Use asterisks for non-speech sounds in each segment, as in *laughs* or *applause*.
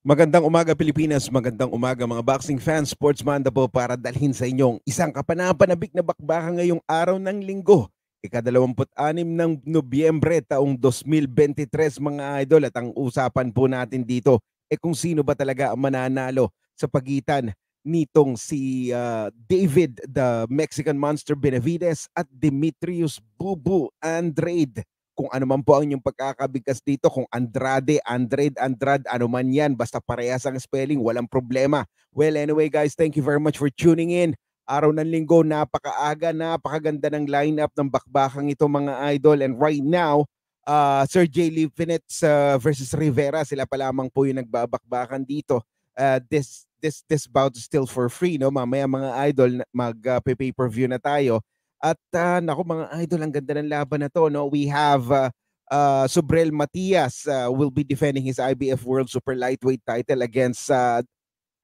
Magandang umaga Pilipinas, magandang umaga mga boxing fans, sportsman na po para dalhin sa inyong isang kapanapanabik na bakbakan ngayong araw ng linggo. Ika-26 ng Nobyembre taong 2023 mga idol at ang usapan po natin dito e kung sino ba talaga ang mananalo sa pagitan nitong si uh, David the Mexican Monster Benavides at Demetrius Bubu Andrade kung ano man po ang inyong pagkakabigkas dito, kung Andrade, Andrade, Andrad, ano man yan, basta parehas ang spelling, walang problema. Well, anyway guys, thank you very much for tuning in. Araw ng linggo, napakaaga, napakaganda ng lineup ng bakbakang ito mga idol. And right now, uh, Sir J. Livinets uh, versus Rivera, sila pa lamang po yung nagbabakbakan dito. Uh, this this this bout is still for free no mamaya mga idol mag uh, ah, pay-per-view na tayo at uh, naku mga idol, ang ganda ng laban na to. No? We have uh, uh, Subrel Matias uh, will be defending his IBF World Super Lightweight title against uh,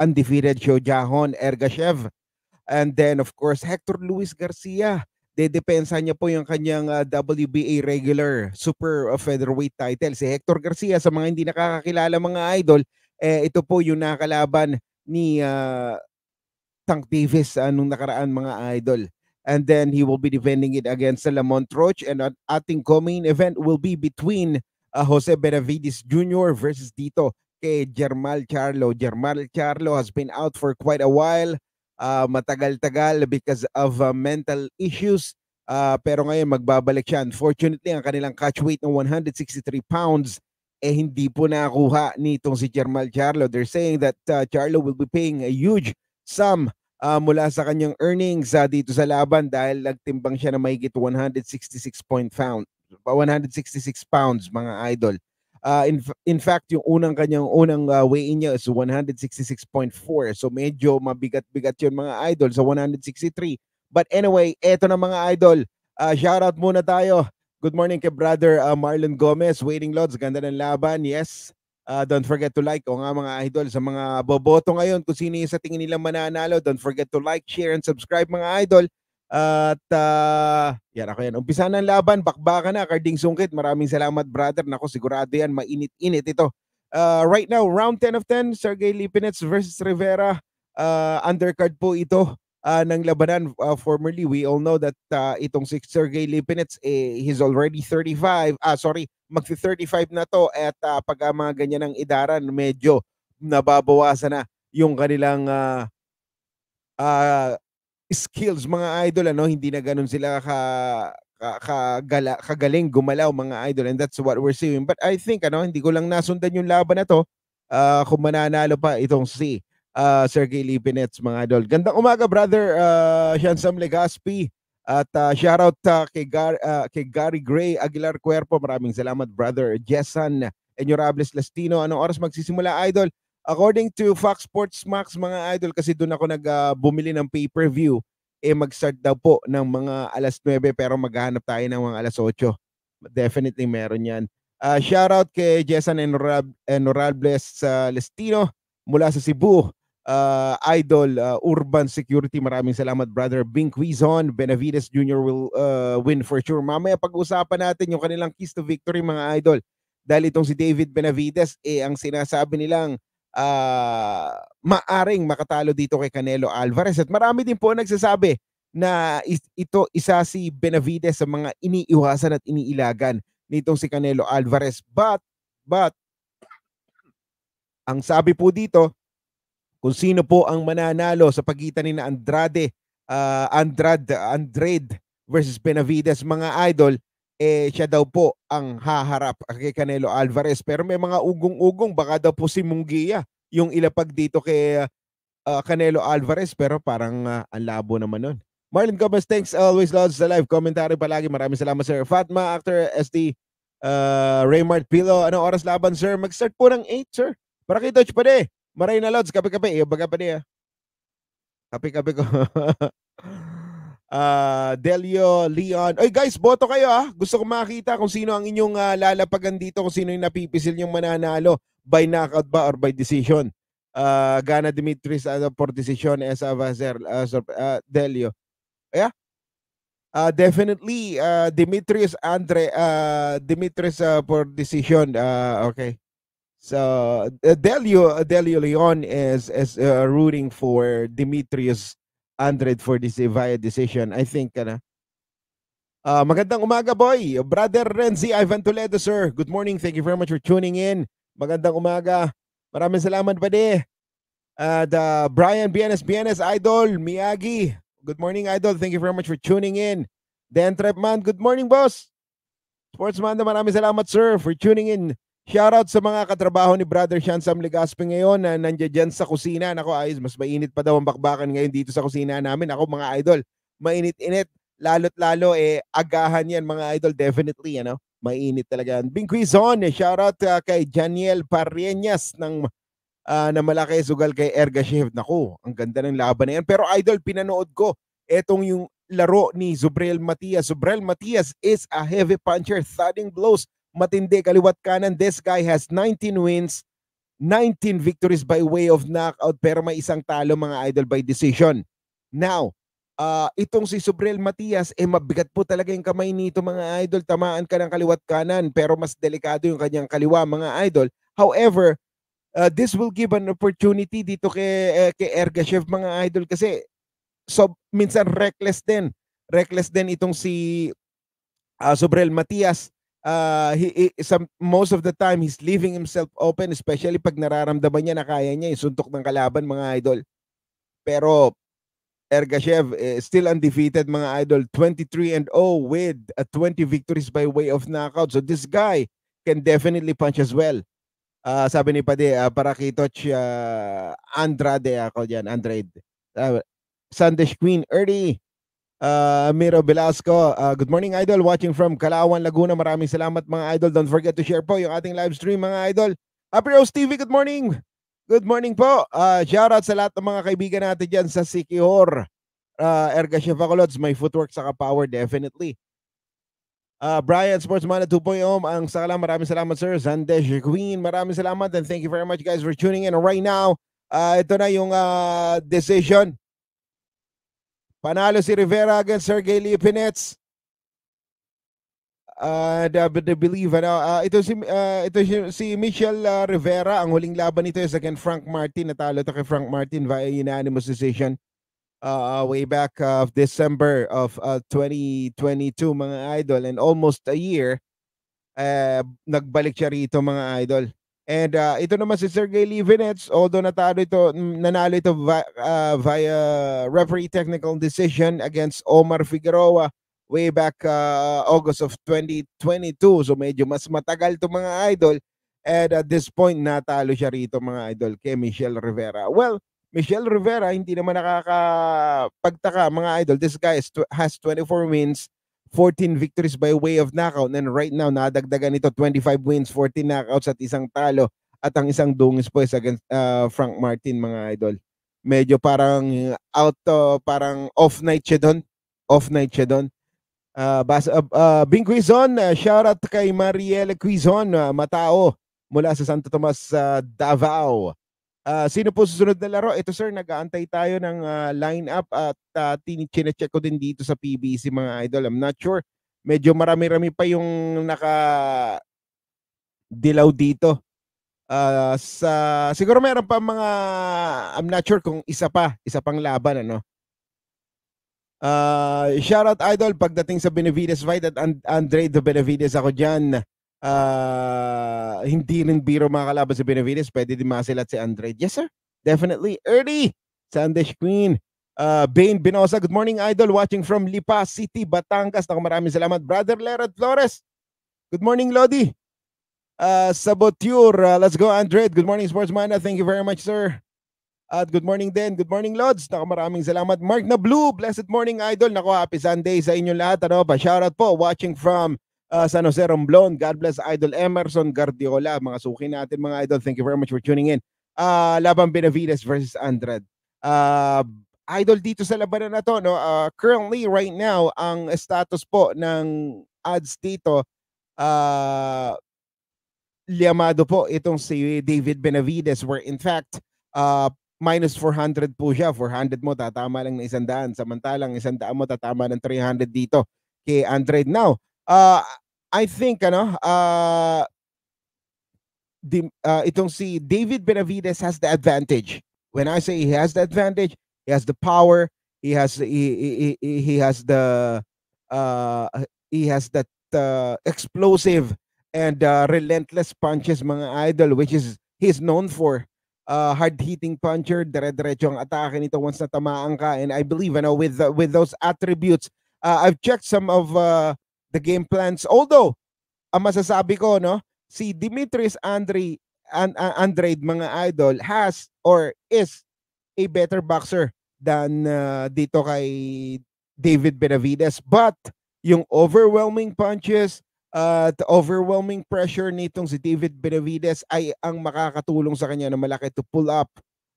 undefeated Shoujahon Ergashev. And then of course, Hector Luis Garcia. Dedepensa niya po yung kanyang uh, WBA regular super uh, featherweight title. Si Hector Garcia, sa mga hindi nakakakilala mga idol, eh, ito po yung nakalaban ni uh, Tank Davis uh, nung nakaraan mga idol and then he will be defending it against Lamont Roach. And our ating co event will be between uh, Jose Benavides Jr. versus Dito kay Jermal Charlo. Jermal Charlo has been out for quite a while, uh, matagal-tagal because of uh, mental issues. Uh, pero ngayon magbabalik siya. Unfortunately, ang kanilang catch weight ng 163 pounds eh hindi po nakuha nitong si Jermal Charlo. They're saying that uh, Charlo will be paying a huge sum uh, mula sa kanyang earnings uh, dito sa laban dahil nagtimbang siya na mahigit 166 point pound 166 pounds mga idol. Uh, in, in fact, yung unang kanyang unang uh, weigh-in niya is 166.4. So medyo mabigat-bigat yun mga idol sa so 163. But anyway, eto na mga idol. Uh, shout out muna tayo. Good morning kay brother uh, Marlon Gomez. Waiting lords Ganda ng laban. Yes. Uh, don't forget to like. O oh, nga mga idol, sa mga boboto ngayon, kung sino yung sa tingin nilang mananalo, don't forget to like, share, and subscribe mga idol. At uh, yan ako yan. Umpisa ng laban, bakbaka na, Karding Sungkit. Maraming salamat brother. Nako, sigurado yan, mainit-init ito. Uh, right now, round 10 of 10, Sergey Lipinets versus Rivera. Uh, undercard po ito uh, ng labanan uh, formerly we all know that uh, itong si Sergey Lipinets eh, he's already 35 ah sorry magti 35 na to at uh, pag uh, mga ganyan ng idaran medyo nababawasan na yung kanilang uh, uh, skills mga idol ano hindi na ganun sila ka kagala, kagaling gumalaw mga idol and that's what we're seeing but I think ano hindi ko lang nasundan yung laban na to uh, kung mananalo pa itong si uh, ah, Sergey Libinets, mga idol. Gandang umaga, brother uh, ah, Shansam Legaspi. At uh, ah, shout uh, kay, Gar, uh, kay Gary Gray Aguilar Cuerpo. Maraming salamat, brother Jessan Enyorables Lastino. Anong oras magsisimula, idol? According to Fox Sports Max, mga idol, kasi doon ako nag-bumili uh, ng pay-per-view, eh mag-start daw po ng mga alas 9 pero maghahanap tayo ng mga alas 8. Definitely meron yan. Uh, shoutout kay Jessan Enor Enorables uh, Lestino mula sa Cebu uh, idol uh, urban security. Maraming salamat brother Bing Quizon. Benavides Jr. will uh, win for sure. Mamaya pag-usapan natin yung kanilang keys to victory mga idol. Dahil itong si David Benavides eh ang sinasabi nilang uh, maaring makatalo dito kay Canelo Alvarez at marami din po nagsasabi na ito isa si Benavides sa mga iniiwasan at iniilagan nitong si Canelo Alvarez but but ang sabi po dito kung sino po ang mananalo sa pagitan ni Andrade, uh, ah, Andrade, Andrade versus Benavides mga idol, eh siya daw po ang haharap kay Canelo Alvarez. Pero may mga ugong-ugong, baka daw po si Mungia yung ilapag dito kay uh, Canelo Alvarez. Pero parang uh, ang labo naman nun. Marlon Gomez, thanks always loves sa live commentary palagi. Maraming salamat sir. Fatma, actor SD, uh, Raymart Pilo, anong oras laban sir? Mag-start po ng 8 sir. Para kay pa Pade. Maray na Lods, kape-kape. Iyo eh, baga pa niya. Ah. Kape-kape ko. uh, *laughs* Delio, Leon. Oy guys, boto kayo ah. Gusto ko makita kung sino ang inyong uh, lalapagan dito, kung sino yung napipisil yung mananalo. By knockout ba or by decision? Uh, Gana Dimitris uh, for decision, Esa Vazer, uh, uh, Delio. Yeah? Uh, definitely, uh, Dimitris Andre, uh, Dimitris uh, for decision. Uh, okay. So uh, Delio Delio Leon is is uh, rooting for Demetrius Andred for this via decision. I think kana. Uh, magandang umaga boy, brother Renzi Ivan Toledo sir. Good morning. Thank you very much for tuning in. Magandang umaga. Maraming salamat pa Uh, the Brian Bienes Bienes Idol Miyagi. Good morning Idol. Thank you very much for tuning in. Dan Trepman, good morning boss. Sportsman, maraming salamat sir for tuning in. Shoutout sa mga katrabaho ni Brother Sean Sam Legaspe ngayon na nandiyan dyan sa kusina. Nako, ayos, mas mainit pa daw ang bakbakan ngayon dito sa kusina namin. Ako, mga idol, mainit-init. Lalo't lalo, eh, agahan yan, mga idol, definitely, ano? Mainit talaga. Bing Quizon, eh, shoutout uh, kay Janiel Parienas ng uh, ah, na malaki sugal kay Erga Shift. Nako, ang ganda ng laban na yan. Pero idol, pinanood ko etong yung laro ni Zubrel Matias. Zubrel Matias is a heavy puncher, thudding blows matindi kaliwat kanan. This guy has 19 wins, 19 victories by way of knockout pero may isang talo mga idol by decision. Now, uh, itong si Subrel Matias, eh mabigat po talaga yung kamay nito mga idol. Tamaan ka ng kaliwat kanan pero mas delikado yung kanyang kaliwa mga idol. However, uh, this will give an opportunity dito kay, eh, kay Ergashev mga idol kasi so, minsan reckless din. Reckless din itong si uh, ah, Sobrel Matias uh, he, he, some, most of the time, he's leaving himself open, especially pag nararamdaman niya na kaya niya isuntok ng kalaban, mga idol. Pero Ergashev eh, still undefeated, mga idol. 23 and 0 with uh, 20 victories by way of knockout. So this guy can definitely punch as well. Uh, sabi ni Pade, uh, ah, para kay Toch uh, Andrade ako diyan, Andrade. Uh, Sandesh Queen, early. Uh, ah, Miro Velasco, uh, good morning idol, watching from Kalawan, Laguna. Maraming salamat mga idol. Don't forget to share po yung ating live stream mga idol. Happy Rose TV, good morning. Good morning po. Uh, ah, shout out sa lahat ng mga kaibigan natin dyan sa Sikihor. Uh, Erga Shefakolods, may footwork sa power definitely. Uh, Brian Sports Mana 2.0, ang sakala, maraming salamat sir. Zandesh Queen, maraming salamat and thank you very much guys for tuning in. right now, uh, ito na yung uh, decision Panalo si Rivera against Sergey Lipinets. Uh, the, the believe ano uh, ito si uh, ito si, si Michelle uh, Rivera ang huling laban nito is against Frank Martin natalo to kay Frank Martin via unanimous decision uh, way back of December of uh, 2022 mga idol and almost a year eh, nagbalik siya rito mga idol And uh, ito naman si Sergey Livinets, although natalo ito, nanalo ito via, uh, via referee technical decision against Omar Figueroa way back uh, August of 2022. So medyo mas matagal to mga idol. And at this point, natalo siya rito mga idol kay Michelle Rivera. Well, Michelle Rivera, hindi naman nakakapagtaka mga idol. This guy is has 24 wins, 14 victories by way of knockout. And right now, nadagdagan nito 25 wins, 14 knockouts at isang talo at ang isang dungis po is against uh, Frank Martin, mga idol. Medyo parang out, uh, parang off night siya doon. Off night siya doon. Uh, ah, bas, uh, uh, Bing Quizon, uh, shout out kay Marielle Quizon, uh, matao mula sa Santo Tomas, uh, Davao. Uh, sino po susunod na laro? Ito sir, nag-aantay tayo ng uh, line-up at uh, ah, tinicheck ko din dito sa PBC mga idol. I'm not sure. Medyo marami-rami pa yung naka dilaw dito. Uh, sa siguro meron pa mga I'm not sure kung isa pa, isa pang laban ano. Uh, shout out idol pagdating sa Benavides fight at And- Andre de Benavides ako diyan. Uh, hindi rin biro mga kalaban si Benavides. Pwede din masilat si Andre. Yes, sir. Definitely. Early. Sandish Queen. Uh, Bane Binosa, good morning, Idol. Watching from Lipa City, Batangas. Naku, maraming salamat. Brother Lerad Flores. Good morning, Lodi. Uh, Saboteur. Uh, let's go, Andre. Good morning, Sportsmana. Thank you very much, sir. At good morning din. Good morning, Lods. Naku, maraming salamat. Mark na Blue, blessed morning, Idol. Naku, happy Sunday sa inyo lahat. Ano pa? Shoutout po, watching from uh, San Jose Romblon. God bless Idol Emerson Guardiola. Mga suki natin mga idol. Thank you very much for tuning in. Uh, Laban Benavides versus Andrade. Uh, idol dito sa labanan na to, no? Uh, currently, right now, ang status po ng ads dito, uh, liamado po itong si David Benavides where in fact, uh, minus 400 po siya. 400 mo, tatama lang ng isang daan. Samantalang isang daan mo, tatama ng 300 dito kay Andrade. Now, uh, I think ano uh, the, uh itong si David Benavides has the advantage. When I say he has the advantage, he has the power, he has he he, he has the uh he has that uh, explosive and uh, relentless punches mga idol which is he's known for uh, hard-hitting puncher, dire-diretso ang atake nito once natamaan ka. And I believe, you know, with uh, with those attributes, uh, I've checked some of uh, the game plans. Although, ang masasabi ko, no, si Dimitris Andre, and, uh, Andrade, mga idol, has or is a better boxer than uh, dito kay David Benavides. But, yung overwhelming punches, at uh, overwhelming pressure nitong si David Benavides ay ang makakatulong sa kanya na malaki to pull up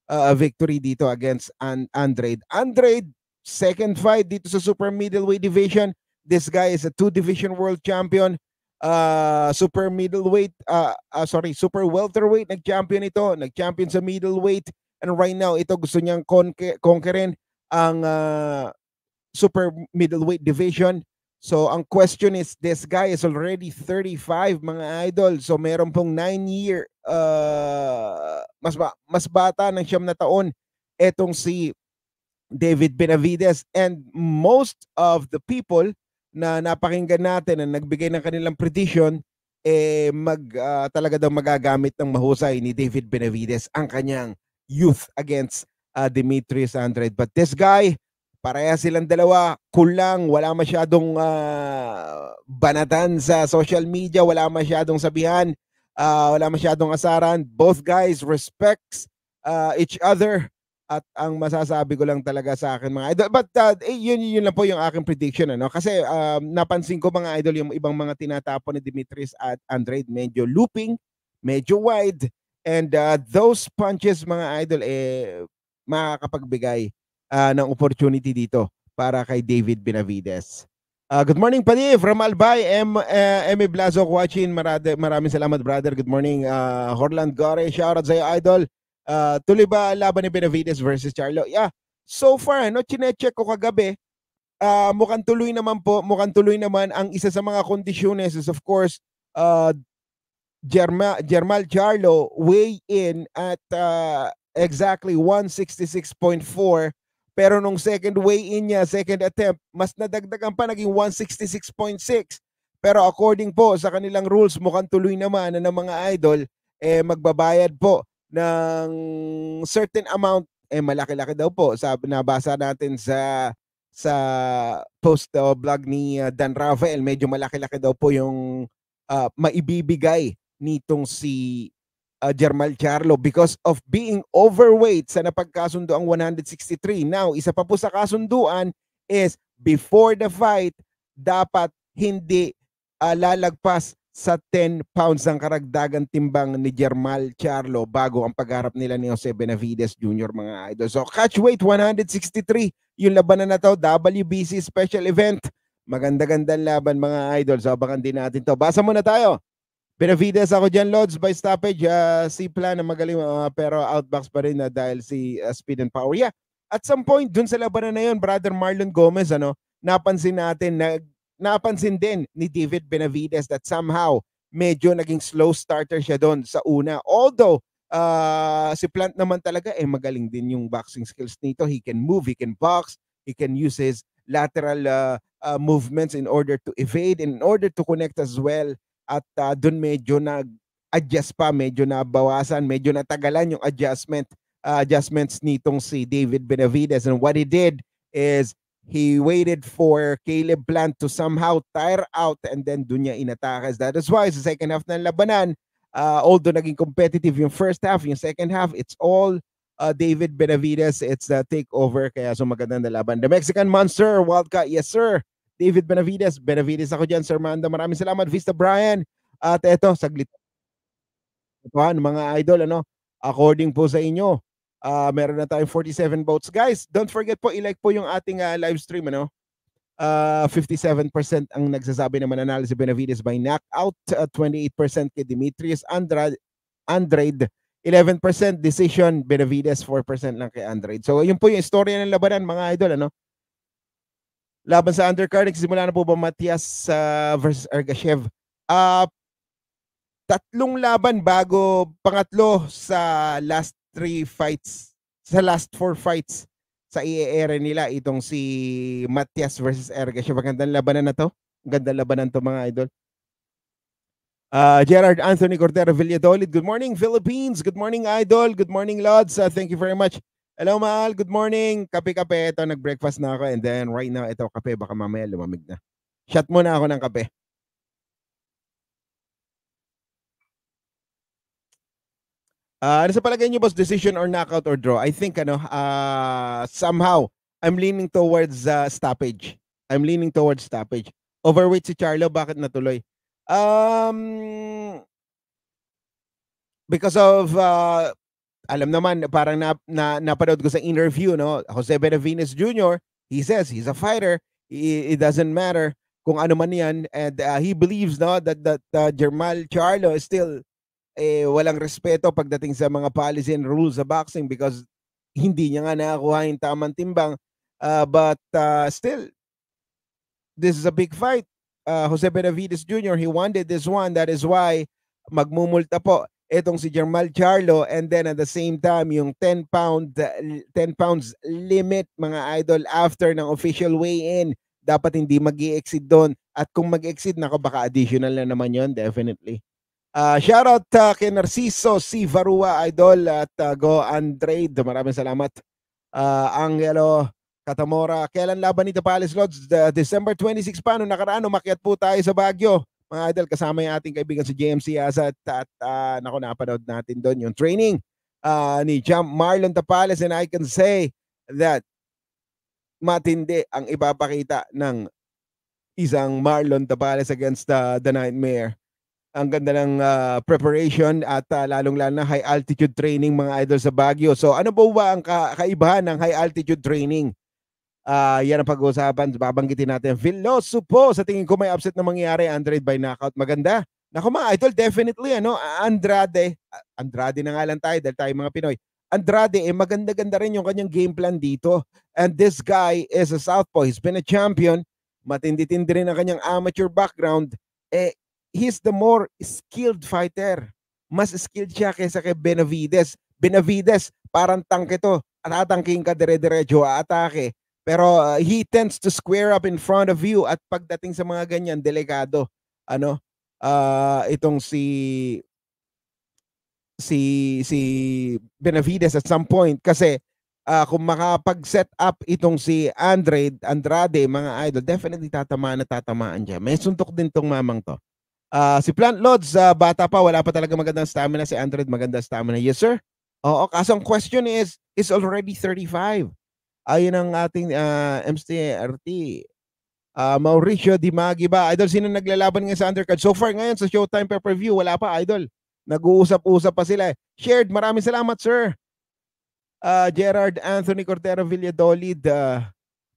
uh, a victory dito against An Andrade. Andrade, second fight dito sa super middleweight division, This guy is a two division world champion. Uh, super middleweight, uh, uh, sorry, super welterweight. Nag-champion ito. Nag-champion sa middleweight. And right now, ito gusto niyang conque- conquerin ang uh, super middleweight division. So, ang question is, this guy is already 35, mga idol. So, meron pong 9-year, uh, mas, ba mas bata ng siyam na taon, etong si David Benavides. And most of the people na napakinggan natin na nagbigay ng kanilang prediction, eh mag, uh, talaga daw magagamit ng mahusay ni David Benavides ang kanyang youth against uh, Demetrius Andrade. But this guy, pareha silang dalawa, kulang, wala masyadong uh, banatan sa social media, wala masyadong sabihan, uh, wala masyadong asaran. Both guys respects uh, each other. At ang masasabi ko lang talaga sa akin mga idol, but uh, eh, yun, yun lang po yung aking prediction. Ano? Kasi uh, napansin ko mga idol, yung ibang mga tinatapon ni Dimitris at Andrade, medyo looping, medyo wide, and uh, those punches mga idol, eh, makakapagbigay uh, ng opportunity dito para kay David Benavides. Uh, good morning, Padi, from Albay, M, uh, Emi Blazo watching. Marade, maraming salamat, brother. Good morning, uh, Horland Gore. Shoutout sa'yo, idol. Uh, tuloy ba laban ni Benavides versus Charlo? Yeah. So far, no, chinecheck ko kagabi, uh, mukhang tuloy naman po, mukhang tuloy naman. Ang isa sa mga conditions is of course, uh, Germa, Germal Charlo way in at uh, exactly 166.4 pero nung second way in niya, second attempt, mas nadagdagan pa naging 166.6. Pero according po sa kanilang rules, mukhang tuloy naman na ng mga idol, eh, magbabayad po ng certain amount eh malaki-laki daw po. Sabi nabasa natin sa sa post uh, blog ni ah, Dan Rafael, medyo malaki-laki daw po yung uh, maibibigay nitong si uh, Germal Charlo because of being overweight sa napagkasundo ang 163. Now, isa pa po sa kasunduan is before the fight, dapat hindi uh, lalagpas sa 10 pounds ang karagdagan timbang ni Jermal Charlo bago ang pagharap nila ni Jose Benavides Jr. mga idol. So catch weight 163, yung labanan na to, WBC special event. Maganda-gandang laban mga idol. So abangan din natin to. Basa muna tayo. Benavides ako dyan, Lods, by stoppage. Uh, si Plan na magaling uh, pero outbox pa rin uh, dahil si uh, Speed and Power. Yeah, at some point dun sa labanan na yun, brother Marlon Gomez, ano, napansin natin nag napansin din ni David Benavides that somehow medyo naging slow starter siya doon sa una. Although, uh, si Plant naman talaga, eh magaling din yung boxing skills nito. He can move, he can box, he can use his lateral uh, uh, movements in order to evade, in order to connect as well. At uh, doon medyo nag-adjust pa, medyo nabawasan, medyo natagalan yung adjustment uh, adjustments nitong si David Benavides. And what he did is he waited for Caleb Plant to somehow tire out and then dun niya inatakas. That is why sa second half ng labanan, uh, although naging competitive yung first half, yung second half, it's all uh, David Benavides. It's the takeover. Kaya so magandang laban. The Mexican Monster, Wildcat. Yes, sir. David Benavides. Benavides ako dyan, Sir Manda. Maraming salamat, Vista Brian. At eto, saglit. Ito, ah, mga idol, ano? According po sa inyo, Uh, meron na tayong 47 votes. Guys, don't forget po, ilike po yung ating uh, live stream. Ano? Uh, ah, 57% ang nagsasabi na mananalo si Benavides by knockout. Uh, 28% kay Demetrius Andrade. 11% decision, Benavides 4% lang kay Andrade. So yun po yung istorya ng labanan mga idol ano. Laban sa undercard, nagsimula na po ba Matias uh, versus Ergashev? Uh, tatlong laban bago pangatlo sa last three fights, sa last four fights sa iaere nila, itong si Matias versus Erga. Siya, magandang labanan na to. Gandang labanan to mga idol. Uh, Gerard Anthony Cordero Villadolid, good morning Philippines, good morning Idol, good morning Lods, uh, thank you very much. Hello Maal. good morning, kape-kape, ito nag-breakfast na ako and then right now ito kape, baka mamaya lumamig na. Shot muna ako ng kape. Uh, ano sa palagay niyo boss, decision or knockout or draw? I think ano, uh, somehow I'm leaning towards uh, stoppage. I'm leaning towards stoppage. Overweight si Charlo, bakit natuloy? Um because of uh, alam naman parang na, na napanood ko sa interview no, Jose Benavides Jr., he says he's a fighter. It, it doesn't matter kung ano man 'yan and uh, he believes no that that uh, Jermal Charlo is still eh, walang respeto pagdating sa mga policy and rules sa boxing because hindi niya nga nakakuha yung tamang timbang. Uh, but uh, still, this is a big fight. Uh, Jose Benavides Jr., he wanted this one. That is why magmumulta po itong si Jermal Charlo and then at the same time yung 10 pound 10 pounds limit mga idol after ng official weigh-in dapat hindi mag exceed doon at kung mag-exceed nako baka additional na naman yon definitely Uh, shoutout uh, kay Narciso C. Varua Idol at uh, Go Andrade. Maraming salamat. Uh, Angelo Catamora. Kailan laban ni Palace Lords? The, December 26 pa. Noong nakaraan, umakyat po tayo sa Baguio. Mga idol, kasama yung ating kaibigan si JMC Asat. At uh, naku, napanood natin doon yung training uh, ni Jam Marlon Tapales. And I can say that matindi ang ipapakita ng isang Marlon Tapales against uh, the Nightmare ang ganda ng uh, preparation at uh, lalong-lalo na high altitude training mga idol sa Baguio. So ano po ba ang ka- kaibahan ng high altitude training? Uh, yan ang pag-uusapan. Babanggitin natin. Veloso po. Sa tingin ko may upset na mangyayari. Andrade by knockout. Maganda. Naku mga idol, definitely ano, Andrade. Andrade na nga lang tayo dahil tayo mga Pinoy. Andrade, eh, maganda-ganda rin yung kanyang game plan dito. And this guy is a southpaw. He's been a champion. Matindi-tindi rin ang kanyang amateur background. Eh, he's the more skilled fighter. Mas skilled siya kaysa kay Benavides. Benavides, parang tanke to. Atatangking ka dire-diretso, atake. Pero uh, he tends to square up in front of you at pagdating sa mga ganyan, delikado. Ano? Uh, itong si si si Benavides at some point kasi uh, kung makapag-set up itong si Andre Andrade mga idol definitely tatamaan na tatamaan siya may suntok din tong mamang to Uh, si Plant Lods, uh, ah, bata pa, wala pa talaga magandang stamina. Si Android, maganda stamina. Yes, sir. Oo, kaso ang question is, is already 35. Ayun ang ating uh, ah, MCRT. Uh, Mauricio Dimagi ba? Idol, sino naglalaban ngayon sa undercard? So far ngayon sa Showtime pay-per-view, wala pa, Idol. Nag-uusap-usap pa sila. Shared, maraming salamat, sir. Uh, Gerard Anthony Cordero Villadolid. Uh,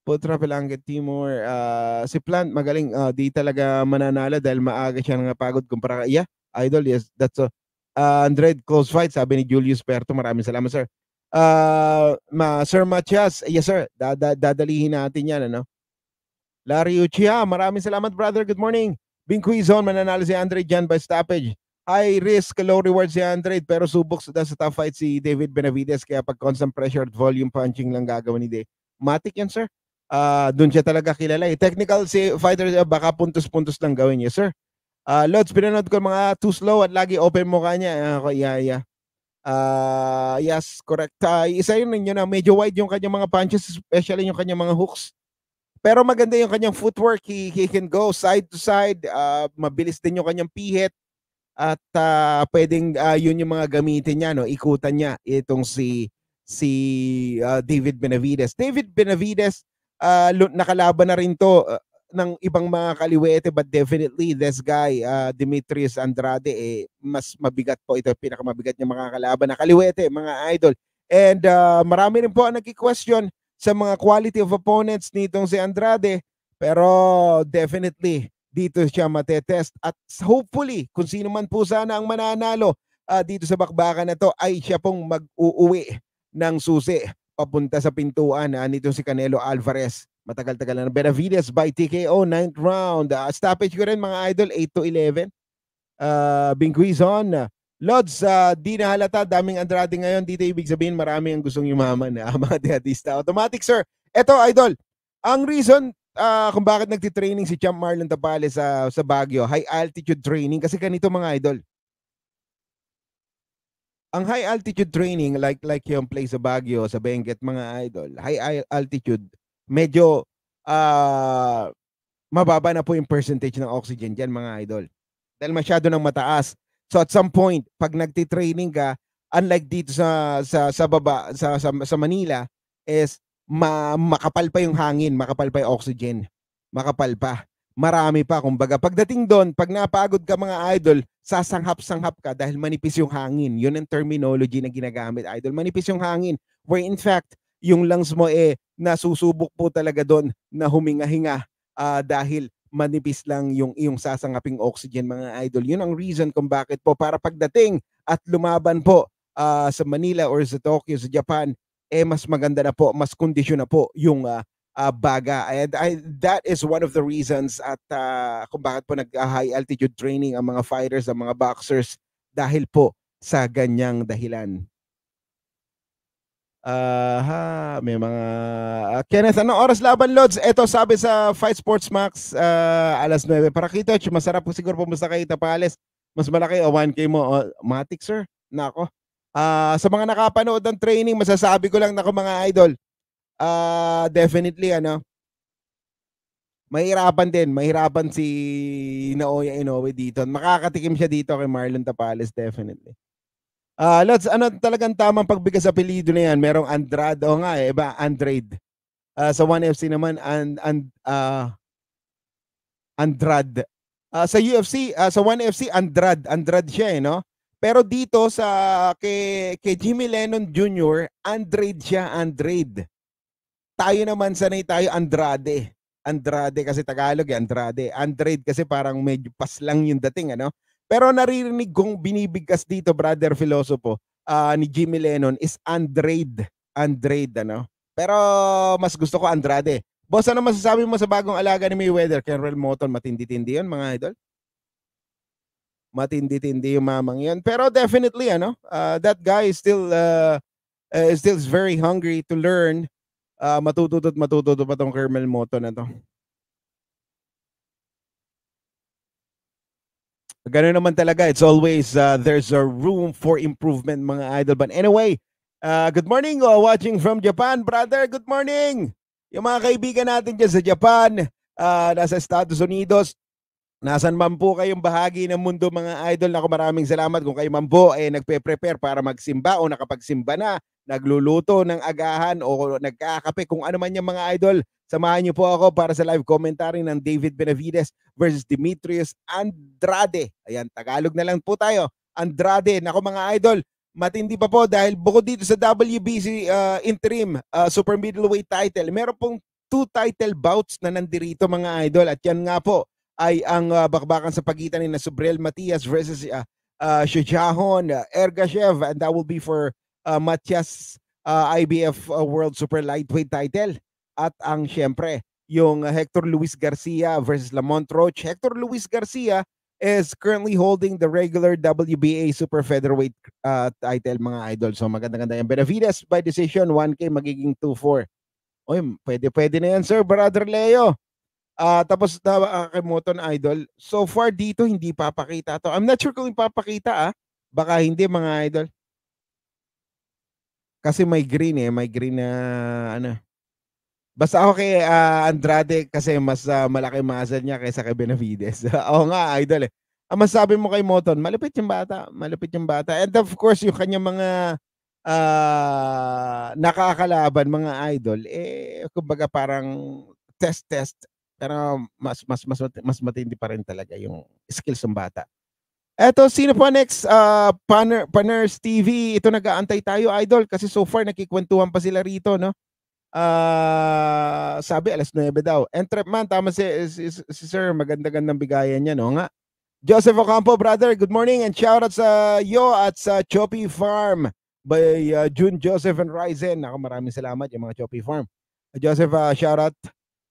Potrapelangit Timor. Uh, ah, si Plant, magaling. Uh, di talaga mananalo dahil maaga siya nangapagod kumpara kay yeah, Idol. Yes, that's a uh, ah, Andred close fight, sabi ni Julius Perto. Maraming salamat, sir. Uh, ma, sir Matias, yes, sir. Dada, dadalihin natin yan, ano? Larry Uchia, maraming salamat, brother. Good morning. Bing Quizon, mananalo si Andre dyan by stoppage. High risk, low reward si Andre, pero subok sa sa tough fight si David Benavides. Kaya pag constant pressure at volume punching lang gagawin ni Day. Matik yan, sir uh, ah, doon siya talaga kilala. Eh. Technical si fighter, uh, baka puntos-puntos lang gawin niya, sir. Uh, Lods, pinanood ko mga too slow at lagi open mukha niya. Uh, yeah, yeah. Uh, yes, correct. Uh, isa yun ninyo na medyo wide yung kanyang mga punches, especially yung kanyang mga hooks. Pero maganda yung kanyang footwork. He, he can go side to side. Uh, mabilis din yung kanyang pihit. At uh, pwedeng uh, yun yung mga gamitin niya, no? ikutan niya itong si si uh, David Benavides. David Benavides, uh, nakalaban na rin to uh, ng ibang mga kaliwete but definitely this guy uh, Demetrius Andrade eh, mas mabigat po ito pinakamabigat niya makakalaban na kaliwete mga idol and uh, marami rin po ang nagki-question sa mga quality of opponents nitong si Andrade pero definitely dito siya matetest at hopefully kung sino man po sana ang mananalo uh, dito sa bakbakan na to ay siya pong mag-uuwi ng susi papunta sa pintuan. Uh, nito si Canelo Alvarez. Matagal-tagal na. Benavides by TKO, ninth round. Uh, stoppage ko rin mga idol, 8 to 11. Uh, ah, Binquizon, uh, Lods, uh, di na halata, daming Andrade ngayon. Dito ibig sabihin marami ang gustong yumaman, uh, *laughs* mga diadista. Automatic, sir. Eto, idol, ang reason uh, kung bakit nagtitraining si Champ Marlon Tapales sa, sa Baguio, high altitude training, kasi ganito mga idol ang high altitude training like like yung place sa Baguio, sa Benguet, mga idol, high altitude medyo uh, mababa na po yung percentage ng oxygen diyan mga idol. Dahil masyado nang mataas. So at some point, pag nagti-training ka, unlike dito sa sa sa baba sa sa, sa Manila is ma, makapal pa yung hangin, makapal pa yung oxygen. Makapal pa. Marami pa kumbaga. Pagdating doon, pag napagod ka mga idol, sasanghap-sanghap ka dahil manipis yung hangin. Yun ang terminology na ginagamit, idol. Manipis yung hangin. Where in fact, yung lungs mo eh, nasusubok po talaga doon na huminga-hinga uh, dahil manipis lang yung iyong sasangaping oxygen, mga idol. Yun ang reason kung bakit po para pagdating at lumaban po uh, sa Manila or sa Tokyo, sa Japan, eh mas maganda na po, mas kondisyon na po yung uh, uh, baga. And I, that is one of the reasons at uh, kung bakit po nag-high altitude training ang mga fighters, ang mga boxers dahil po sa ganyang dahilan. Uh, ha, may mga uh, Kenneth, ano oras laban Lods? Ito sabi sa Fight Sports Max uh, alas 9 para kita. Masarap po siguro pumunta kay Tapales. Mas malaki o oh, 1K mo. Oh, matik sir. Nako. Uh, sa mga nakapanood ng training, masasabi ko lang nako mga idol, uh, definitely ano, mahirapan din, mahirapan si Naoya Inoue dito. Makakatikim siya dito kay Marlon Tapales definitely. Ah, uh, Lods, ano talagang tamang pagbigas sa apelyido na 'yan? Merong Andrade, o nga eh, iba Andrade. Uh, sa 1FC naman and and uh, ah, Andrade. Uh, sa UFC, uh, sa 1FC Andrade, Andrade siya eh, no? Pero dito sa kay, kay Jimmy Lennon Jr., Andrade siya, Andrade. Tayo naman, sanay tayo Andrade. Andrade kasi Tagalog eh, Andrade. Andrade kasi parang medyo pas lang yung dating, ano? Pero naririnig kong binibigkas dito, brother Filosofo, uh, ah, ni Jimmy Lennon is Andrade. Andrade, ano? Pero mas gusto ko Andrade. Boss, ano masasabi mo sa bagong alaga ni Mayweather? Kenrel Moton, matindi-tindi yun, mga idol? Matindi-tindi yung mamang yun. Pero definitely, ano, uh, that guy is still, uh, uh, still is very hungry to learn uh, matututo at matututo pa tong Carmel Moto na to. Ganun naman talaga. It's always, uh, there's a room for improvement mga idol. But anyway, uh, good morning uh, watching from Japan. Brother, good morning! Yung mga kaibigan natin dyan sa Japan, uh, nasa Estados Unidos, Nasaan man po kayong bahagi ng mundo mga idol, ako maraming salamat kung kayo man po eh, nagpe-prepare para magsimba o nakapagsimba na nagluluto ng agahan o nagkakape, kung ano man yung mga idol, samahan niyo po ako para sa live commentary ng David Benavides versus Demetrius Andrade. Ayan, Tagalog na lang po tayo. Andrade, nako mga idol, matindi pa po dahil bukod dito sa WBC uh, interim uh, super middleweight title, meron pong two title bouts na nandirito mga idol at yan nga po ay ang uh, bakbakan sa pagitan ni Subrel Matias versus uh, uh, Shijahon, uh, Ergashev and that will be for uh, ah, Matias uh, ah, IBF uh, ah, World Super Lightweight title at ang siyempre yung Hector Luis Garcia versus Lamont Roach. Hector Luis Garcia is currently holding the regular WBA Super Featherweight uh, title mga idol. So maganda-ganda yan. Benavides by decision 1K magiging 2-4. Oy, pwede-pwede na yan sir, brother Leo. Uh, tapos na uh, kay Moton Idol. So far dito hindi papakita to. I'm not sure kung ipapakita ah. Baka hindi mga idol. Kasi may green eh, may green na ano. Basta ako kay uh, Andrade kasi mas uh, malaki muscle niya kaysa kay Benavides. *laughs* Oo nga, idol eh. Ang masabi mo kay Moton, malupit yung bata, malupit yung bata. And of course, yung kanya mga uh, nakakalaban, mga idol, eh, kumbaga parang test-test. Pero mas, mas, mas, mas matindi pa rin talaga yung skills ng bata. Eto, sino pa next? Uh, Panner, Panners TV. Ito nag-aantay tayo, idol. Kasi so far, nakikwentuhan pa sila rito, no? Uh, sabi, alas 9 daw. Entrep man, tama si, si, si sir. Maganda-gandang bigayan niya, no? Nga. Joseph Ocampo, brother, good morning and shout out sa yo at sa Choppy Farm by uh, June Joseph and Ryzen. Ako, maraming salamat yung mga Choppy Farm. Joseph, uh, shout out.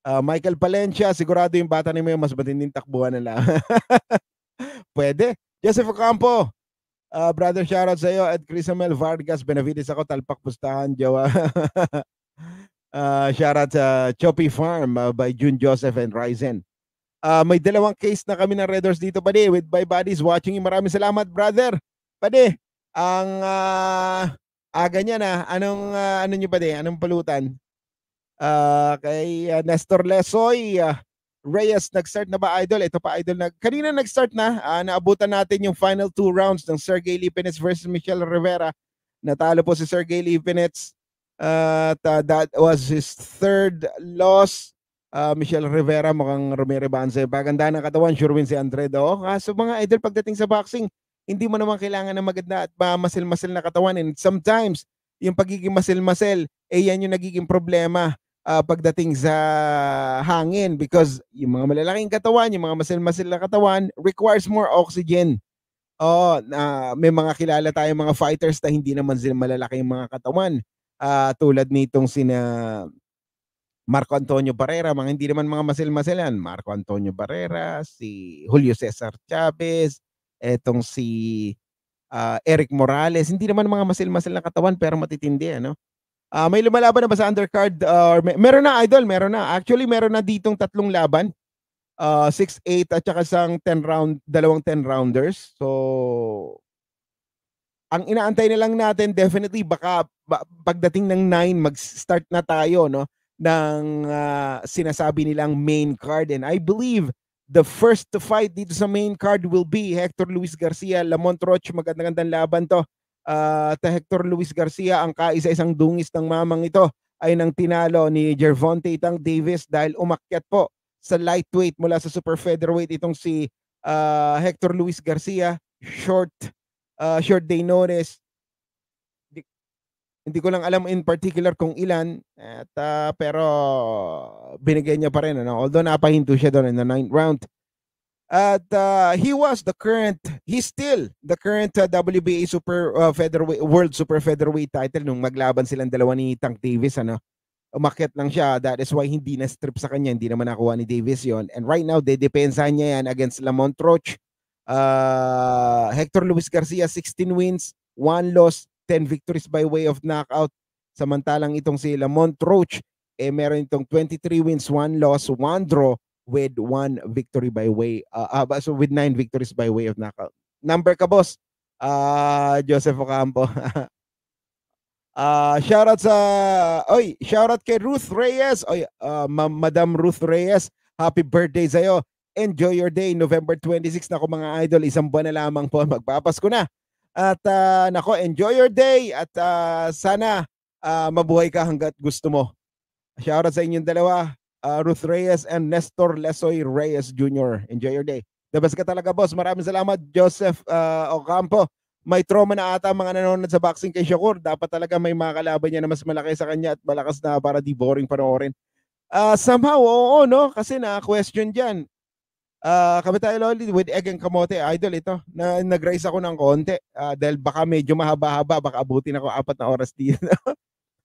Uh, Michael Palencia, sigurado yung bata ni mo yung mas matinding takbuhan nila. *laughs* Pwede. Joseph Ocampo, uh, brother, shoutout sa iyo. At Crisamel Vargas, Benavides ako, Talpak Pustahan, Jawa. *laughs* uh, shoutout sa Choppy Farm uh, by June Joseph and Ryzen. Uh, may dalawang case na kami ng Red Horse dito, pade, with my buddies watching Maraming salamat, brother. Pade, ang uh, aga niya na, anong, uh, ano niyo pade, anong palutan? Uh, kay uh, Nestor Lesoy, uh, Reyes, nag-start na ba idol? Ito pa idol na kanina nag-start na. Uh, naabutan natin yung final two rounds ng Sergey Lipinets versus Michelle Rivera. Natalo po si Sergey Lipinets. Uh, ah, at uh, that was his third loss. Uh, Michelle Rivera mukhang Romero Banze. Baganda ng katawan, sure win si Andredo. Oh, kaso mga idol, pagdating sa boxing, hindi mo naman kailangan ng maganda at mamasel masil na katawan. And sometimes, yung pagiging masel-masel, eh yan yung nagiging problema uh, pagdating sa hangin because yung mga malalaking katawan, yung mga masil-masil na katawan requires more oxygen. Oh, uh, may mga kilala tayong mga fighters na hindi naman sila malalaki yung mga katawan. Uh, tulad nitong sina Marco Antonio Barrera, mga hindi naman mga masil-masilan. Marco Antonio Barrera, si Julio Cesar Chavez, etong si uh, Eric Morales, hindi naman mga masil-masil na katawan pero matitindi ano. Uh, may lumalaban na ba sa undercard? Uh, ah, may, meron na, Idol. Meron na. Actually, meron na ditong tatlong laban. Uh, ah, 6-8 at saka isang 10 round, dalawang 10 rounders. So, ang inaantay na lang natin definitely baka ba, pagdating ng 9 mag-start na tayo no ng uh, sinasabi nilang main card and I believe the first to fight dito sa main card will be Hector Luis Garcia Lamont Roche magandang gandang laban to uh, ah, at Hector Luis Garcia ang kaisa-isang dungis ng mamang ito ay nang tinalo ni Gervonta Tang Davis dahil umakyat po sa lightweight mula sa super featherweight itong si uh, Hector Luis Garcia short uh, short day notice hindi, hindi ko lang alam in particular kung ilan at uh, pero binigyan niya pa rin ano although napahinto siya doon in the ninth round at uh, he was the current he's still the current uh, WBA super uh, featherweight world super featherweight title nung maglaban silang dalawa ni Tank Davis ano umakyat lang siya that is why hindi na strip sa kanya hindi naman nakuha ni Davis yon and right now dedepensa niya yan against Lamont Roach uh, Hector Luis Garcia 16 wins 1 loss 10 victories by way of knockout samantalang itong si Lamont Roach eh meron itong 23 wins 1 loss 1 draw with one victory by way uh, uh so with nine victories by way of knockout. Number ka boss. Uh, Joseph Ocampo. uh, *laughs* ah, shout out sa oy, shout out kay Ruth Reyes. Oy, uh, Ma Madam Ruth Reyes, happy birthday sa iyo. Enjoy your day November 26 na ko mga idol, isang buwan na lamang po *laughs* magpapasko na. At uh, nako, enjoy your day at uh, sana uh, mabuhay ka hanggat gusto mo. Shout out sa inyong dalawa uh, Ruth Reyes and Nestor Lesoy Reyes Jr. Enjoy your day. The best ka talaga, boss. Maraming salamat, Joseph uh, Ocampo. May trauma na ata mga nanonood sa boxing kay Shakur. Dapat talaga may mga kalaban niya na mas malaki sa kanya at malakas na para di boring panoorin. Uh, somehow, oo, no? Kasi na-question dyan. Uh, kami tayo Loli with egg and kamote idol ito na nag-rise ako ng konti uh, dahil baka medyo mahaba-haba baka abutin ako apat na oras dito *laughs*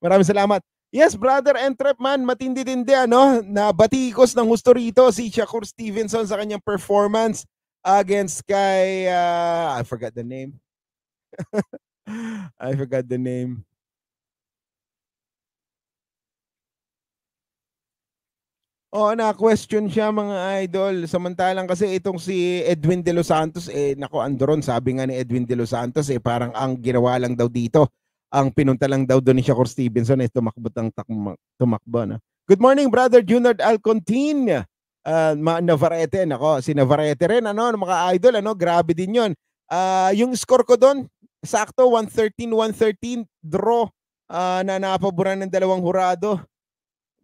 maraming salamat Yes, brother and trap man, matindi din di ano, nabatikos ng gusto rito si Shakur Stevenson sa kanyang performance against kay uh, I forgot the name. *laughs* I forgot the name. oh, na-question siya mga idol. Samantalang kasi itong si Edwin De Los Santos, eh, nako, andron, sabi nga ni Edwin De Los Santos, eh, parang ang ginawa lang daw dito ang pinunta lang daw doon ni Shakur Stevenson ay tumakbo ang takma, tumakbo. No? Good morning, Brother Junard Alcontin. Uh, ma Navarrete, nako, si Navarrete rin, ano, mga idol, ano, grabe din yon Uh, ah, yung score ko doon, sakto, 113-113, draw uh, na napaboran ng dalawang hurado.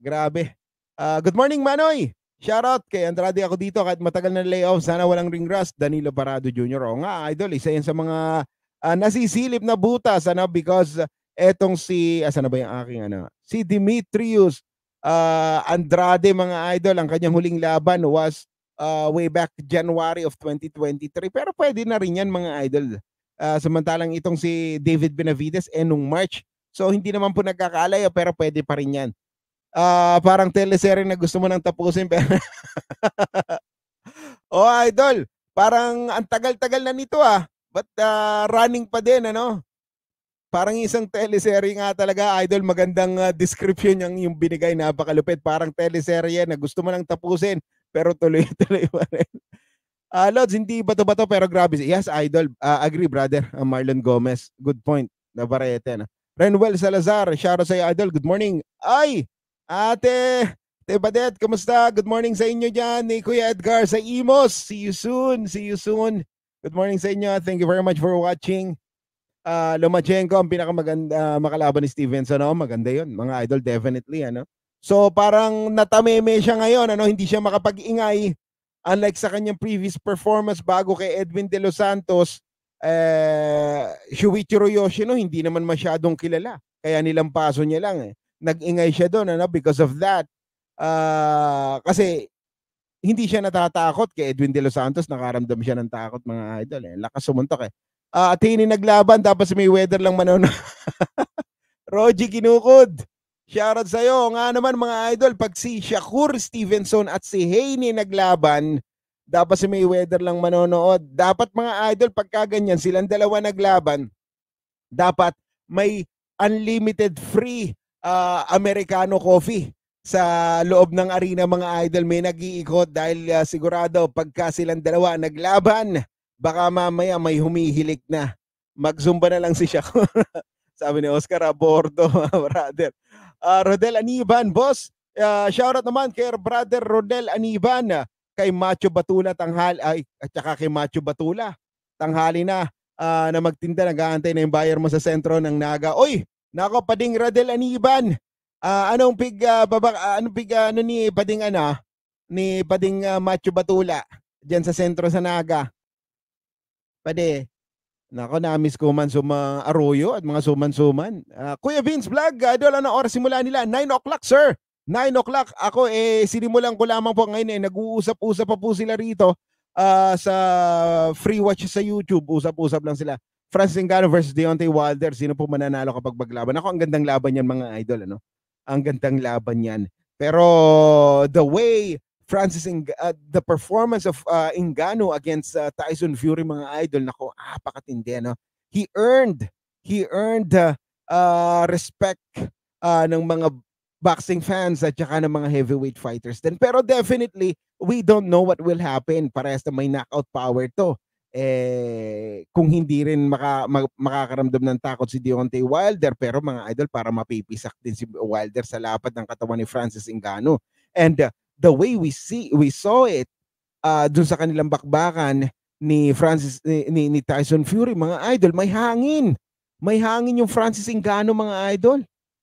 Grabe. Uh, good morning, Manoy! Shoutout kay Andrade ako dito kahit matagal na layoff. Sana walang ring rust. Danilo Barado Jr. O nga, idol, isa yan sa mga uh, nasisilip na butas ano because etong si asa na ba yung aking ano si Demetrius uh, ah, Andrade mga idol ang kanyang huling laban was uh, way back January of 2023 pero pwede na rin yan mga idol uh, samantalang itong si David Benavides eh nung March so hindi naman po nagkakalayo pero pwede pa rin yan uh, parang teleserye na gusto mo nang tapusin *laughs* pero *laughs* oh idol parang ang tagal-tagal na nito ah But uh, running pa din, ano? Parang isang teleserye nga talaga, idol. Magandang uh, description yung, yung binigay. Napakalupit. Parang teleserye na gusto mo lang tapusin, pero tuloy-tuloy *laughs* pa rin. Uh, Lods, hindi bato-bato pero grabe. Yes, idol. Uh, agree, brother. Uh, Marlon Gomez. Good point. Navarete na. Ano? Renwell Salazar. Shoutout sa iyo, idol. Good morning. Ay! Ate! Te Badet, kamusta? Good morning sa inyo dyan. Ni Kuya Edgar sa Imos. See you soon. See you soon. Good morning sa inyo. Thank you very much for watching. Uh, Lomachenko ang pinakamaganda uh, makalaban ni Stevenson. Ano? Maganda yon mga idol. Definitely. Ano? So parang natameme siya ngayon. Ano? Hindi siya makapag-ingay. Unlike sa kanyang previous performance bago kay Edwin De Los Santos, eh, Shuichiro Yoshino hindi naman masyadong kilala. Kaya nilang paso niya lang. Eh. Nag-ingay siya doon ano? because of that. Uh, kasi hindi siya natatakot kay Edwin De Los Santos nakaramdam siya ng takot mga idol eh lakas sumuntok eh uh, ah, Atini naglaban tapos may weather lang manono *laughs* Roji kinukod Shoutout sa'yo. iyo nga naman mga idol pag si Shakur Stevenson at si Haney naglaban dapat si weather lang manonood dapat mga idol pagka ganyan silang dalawa naglaban dapat may unlimited free uh, ah, Americano coffee sa loob ng arena mga idol may nag-iikot dahil uh, sigurado pagka silang dalawa naglaban baka mamaya may humihilik na magzumba na lang si Shakur *laughs* sabi ni Oscar Abordo ah, *laughs* brother uh, Rodel Aniban boss uh, shoutout naman kay brother Rodel Aniban kay Macho Batula tanghal ay at saka kay Macho Batula tanghali na uh, na magtinda nag-aantay na yung buyer mo sa sentro ng Naga oy nako pading Rodel Aniban Uh, anong big uh, ah, babak uh, anong big uh, ah, ano ni Pading ano ni Pading uh, Macho Batula diyan sa sentro sa Naga. Pade. Nako, na-miss ko man suma Arroyo at mga suman-suman. Uh, Kuya Vince Vlog, uh, doon ano oras simula nila? 9 o'clock, sir. 9 o'clock. Ako, eh, sinimulan ko lamang po ngayon. Eh, nag-uusap-usap pa po sila rito uh, sa free watch sa YouTube. Usap-usap lang sila. Francis Ngannou versus Deontay Wilder. Sino po mananalo kapag maglaban? Ako, ang gandang laban yan mga idol. Ano? ang gandang laban niyan. Pero the way Francis Ing- uh, the performance of uh, Ingano against uh, Tyson Fury mga idol nako apakatindi no. He earned he earned uh, uh, respect uh, ng mga boxing fans at saka ng mga heavyweight fighters din. Pero definitely, we don't know what will happen. Parehas na may knockout power to eh, kung hindi rin maka, mag, makakaramdam ng takot si Deontay Wilder, pero mga idol, para mapipisak din si Wilder sa lapad ng katawan ni Francis Ngannou. And uh, the way we see we saw it uh, dun sa kanilang bakbakan ni Francis ni, ni, Tyson Fury, mga idol, may hangin. May hangin yung Francis Ngannou, mga idol.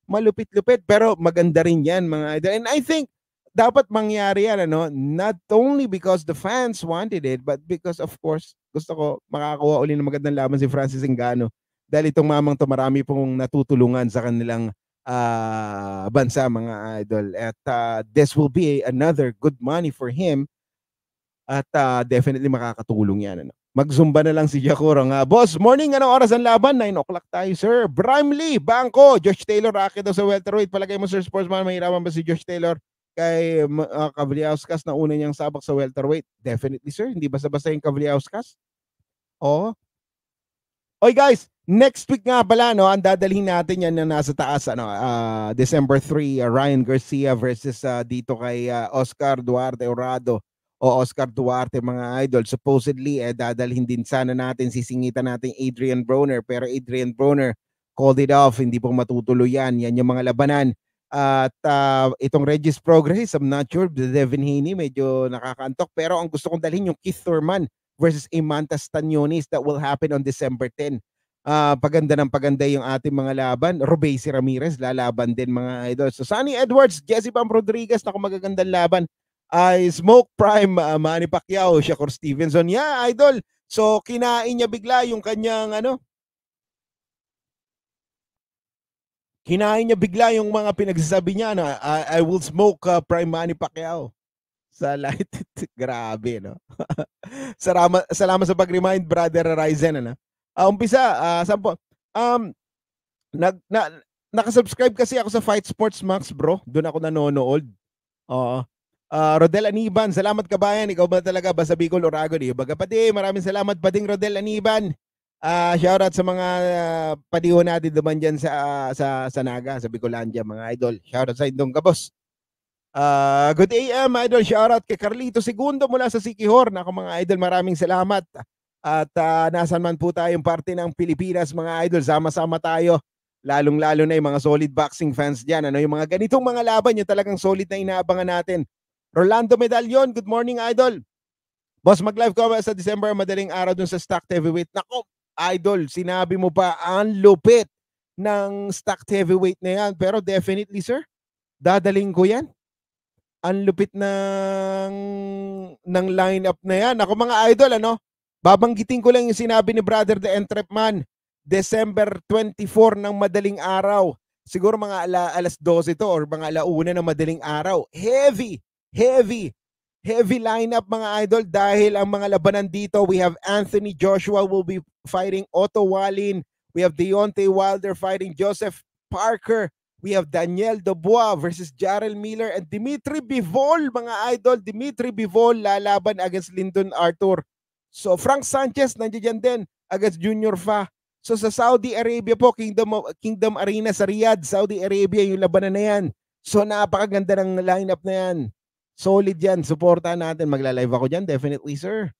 Malupit-lupit, pero maganda rin yan, mga idol. And I think dapat mangyari yan, ano? Not only because the fans wanted it, but because, of course, gusto ko makakuha uli ng magandang laban si Francis Ngannou dahil itong mamang to marami pong natutulungan sa kanilang uh, bansa mga idol at uh, this will be another good money for him at uh, definitely makakatulong yan ano. Magzumba na lang si Jakurong. nga. boss, morning, anong oras ang laban? 9 o'clock tayo, sir. Brimley, Banco, Josh Taylor, akit daw sa welterweight. Palagay mo, sir, sportsman, mahirapan ba si Josh Taylor? kay uh, ah, Cavaliauskas na una niyang sabak sa welterweight. Definitely, sir. Hindi basta-basta yung Cavaliauskas. Oo. Oh. Oy, guys. Next week nga pala, no, ang dadalhin natin yan na nasa taas, ano, uh, December 3, uh, ah, Ryan Garcia versus uh, dito kay uh, Oscar Duarte Orado o Oscar Duarte, mga idol. Supposedly, eh, dadalhin din sana natin, sisingitan natin Adrian Broner, pero Adrian Broner called it off, hindi po matutuloy yan. Yan yung mga labanan at uh, itong Regis Progress, I'm not sure, Devin Haney, medyo nakakantok. Pero ang gusto kong dalhin yung Keith Thurman versus Imanta Stanionis that will happen on December 10. Uh, ah, paganda ng paganda yung ating mga laban. Robesi Ramirez lalaban din mga idol. So Sunny Edwards, Jesse Pam Rodriguez, na magagandang laban. Ay uh, Smoke Prime, uh, Manny Pacquiao, Shakur Stevenson. Yeah, idol. So kinain niya bigla yung kanyang ano, Hinahin niya bigla yung mga pinagsasabi niya na I, I will smoke uh, Prime Manny Pacquiao sa light. *laughs* Grabe, no? *laughs* salamat, salamat sa pag-remind, Brother Ryzen. Ano? Uh, umpisa, uh, ah, sampo. Um, nag, na, nakasubscribe kasi ako sa Fight Sports Max, bro. Doon ako nanonood. Oo. Uh, uh, Rodel Aniban, salamat kabayan. Ikaw ba talaga, basta Bicol Oragon? Ibaga eh, pa di, eh, maraming salamat pa ding Rodel Aniban. Uh, ah, shout out sa mga uh, ah, padiwa natin duman dyan sa, uh, sa, sa Naga, sa Bicolandia, mga idol. Shout out sa Indong Gabos. Uh, good AM, idol. Shout out kay Carlito Segundo mula sa Sikihor. Nako mga idol, maraming salamat. At uh, nasan man po tayong parte ng Pilipinas, mga idol, sama-sama tayo. Lalong-lalo na yung mga solid boxing fans dyan. Ano, yung mga ganitong mga laban, yung talagang solid na inaabangan natin. Rolando Medallion, good morning, idol. Boss, mag-live ko sa December, madaling araw dun sa Stock Heavyweight. Nako, Idol, sinabi mo pa, ang lupit ng stacked heavyweight na yan. Pero definitely, sir, dadaling ko yan. Ang lupit ng, ng lineup na yan. Ako mga idol, ano? Babanggitin ko lang yung sinabi ni Brother The Entrapman. December 24 ng madaling araw. Siguro mga ala, alas 12 to or mga alauna ng madaling araw. Heavy, heavy Heavy lineup mga idol dahil ang mga labanan dito, we have Anthony Joshua will be fighting Otto Wallin. We have Deontay Wilder fighting Joseph Parker. We have Daniel Dubois versus Jarrell Miller and Dimitri Bivol, mga idol. Dimitri Bivol lalaban against Lyndon Arthur. So Frank Sanchez nandiyan din against Junior Fa. So sa Saudi Arabia po, Kingdom, of, Kingdom Arena sa Riyadh, Saudi Arabia yung labanan na yan. So napakaganda ng lineup na yan. Solid yan. Suportahan natin. Magla-live ako dyan. Definitely, sir.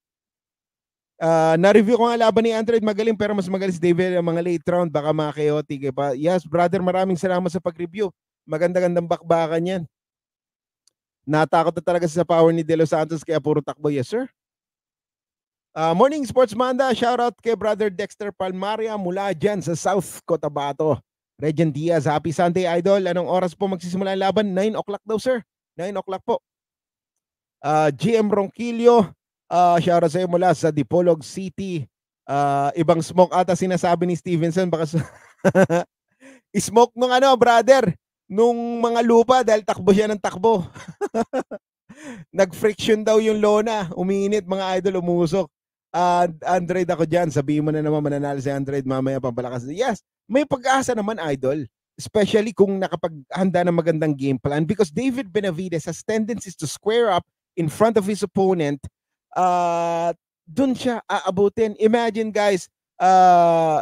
Uh, na-review ko ang laban ni Android. Magaling pero mas magaling si David ang mga late round. Baka mga chaotic. Eh pa. Yes, brother. Maraming salamat sa pag-review. Maganda-gandang bakbakan yan. Natakot na talaga sa power ni De Los Santos kaya puro takbo. Yes, sir. Uh, morning Sports Manda, shout out kay Brother Dexter Palmaria mula dyan sa South Cotabato. Regent Diaz, happy Sunday idol. Anong oras po magsisimula ang laban? 9 o'clock daw sir. 9 o'clock po. Uh, ah, GM Ronquillo, uh, shout out sa mula sa Dipolog City. Uh, ibang smoke ata sinasabi ni Stevenson. Baka *laughs* smoke nung ano, brother, nung mga lupa dahil takbo siya ng takbo. *laughs* Nag-friction daw yung lona. Umiinit, mga idol, umusok. Uh, Android ako dyan. Sabi mo na naman mananalo si Android mamaya pampalakas. Yes, may pag-asa naman, idol especially kung nakapaghanda ng magandang game plan because David Benavides has tendencies to square up in front of his opponent, uh, dun siya aabutin. Imagine guys, uh,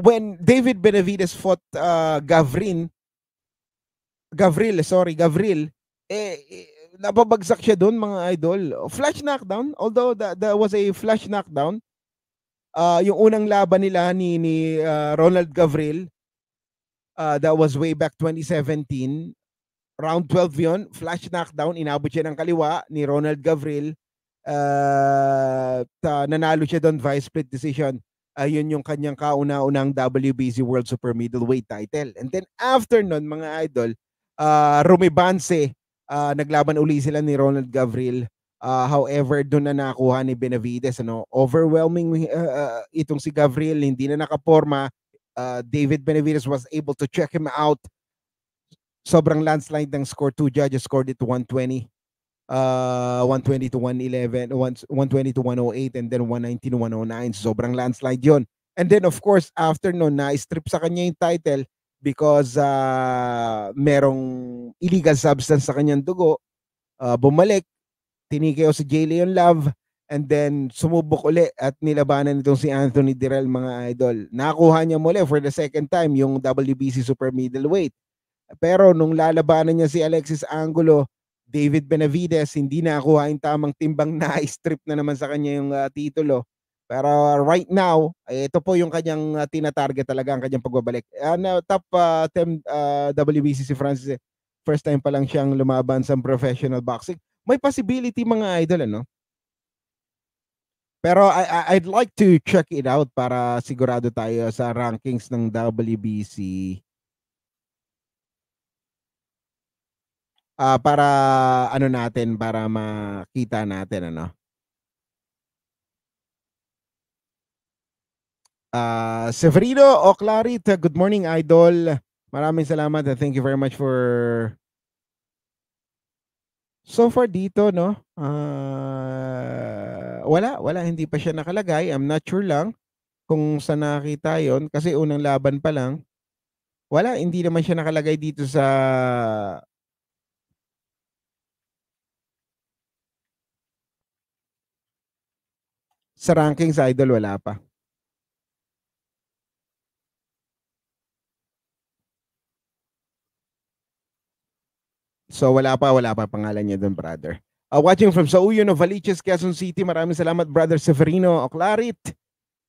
when David Benavides fought uh, Gavrin, Gavril, sorry, Gavril, eh, eh nababagsak siya doon mga idol. Flash knockdown, although that, that was a flash knockdown. Uh, yung unang laban nila ni, ni uh, Ronald Gavril, uh, that was way back 2017 round 12 yon flash knockdown, inabot siya ng kaliwa ni Ronald Gavril. Uh, ta, nanalo siya doon via split decision. Ayun uh, yung kanyang kauna-unang WBC World Super Middleweight title. And then after nun, mga idol, uh, ah, rumibanse, uh, ah, naglaban uli sila ni Ronald Gavril. Uh, however, doon na nakuha ni Benavides. Ano, overwhelming uh, itong si Gavril, hindi na nakaporma. Uh, David Benavides was able to check him out sobrang landslide ng score. Two judges scored it 120. Uh, 120 to 111, 120 to 108, and then 119 to 109. Sobrang landslide yon. And then, of course, after no, na-strip sa kanya yung title because uh, merong illegal substance sa kanyang dugo. Uh, bumalik, tinikeo si Jay Leon Love, and then sumubok uli at nilabanan itong si Anthony Direl, mga idol. Nakuha niya muli for the second time yung WBC Super Middleweight. Pero nung lalabanan niya si Alexis Angulo, David Benavides, hindi na ako yung tamang timbang na *laughs* strip na naman sa kanya yung uh, titulo. Pero ah, right now, eh, ito po yung kanyang uh, tinatarget talaga, ang kanyang pagbabalik. Uh, na, top uh, 10 uh, WBC si Francis, eh, first time pa lang siyang lumaban sa professional boxing. May possibility mga idol, ano? Pero I, I'd like to check it out para sigurado tayo sa rankings ng WBC uh, para ano natin para makita natin ano. Uh, Severino Oclarit, good morning idol. Maraming salamat and thank you very much for So far dito no. Uh, wala, wala hindi pa siya nakalagay. I'm not sure lang kung saan nakita 'yon kasi unang laban pa lang. Wala, hindi naman siya nakalagay dito sa Sa rankings idol, wala pa. So wala pa, wala pa pangalan niya doon, brother. Uh, watching from Sauyo, Novaliches, Quezon City. Maraming salamat, brother Severino Oclarit.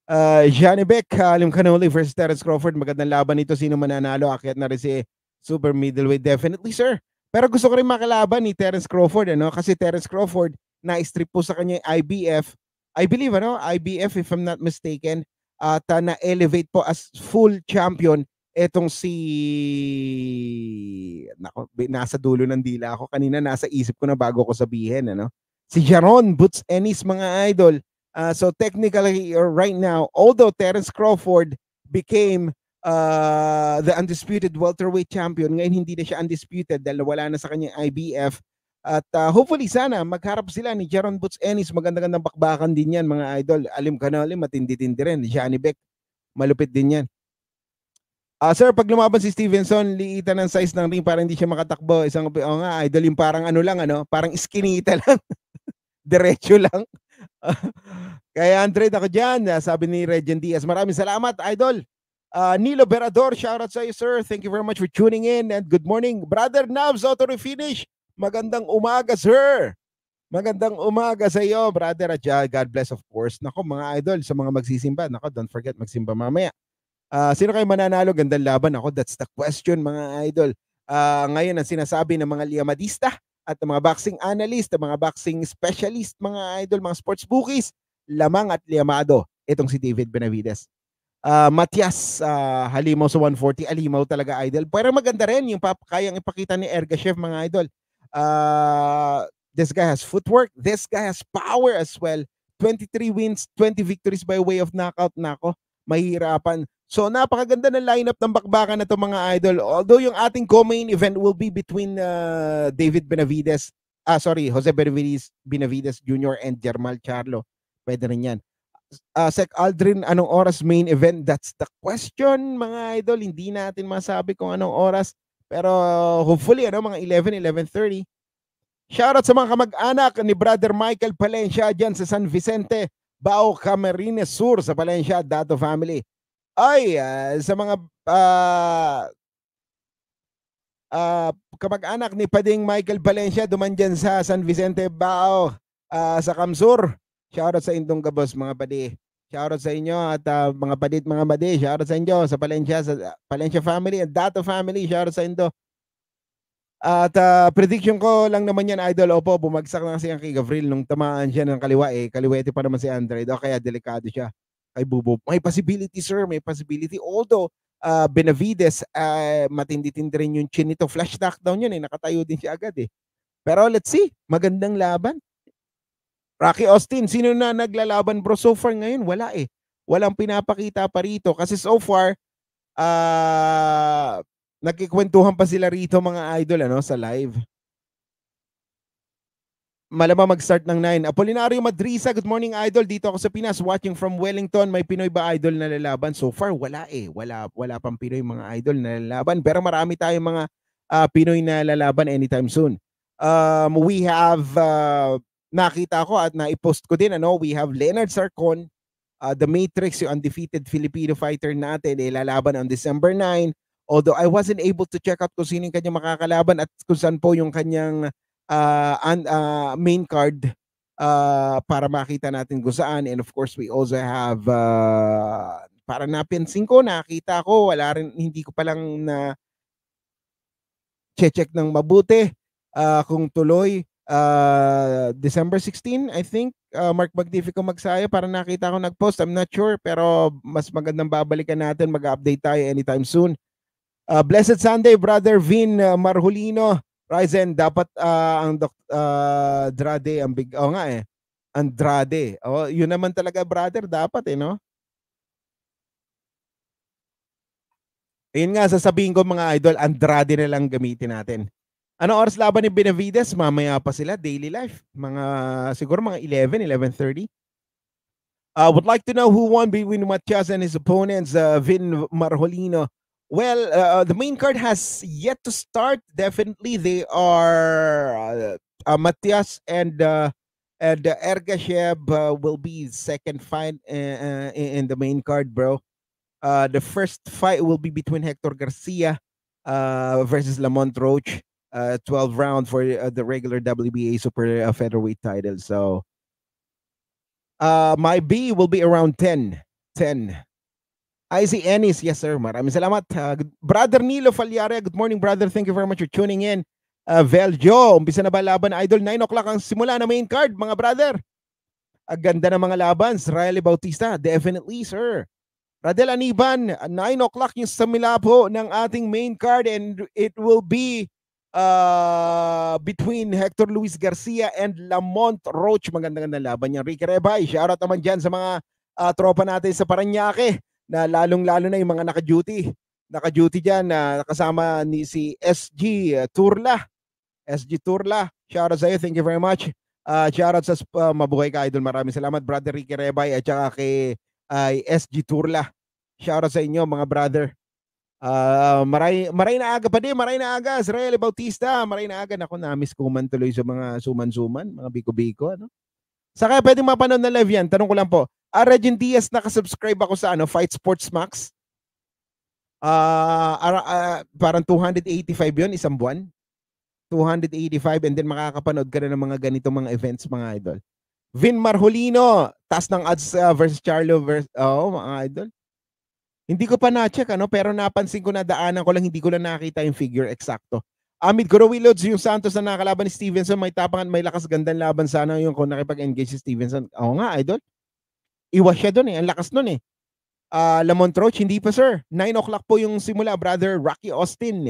Uh, Janibek, Beck, Halim Canoli versus Terence Crawford. Magandang laban ito. Sino mananalo? Akyat na rin si super middleweight. Definitely, sir. Pero gusto ko rin makalaban ni Terence Crawford. Ano? Kasi Terence Crawford, na-strip po sa kanya yung IBF I believe, ano, IBF, if I'm not mistaken, at uh, na-elevate po as full champion etong si nako nasa dulo ng dila ako kanina nasa isip ko na bago ko sabihin ano si Jaron Boots Ennis mga idol uh, so technically or uh, right now although Terence Crawford became uh, the undisputed welterweight champion ngayon hindi na siya undisputed dahil wala na sa kanyang IBF at uh, hopefully sana magharap sila ni Jaron Boots Ennis. Maganda-gandang bakbakan din yan mga idol. Alim ka na ulit, matindi-tindi rin. Johnny Beck, malupit din yan. Uh, sir, pag lumaban si Stevenson, liitan ng size ng ring para hindi siya makatakbo. Isang, oh nga, idol yung parang ano lang, ano, parang skinita *laughs* lang. Diretso lang. *laughs* Kaya Andre, ako dyan. Sabi ni Regent Diaz, maraming salamat, idol. Uh, Nilo Berador, shout out sa iyo, sir. Thank you very much for tuning in and good morning. Brother Navs, auto refinish. Magandang umaga, sir! Magandang umaga sa iyo, brother Ajay. God bless, of course. Nako, mga idol, sa mga magsisimba. Nako, don't forget, magsimba mamaya. Uh, sino kayo mananalo? Gandang laban. Ako, that's the question, mga idol. Uh, ngayon, ang sinasabi ng mga liamadista at ng mga boxing analyst, ng mga boxing specialist, mga idol, mga sports bookies, lamang at liamado. Itong si David Benavides. Uh, Matias uh, Halimaw sa 140, alimaw talaga idol. Pero maganda rin yung pap- kayang ipakita ni Ergashev, mga idol Uh, this guy has footwork. This guy has power as well. 23 wins, 20 victories by way of knockout. Nako, mahirapan. So napakaganda ng lineup ng bakbakan na to mga idol. Although yung ating co-main event will be between uh, David Benavides, ah sorry, Jose Benavides, Benavides Jr. and Jermal Charlo. Pwede rin yan. Uh, Sec Aldrin, anong oras main event? That's the question mga idol. Hindi natin masabi kung anong oras. Pero hopefully, ano, mga 11, 11.30. Shoutout sa mga kamag-anak ni Brother Michael Palencia dyan sa San Vicente, Bao Camarines Sur sa Palencia, Dato Family. Ay, uh, sa mga uh, uh, kamag-anak ni Pading Michael Valencia duman dyan sa San Vicente, Bao, uh, sa Kamsur. Shoutout sa Indong Gabos, mga padi. Shoutout sa inyo at uh, mga badit, mga badi. Shoutout sa inyo, sa Palencia, sa Palencia family at Dato family. Shoutout sa inyo. At uh, prediction ko lang naman yan, Idol. Opo, bumagsak na kasi ang kay Gavril nung tamaan siya ng kaliwa. Eh, kaliwete pa naman si Andrade. O kaya delikado siya kay Bubo. May possibility, sir. May possibility. Although, uh, Benavides, uh, matindi-tindi rin yung chin nito. Flash knockdown yun eh. Nakatayo din siya agad eh. Pero let's see. Magandang laban. Rocky Austin, sino na naglalaban bro? So far ngayon, wala eh. Walang pinapakita pa rito. Kasi so far, uh, nagkikwentuhan pa sila rito mga idol ano, sa live. Malamang mag-start ng 9. Apolinario Madrisa, good morning idol. Dito ako sa Pinas, watching from Wellington. May Pinoy ba idol na lalaban? So far, wala eh. Wala, wala pang Pinoy mga idol na lalaban. Pero marami tayong mga uh, Pinoy na lalaban anytime soon. Um, we have uh, nakita ko at na-post ko din, ano, we have Leonard Sarcon, uh, The Matrix, yung undefeated Filipino fighter natin, eh, lalaban on December 9. Although I wasn't able to check out kung sino yung kanyang makakalaban at kung saan po yung kanyang uh, and, uh, main card uh, para makita natin kung saan. And of course, we also have uh, para napansin ko, nakita ko, wala rin, hindi ko palang na check ng mabuti uh, kung tuloy uh, December 16, I think, uh, Mark Magnifico Magsayo, para nakita ko nag-post. I'm not sure, pero mas magandang babalikan natin. Mag-update tayo anytime soon. Uh, blessed Sunday, Brother Vin Marhulino. Ryzen, dapat uh, ang Dr. Uh, Andrade, ang big, oh nga eh, Andrade. Oh, yun naman talaga, brother, dapat eh, no? Ayun nga, sasabihin ko mga idol, Andrade na lang gamitin natin. Ano oras laban ni Benavides? Mamaya pa sila, daily life. Mga, siguro mga 11, 11.30. I uh, would like to know who won between Matias and his opponents, uh, Vin Marjolino. Well, uh, the main card has yet to start. Definitely, they are uh, uh Matias and uh, and uh, uh will be second fight uh, uh, in the main card, bro. the first fight will be between Hector Garcia versus Lamont Roach. uh, 12 round for uh, the regular WBA super uh, featherweight title. So uh, my B will be around 10. 10. I see Ennis. Yes, sir. Maraming salamat. Uh, brother Nilo Falyare, good morning, brother. Thank you very much for tuning in. Uh, Veljo, umpisa na ba laban, idol? 9 o'clock ang simula na main card, mga brother. Ang ganda ng mga laban. Riley Bautista, definitely, sir. Radel Aniban, 9 o'clock yung samila po ng ating main card and it will be uh, between Hector Luis Garcia and Lamont Roach. Magandang na laban niya. Ricky Rebay, shoutout naman dyan sa mga uh, tropa natin sa Paranaque na lalong-lalo na yung mga naka-duty. Naka-duty dyan ah, na uh, kasama ni si SG uh, Turla. SG Turla, shoutout sa iyo. Thank you very much. Uh, shoutout sa uh, Mabuhay ka Idol. Maraming salamat brother Ricky Rebay at saka kay uh, SG Turla. Shoutout sa inyo mga brother. Uh, maray, maray na aga pa din, maray na aga, Israel eh, Bautista, maray na aga. Naku, na-miss ko man tuloy sa mga suman-suman, mga biko-biko. Ano? Saka pwedeng mapanood na live yan. Tanong ko lang po, ah, Regin Diaz, nakasubscribe ako sa ano, Fight Sports Max. Uh, uh, uh, parang 285 yon isang buwan. 285 and then makakapanood ka na ng mga ganitong mga events mga idol. Vin Marholino, taas ng odds uh, versus Charlo versus oh, mga idol. Hindi ko pa na-check, ano? pero napansin ko na daanan ko lang, hindi ko lang nakita yung figure eksakto. Amit Gorowilods, yung Santos na nakalaban ni Stevenson, may tapang at may lakas gandang laban sana yung kung nakipag-engage si Stevenson. Oo nga, idol. Iwas siya doon eh. Ang lakas noon eh. Uh, Roach, hindi pa sir. 9 o'clock po yung simula, brother Rocky Austin.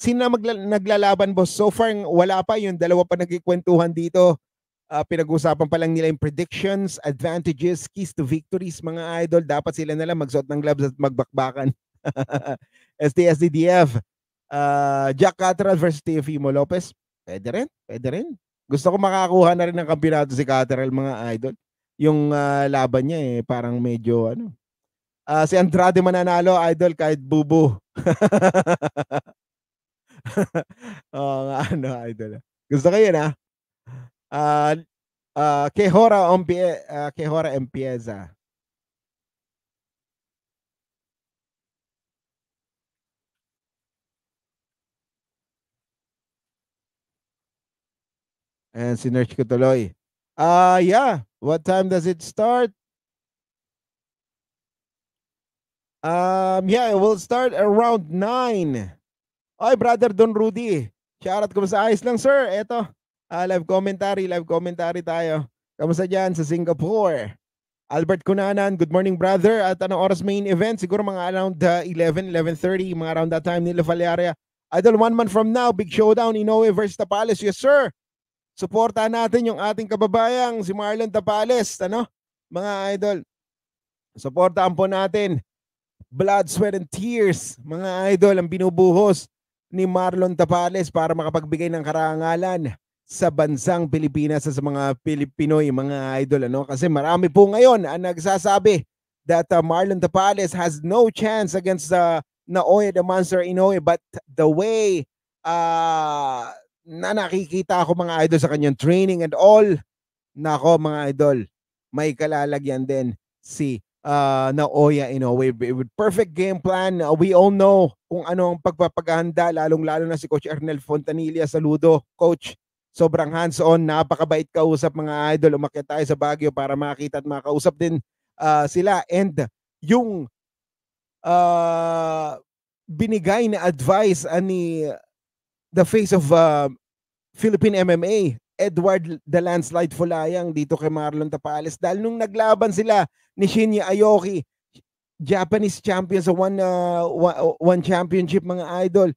Sino na magla- naglalaban boss? So far, wala pa. Yung dalawa pa nagkikwentuhan dito uh, ah, pinag-usapan pa lang nila yung predictions, advantages, keys to victories, mga idol. Dapat sila na lang magsuot ng gloves at magbakbakan. STSDDF. *laughs* Uh, ah, Jack Catterall versus Teofimo Lopez. Pwede rin, pwede rin. Gusto ko makakuha na rin ng kampiyonato si Catterall, mga idol. Yung uh, laban niya eh, parang medyo ano. Uh, si Andrade mananalo, idol, kahit bubo. *laughs* Oo oh, nga, ano, idol. Gusto ko yun, ah. Uh, uh, ¿qué, hora uh, ¿Qué hora empieza? And sinerge ko tuloy. Uh, yeah. What time does it start? Um, yeah, it will start around 9. Oy, brother Don Rudy. Shoutout ko sa ayos lang, sir. Eto, Ah, live commentary, live commentary tayo. Kamusta dyan sa Singapore? Albert Cunanan, good morning brother. At anong oras main event? Siguro mga around uh, 11, 11.30, mga around that time nila Valeria. Idol, one month from now, big showdown, Inoue versus Tapales. Yes sir! Suportahan natin yung ating kababayang si Marlon Tapales, ano? Mga idol, suportahan po natin. Blood, sweat, and tears, mga idol, ang binubuhos ni Marlon Tapales para makapagbigay ng karangalan sa bansang Pilipinas sa mga Pilipinoy, mga idol. Ano? Kasi marami po ngayon ang nagsasabi that uh, Marlon Tapales has no chance against uh, Naoya the Monster Inoue. But the way uh, na nakikita ko mga idol sa kanyang training and all, nako mga idol, may kalalagyan din si uh, Naoya Inoue. With perfect game plan, uh, we all know kung ano ang pagpapaghanda lalong-lalo na si Coach Ernel Fontanilla. Saludo, Coach Sobrang hands-on, napakabait kausap mga idol. Umakyat tayo sa Baguio para makita at makausap din uh, sila. And yung uh, binigay na advice ani ah, the face of uh, Philippine MMA, Edward the Landslide Fulayang dito kay Marlon Tapales. Dahil nung naglaban sila ni Shinya Aoki, Japanese champion sa one, uh, one, one championship mga idol,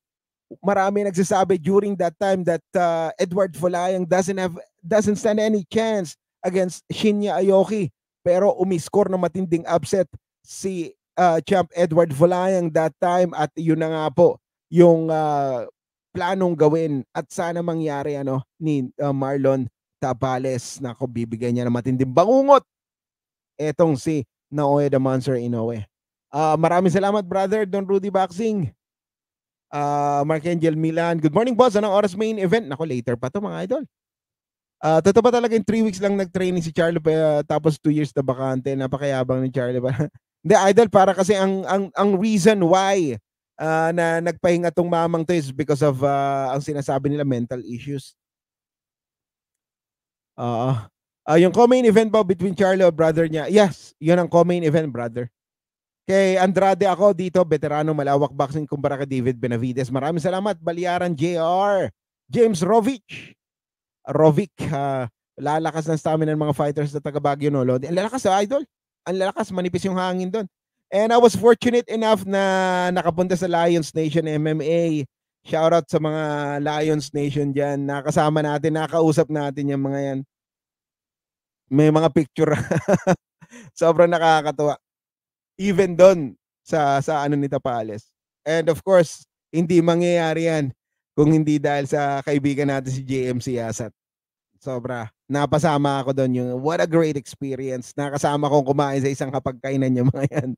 marami nagsasabi during that time that uh, Edward Volayang doesn't have doesn't stand any chance against Shinya Aoki pero umiscore na matinding upset si uh, champ Edward Volayang that time at yun na nga po yung uh, planong gawin at sana mangyari ano ni uh, Marlon Tabales na ako bibigyan niya ng matinding bangungot etong si Naoya the Monster Inoue. Uh, maraming salamat brother Don Rudy Boxing uh, Mark Angel Milan. Good morning, boss. Anong oras main event? Nako, later pa to mga idol. Uh, totoo ba talaga yung 3 weeks lang nag-training si Charlo uh, tapos 2 years na bakante. Napakayabang ni Charlo. *laughs* Hindi, idol, para kasi ang, ang, ang reason why uh, na nagpahinga tong mamang to is because of uh, ang sinasabi nila mental issues. Oo. Uh, uh, yung co-main event ba between Charlo at brother niya? Yes, yun ang co-main event, brother. Kay Andrade ako dito, veterano malawak boxing kumpara kay David Benavides. Maraming salamat, Baliaran JR. James Rovich. Rovic, uh, lalakas ng stamina ng mga fighters sa taga Baguio no, Ang lalakas, uh, idol. Ang lalakas, manipis yung hangin doon. And I was fortunate enough na nakapunta sa Lions Nation MMA. Shoutout sa mga Lions Nation dyan. Nakasama natin, nakausap natin yung mga yan. May mga picture. *laughs* Sobrang nakakatuwa even doon sa sa ano ni Tapales. And of course, hindi mangyayari yan kung hindi dahil sa kaibigan natin si JMC Asat. Sobra. Napasama ako doon yung what a great experience. Nakasama kong kumain sa isang kapagkainan niya *laughs* mga yan.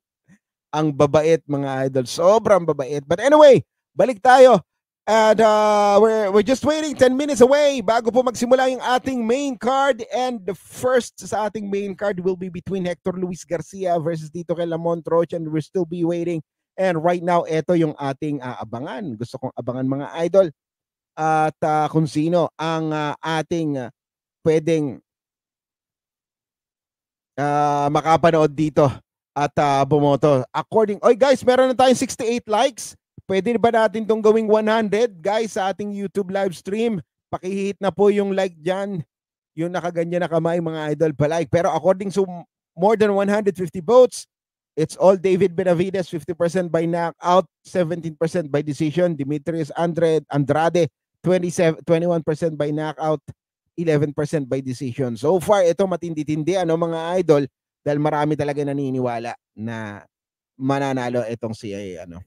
Ang babait mga idol. Sobrang babait. But anyway, balik tayo at uh, we're, we're just waiting 10 minutes away bago po magsimula yung ating main card. And the first sa ating main card will be between Hector Luis Garcia versus dito kay Lamont Roach. And we'll still be waiting. And right now, ito yung ating aabangan. Uh, Gusto kong abangan mga idol. At uh, kung sino ang uh, ating uh, pwedeng uh, makapanood dito at uh, bumoto. According, oy guys, meron na tayong 68 likes. Pwede ba natin tong gawing 100 guys sa ating YouTube live stream? Pakihit na po yung like dyan. Yung nakaganya na kamay mga idol palike. Pero according to more than 150 votes, it's all David Benavides, 50% by knockout, 17% by decision. Demetrius Andre, Andrade, 27, 21% by knockout, 11% by decision. So far, ito matindi-tindi ano mga idol dahil marami talaga naniniwala na mananalo itong si ano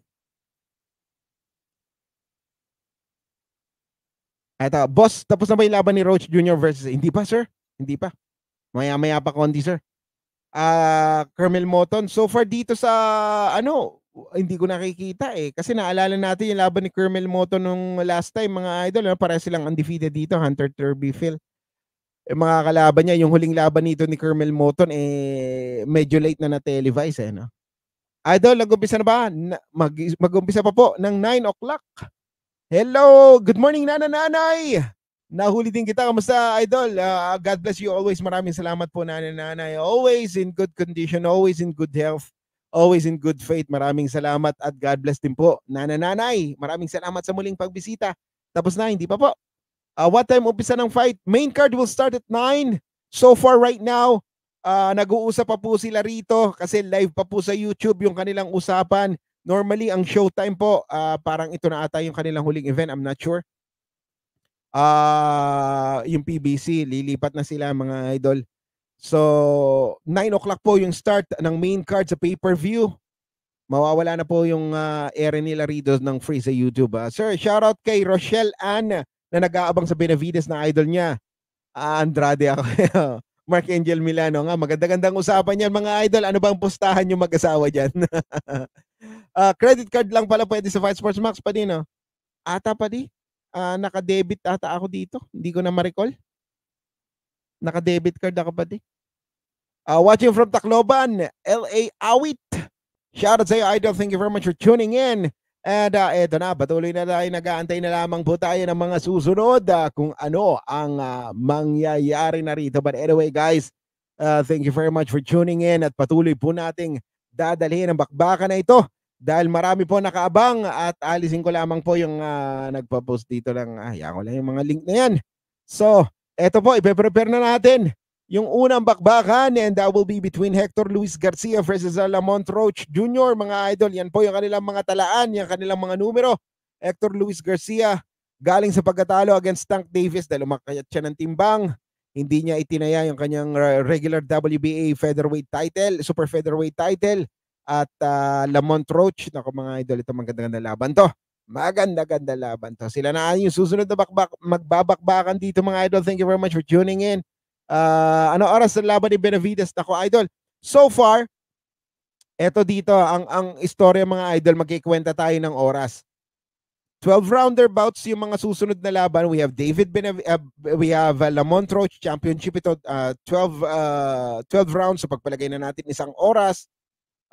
Ito, boss, tapos na ba yung laban ni Roach Jr. versus, hindi pa sir, hindi pa. Maya-maya pa konti sir. Ah, uh, Kermel Moton, so far dito sa, ano, hindi ko nakikita eh. Kasi naalala natin yung laban ni Kermel Moton nung last time, mga idol, ano, para silang undefeated dito, Hunter Turby Phil. Eh, mga kalaban niya, yung huling laban nito ni Kermel Moton, eh, medyo late na na-televise eh, no? Idol, nag-umpisa na ba? Na, mag, mag-umpisa pa po ng 9 o'clock Hello! Good morning, nanay-nanay! Nahuli din kita. Kamusta, idol? Uh, God bless you always. Maraming salamat po, nanay-nanay. Always in good condition, always in good health, always in good faith. Maraming salamat at God bless din po, nanay-nanay. Maraming salamat sa muling pagbisita. Tapos na, hindi pa po. Uh, what time umpisa ng fight? Main card will start at 9. So far right now, uh, nag-uusap pa po sila rito kasi live pa po sa YouTube yung kanilang usapan. Normally, ang showtime po, uh, parang ito na ata yung kanilang huling event. I'm not sure. Uh, yung PBC, lilipat na sila mga idol. So, 9 o'clock po yung start ng main card sa pay-per-view. Mawawala na po yung uh, ere nila rito ng free sa YouTube. Uh, sir, shoutout kay Rochelle Ann na nag-aabang sa Benavides na idol niya. Uh, Andrade ako. *laughs* Mark Angel Milano nga. Maganda-gandang usapan yan mga idol. Ano bang pustahan yung mag-asawa dyan? *laughs* Uh, credit card lang pala pwede sa Fight Sports Max pa din, no? Ah. Ata pa di. Uh, ah, naka-debit ata ako dito. Hindi ko na ma-recall. Naka-debit card ako pa di. Uh, watching from Tacloban, LA Awit. Shout out sa iyo, Idol. Thank you very much for tuning in. And uh, eto na, patuloy na tayo. Nag-aantay na lamang po tayo ng mga susunod uh, kung ano ang uh, mangyayari na rito. But anyway, guys, uh, thank you very much for tuning in at patuloy po nating dadalhin ang bakbakan na ito dahil marami po nakaabang at alisin ko lamang po yung uh, ah, nagpa-post dito lang. Ah, hayaan lang yung mga link na yan. So, eto po, ipe-prepare na natin yung unang bakbakan and that will be between Hector Luis Garcia versus Lamont Roach Jr. Mga idol, yan po yung kanilang mga talaan, yung kanilang mga numero. Hector Luis Garcia galing sa pagkatalo against Tank Davis dahil umakyat siya ng timbang. Hindi niya itinaya yung kanyang ah, regular WBA featherweight title, super featherweight title at uh, ah, Lamont Roach. Naku mga idol, ito maganda-ganda laban to. Maganda-ganda laban to. Sila na yung susunod na bakbak, magbabakbakan dito mga idol. Thank you very much for tuning in. Uh, ano oras ng laban ni Benavides? Naku idol, so far, eto dito ang ang istorya mga idol, magkikwenta tayo ng oras. 12 rounder bouts yung mga susunod na laban. We have David Benav- uh, we have uh, Lamont Roach championship ito uh, 12 uh, 12 rounds so pagpalagay na natin isang oras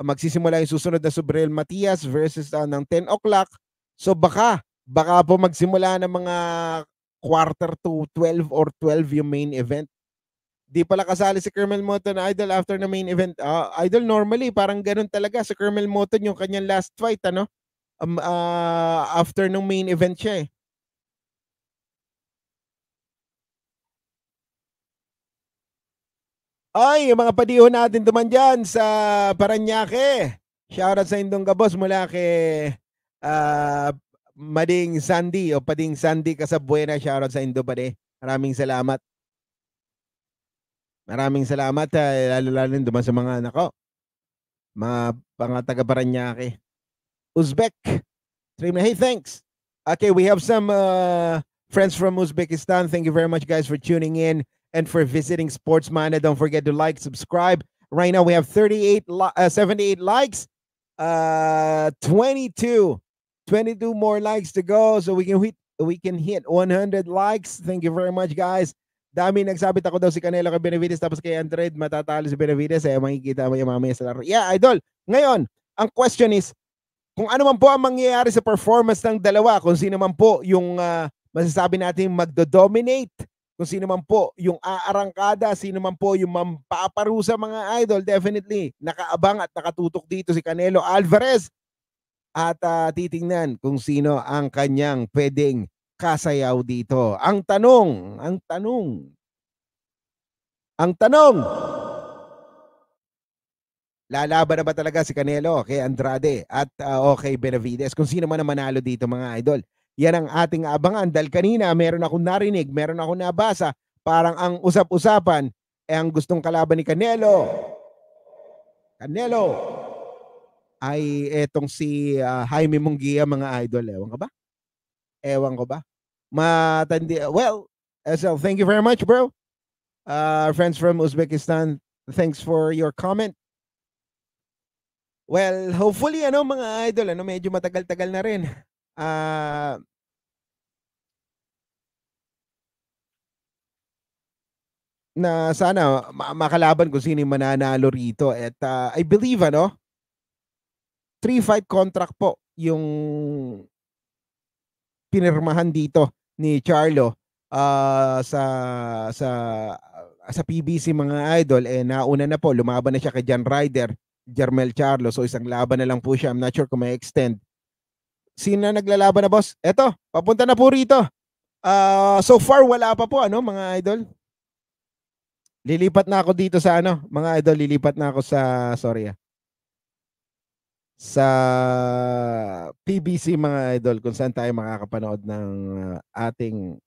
magsisimula yung susunod na Subrel Matias versus uh, ng 10 o'clock. So baka, baka po magsimula ng mga quarter to 12 or 12 yung main event. Di pala kasali si Kermel Moton Idol after na main event. Uh, Idol normally, parang ganun talaga. Si Kermel Moton yung kanyang last fight, ano? Um, uh, after ng main event siya eh. Ay, yung mga padihon natin duman dyan sa Paranaque. Shoutout sa Indong Gabos mula kay uh, Mading Sandy o Pading Sandy Kasabuena. Shoutout sa Indo Pade. Maraming salamat. Maraming salamat uh, lalo lalo duman sa mga anak ko. Mga taga Paranaque. Uzbek. Stream na. Hey, thanks. Okay, we have some uh, friends from Uzbekistan. Thank you very much guys for tuning in and for visiting Sports Minda. Don't forget to like, subscribe. Right now we have 38 li- uh, 78 likes. Uh 22 22 more likes to go so we can hit we can hit 100 likes. Thank you very much guys. Dami nagsabit ako daw si Canelo kay Benavides tapos kay Andrade matatalo si Benavides eh makikita mo yung mamaya sa laro. Yeah, idol. Ngayon, ang question is kung ano man po ang mangyayari sa performance ng dalawa, kung sino man po yung uh, masasabi natin magdo-dominate kung sino man po yung aarangkada, sino man po yung mampaparusa mga idol, definitely nakaabang at nakatutok dito si Canelo Alvarez. At uh, titingnan kung sino ang kanyang pwedeng kasayaw dito. Ang tanong, ang tanong, ang tanong, lalaban na ba talaga si Canelo kay Andrade at uh, okay Benavides? Kung sino man ang manalo dito mga idol, yan ang ating abangan dahil kanina meron akong narinig, meron akong nabasa, parang ang usap-usapan ay eh, ang gustong kalaban ni Canelo. Canelo ay etong si uh, Jaime Munguia mga idol. Ewan ka ba? Ewan ko ba? Matandi. Well, eh, SL, thank you very much, bro. Uh, friends from Uzbekistan, thanks for your comment. Well, hopefully, ano mga idol, ano, medyo matagal-tagal na rin uh, na sana makalaban kung sino yung mananalo rito. At uh, I believe, ano, three-fight contract po yung pinirmahan dito ni Charlo uh, sa sa sa PBC mga idol eh nauna na po lumaban na siya kay John Ryder, Jermel Charlo so isang laban na lang po siya I'm not sure kung may extend Sino na naglalaban na boss? Eto, papunta na po rito. Uh, so far, wala pa po, ano, mga idol? Lilipat na ako dito sa ano, mga idol, lilipat na ako sa, sorry ah, sa PBC mga idol kung saan tayo makakapanood ng uh, ating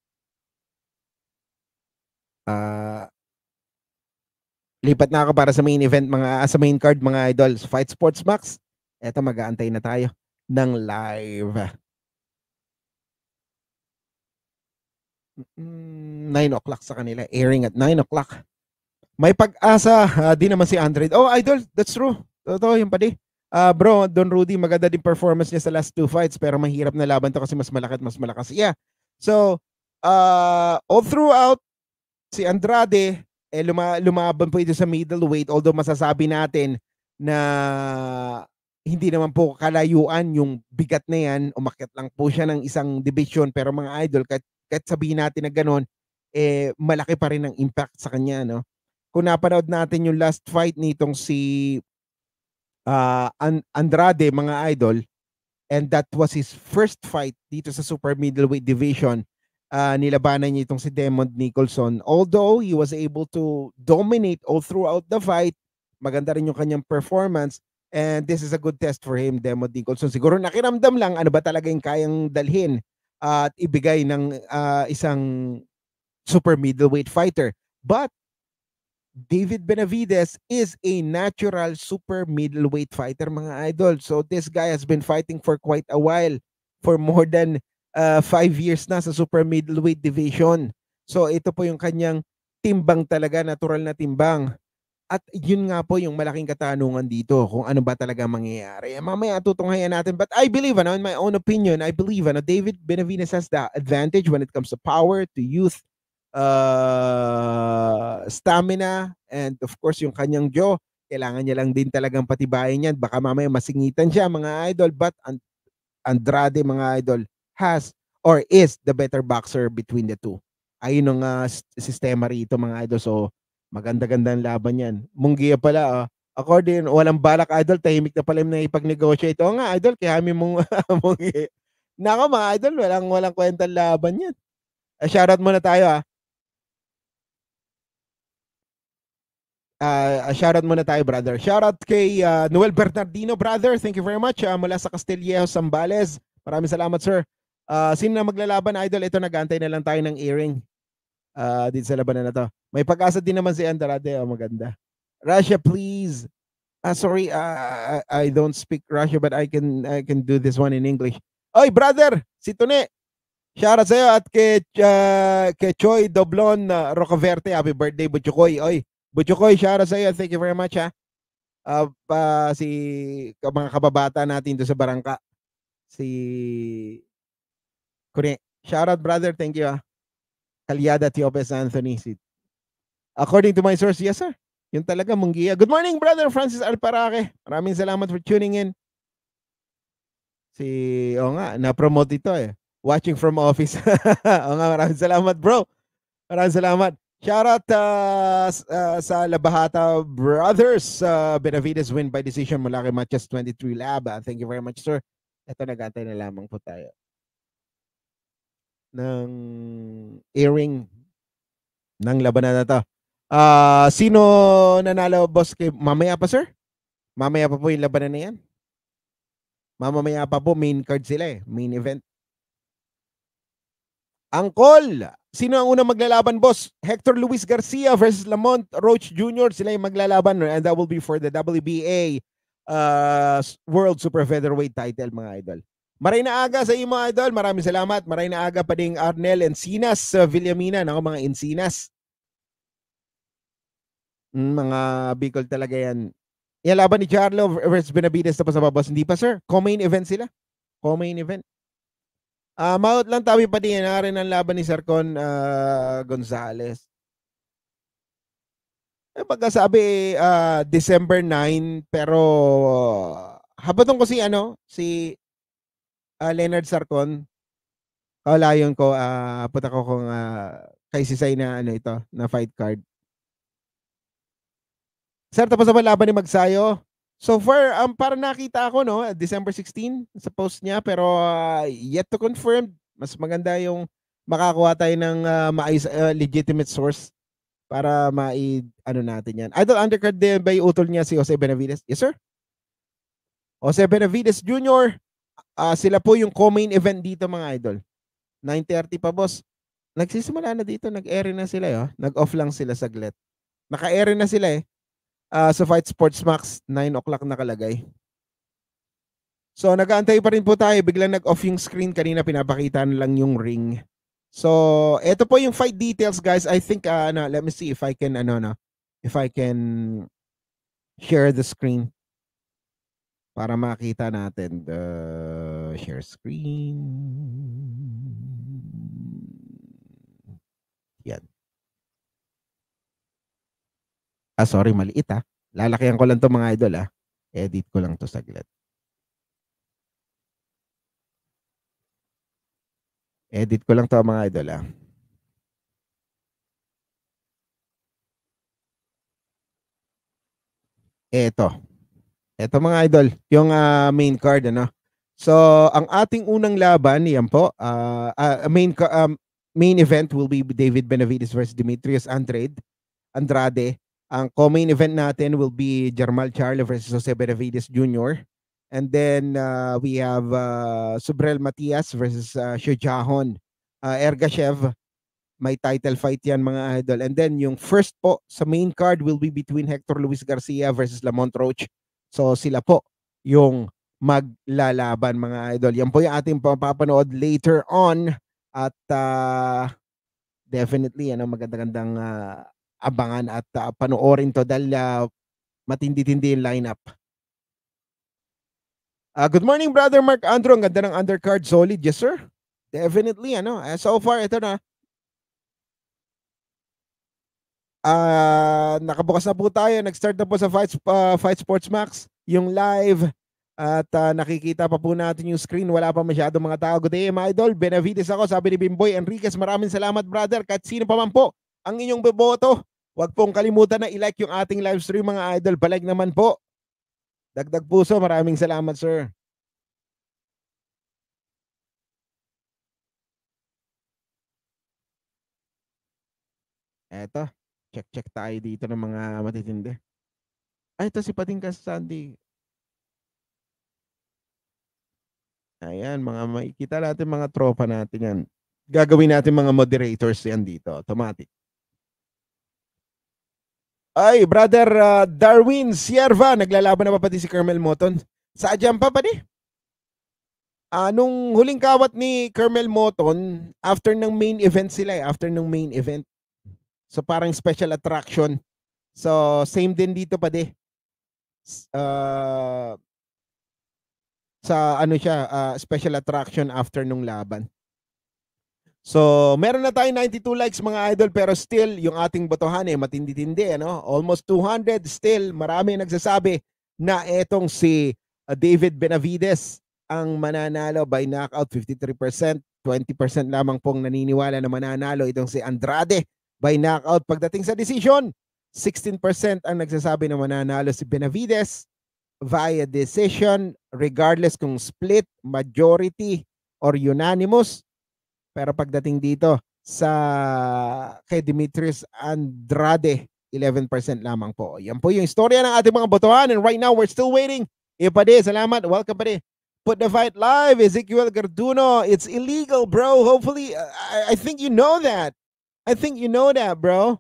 uh, lipat na ako para sa main event mga uh, sa main card mga idol. Fight Sports Max. Eto mag-aantay na tayo ng live. 9 mm, o'clock sa kanila. Airing at 9 o'clock. May pag-asa. Uh, di naman si Andre. Oh, Idol, that's true. Totoo yung padi. Uh, ah, bro, Don Rudy, maganda din performance niya sa last two fights pero mahirap na laban to kasi mas malaki at mas malakas. Yeah. So, uh, all throughout, si Andrade, eh, luma lumaban po ito sa middleweight although masasabi natin na hindi naman po kalayuan yung bigat na yan, umakyat lang po siya ng isang division pero mga idol kahit, kahit sabihin natin na ganun, eh malaki pa rin ang impact sa kanya no. Kung napanood natin yung last fight nitong si uh, Andrade mga idol and that was his first fight dito sa super middleweight division uh, nilabanan niya itong si Demond Nicholson. Although he was able to dominate all throughout the fight, maganda rin yung kanyang performance, And this is a good test for him, Demo So Siguro nakiramdam lang ano ba talaga yung kayang dalhin at ibigay ng uh, isang super middleweight fighter. But David Benavides is a natural super middleweight fighter, mga idol. So this guy has been fighting for quite a while, for more than uh, five years na sa super middleweight division. So ito po yung kanyang timbang talaga, natural na timbang. At yun nga po yung malaking katanungan dito kung ano ba talaga mangyayari. Eh, mamaya tutunghayan natin. But I believe, ano, in my own opinion, I believe, ano, David Benavides has the advantage when it comes to power, to youth, uh, stamina, and of course yung kanyang jaw. Kailangan niya lang din talagang patibayin yan. Baka mamaya masingitan siya mga idol. But and Andrade mga idol has or is the better boxer between the two. Ayun ang uh, sistema rito mga idol. So Maganda-ganda ang laban yan. Munggia pala, oh. Ah. According, walang balak, idol. Tahimik na pala yung naipag-negotiate. Oo nga, idol. Kaya kami mong, munggia. Nako, mga idol. Walang, walang kwentang laban yan. Uh, shoutout muna tayo, ah. uh, shoutout muna tayo, brother. Shoutout kay uh, Noel Bernardino, brother. Thank you very much. Uh, mula sa Castillejo, Sambales. Maraming salamat, sir. Uh, sino na maglalaban, idol? Ito, nagantay na lang tayo ng earring uh, ah, dito sa labanan na to. May pag-asa din naman si Andrade. Oh, maganda. Russia, please. Ah, sorry, uh, I don't speak Russia but I can I can do this one in English. Oy, brother, si Tune. Shout out sa'yo at kay, uh, kay Choy Doblon uh, Rocaverte. Happy birthday, Butchukoy. Oy, Butchukoy, shout out sa'yo. Thank you very much, ha. Uh, uh, si mga kababata natin do sa barangka. Si Kune. Shout out, brother. Thank you, ha. Kalyada Tiopes Anthony. According to my source, yes sir. Yun talaga, Mungia. Good morning, brother Francis Alparake. Maraming salamat for tuning in. Si, o oh nga, na-promote ito eh. Watching from office. *laughs* o nga, maraming salamat bro. Maraming salamat. Shoutout uh, uh, sa Labahata Brothers. Uh, Benavides win by decision mula kay Matches 23 Lab. Uh, thank you very much, sir. Ito, nagantay na lamang po tayo ng airing ng labanan na to. Uh, sino nanalo, boss? Kay, mamaya pa, sir? Mamaya pa po yung labanan na yan. Mamamaya pa po, main card sila eh. Main event. Angkol! Sino ang unang maglalaban, boss? Hector Luis Garcia versus Lamont Roach Jr. Sila yung maglalaban and that will be for the WBA uh, ah, World Super Featherweight title, mga idol. Maray na aga sa imo, Idol. Maraming salamat. Maray na aga pa ding Arnel Encinas sa uh, Villamina. Nako, mga Encinas. Mm, mga Bicol talaga yan. Yan laban ni Charlo versus Benavides tapos sa babas. Hindi pa, sir. Co-main event sila. Co-main event. Uh, ah, maut lang tabi pa din. Nakarin ang laban ni Sarcon uh, ah, Gonzales. Eh, pagkasabi, uh, December 9, pero uh, habang ko si, ano, si uh, Leonard Sarcon, kaulayon ah, ko, uh, ah, puta ko kung uh, kay Sisay na ano ito, na fight card. Sir, tapos na ba laban ni Magsayo? So far, um, para nakita ako, no, December 16 sa post niya, pero uh, yet to confirm, mas maganda yung makakuha tayo ng uh, maayos, uh, legitimate source para mai ano natin yan. Idol undercard din ba yung utol niya si Jose Benavides? Yes, sir? Jose Benavides Jr. Uh, sila po yung co-main event dito mga idol. 9.30 pa boss. Nagsisimula na dito, nag-air na sila. Eh, oh. Nag-off lang sila saglit. Naka-air na sila eh. Uh, sa Fight Sports Max, 9 o'clock nakalagay. So nag-aantay pa rin po tayo. Biglang nag-off yung screen. Kanina pinapakita lang yung ring. So, ito po yung fight details guys. I think, uh, ano, let me see if I can, ano, no, if I can share the screen para makita natin the uh, share screen. Yan. Ah, sorry, maliit ah. Lalakihan ko lang to mga idol ah. Edit ko lang to saglit. Edit ko lang to mga idol ah. Eto. Ito mga idol, yung uh, main card ano. So, ang ating unang laban, yan po, uh, uh, main um, main event will be David Benavides versus Demetrius Andrade. Andrade. Ang co-main event natin will be Jermal Charlo versus Jose Benavides Jr. And then uh, we have uh, Subrel Matias versus uh, Shujahon. Uh, Ergashev, may title fight yan mga idol. And then yung first po sa main card will be between Hector Luis Garcia versus Lamont Roach So sila po yung maglalaban mga idol. Yan po yung ating papapanood later on at uh, definitely ano magagandang uh, abangan at uh, panoorin to dahil uh, matindi-tindi yung lineup. Uh, good morning, Brother Mark Andrew. Ang ganda ng undercard. Solid. Yes, sir. Definitely, ano. Uh, so far, ito na. Uh, nakabukas na po tayo. Nag-start na po sa Fight, uh, Fight Sports Max, yung live. At uh, nakikita pa po natin yung screen. Wala pa masyado mga tao. Good day, mga idol. Benavides ako, sabi ni Bimboy Enriquez. Maraming salamat, brother. Kahit sino pa man po ang inyong beboto. Huwag pong kalimutan na i-like yung ating live stream, mga idol. Palag naman po. Dagdag puso. Maraming salamat, sir. Eto. Check-check tayo dito ng mga matitindi. Ay, ah, ito si Patingkas Sandy. Ayan, mga makikita natin mga tropa natin yan. Gagawin natin mga moderators yan dito, automatic. Ay, brother uh, Darwin Sierva, naglalaban na pa pati si Carmel Moton. Sa Adyam pa pa di? Uh, ah, huling kawat ni Carmel Moton, after ng main event sila eh, after ng main event, So parang special attraction. So same din dito pa de. Uh, ah, sa ano siya, uh, special attraction after nung laban. So, meron na tayong 92 likes mga idol pero still yung ating botohan eh matindi-tindi ano. Almost 200 still marami nagsasabi na etong si ah, David Benavides ang mananalo by knockout 53%, 20% lamang pong naniniwala na mananalo itong si Andrade by knockout. Pagdating sa decision, 16% ang nagsasabi na mananalo si Benavides via decision regardless kung split, majority, or unanimous. Pero pagdating dito sa kay Demetrius Andrade, 11% lamang po. Yan po yung istorya ng ating mga botohan. And right now, we're still waiting. Ipade, salamat. Welcome, pade. Put the fight live, Ezekiel Garduno. It's illegal, bro. Hopefully, I, I think you know that. I think you know that, bro.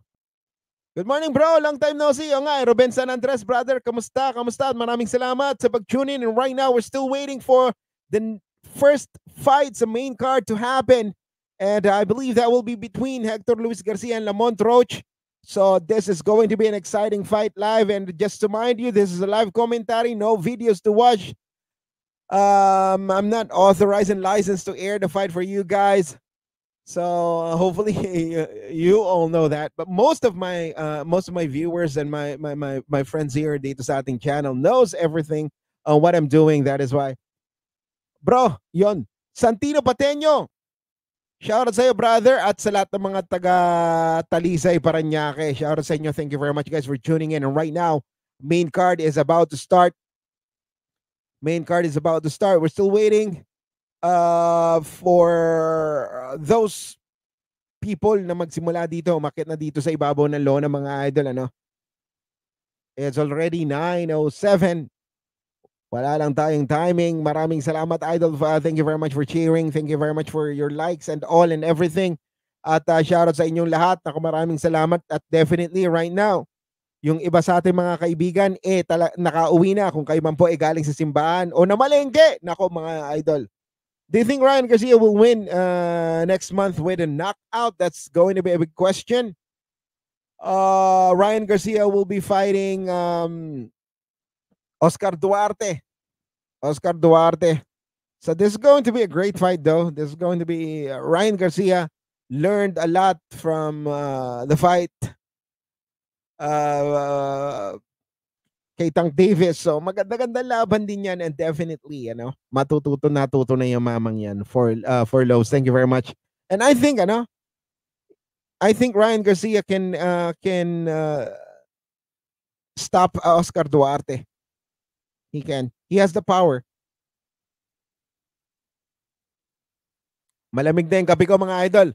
Good morning, bro. Long time no see. yung nga, eh, Ruben San Andres, brother. Kamusta? Kamusta? Maraming salamat sa pag-tune in. And right now, we're still waiting for the first fight the main card to happen. And I believe that will be between Hector Luis Garcia and Lamont Roach. So this is going to be an exciting fight live. And just to remind you, this is a live commentary. No videos to watch. Um, I'm not authorized and licensed to air the fight for you guys. So uh, hopefully *laughs* you all know that. But most of my uh, most of my viewers and my my my, my friends here dito the ating channel knows everything on what I'm doing. That is why, bro, yon Santino Pateño. Shout out sa iyo, brother, at sa lahat ng mga taga Talisay, Paranaque. Shout out sa inyo. Thank you very much, guys, for tuning in. And right now, main card is about to start. Main card is about to start. We're still waiting. uh, for those people na magsimula dito, umakit na dito sa ibabaw ng law ng mga idol, ano? It's already 9.07. Wala lang tayong timing. Maraming salamat, Idol. Uh, thank you very much for cheering. Thank you very much for your likes and all and everything. At uh, shoutout sa inyong lahat. Ako maraming salamat. At definitely right now, yung iba sa ating mga kaibigan, eh, tala- nakauwi na. Kung kayo man po, eh, galing sa simbahan o namalengke. Nako, mga idol Do you think Ryan Garcia will win uh, next month with a knockout? That's going to be a big question. Uh, Ryan Garcia will be fighting um, Oscar Duarte. Oscar Duarte. So this is going to be a great fight, though. This is going to be uh, Ryan Garcia learned a lot from uh, the fight. Uh, kay Tang Davis. So maganda-ganda laban din yan and definitely, ano, matututo natuto na yung mamang yan for, uh, for Lowe's. Thank you very much. And I think, ano, I think Ryan Garcia can uh, can uh, stop uh, Oscar Duarte. He can. He has the power. Malamig din yung ko mga idol.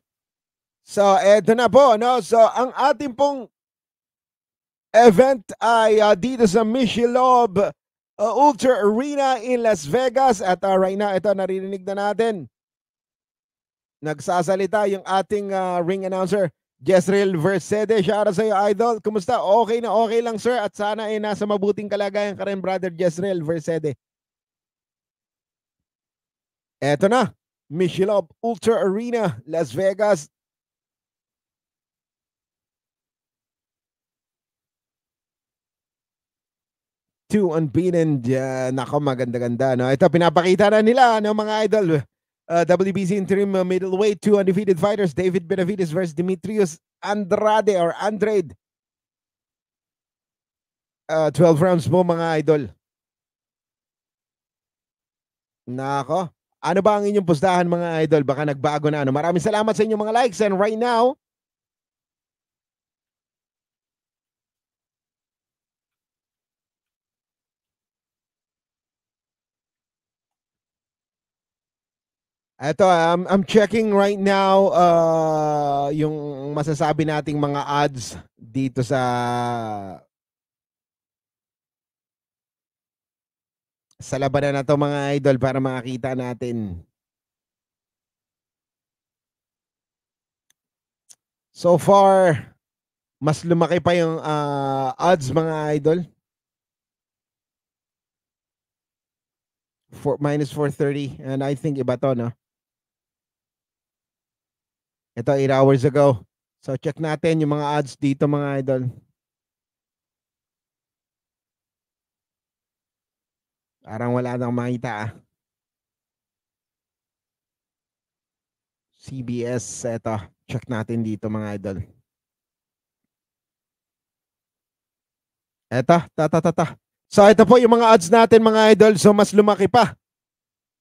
So, eto na po. No? So, ang ating pong event ay uh, dito sa Michelob uh, ah, Ultra Arena in Las Vegas. At uh, right now, ito naririnig na natin. Nagsasalita yung ating uh, ring announcer, Jezreel Versede. Shout out sa iyo, Idol. Kumusta? Okay na okay lang, sir. At sana ay eh, nasa mabuting kalagayan ka rin, brother Jezreel Versede. Eto na, Michelob Ultra Arena, Las Vegas, two unbeaten. Uh, nako, maganda-ganda. No? Ito, pinapakita na nila, no, mga idol. Uh, WBC interim uh, middleweight, two undefeated fighters, David Benavides versus Demetrius Andrade or Andrade. Uh, 12 rounds mo, mga idol. Nako. Ano ba ang inyong pustahan, mga idol? Baka nagbago na. Ano? Maraming salamat sa inyong mga likes. And right now, Ito, um, I'm checking right now uh, yung masasabi nating mga odds dito sa sa labanan na to mga idol para makakita natin. So far, mas lumaki pa yung uh, odds mga idol. Four, minus 430 and I think iba to, no? Ito, 8 hours ago. So, check natin yung mga ads dito, mga idol. Parang wala nang makita, ah. CBS, eto. Check natin dito, mga idol. Eto, ta, ta, ta, ta. So, ito po yung mga ads natin, mga idol. So, mas lumaki pa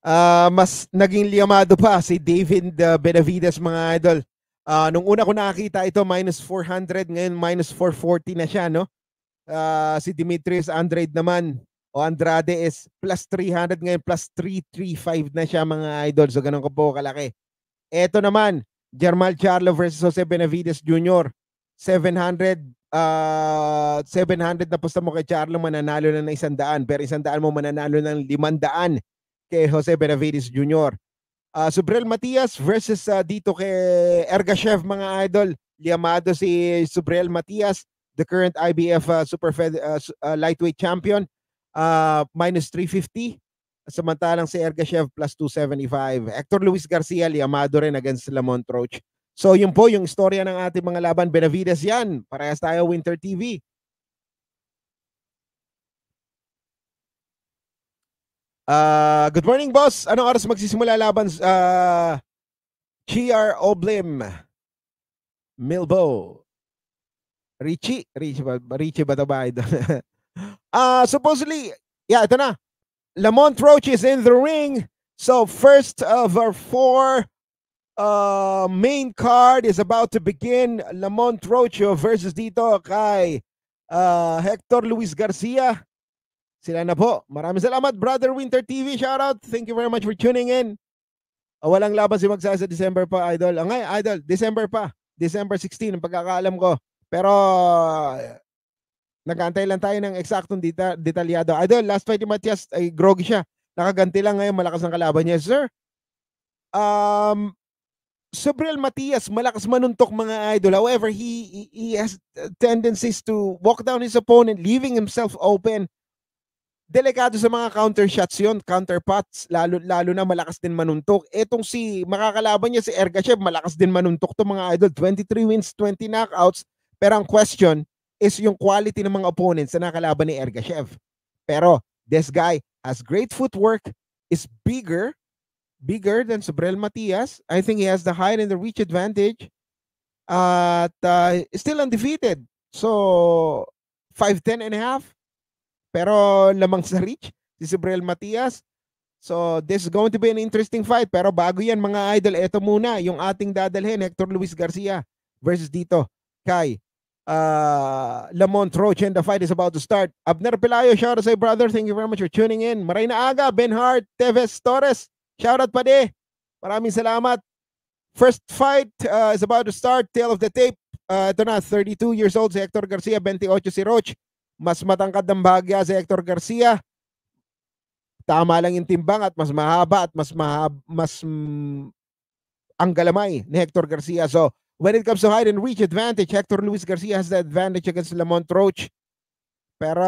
uh, mas naging liamado pa si David uh, Benavides mga idol. Uh, nung una ko nakakita ito, minus 400, ngayon minus 440 na siya, no? Uh, si Dimitris Andrade naman, o Andrade is plus 300, ngayon plus 335 na siya mga idol. So ganun ko po kalaki. Ito naman, Jermal Charlo versus Jose Benavides Jr. 700, uh, 700 na pusta mo kay Charlo, mananalo na ng 100. Pero 100 mo mananalo ng 500 kay Jose Benavides Jr. Uh, ah, Subrel Matias versus uh, dito kay Ergashev mga idol. Liamado si Subrel Matias, the current IBF uh, ah, Super Fed, uh, uh, Lightweight Champion, uh, minus 350. Samantalang si Ergashev plus 275. Hector Luis Garcia, liamado rin against Lamont Roach. So yun po yung istorya ng ating mga laban. Benavides yan. Parehas tayo Winter TV. Uh, good morning, boss. Anong oras magsisimula laban? Uh, GR Oblim. Milbo. Richie. Richie ba, Richie ba ba? uh, *laughs* supposedly, yeah, ito na. Lamont Roach is in the ring. So first of our four uh, main card is about to begin. Lamont Roach versus dito kay uh, Hector Luis Garcia. Sila na po. Maraming salamat, Brother Winter TV. Shoutout. Thank you very much for tuning in. O, ah, walang laban si Magsa sa December pa, Idol. O ah, ngayon, Idol, December pa. December 16, ang pagkakaalam ko. Pero, nagkaantay lang tayo ng eksaktong deta- detalyado. Idol, last fight ni Matias, ay groggy siya. Nakaganti lang ngayon, malakas ang kalaban niya. Sir, um, Sobrel Matias, malakas manuntok mga idol. However, he, he, he has tendencies to walk down his opponent, leaving himself open delikado sa mga counter shots yon, counter pots, lalo lalo na malakas din manuntok. Etong si makakalaban niya si Ergachev, malakas din manuntok to mga idol. 23 wins, 20 knockouts. Pero ang question is yung quality ng mga opponents na nakalaban ni Ergachev. Pero this guy has great footwork, is bigger, bigger than Sobrel Matias. I think he has the height and the reach advantage. At uh, still undefeated. So 5'10 and a half pero lamang sa reach, si Sabriel Matias. So, this is going to be an interesting fight. Pero bago yan, mga idol, eto muna yung ating dadalhin, Hector Luis Garcia versus dito kay uh, Lamont Roach. And the fight is about to start. Abner Pelayo, shout out sa brother. Thank you very much for tuning in. Maray na aga, Ben Hart, Teves Torres. Shout out pa di. Maraming salamat. First fight uh, is about to start. Tale of the tape. Uh, ito na, 32 years old si Hector Garcia, 28 si Roach. Mas matangkad ng bahagya si Hector Garcia. Tama lang yung timbang at mas mahaba at mas mahab, mas mm, ang galamay ni Hector Garcia. So, when it comes to height and reach advantage, Hector Luis Garcia has the advantage against Lamont Roach. Pero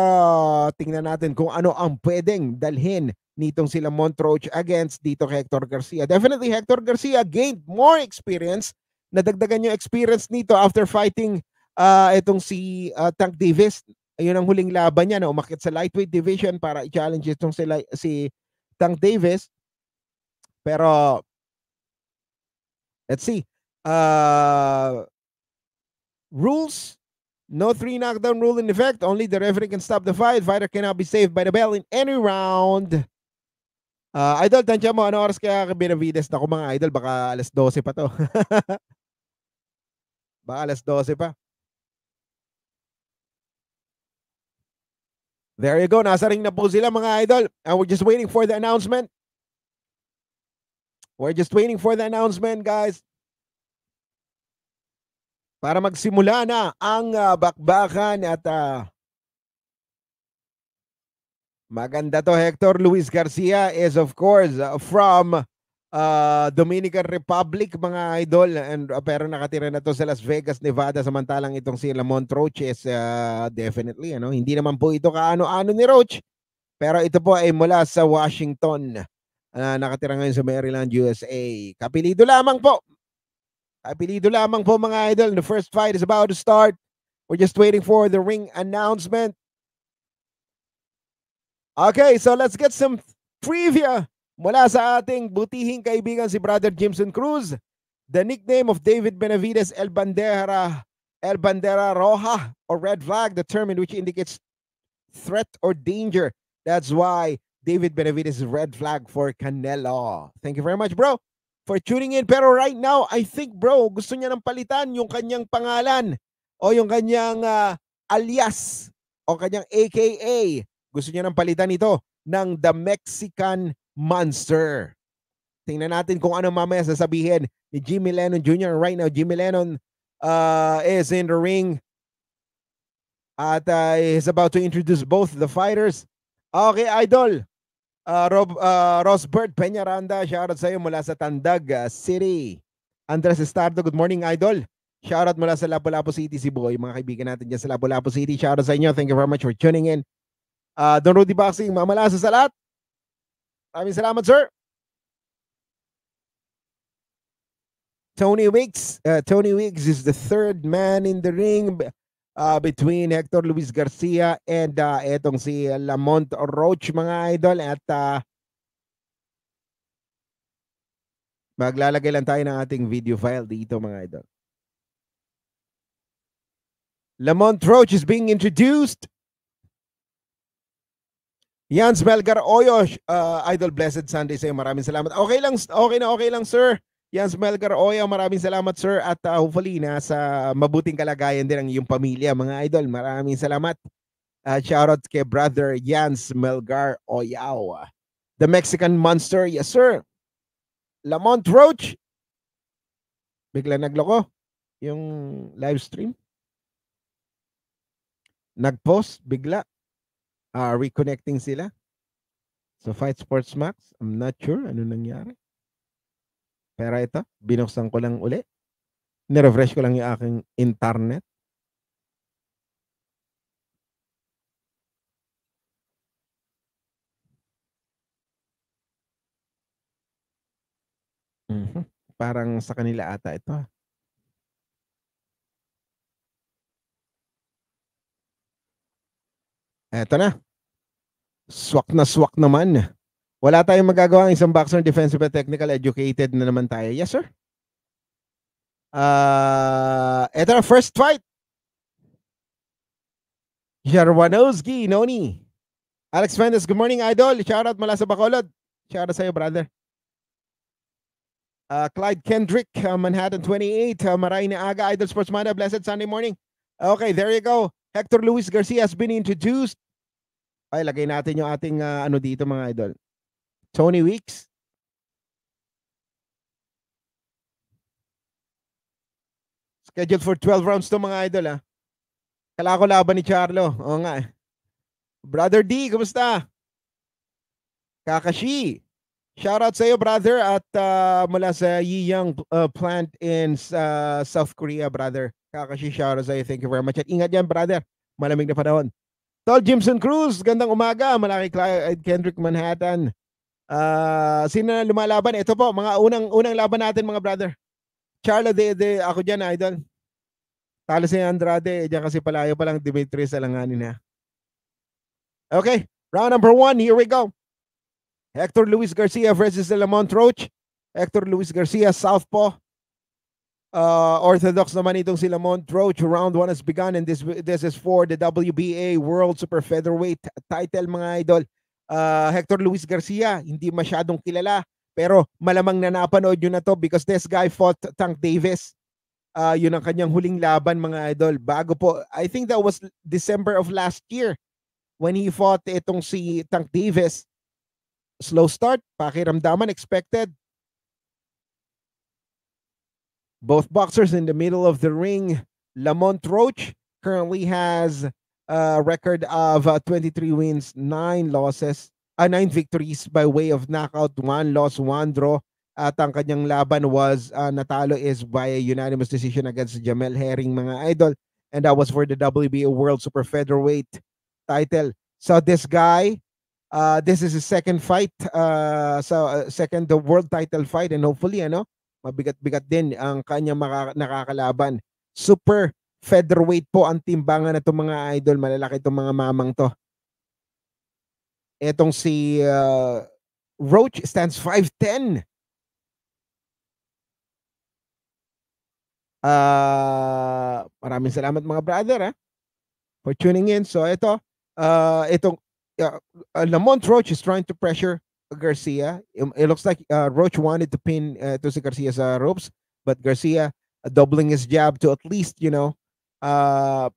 tingnan natin kung ano ang pwedeng dalhin nitong si Lamont Roach against dito kay Hector Garcia. Definitely, Hector Garcia gained more experience. Nadagdagan yung experience nito after fighting uh, itong si uh, Tank Davis. Ayun ang huling laban niya na umakit sa lightweight division para i-challenge itong si, si Tank Davis. Pero, let's see. Uh, rules, no three knockdown rule in effect. Only the referee can stop the fight. Fighter cannot be saved by the bell in any round. Uh, idol, tansya mo, ano oras kaya Benavides? Naku mga idol, baka alas 12 pa to. *laughs* baka alas 12 pa. There you go. Nasa ring na po sila mga idol. And we're just waiting for the announcement. We're just waiting for the announcement, guys. Para magsimula na ang uh, bakbakan at uh, maganda to Hector Luis Garcia is of course uh, from uh, Dominican Republic mga idol and uh, pero nakatira na to sa Las Vegas, Nevada samantalang itong si Lamont Roach is uh, definitely ano, hindi naman po ito kaano-ano ni Roach. Pero ito po ay mula sa Washington. Uh, nakatira ngayon sa Maryland, USA. Kapilido lamang po. Kapilido lamang po mga idol. The first fight is about to start. We're just waiting for the ring announcement. Okay, so let's get some trivia Mula sa ating butihing kaibigan si Brother Jimson Cruz, the nickname of David Benavides El Bandera, El Bandera Roja or red flag, the term in which indicates threat or danger. That's why David Benavides is red flag for Canelo. Thank you very much, bro, for tuning in. Pero right now, I think, bro, gusto niya ng palitan yung kanyang pangalan o yung kanyang uh, alias o kanyang AKA. Gusto niya ng palitan ito ng The Mexican Monster. Tingnan natin kung ano mamaya sasabihin ni Jimmy Lennon Jr. Right now, Jimmy Lennon uh, is in the ring at uh, is about to introduce both the fighters. Okay, Idol. Uh, Rob, uh, Rosbert Peñaranda, shoutout sa iyo mula sa Tandag uh, City. Andres Estardo, good morning, Idol. Shoutout mula sa Lapu-Lapu City, si Boy. Mga kaibigan natin dyan sa Lapu-Lapu City. Shoutout sa inyo. Thank you very much for tuning in. Uh, Don Rudy Boxing, mamalasa sa lahat. Maraming salamat, sir. Tony Wicks. Uh, Tony Wicks is the third man in the ring uh, between Hector Luis Garcia and uh, etong si Lamont Roach, mga idol. At uh, maglalagay lang tayo ng ating video file dito, mga idol. Lamont Roach is being introduced Jans Melgar Oyo, uh, Idol Blessed Sunday sa'yo. Maraming salamat. Okay lang, okay na okay lang, sir. Jans Melgar Oya, maraming salamat, sir. At uh, hopefully, nasa mabuting kalagayan din ang iyong pamilya, mga idol. Maraming salamat. Uh, shoutout kay brother Jans Melgar Oyao. The Mexican Monster, yes, sir. Lamont Roach. Bigla nagloko yung live stream. Nag-post bigla. Uh, reconnecting sila? So Fight Sports Max, I'm not sure ano nangyari. Pero ito, binuksan ko lang uli. Nirefresh ko lang yung aking internet. Mm-hmm. Parang sa kanila ata ito. Ah. Eto na swak na swak naman. Wala tayong magagawa ang isang boxer defensive and technical educated na naman tayo. Yes, sir? Uh, ah, ito na first fight. Jarwanowski, Noni. Alex Fendes, good morning, idol. Shout out mula sa Bacolod. Shout out sa'yo, brother. Uh, Clyde Kendrick, uh, Manhattan 28. Uh, Maray na aga, Idol Sportsmana. Blessed Sunday morning. Okay, there you go. Hector Luis Garcia has been introduced. Okay, lagay natin yung ating uh, ano dito mga idol. Tony Weeks. Scheduled for 12 rounds to mga idol ha. Ah. Kala ko laban ni Charlo. O nga. Eh. Brother D, kumusta? Kakashi. Shout out sa iyo brother at uh, mula sa Yiyang uh, plant in uh, South Korea brother. Kakashi shout out sa iyo. Thank you very much. At ingat yan brother. Malamig na panahon. Tol Jimson Cruz, gandang umaga. Malaki Clyde eh, Kendrick Manhattan. Uh, sino na lumalaban? Ito po, mga unang unang laban natin mga brother. Charla de, de ako diyan idol. Talo si Andrade, eh, diyan kasi palayo pa lang Dimitri sa langanin ha. Okay, round number one, here we go. Hector Luis Garcia versus Lamont Roach. Hector Luis Garcia, southpaw. Uh, Orthodox naman itong sila Montroach. Round 1 has begun and this this is for the WBA World Super Featherweight title mga idol. Uh, Hector Luis Garcia, hindi masyadong kilala pero malamang na napanood nyo na to because this guy fought Tank Davis. Uh, yun ang kanyang huling laban mga idol. Bago po, I think that was December of last year when he fought itong si Tank Davis. Slow start, pakiramdaman expected. Both boxers in the middle of the ring. Lamont Roach currently has a record of uh, 23 wins, nine losses, uh, nine victories by way of knockout, one loss, one draw. At ang kanyang laban was uh, natalo is by a unanimous decision against Jamel Herring, mga idol. And that was for the WBA World Super Featherweight title. So this guy, uh, this is his second fight, uh, so uh, second the world title fight, and hopefully, ano, Mabigat-bigat din ang kanyang nakakalaban. Super featherweight po ang timbangan na itong mga idol. Malalaki itong mga mamang to. Etong si uh, Roach stands 5'10". Uh, ah, maraming salamat mga brother ha, ah, for tuning in. So ito, uh, itong uh, Lamont Roach is trying to pressure Garcia. It, um, it looks like uh, Roach wanted to pin uh, Tosi Garcia's uh, ropes, but Garcia uh, doubling his jab to at least, you know, uh,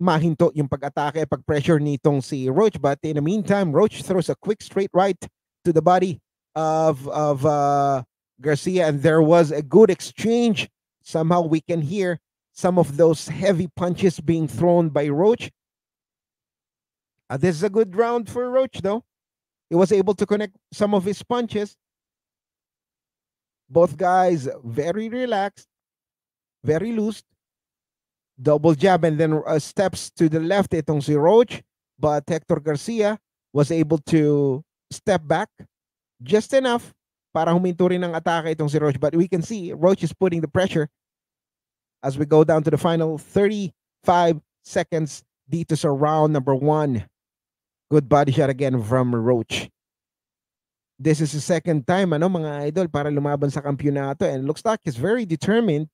mahinto yung pag-atake, pag-pressure nitong si Roach. But in the meantime, Roach throws a quick straight right to the body of, of uh, Garcia, and there was a good exchange. Somehow we can hear some of those heavy punches being thrown by Roach. Uh, this is a good round for Roach, though. He was able to connect some of his punches. Both guys very relaxed, very loose. Double jab and then uh, steps to the left itong si Roach. But Hector Garcia was able to step back just enough para huminto rin ng atake itong si Roach. But we can see Roach is putting the pressure as we go down to the final 35 seconds dito sa round number one. Good body shot again from Roach. This is the second time, ano mga idol, para lumaban sa kampyonato. And looks like he's very determined.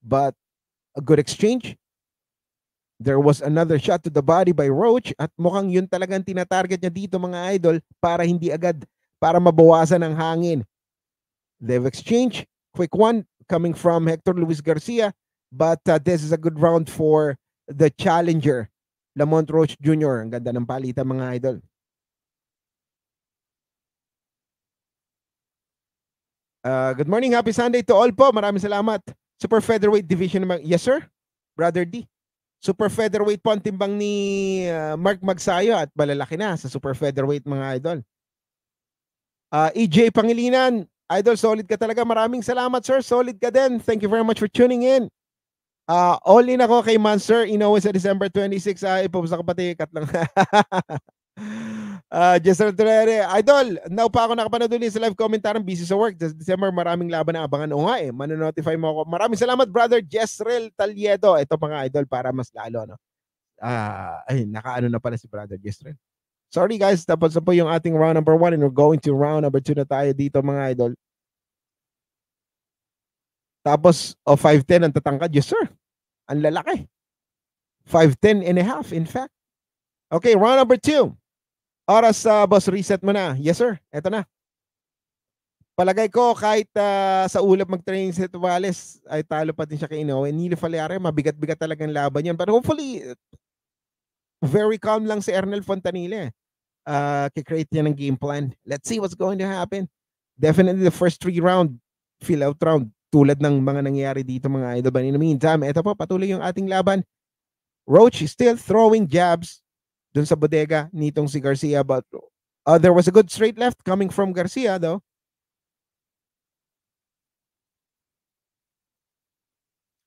But a good exchange. There was another shot to the body by Roach at mukhang yun talagang tinatarget niya dito mga idol para hindi agad, para mabawasan ang hangin. They've exchanged. Quick one coming from Hector Luis Garcia. But uh, this is a good round for the challenger. Lamont Roach Jr. Ang ganda ng palitan mga idol. Uh, good morning, happy Sunday to all po. Maraming salamat. Super featherweight division Yes, sir? Brother D. Super featherweight po ang timbang ni uh, Mark Magsayo at malalaki na sa super featherweight mga idol. Uh, ah, EJ Pangilinan, idol solid ka talaga. Maraming salamat sir. Solid ka din. Thank you very much for tuning in. Uh, ah, all in ako kay Mansur Inoue sa December 26. Ay, pupusta ko pati, cut lang. uh, *laughs* ah, Jester Torere, Idol, now pa ako nakapanood din sa live commentary. busy sa work. This December, maraming laban na abangan. O nga eh, manonotify mo ako. Maraming salamat, brother Jesrel Taliedo. Ito mga idol, para mas lalo, no? Uh, ah, ay, nakaano na pala si brother Jesrel. Sorry guys, tapos na po yung ating round number one and we're going to round number two na tayo dito mga idol. Tapos, o oh, 5 ang tatangkad. Yes, sir. Ang lalaki. 5'10 and a half, in fact. Okay, round number two. Oras, uh, boss, reset mo na. Yes, sir. Eto na. Palagay ko, kahit uh, sa ulap mag train si Tuvales, ay talo pa din siya kay Inoue. Nilo Faleare, mabigat-bigat talaga ang laban yan. But hopefully, very calm lang si Ernel Fontanile. Uh, kikreate niya ng game plan. Let's see what's going to happen. Definitely the first three round, fill out round, tulad ng mga nangyayari dito mga idol. But in the meantime, ito po, patuloy yung ating laban. Roach is still throwing jabs dun sa bodega nitong si Garcia. But uh, there was a good straight left coming from Garcia though.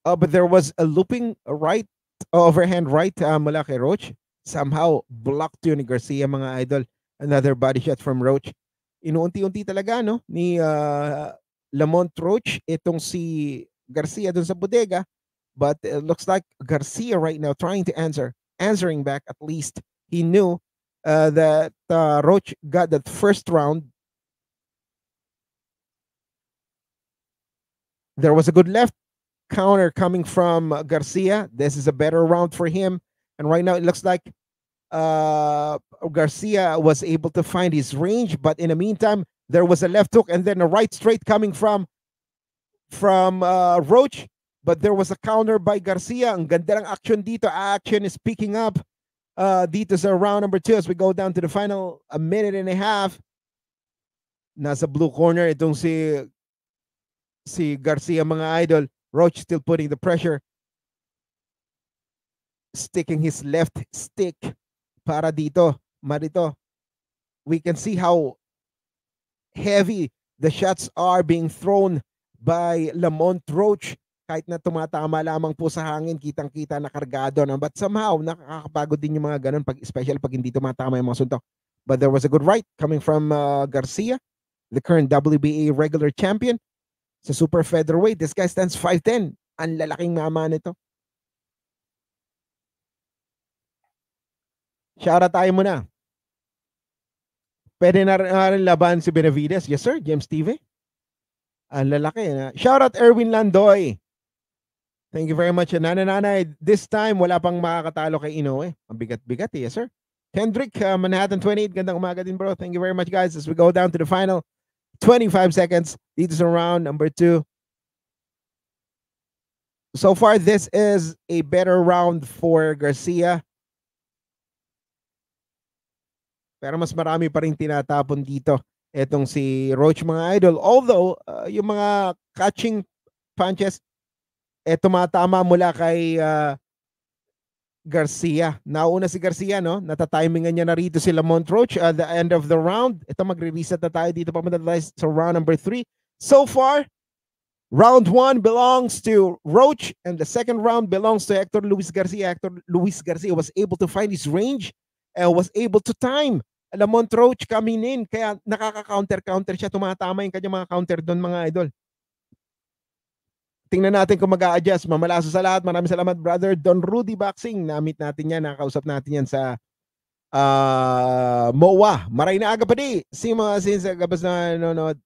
Uh, but there was a looping right, uh, overhand right uh, mula kay Roach. Somehow blocked yun ni Garcia mga idol. Another body shot from Roach. Inuunti-unti talaga no ni uh, Lamont Roach, itong si Garcia dun sa bodega. But it looks like Garcia right now trying to answer, answering back at least. He knew uh, that uh, Roach got that first round. There was a good left counter coming from Garcia. This is a better round for him. And right now it looks like uh, Garcia was able to find his range. But in the meantime, there was a left hook and then a right straight coming from from uh, Roach, but there was a counter by Garcia. and ganda action dito. Action is picking up uh, dito round number two as we go down to the final a minute and a half. Nasa blue corner itong si si Garcia mga idol. Roach still putting the pressure. Sticking his left stick para dito. Marito. We can see how heavy the shots are being thrown by Lamont Roach. Kahit na tumatama lamang po sa hangin, kitang-kita na kargado. No? But somehow, nakakapagod din yung mga ganun, pag, special pag hindi tumatama yung mga suntok. But there was a good right coming from uh, Garcia, the current WBA regular champion. Sa super featherweight, this guy stands 5'10". Ang lalaking mama nito. Shoutout tayo muna Pwede na rin laban si Benavides. Yes, sir. James TV. Ang lalaki. Na. Ah. Shout out Erwin Landoy. Thank you very much. Ah, Nanananay, this time wala pang makakatalo kay Inoue. Ang bigat-bigat eh. Yes, sir. Kendrick, uh, Manhattan 28. Gandang umaga din, bro. Thank you very much, guys. As we go down to the final 25 seconds. Dito sa round number 2. So far, this is a better round for Garcia. Pero mas marami pa rin tinatapon dito etong si Roach mga idol. Although, uh, yung mga catching punches, eh tumatama mula kay uh, Garcia. Nauna si Garcia, no? Natatimingan niya na rito si Lamont Roach at the end of the round. Ito, magre-reset na tayo dito pamunta tayo sa round number 3. So far, round 1 belongs to Roach and the second round belongs to Hector Luis Garcia. Hector Luis Garcia was able to find his range and was able to time Lamont Roach coming in. Kaya nakaka-counter-counter siya. Tumatama yung kanyang mga counter doon mga idol. Tingnan natin kung mag-a-adjust. Mamalaso sa lahat. Maraming salamat brother. Don Rudy Boxing. Namit natin yan. Nakausap natin yan sa uh, MOA. Maray na aga pa di. Si mga sinsa ah, gabas na nanonood.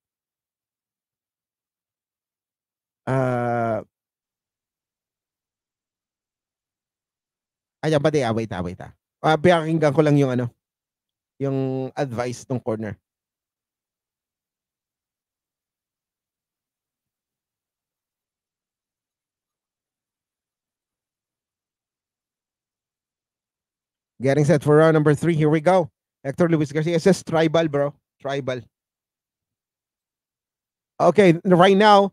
Uh, ayan pa di. Ah, wait ah, wait ah. Uh, pinakinggan ko lang yung ano yung advice ng corner. Getting set for round number three. Here we go. Hector Luis Garcia says tribal, bro. Tribal. Okay, right now,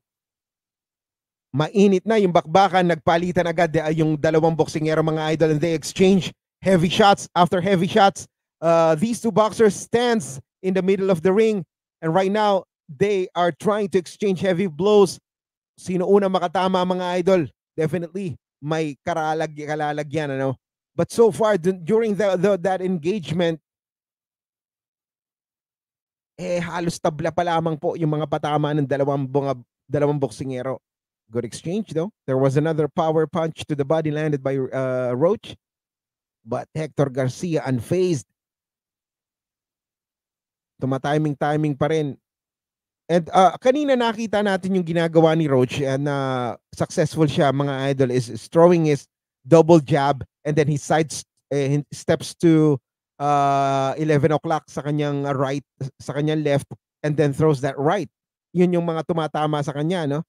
mainit na yung bakbakan. Nagpalitan agad eh, yung dalawang boksingero mga idol and they exchange heavy shots after heavy shots. Uh, these two boxers stands in the middle of the ring, and right now they are trying to exchange heavy blows. Sino una makatama mga idol? Definitely may karalag kalalagyan ano. But so far during the, the, that engagement eh halos tabla pa lamang po yung mga patama ng dalawang bunga, dalawang boksingero. Good exchange though. There was another power punch to the body landed by uh, Roach. But Hector Garcia unfazed tumatiming-timing pa rin. And uh, kanina nakita natin yung ginagawa ni Roach uh, successful siya mga idol is, is throwing his double jab and then he sides uh, steps to uh, ah, 11 o'clock sa kanyang right sa kanyang left and then throws that right. Yun yung mga tumatama sa kanya no.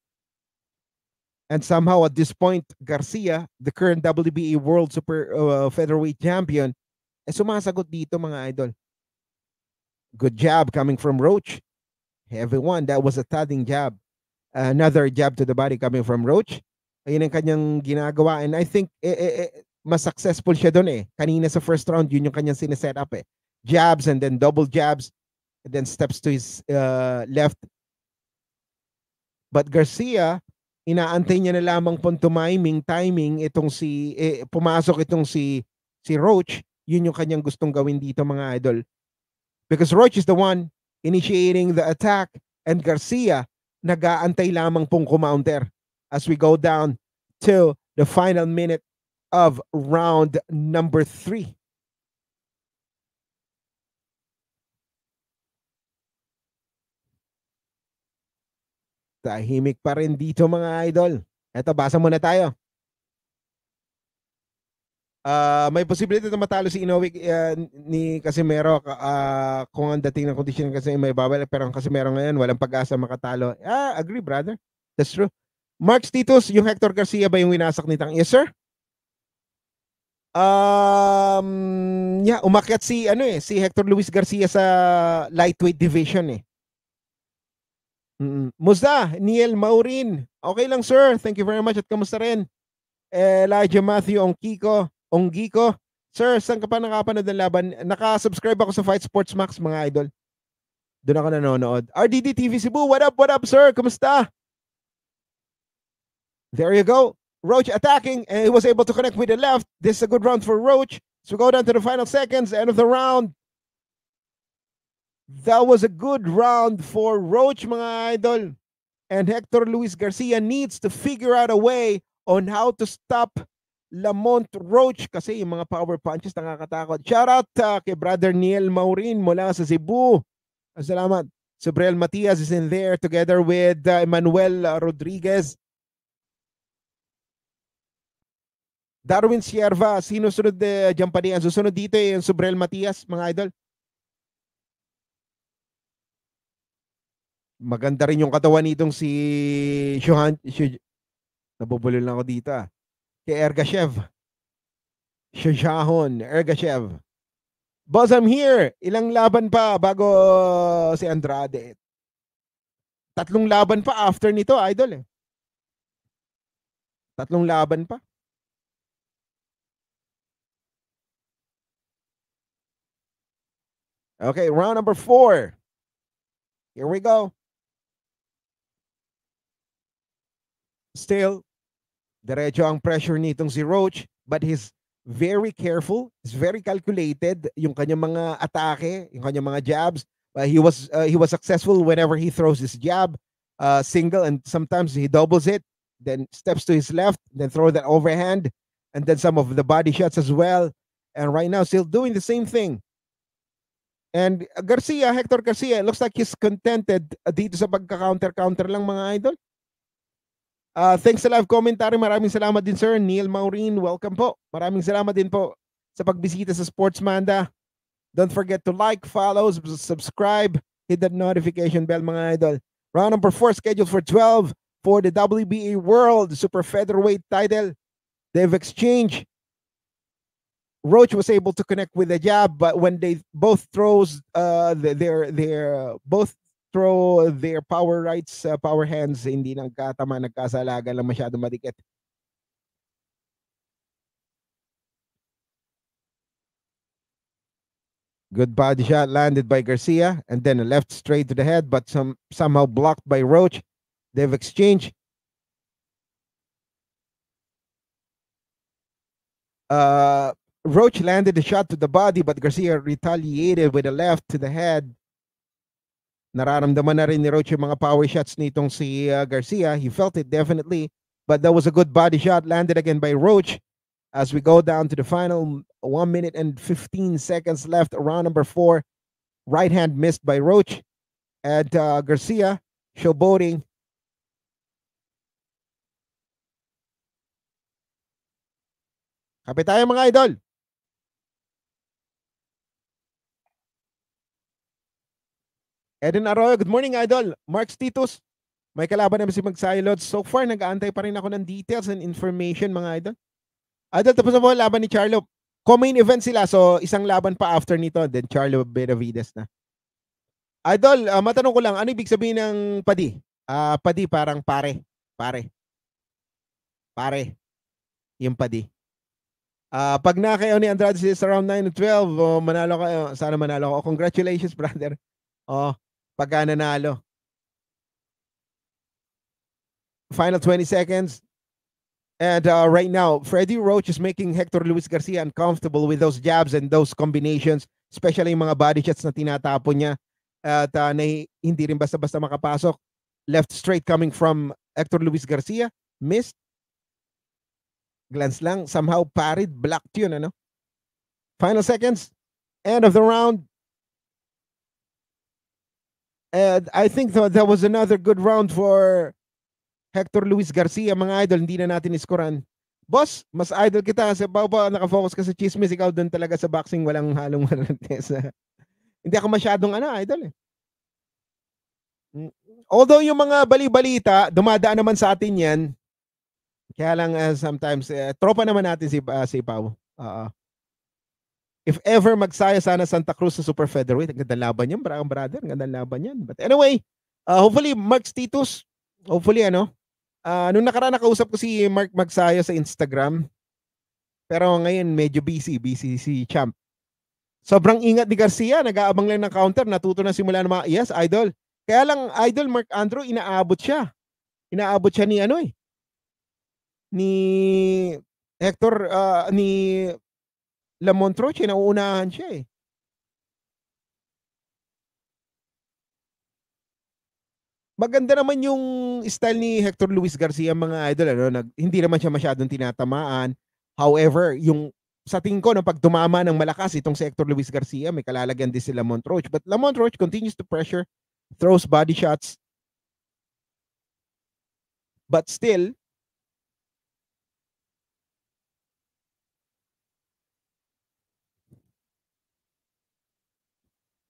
And somehow at this point Garcia, the current WBA e World Super uh, Featherweight Champion, eh, sumasagot dito mga idol. Good job coming from Roach. Heavy one. That was a thudding jab. Another jab to the body coming from Roach. Ayun ang kanyang ginagawa. And I think eh, eh, eh mas successful siya doon eh. Kanina sa first round, yun yung kanyang sineset up eh. Jabs and then double jabs and then steps to his uh, left. But Garcia, inaantay niya na lamang pong tumiming, timing itong si eh, pumasok itong si si Roach, yun yung kanyang gustong gawin dito mga idol. Because Roach is the one initiating the attack and Garcia nag-aantay lamang pong kumounter as we go down till the final minute of round number three. Tahimik pa rin dito mga idol. Eto, basa muna tayo. Uh, may posibilidad na matalo si Inoue uh, ni Casimero uh, kung ang dating ng condition kasi may babal pero ang Casimero ngayon walang pag-asa makatalo. Ah, agree brother. That's true. Mark Titus, yung Hector Garcia ba yung winasak ni Tang? Yes, sir. Um, yeah, umakyat si ano eh, si Hector Luis Garcia sa lightweight division eh. Mm-mm. Musta, Niel Maurin. Okay lang, sir. Thank you very much at kamusta rin. Elijah Matthew Kiko. Onggiko. Sir, saan ka pa nakapanood ng laban? Nakasubscribe ako sa Fight Sports Max, mga idol. Doon ako nanonood. RDD TV Cebu, what up, what up, sir? Kumusta? There you go. Roach attacking, and he was able to connect with the left. This is a good round for Roach. So go down to the final seconds, end of the round. That was a good round for Roach, mga idol. And Hector Luis Garcia needs to figure out a way on how to stop Lamont Roach kasi yung mga power punches nakakatakot. Shout out uh, ah, kay brother Neil Maurin mula sa Cebu. Ah, salamat. Sobrel Matias is in there together with uh, Emmanuel Rodriguez. Darwin Sierva, sino sunod uh, dyan pa niyan? Susunod dito eh, yung Sobrel Matias, mga idol. Maganda rin yung katawan nitong si Johan. Sh- Nabubulol na ako dito ah kay Ergashev. Shajahon, Ergashev. Boss, I'm here. Ilang laban pa bago uh, si Andrade. Tatlong laban pa after nito, idol eh. Tatlong laban pa. Okay, round number four. Here we go. Still Diretso ang pressure nitong si Roach but he's very careful, he's very calculated yung kanyang mga atake, yung kanyang mga jabs. Uh, he was uh, he was successful whenever he throws his jab uh, single and sometimes he doubles it, then steps to his left, then throw that overhand and then some of the body shots as well. And right now still doing the same thing. And Garcia, Hector Garcia, looks like he's contented uh, dito sa pagka-counter-counter lang mga idol. Uh, thanks sa live commentary. Maraming salamat din, sir. Neil Maureen, welcome po. Maraming salamat din po sa pagbisita sa Sports Manda. Don't forget to like, follow, subscribe, hit that notification bell, mga idol. Round number 4 scheduled for 12 for the WBA World Super Featherweight title. They've exchanged. Roach was able to connect with the jab, but when they both throws, uh, their their uh, both throw their power rights, uh, power hands, hindi nagkatama, nagkasalaga lang masyado madikit. Good body shot landed by Garcia and then a left straight to the head, but some somehow blocked by Roach. They've exchanged. Uh, Roach landed the shot to the body, but Garcia retaliated with a left to the head Nararamdaman na rin ni Roach yung mga power shots nitong si uh, Garcia. He felt it definitely. But that was a good body shot landed again by Roach. As we go down to the final, 1 minute and 15 seconds left, round number 4. Right hand missed by Roach. And uh, Garcia showboating Kapit tayo mga idol. Eden Arroyo, good morning idol. Mark Titus, may kalaban naman si Magsayo Lods. So far, nag-aantay pa rin ako ng details and information mga idol. Idol, tapos na po laban ni Charlo. Co-main event sila, so isang laban pa after nito. Then Charlo Benavides na. Idol, uh, matanong ko lang, ano ibig sabihin ng padi? Uh, padi parang pare. Pare. Pare. Yung padi. Uh, pag na kayo ni Andrade sa round 9 to 12, oh, manalo kayo. Sana manalo ko. Oh, congratulations, *laughs* brother. Oh, pagka nanalo. Final 20 seconds. And uh, right now, Freddie Roach is making Hector Luis Garcia uncomfortable with those jabs and those combinations, especially yung mga body shots na tinatapon niya at uh, na hindi rin basta-basta makapasok. Left straight coming from Hector Luis Garcia. Missed. Glance lang. Somehow parried. Blocked yun, ano? Final seconds. End of the round. And I think that, that was another good round for Hector Luis Garcia, mga idol. Hindi na natin iskoran. Boss, mas idol kita kasi pa pa nakafocus ka sa chismis. Ikaw doon talaga sa boxing, walang halong marantes. *laughs* Hindi ako masyadong ano, idol eh. Mm, although yung mga bali dumadaan naman sa atin yan. Kaya lang uh, sometimes, uh, tropa naman natin si, uh, si Pao. Uh, If ever magsaya sana Santa Cruz sa Super Featherweight, ang ganda laban yan, Brown Brother, ang ganda laban yan. But anyway, uh, hopefully Mark Titus, hopefully ano, uh, nung nakaraan nakausap ko si Mark Magsaya sa Instagram, pero ngayon medyo busy, busy si Champ. Sobrang ingat ni Garcia, nag-aabang lang ng counter, natuto na simula ng mga yes, idol. Kaya lang idol Mark Andrew, inaabot siya. Inaabot siya ni ano eh, ni Hector, uh, ni Lamontroche, nauunahan siya eh. Maganda naman yung style ni Hector Luis Garcia mga idol ano, nag, hindi naman siya masyadong tinatamaan. However, yung sa tingin ko, no, pag tumama ng malakas itong si Hector Luis Garcia, may kalalagyan din si Lamont Roach. But Lamont Roach continues to pressure, throws body shots. But still,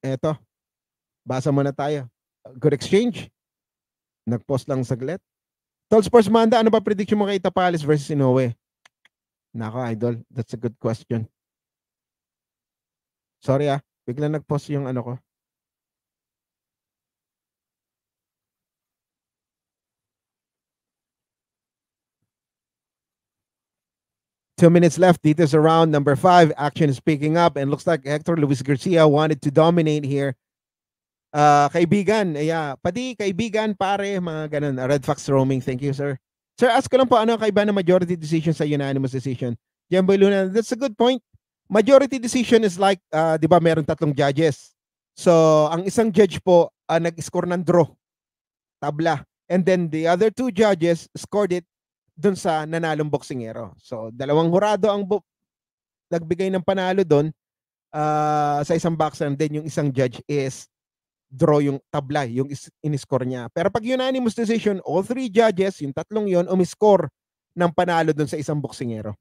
Eto, basa muna tayo. Good exchange. Nag-post lang saglit. Tol Sports Manda, ano ba prediction mo kay Tapalis versus Inoue? Nako, idol. That's a good question. Sorry ah. Bigla nag-post yung ano ko. Two minutes left. Dito's around. Number five. Action is picking up. And looks like Hector Luis Garcia wanted to dominate here. Uh, kaibigan, yeah. Pati kaibigan, pare, mga ganun. Red Fox roaming. Thank you, sir. Sir, ask ko lang po, ano ang kaiba ng majority decision sa unanimous decision? Jambo Luna, that's a good point. Majority decision is like, uh, di ba, meron tatlong judges. So, ang isang judge po, uh, nag-score ng draw. Tabla. And then the other two judges scored it dun sa nanalong boksingero. So, dalawang hurado ang bu- nagbigay ng panalo dun uh, sa isang boxer and then yung isang judge is draw yung tabla, yung is- in-score niya. Pero pag unanimous decision, all three judges, yung tatlong yon umiscore ng panalo dun sa isang boksingero.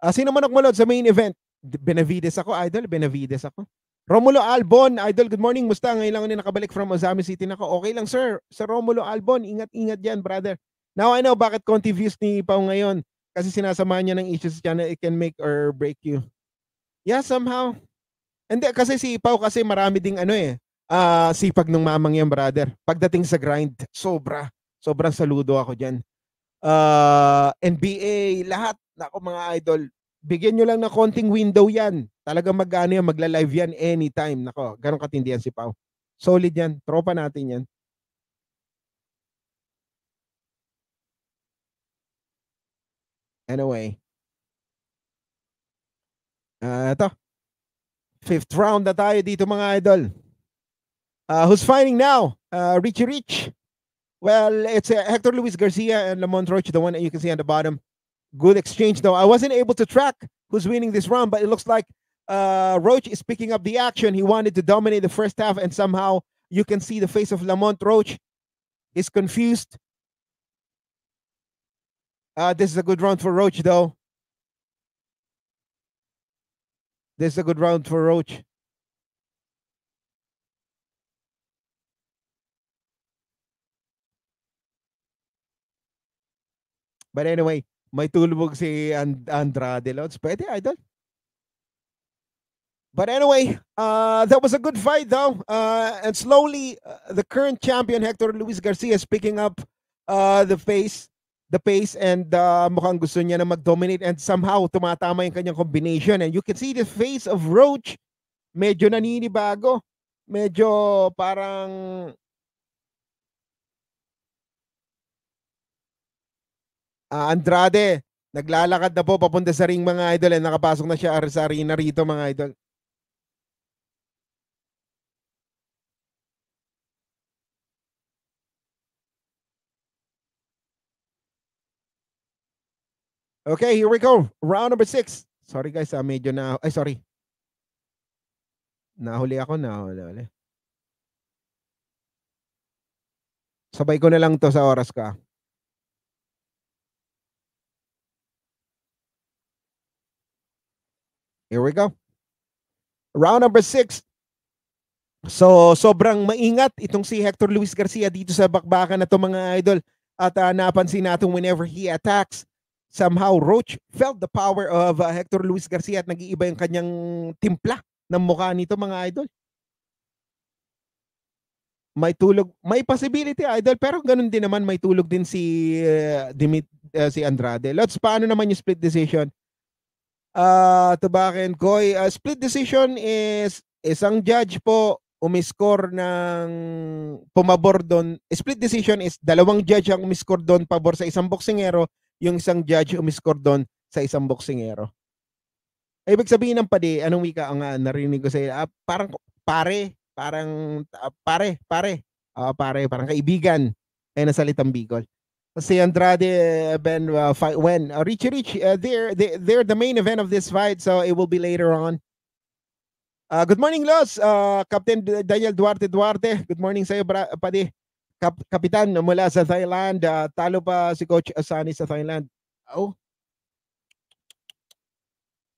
Uh, sino manok mo sa main event? Benavides ako, idol. Benavides ako. Romulo Albon, idol, good morning. Musta? Ngayon lang ako nakabalik from Ozami City. Nako, okay lang, sir. Sa Romulo Albon, ingat-ingat dyan, brother. Now I know bakit konti views ni Pao ngayon. Kasi sinasama niya ng issues sa channel, it can make or break you. Yeah, somehow. Hindi, kasi si Pao kasi marami ding ano eh, uh, sipag ng mamang yan, brother. Pagdating sa grind, sobra. Sobrang saludo ako dyan. Uh, ah, NBA, lahat. Nako mga idol, bigyan nyo lang na konting window yan. Talaga mag-ano yan, magla-live yan anytime. Nako, ganun katindihan si Pau. Solid yan. Tropa natin yan. Anyway. Uh, ah, ito. Fifth round na tayo dito mga idol. Uh, who's fighting now? Uh, Richie Rich. Well, it's uh, Hector Luis Garcia and Lamont Roach, the one that you can see on the bottom. Good exchange, though. I wasn't able to track who's winning this round, but it looks like uh, Roach is picking up the action. He wanted to dominate the first half, and somehow you can see the face of Lamont Roach is confused. Uh, this is a good round for Roach, though. This is a good round for Roach. But anyway, may tulog si And Andrade Lods. Pwede, idol. But anyway, uh, that was a good fight, though. Uh, and slowly, uh, the current champion, Hector Luis Garcia, is picking up uh, the pace. the pace and uh, mukhang gusto niya na mag-dominate and somehow tumatama yung kanyang combination and you can see the face of Roach medyo naninibago medyo parang uh, Andrade naglalakad na po papunta sa ring mga idol and nakapasok na siya sa arena rito mga idol Okay, here we go. Round number six. Sorry guys, ah, medyo na... Ay, sorry. Nahuli ako, nahuli. Huli. Sabay ko na lang to sa oras ka. Ah. Here we go. Round number six. So, sobrang maingat itong si Hector Luis Garcia dito sa bakbakan na to mga idol. At uh, napansin natin whenever he attacks, somehow Roach felt the power of uh, Hector Luis Garcia at nag-iiba yung kanyang timpla ng mukha nito mga idol. May tulog, may possibility idol pero ganun din naman may tulog din si uh, Dimit uh, si Andrade. Let's paano naman yung split decision? Uh, ah, Tubakin, Koy, uh, ah, split decision is isang judge po umiscore ng pumabor doon. Split decision is dalawang judge ang umiscore doon pabor sa isang boksingero yung isang judge umiscore doon sa isang boksingero. Ay, ibig sabihin ng pade, anong wika ang uh, narinig ko sa iyo? Ah, parang pare, parang uh, pare, pare. Uh, pare, parang kaibigan. Ay eh, nasalitang Bicol. Si Andrade Ben uh, fight when uh, Richie Rich uh, they're, they, they're the main event of this fight so it will be later on. Uh, good morning, Los. Uh, Captain Daniel Duarte Duarte. Good morning sa iyo, padi. Kap- kapitan mula sa Thailand, uh, talo pa si Coach Asani sa Thailand. Oh.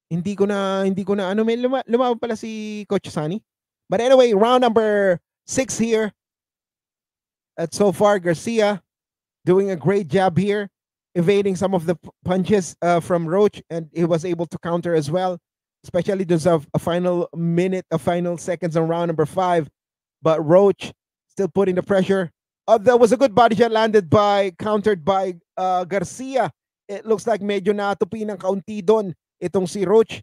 Hindi ko na hindi ko na ano may luma, lumaban pala si Coach Asani. But anyway, round number 6 here. And so far Garcia doing a great job here evading some of the punches uh, from Roach and he was able to counter as well, especially those of a final minute, a final seconds on round number five. But Roach still putting the pressure. Uh, there was a good body shot landed by, countered by uh, Garcia. It looks like medyo natupi ng kaunti doon itong si Roach.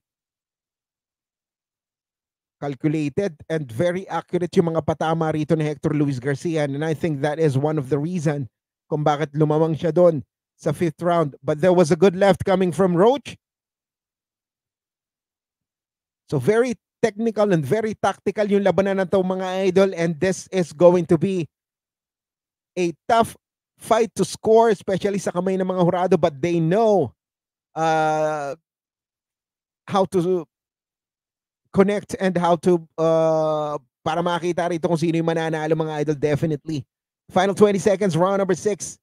Calculated and very accurate yung mga patama rito ni Hector Luis Garcia. And I think that is one of the reason kung bakit lumamang siya doon sa fifth round. But there was a good left coming from Roach. So very technical and very tactical yung labanan ng mga idol and this is going to be a tough fight to score, especially sa kamay ng mga hurado, but they know uh, how to connect and how to uh, para makita rito kung sino yung mananalo mga idol definitely. Final 20 seconds, round number 6.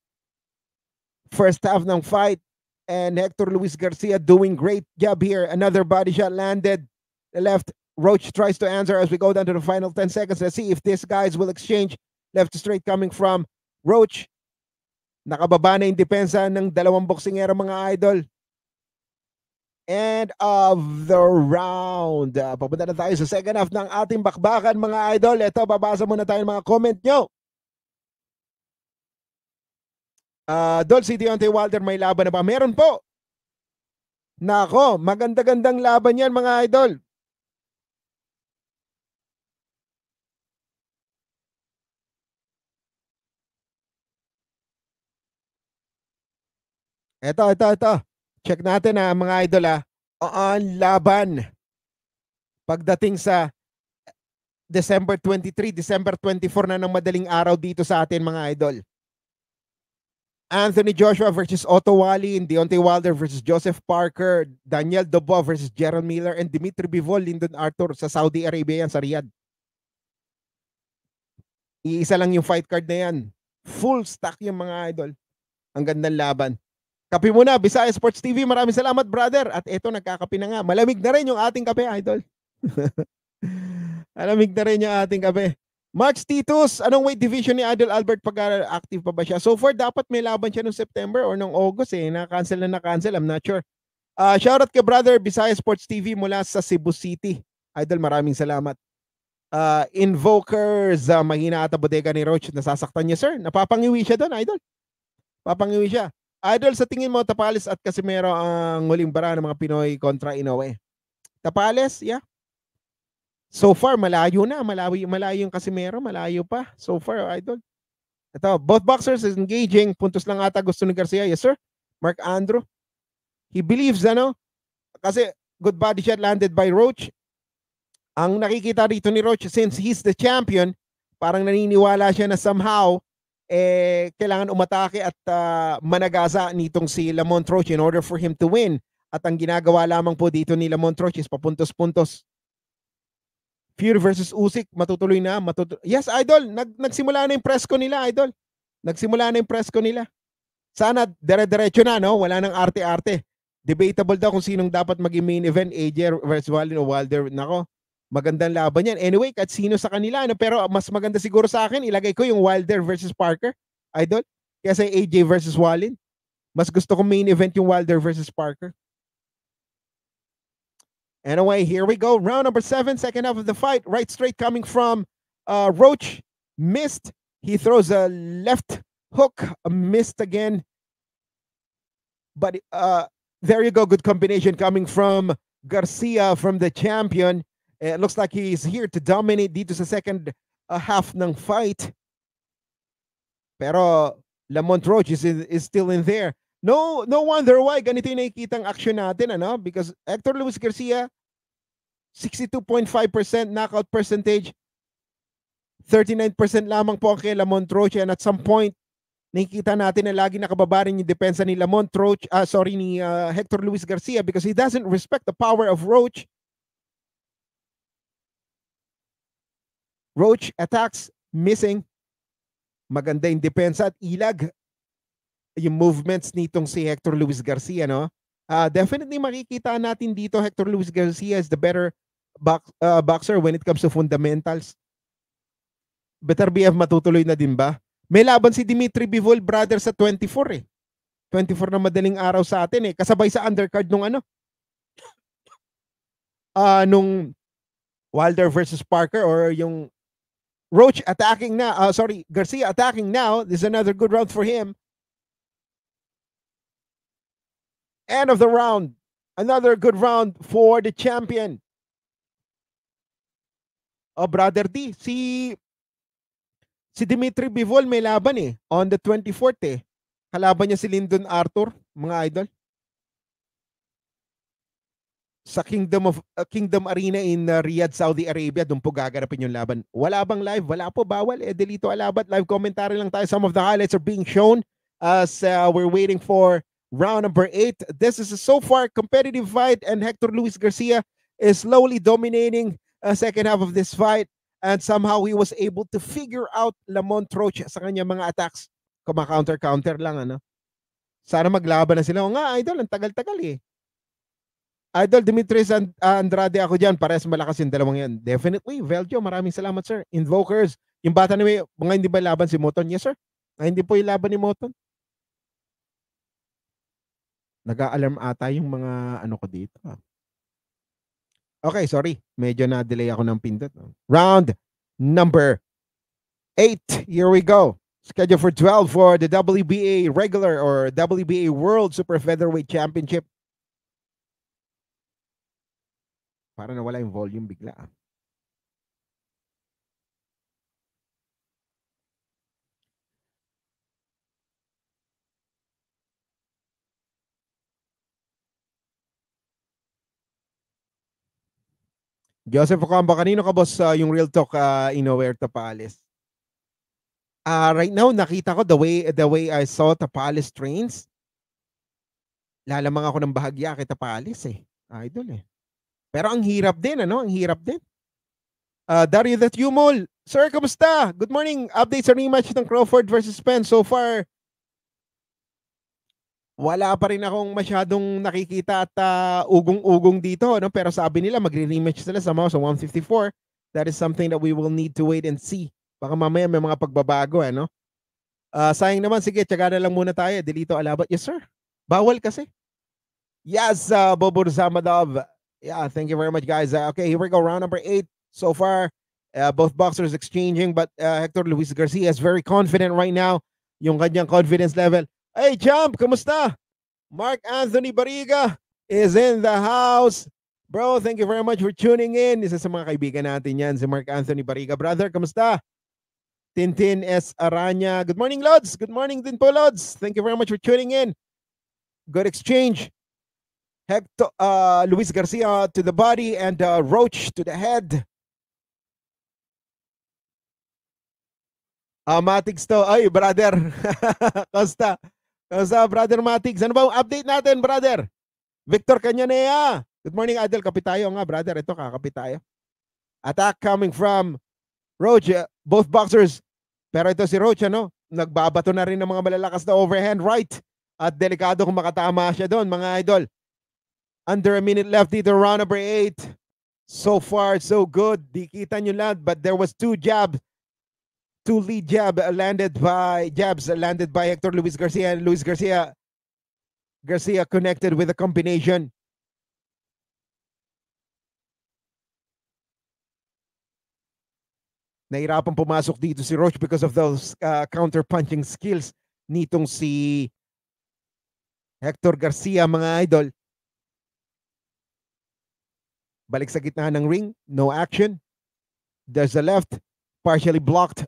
First half ng fight and Hector Luis Garcia doing great job here. Another body shot landed. The left Roach tries to answer as we go down to the final 10 seconds. Let's see if these guys will exchange left to straight coming from Roach, nakababa na yung depensa ng dalawang boksingero mga idol. End of the round. Uh, papunta na tayo sa second half ng ating bakbakan mga idol. Ito, babasa muna tayo ng mga comment nyo. Uh, ah, Dolce Deontay Wilder, may laban na ba? Meron po. Nako, maganda-gandang laban yan mga idol. Eto, eto, eto. Check natin ha, ah, mga idol ah. Oo, laban pagdating sa December 23, December 24 na ng madaling araw dito sa atin mga idol. Anthony Joshua versus Otto Wally, Deontay Wilder versus Joseph Parker, Daniel Dubois versus Gerald Miller, and Dimitri Bivol, Lyndon Arthur sa Saudi Arabia yan, sa Riyadh. Iisa lang yung fight card na yan. Full stack yung mga idol. Ang gandang laban. Kape muna, Bisaya Sports TV. Maraming salamat, brother. At eto, nagkakape na nga. Malamig na rin yung ating kape, idol. *laughs* Malamig na rin yung ating kape. Max Titus, anong weight division ni Idol Albert pag active pa ba siya? So far, dapat may laban siya noong September or noong August eh. Na-cancel na na-cancel. I'm not sure. Uh, shoutout kay brother Bisaya Sports TV mula sa Cebu City. Idol, maraming salamat. Uh, ah, invokers, uh, mahina ata bodega ni Roach. Nasasaktan niya, sir. Napapangiwi siya doon, Idol. Papangiwi siya. Idol, sa tingin mo, Tapales at Casimero ang ah, huling bara ng mga Pinoy kontra Inoue? Tapales, yeah. So far, malayo na. Malayo, malayo yung Casimero, malayo pa. So far, Idol. Ito, both boxers is engaging. Puntos lang ata gusto ni Garcia. Yes, sir. Mark Andrew. He believes, ano? Kasi good body shot landed by Roach. Ang nakikita dito ni Roach, since he's the champion, parang naniniwala siya na somehow eh, kailangan umatake at uh, ah, managasa nitong si Lamont Roach in order for him to win. At ang ginagawa lamang po dito ni Lamont Roach is papuntos-puntos. Fury versus Usyk, matutuloy na. Matut- yes, Idol, nag nagsimula na yung press ko nila, Idol. Nagsimula na yung press ko nila. Sana dire-diretso na, no? Wala nang arte-arte. Debatable daw kung sinong dapat maging main event, AJ versus Valin o Wilder. Nako, Magandang laban yan. Anyway, kahit sino sa kanila. Ano, pero mas maganda siguro sa akin, ilagay ko yung Wilder versus Parker, idol, kaysa AJ versus Wallin. Mas gusto ko main event yung Wilder versus Parker. Anyway, here we go. Round number seven, second half of the fight. Right straight coming from uh, Roach. Missed. He throws a left hook. Missed again. But uh, there you go. Good combination coming from Garcia from the champion. Eh, looks like he's here to dominate dito sa second uh, half ng fight. Pero Lamont Roach is, in, is still in there. No, no wonder why ganito yung nakikita ang action natin. Ano? Because Hector Luis Garcia, 62.5% knockout percentage. 39% lamang po ang kay Lamont Roach. And at some point, nakikita natin na lagi nakababa rin yung depensa ni Lamont Roach, uh, ah, sorry, ni uh, Hector Luis Garcia because he doesn't respect the power of Roach. Roach attacks, missing. Maganda yung depensa at ilag. Yung movements nitong si Hector Luis Garcia, no? Uh, definitely makikita natin dito Hector Luis Garcia is the better box, uh, boxer when it comes to fundamentals. Better BF matutuloy na din ba? May laban si Dimitri Bivol brother sa 24 eh. 24 na madaling araw sa atin eh. Kasabay sa undercard nung ano? Uh, nung Wilder versus Parker or yung Roach attacking now. Uh, sorry, Garcia attacking now. This is another good round for him. End of the round. Another good round for the champion. Oh, brother D. Si, si Dimitri Bivol may laban eh. On the 24th eh. Kalaban niya si Lyndon Arthur, mga idol sa Kingdom of uh, Kingdom Arena in uh, Riyadh, Saudi Arabia. Doon po gagarapin yung laban. Wala bang live? Wala po, bawal. Eh, delito alabat. Live commentary lang tayo. Some of the highlights are being shown as uh, we're waiting for round number 8. This is a so far competitive fight and Hector Luis Garcia is slowly dominating uh, second half of this fight and somehow he was able to figure out Lamont Roach sa kanyang mga attacks. Kuma-counter-counter lang ano. Sana maglaban na sila. O nga, idol, ang tagal-tagal eh. Idol Dimitris And- uh, Andrade ako diyan. Parehas malakas yung dalawang yan. Definitely. Veljo, maraming salamat sir. Invokers. Yung bata na mga hindi ba laban si Moton? Yes sir. Nga ah, hindi po yung laban ni Moton. Nag-alarm ata yung mga ano ko dito. Ah. Okay, sorry. Medyo na-delay ako ng pindot. Round number 8. Here we go. Schedule for 12 for the WBA regular or WBA World Super Featherweight Championship Para nawala yung volume bigla. Ah. Joseph Ocampo, kanino ka boss uh, yung real talk uh, ah, Inaware Palace? Uh, right now, nakita ko the way the way I saw Tapales trains, lalamang ako ng bahagya kay Tapales eh. Idol eh. Pero ang hirap din, ano? Ang hirap din. Uh, Dario That Yumol, Sir, kamusta? Good morning. Update sa rematch ng Crawford versus Spence. So far, wala pa rin akong masyadong nakikita at uh, ugong-ugong dito. No? Pero sabi nila, magre-rematch sila sa mouse sa 154. That is something that we will need to wait and see. Baka mamaya may mga pagbabago. Ano? Uh, sayang naman, sige, tsaga na lang muna tayo. Delito Alabat. Yes, sir. Bawal kasi. Yes, uh, Bobo Zamadov. yeah, thank you very much, guys. Uh, okay, here we go. Round number eight so far. Uh, both boxers exchanging, but uh, Hector Luis Garcia is very confident right now. Yung kanyang confidence level. Hey, champ, kamusta? Mark Anthony Bariga is in the house. Bro, thank you very much for tuning in. Isa sa mga kaibigan natin yan, si Mark Anthony Bariga. Brother, kamusta? Tintin S. Aranya. Good morning, Lods. Good morning din po, Lods. Thank you very much for tuning in. Good exchange. Hector, uh, Luis Garcia to the body and uh, Roach to the head. Uh, Matigs to. Ay, brother. Costa. *laughs* Costa, brother Matigs. Ano ba update natin, brother? Victor Canyanea. Good morning, Adel. tayo nga, brother. Ito, kakapit tayo. Attack coming from Roach. Eh, both boxers. Pero ito si Roach, ano? Nagbabato na rin ng mga malalakas na overhand right. At delikado kung makatama siya doon, mga idol. Under a minute left, either round number eight. So far, so good. Di kita nyo lang, but there was two jabs. Two lead jab landed by jabs landed by Hector Luis Garcia and Luis Garcia. Garcia connected with a combination. Nahirapan pumasok dito si Roach because of those uh, counter-punching skills nitong si Hector Garcia mga idol. Balik sa gitna ng ring, no action. There's a left, partially blocked,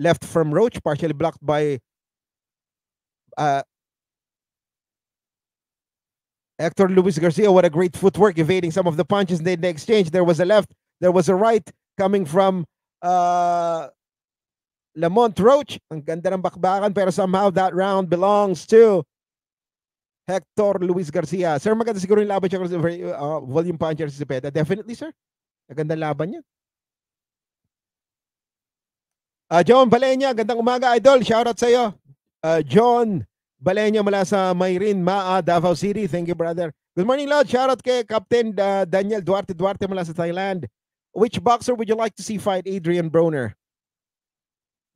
left from Roach, partially blocked by uh, Hector Luis Garcia. What a great footwork, evading some of the punches they, they exchange. There was a left, there was a right coming from uh, Lamont Roach. Ang ganda ng bakbakan, pero somehow that round belongs to Hector Luis Garcia. Sir, maganda siguro yung laban siya kung uh, volume puncher si Zepeda. Definitely, sir. Maganda laban niya. Uh, John Balenya, gandang umaga, idol. Shoutout sa iyo. Uh, John Balenya mula sa Mayrin, Maa, Davao City. Thank you, brother. Good morning, Lord. Shoutout kay Captain uh, Daniel Duarte Duarte mula sa Thailand. Which boxer would you like to see fight Adrian Broner?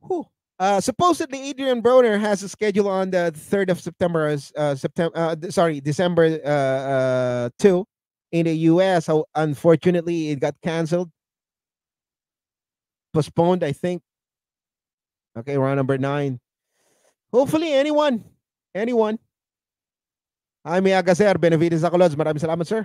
Whew. Uh, supposedly, Adrian Broner has a schedule on the 3rd of September, uh, September, uh, sorry, December uh, uh, 2 in the US. So unfortunately, it got canceled, postponed, I think. Okay, round number nine. Hopefully, anyone, anyone. I'm sir. Benavides ako, Lods. Maraming salamat, sir.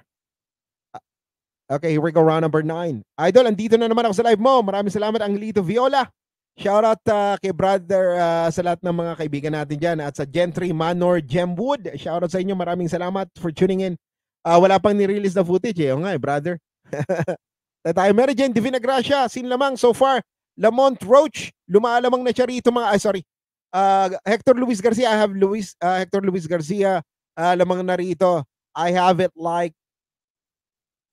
Uh, okay, here we go, round number nine. Idol, andito na naman ako sa live mo. Maraming salamat, ang Lito Viola. Shout out uh, ah, kay brother uh, sa lahat ng mga kaibigan natin dyan at sa Gentry Manor Gemwood. Shout out sa inyo. Maraming salamat for tuning in. Uh, wala pang nirelease na footage eh. O nga eh, brother. *laughs* tayo. Mary Jane Divina Gracia, sin lamang so far. Lamont Roach, lumaalamang na siya rito mga, ay sorry. Uh, Hector Luis Garcia, I have Luis, uh, Hector Luis Garcia, uh, lamang na rito. I have it like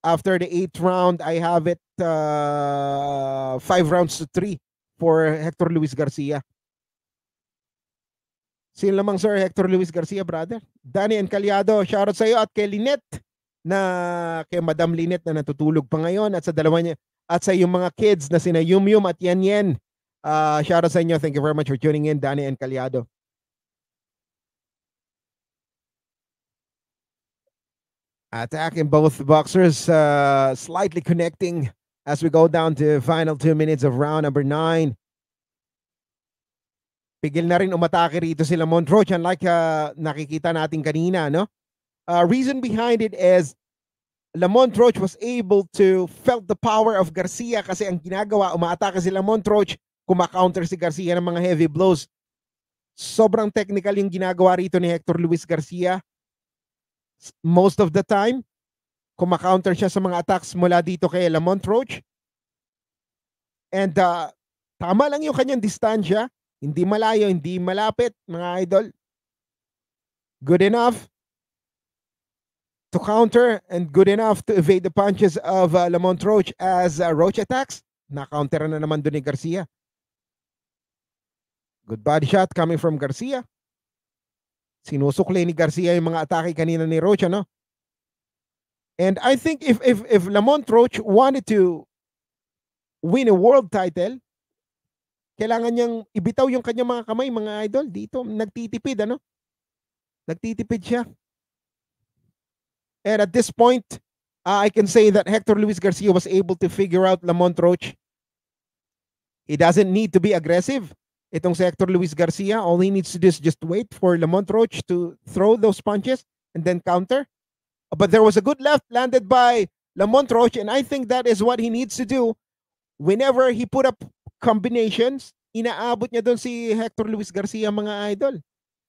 after the eighth round, I have it uh, five rounds to three for Hector Luis Garcia. Sino lamang Sir Hector Luis Garcia, brother? Danny Encaliado, shoutout sa iyo at kay Lynette na kay Madam Lynette na natutulog pa ngayon at sa dalawa niya at sa iyong mga kids na sina Yum Yum at Yan Yan. Uh, shoutout sa inyo. Thank you very much for tuning in, Danny Encaliado. Attacking both boxers, uh, slightly connecting as we go down to final two minutes of round number nine. Pigil na rin umatake rito sila Montroch unlike uh, nakikita natin kanina, no? Uh, reason behind it is Lamont Roach was able to felt the power of Garcia kasi ang ginagawa, umaatake si Lamont Roach, kumakounter si Garcia ng mga heavy blows. Sobrang technical yung ginagawa rito ni Hector Luis Garcia most of the time kung makaunter siya sa mga attacks mula dito kay Lamont Roach. And uh, tama lang yung kanyang distansya. Hindi malayo, hindi malapit, mga idol. Good enough to counter and good enough to evade the punches of uh, Lamont Roach as uh, Roach attacks. Na-counter na naman doon ni Garcia. Good body shot coming from Garcia. Sinusukli ni Garcia yung mga atake kanina ni Roach, ano? And I think if if if Lamont Roach wanted to win a world title, kailangan niyang ibitaw yung kanyang mga kamay, mga idol. Dito, nagtitipid, ano? Nagtitipid siya. And at this point, uh, I can say that Hector Luis Garcia was able to figure out Lamont Roach. He doesn't need to be aggressive. Itong si Hector Luis Garcia, all he needs to do is just wait for Lamont Roach to throw those punches and then counter. But there was a good left landed by Lamont Roche, and I think that is what he needs to do. Whenever he put up combinations, inaabot niya doon si Hector Luis Garcia mga idol.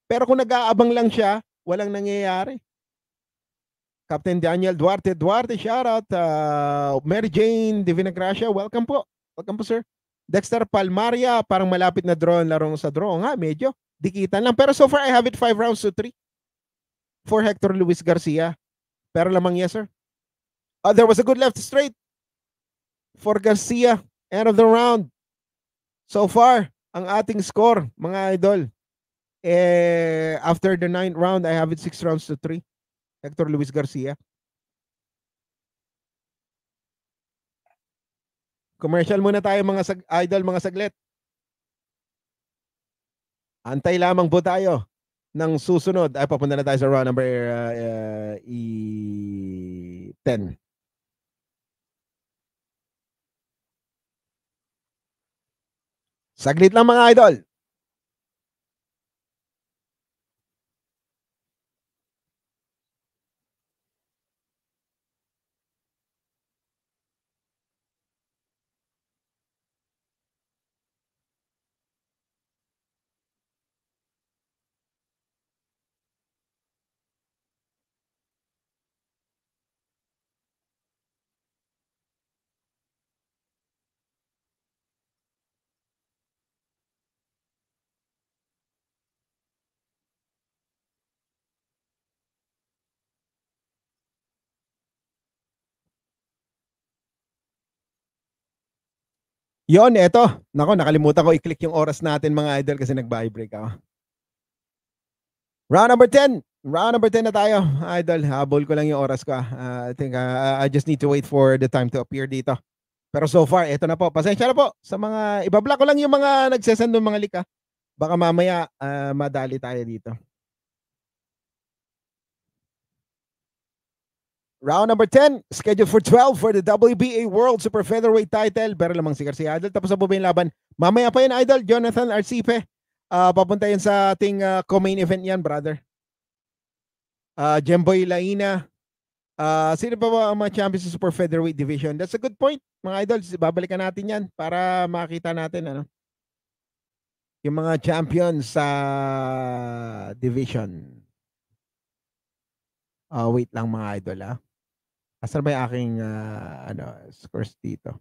Pero kung nag-aabang lang siya, walang nangyayari. Captain Daniel Duarte. Duarte, shout out. Uh, Mary Jane Divina Gracia, welcome po. Welcome po, sir. Dexter Palmaria, parang malapit na draw larong sa draw. Nga, medyo. Dikitan lang. Pero so far, I have it 5 rounds to 3 for Hector Luis Garcia. Pero lamang yes, sir. Uh, there was a good left straight for Garcia. End of the round. So far, ang ating score, mga idol, eh, after the ninth round, I have it six rounds to three. Hector Luis Garcia. Commercial muna tayo mga sag idol, mga saglit. Antay lamang po tayo ng susunod ay papunta na tayo sa round number uh, uh, e 10. Saglit lang mga idol. Yon, eto. Nako, nakalimutan ko i-click yung oras natin mga idol kasi nag-vibrate ako. Round number 10. Round number 10 na tayo, idol. Habol ko lang yung oras ko. Uh, I think uh, I just need to wait for the time to appear dito. Pero so far, eto na po. Pasensya na po sa mga, ibablock ko lang yung mga nagsesend ng mga lika. Baka mamaya, uh, madali tayo dito. Round number 10, scheduled for 12 for the WBA World Super Featherweight title. Pero lamang si Garcia Idol. Tapos sa po laban? Mamaya pa yun, Idol. Jonathan Arcipe. Uh, papunta yun sa ating uh, co-main event yan, brother. Uh, Jemboy Laina. Uh, sino pa ba ang mga champions sa Super Featherweight Division? That's a good point, mga Idol. Babalikan natin yan para makita natin ano, yung mga champions sa division. Uh, wait lang mga idol ah. Asan ba yung aking uh, ano, scores dito?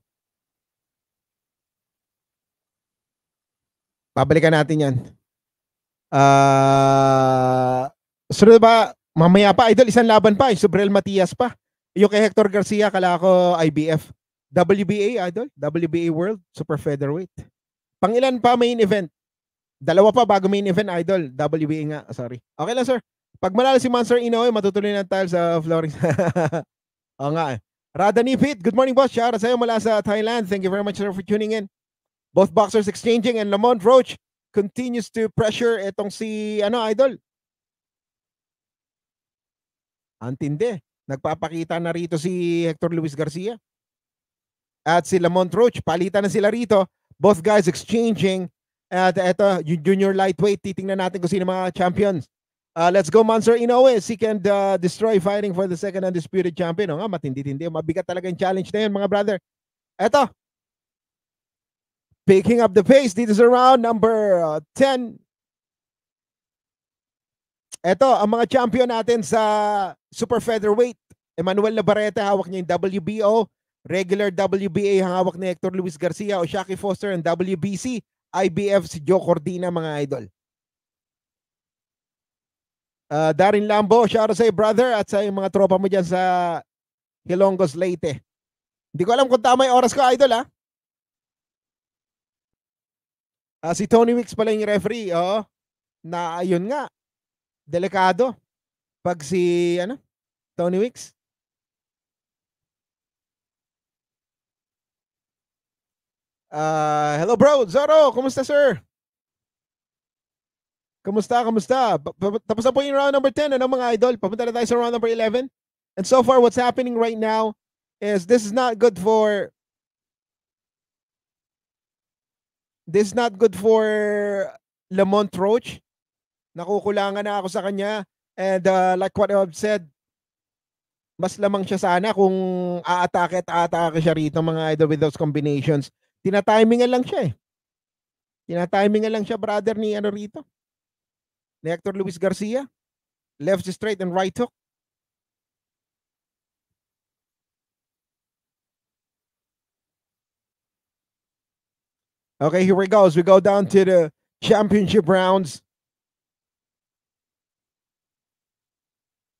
Babalikan natin yan. Uh, sunod ba? Mamaya pa, idol, isang laban pa. Eh. Subrel Matias pa. Yung kay Hector Garcia, kala ko IBF. WBA, idol. WBA World Super Featherweight. Pangilan pa main event? Dalawa pa bago main event, idol. WBA nga, sorry. Okay lang, sir. Pag manalo si Monster Inoue, matutuloy na tayo sa flooring. *laughs* Oo nga eh. Nipit, good morning boss. Shout out sa'yo mula sa Thailand. Thank you very much sir for tuning in. Both boxers exchanging and Lamont Roach continues to pressure itong si ano idol. Antinde. Nagpapakita na rito si Hector Luis Garcia. At si Lamont Roach, palitan na sila rito. Both guys exchanging. At ito, junior lightweight. Titingnan natin kung sino mga champions. Uh, let's go, Mansur Inoue. Second uh, destroy fighting for the second undisputed champion. O nga, matindi-tindi. Mabigat talaga yung challenge na yun, mga brother. Eto. Picking up the pace. This is round number uh, 10. Eto, ang mga champion natin sa super featherweight. Emmanuel Labareta, hawak niya yung WBO. Regular WBA, hawak ni Hector Luis Garcia o Shaki Foster and WBC. IBF si Joe Cordina, mga idol. Uh, Darin Lambo, shout out sa brother at sa mga tropa mo dyan sa Hilongos Leyte. Hindi ko alam kung tama yung oras ko, idol, ha? Uh, ah, si Tony Wicks pala yung referee, oh. Na, ayun nga, delikado. Pag si, ano, Tony Wicks. Uh, hello, bro. Zoro, kumusta, sir? Kamusta, kamusta? Tapos na po yung round number 10, ano mga idol? Pumunta na tayo sa round number 11. And so far, what's happening right now is this is not good for... This is not good for Lamont Roach. Nakukulangan na ako sa kanya. And uh, like what I've said, mas lamang siya sana kung aatake at aatake siya rito mga idol with those combinations. Tinatimingan lang siya eh. Tinatimingan lang siya brother ni ano rito ni Hector Luis Garcia. Left straight and right hook. Okay, here we go. As we go down to the championship rounds.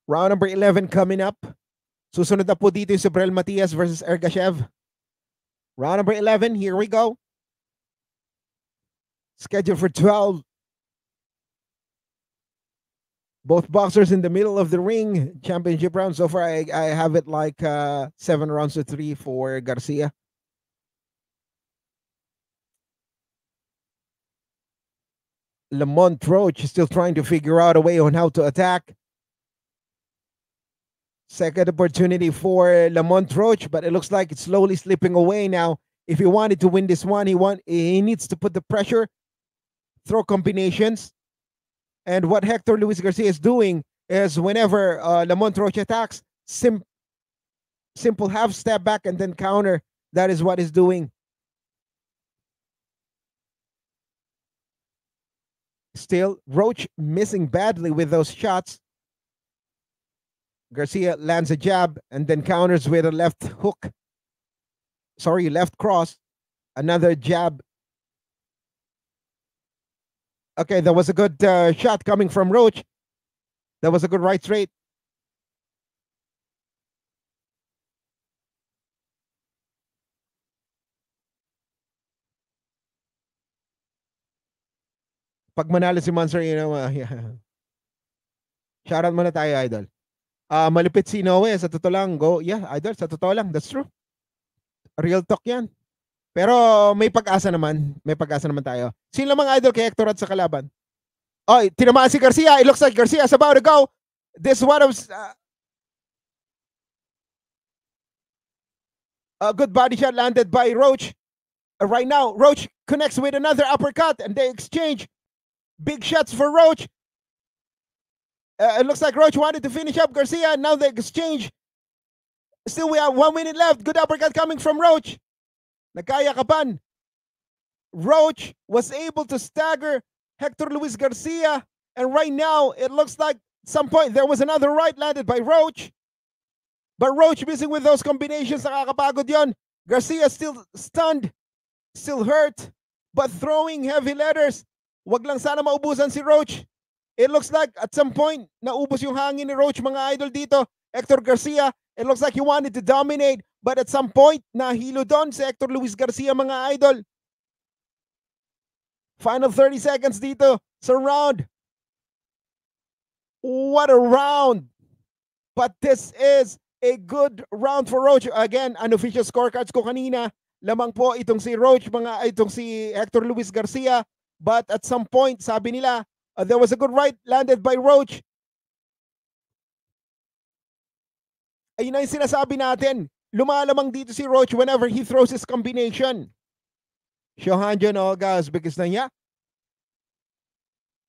Round number 11 coming up. Susunod na po dito yung Sobrel Matias versus Ergashev. Round number 11, here we go. Scheduled for 12 both boxers in the middle of the ring championship round so far i, I have it like uh seven rounds to three for garcia lamont roach is still trying to figure out a way on how to attack second opportunity for lamont roach but it looks like it's slowly slipping away now if he wanted to win this one he want he needs to put the pressure throw combinations and what Hector Luis Garcia is doing is whenever uh, Lamont Roche attacks, sim- simple half step back and then counter. That is what he's doing. Still, Roach missing badly with those shots. Garcia lands a jab and then counters with a left hook. Sorry, left cross. Another jab Okay, there was a good uh, shot coming from Roach. That was a good right straight. Pag manalo si Monster, you know, uh, *laughs* yeah. Shoutout muna tayo, Idol. Uh, malupit si Inoue, sa totoo lang. Go, yeah, Idol, sa totoo lang. That's true. Real talk yan. Pero may pag-asa naman. May pag-asa naman tayo. Sino lamang idol kay Hector at sa kalaban? Oy, tinamaan si Garcia. It looks like Garcia is about to go. This one of... Uh, a good body shot landed by Roach. Uh, right now, Roach connects with another uppercut and they exchange big shots for Roach. Uh, it looks like Roach wanted to finish up Garcia. Now they exchange. Still, we have one minute left. Good uppercut coming from Roach. Nagkayakapan. Roach was able to stagger Hector Luis Garcia. And right now, it looks like at some point there was another right landed by Roach. But Roach missing with those combinations, nakakapagod yon. Garcia still stunned, still hurt, but throwing heavy letters. Wag lang sana maubusan si Roach. It looks like at some point, naubos yung hangin ni Roach mga idol dito. Hector Garcia, it looks like he wanted to dominate, but at some point, nahilo doon si Hector Luis Garcia mga idol. Final 30 seconds dito sa round. What a round! But this is a good round for Roach. Again, unofficial scorecards ko kanina. Lamang po itong si Roach, mga ah, itong si Hector Luis Garcia. But at some point, sabi nila, uh, there was a good right landed by Roach. Ayun na yung sinasabi natin. Lumalamang dito si Roach whenever he throws his combination. Shohanjan Oga, Uzbekistan niya.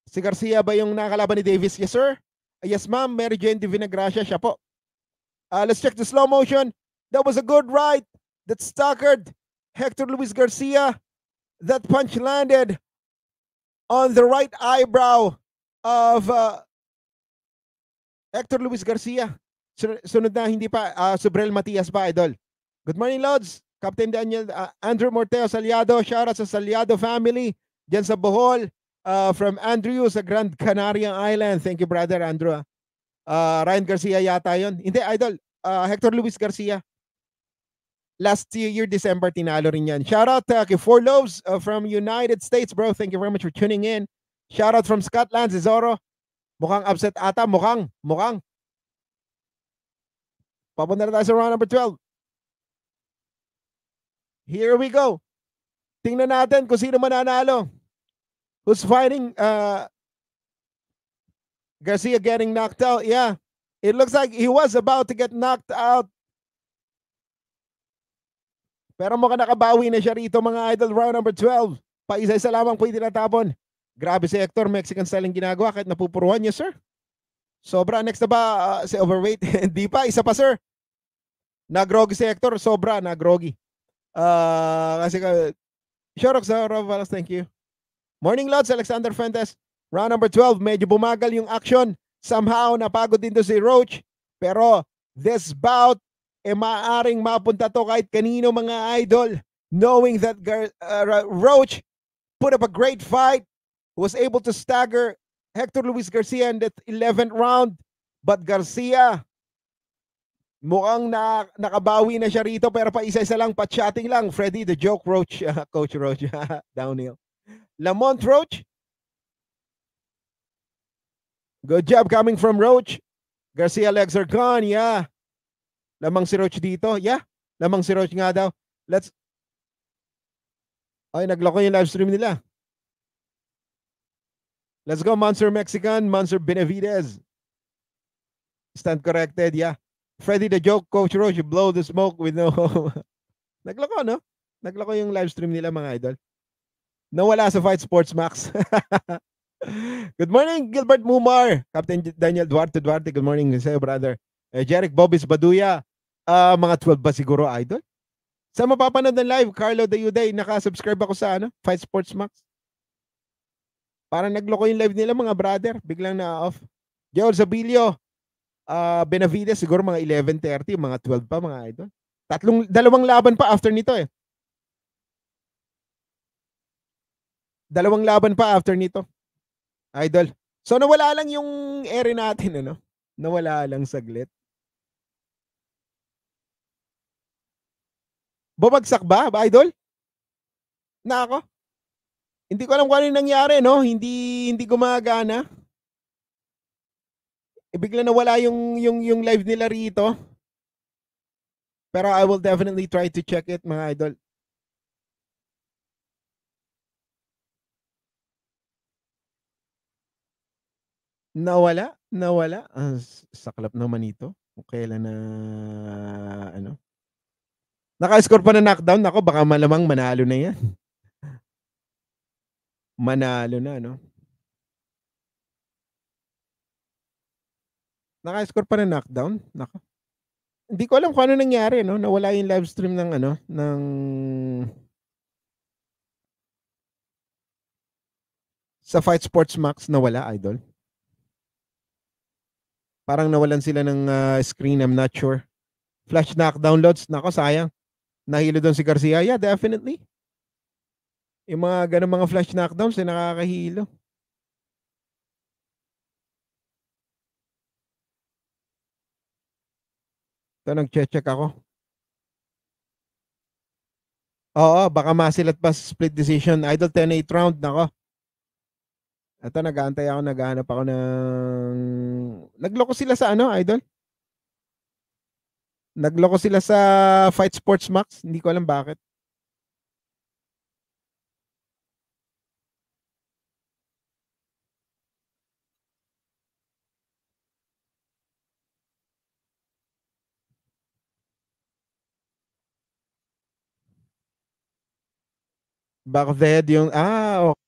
Si Garcia ba yung nakalaban ni Davis? Yes, sir. Ah, yes, ma'am. Mary Jane de Vinagracia, siya po. Uh, let's check the slow motion. That was a good right. That staggered Hector Luis Garcia. That punch landed on the right eyebrow of uh, Hector Luis Garcia. Sunod na hindi pa, uh, Sobrel Matias pa, idol. Good morning, lads. Captain Daniel uh, Andrew Morteo Saliado, shout out sa Saliado family diyan sa Bohol. Uh, from Andrew sa Grand Canaria Island. Thank you, brother Andrew. Ah. Uh, Ryan Garcia yata yon. Hindi, idol. Uh, Hector Luis Garcia. Last year, December, tinalo rin yan. Shout out uh, kay Four loves uh, from United States, bro. Thank you very much for tuning in. Shout out from Scotland, si Zoro. Mukhang upset ata. Mukhang, mukhang. Papunta na tayo sa round number 12. Here we go. Tingnan natin kung sino mananalo. Who's fighting uh, Garcia getting knocked out? Yeah. It looks like he was about to get knocked out. Pero mukhang nakabawi na siya rito mga idol. Round number 12. Paisa-isa lamang po itinatapon. Grabe si Hector. Mexican style ang ginagawa kahit napupuruan niya, sir. Sobra. Next na ba uh, si overweight? *laughs* Hindi pa. Isa pa, sir. Nagrogi si Hector. Sobra. Nagrogi. Uh, kasi ka, Shorok Zorovalos, thank you. Morning Lods, Alexander Fuentes. Round number 12, medyo bumagal yung action. Somehow, napagod din to si Roach. Pero, this bout, eh maaring mapunta to kahit kanino mga idol. Knowing that uh, Roach put up a great fight, was able to stagger Hector Luis Garcia in the 11th round. But Garcia Mukhang na, nakabawi na siya rito pero pa isa-isa lang, pa-chatting lang. Freddy, the joke Roach, uh, *laughs* Coach Roach, *laughs* downhill. Lamont Roach. Good job coming from Roach. Garcia legs are gone, yeah. Lamang si Roach dito, yeah. Lamang si Roach nga daw. Let's... Ay, nagloko yung live stream nila. Let's go, Monster Mexican, Monster Benavides. Stand corrected, yeah. Freddy the Joke, Coach Roach, blow the smoke with no... *laughs* Nagloko, no? Nagloko yung live stream nila, mga idol. Nawala sa Fight Sports Max. *laughs* good morning, Gilbert Mumar. Captain Daniel Duarte Duarte, good morning sa'yo, brother. Uh, Jeric Bobis Baduya. Uh, mga 12 ba siguro, idol? Sa mapapanood ng live, Carlo De Dayuday, nakasubscribe ako sa ano, Fight Sports Max. Parang nagloko yung live nila, mga brother. Biglang na-off. Joel Zabilio, uh, Benavides siguro mga 11.30, mga 12 pa mga idol. Tatlong, dalawang laban pa after nito eh. Dalawang laban pa after nito. Idol. So nawala lang yung ere natin, ano? Nawala lang saglit. Babagsak ba, ba idol? Na ako? Hindi ko alam kung ano yung nangyari, no? Hindi, hindi gumagana eh, bigla na wala yung, yung, yung live nila rito. Pero I will definitely try to check it, mga idol. Nawala? Nawala? Ang uh, saklap naman ito. Kung kailan na, ano. Naka-score pa na knockdown. Nako, baka malamang manalo na yan. *laughs* manalo na, no? Naka-score pa ng knockdown? Naka. Hindi ko alam kung ano nangyari, no? Nawala yung live stream ng ano, ng sa Fight Sports Max nawala, idol. Parang nawalan sila ng uh, screen, I'm not sure. Flash knock downloads, nako sayang. Nahilo doon si Garcia. Yeah, definitely. Yung mga ganun mga flash knockdowns, eh, nakakahilo. Ito, nag-check ako. Oo, baka masilat pa split decision. Idol 10-8 round, nako. Ito, nag-aantay ako, naghahanap ako ng... Nagloko sila sa ano, Idol? Nagloko sila sa Fight Sports Max. Hindi ko alam bakit. Barved yung, ah, okay.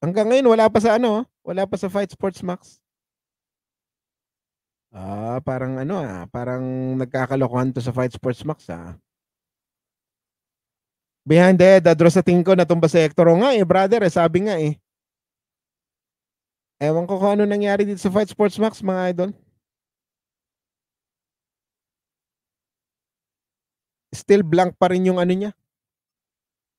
Hanggang ngayon, wala pa sa ano, wala pa sa Fight Sports Max. Ah, parang ano ah, parang nagkakalokohan to sa Fight Sports Max ah. Behind the head, ah, sa tingin ko natumba sa Hector. O nga eh, brother, eh, sabi nga eh. Ewan ko kung ano nangyari dito sa Fight Sports Max, mga idol. still blank pa rin yung ano niya.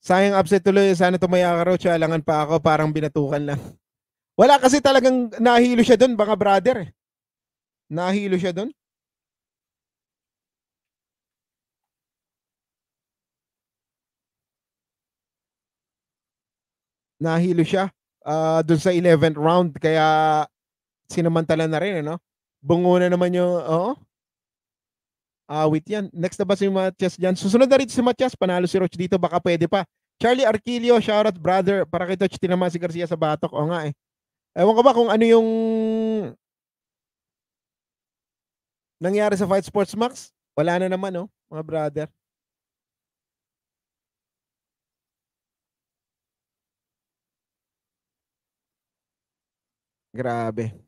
Sayang upset tuloy. Sana tumaya ka raw. Alangan pa ako. Parang binatukan lang. *laughs* Wala kasi talagang nahilo siya doon, Baka brother. eh. Nahilo siya doon. Nahilo siya uh, ah, doon sa 11th round. Kaya sinamantala na rin, ano? Bungo na naman yung, oo. Oh, Awit ah, yan. Next na ba si Matias dyan? Susunod na rin si Matias. Panalo si Roach dito. Baka pwede pa. Charlie Arquilio, shoutout brother. Para kay Touch tinama si Garcia sa batok. O nga eh. Ewan ko ba kung ano yung nangyari sa Fight Sports Max? Wala na naman, no? Oh, mga brother. Grabe.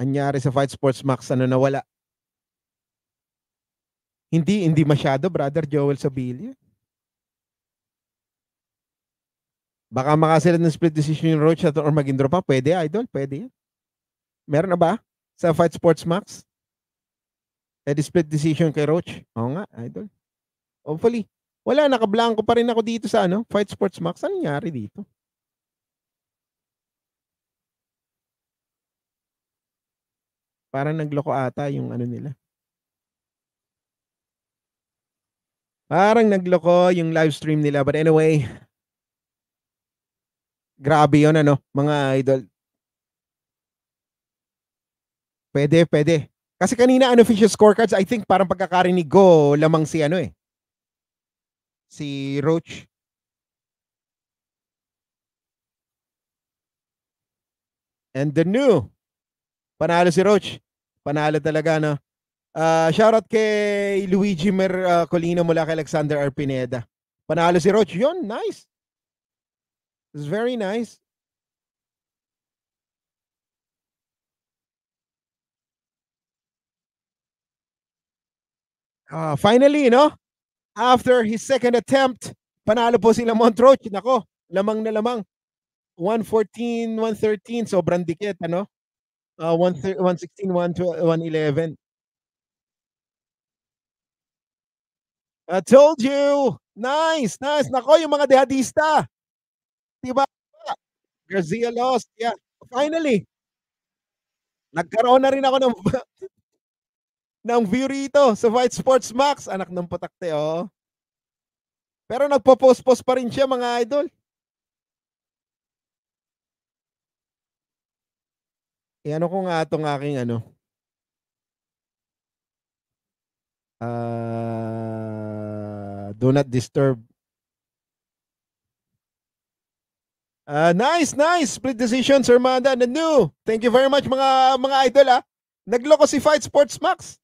anyari sa Fight Sports Max, ano nawala? Hindi, hindi masyado, brother Joel Sabilia. Baka makasira ng split decision yung Rocha or maging pa. Pwede, idol. Pwede. Meron na ba? Sa Fight Sports Max? Pwede split decision kay Roach. Oo nga, idol. Hopefully. Wala, nakablanko pa rin ako dito sa ano, Fight Sports Max. Anong nangyari dito? Parang nagloko ata yung ano nila. Parang nagloko yung live stream nila. But anyway, grabe yon ano, mga idol. Pwede, pwede. Kasi kanina unofficial scorecards, I think parang pagkakarinig ko, lamang si ano eh. Si Roach. And the new. Panalo si Roach. Panalo talaga, no? Uh, shoutout kay Luigi Mer uh, Colino mula kay Alexander Arpineda. Panalo si Roach. Yun, nice. It's very nice. Uh, finally, no? After his second attempt, panalo po sila Montroach. Nako, lamang na lamang. 114, 113, sobrang dikit, ano? Uh, 116, 112, 111. I told you! Nice, nice. Nako, yung mga dehadista. Diba? Garcia lost. Yeah. Finally. Nagkaroon na rin ako ng *laughs* ng view rito sa Fight Sports Max. Anak ng putakte, oh. Pero nagpo-post-post pa rin siya, mga idol. Eh, ano ko nga itong aking ano? Uh, do not disturb. Uh, nice, nice. Split decision, Sir Manda. And new. Thank you very much mga mga idol ah. Nagloko si Fight Sports Max.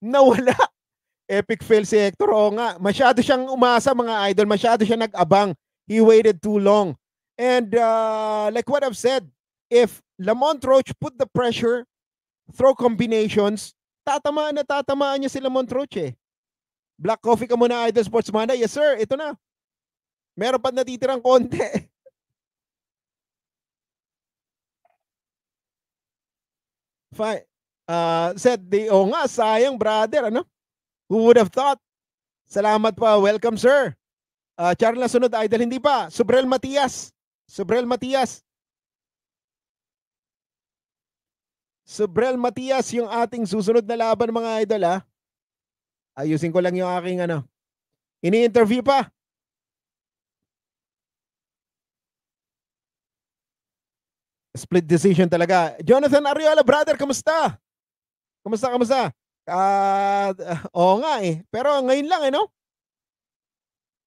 Nawala. *laughs* Epic fail si Hector. Oo nga. Masyado siyang umasa mga idol. Masyado siyang nag-abang. He waited too long. And uh, like what I've said, if Lamont Roach put the pressure, throw combinations, tatamaan na tatamaan niya si Lamont Roach eh. Black coffee ka muna, Idol Sports Mana. Yes, sir. Ito na. Meron pa natitirang konti. *laughs* Fine. Uh, ah, said the, oh nga, sayang brother, ano? Who would have thought? Salamat pa. Welcome, sir. Uh, ah, Charla sunod, Idol, hindi pa. Sobrel Matias. Sobrel Matias. So Matias, yung ating susunod na laban mga idol ha. Ayusin ko lang yung aking ano. Ini-interview pa. split decision talaga. Jonathan Ariola, brother, kamusta? Kamusta, kamusta? Uh, uh, *laughs* oo nga eh. Pero ngayon lang eh, no?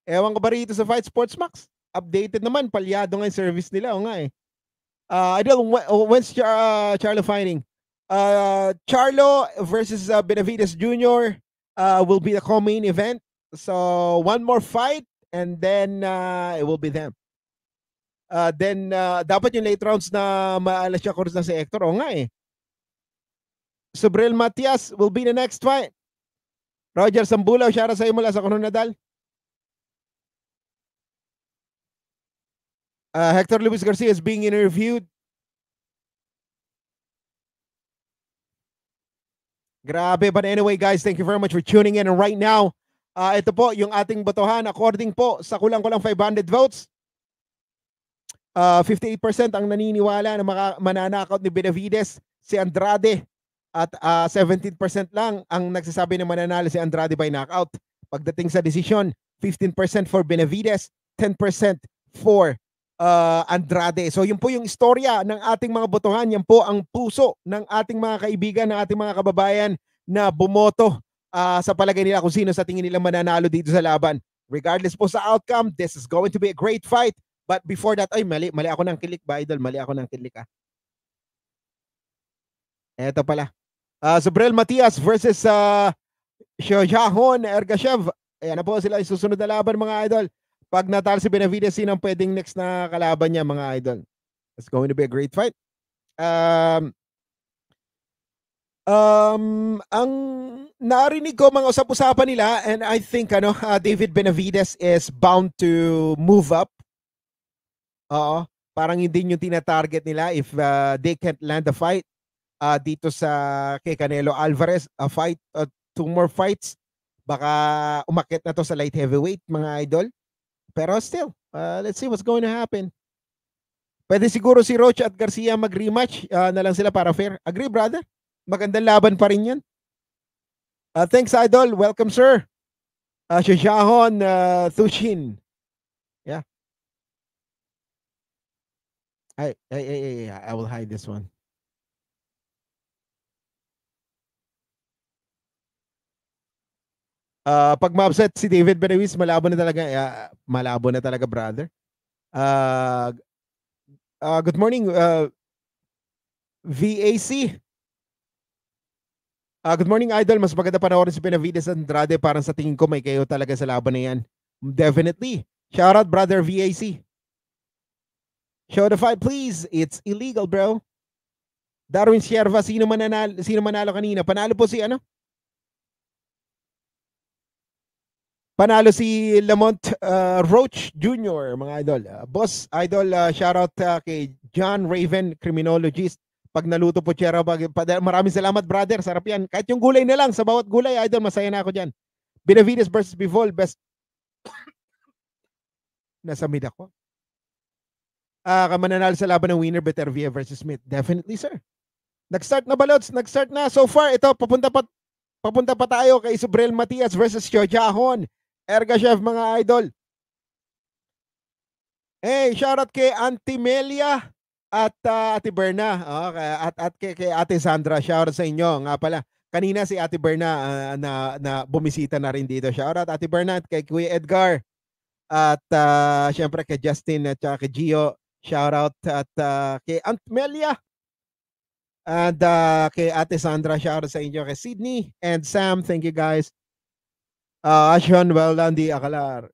Ewan ko ba rito sa Fight Sports Max? Updated naman, palyado nga yung service nila. Oo nga eh. Uh, ah, I don't know, when's Char uh, ah, Charlo fighting? Uh, Charlo versus uh, Benavides Jr. Uh, will be the co-main event. So one more fight and then uh, it will be them. Uh, then uh, dapat yung late rounds na maalas siya course na si Hector. O nga eh. Sobrel Matias will be the next fight. Roger Sambula, shout out sa iyo mula sa Kuno Nadal. Uh, Hector Luis Garcia is being interviewed. Grabe. But anyway, guys, thank you very much for tuning in. And right now, uh, ito po yung ating botohan. According po sa kulang-kulang 500 votes, uh, 58% ang naniniwala na maka- mananakaw ni Benavides si Andrade at uh, 17% lang ang nagsasabi na mananalo si Andrade by knockout. Pagdating sa desisyon, 15% for Benavides, 10% for uh, Andrade. So yun po yung istorya ng ating mga botohan. Yan po ang puso ng ating mga kaibigan, ng ating mga kababayan na bumoto uh, sa palagay nila kung sino sa tingin nila mananalo dito sa laban. Regardless po sa outcome, this is going to be a great fight. But before that, ay mali, mali ako ng kilik ba idol? Mali ako ng kilik ah. Eto pala. Uh, Sobrel Matias versus uh, Shoyahon Ergashev. Ayan na po sila yung susunod na laban mga idol. Pag natalo si Benavides, sino ang pwedeng next na kalaban niya, mga idol? It's going to be a great fight. Um, um, ang narinig ko mga usap-usapan nila and I think ano *laughs* uh, David Benavides is bound to move up. Oo, parang hindi yung tina-target nila if uh, they can't land a fight uh, dito sa kay Canelo Alvarez a fight uh, two more fights baka umakyat na to sa light heavyweight mga idol pero still, uh, let's see what's going to happen. Pwede siguro si Roach at Garcia mag-rematch uh, na lang sila para fair. Agree, brother? Magandang laban pa rin yan. Uh, thanks, Idol. Welcome, sir. Uh, Shishahon uh, Thushin. Yeah. I, I, I, I, I will hide this one. Uh, pag ma-upset si David Benavides, malabo na talaga. Uh, malabo na talaga, brother. Uh, uh, good morning, uh, VAC. Uh, good morning, Idol. Mas maganda panoorin si Benavides Andrade. Parang sa tingin ko may kayo talaga sa laban na yan. Definitely. Shout out, brother VAC. Show the fight, please. It's illegal, bro. Darwin Sierva, sino mananalo, sino manalo kanina? Panalo po si ano? Panalo si Lamont uh, Roach Jr., mga idol. Uh, boss, idol, uh, shoutout uh, kay John Raven, criminologist. Pag naluto po, Chera, maraming salamat, brother. Sarap yan. Kahit yung gulay na lang, sa bawat gulay, idol, masaya na ako diyan. Benavides versus Bivol, best. Nasa mid ako. Uh, ah, kamananalo sa laban ng winner, Better Betervia versus Smith. Definitely, sir. Nag-start na balots, nag-start na. So far, ito, papunta pa, papunta pa tayo kay Subrel Matias versus Jojahon. Ergashev mga idol. Hey, shoutout kay Auntie Melia at uh, Ate Berna. Okay, oh, at at kay, kay Ate Sandra, shoutout sa inyo. Nga pala, kanina si Ate Berna uh, na, na bumisita na rin dito. Shoutout Ate Berna at kay Kuya Edgar. At uh, syempre kay Justin at kay Gio. Shoutout at uh, kay Aunt Melia. And uh, kay Ate Sandra, shoutout sa inyo. Kay Sydney and Sam, thank you guys. Uh, Ashon Valandi Akalar.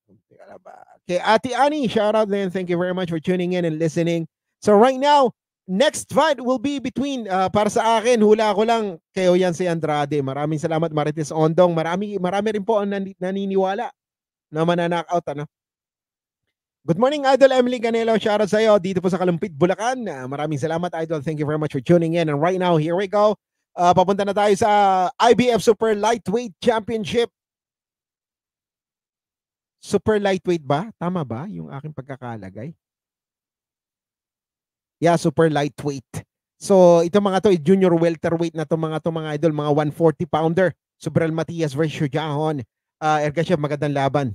Okay, Ati Ani, shout out then. Thank you very much for tuning in and listening. So right now, next fight will be between, uh, para sa akin, hula ko lang, kayo yan si Andrade. Maraming salamat, Marites Ondong. Marami, marami rin po ang nan naniniwala na mananakout. Ano? Good morning, Idol Emily Canelo. Shout out sa iyo dito po sa Kalumpit, Bulacan. Uh, maraming salamat, Idol. Thank you very much for tuning in. And right now, here we go. Uh, papunta na tayo sa IBF Super Lightweight Championship super lightweight ba? Tama ba yung aking pagkakalagay? Yeah, super lightweight. So, ito mga to, junior welterweight na to mga to mga idol, mga 140 pounder. Sobral Matias versus Jahon. Uh, ah, Ergashev, magandang laban.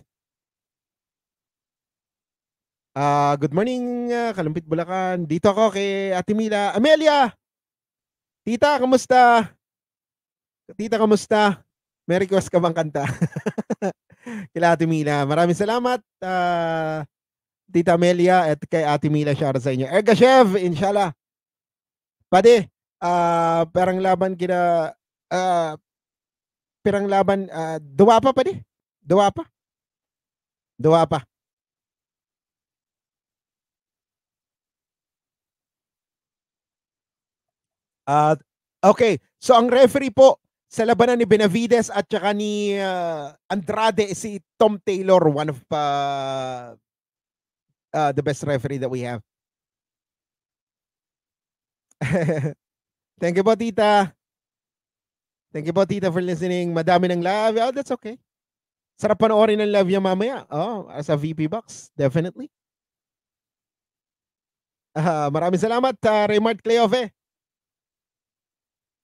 Uh, good morning, uh, Kalumpit Bulacan. Dito ako kay Ate Mila. Amelia! Tita, kamusta? Tita, kamusta? May request ka bang kanta? *laughs* Kila Ate Mila. Maraming salamat. Uh, Tita Melia, at kay Ate Mila shout sa inyo. Erga Chef, inshallah. Pade, uh, ah, parang laban kina uh, ah, parang laban uh, duwa pa pade. Duwa pa. Duwa pa. Uh, okay, so ang referee po sa labanan ni Benavides at saka ni uh, Andrade si Tom Taylor one of uh, uh, the best referee that we have. *laughs* Thank you po tita. Thank you po tita for listening. Madami ng love. Oh, that's okay. Sarap panoorin ng love niya mamaya. Oh, sa VP box, definitely. Uh, maraming salamat, uh, Raymart Cleove.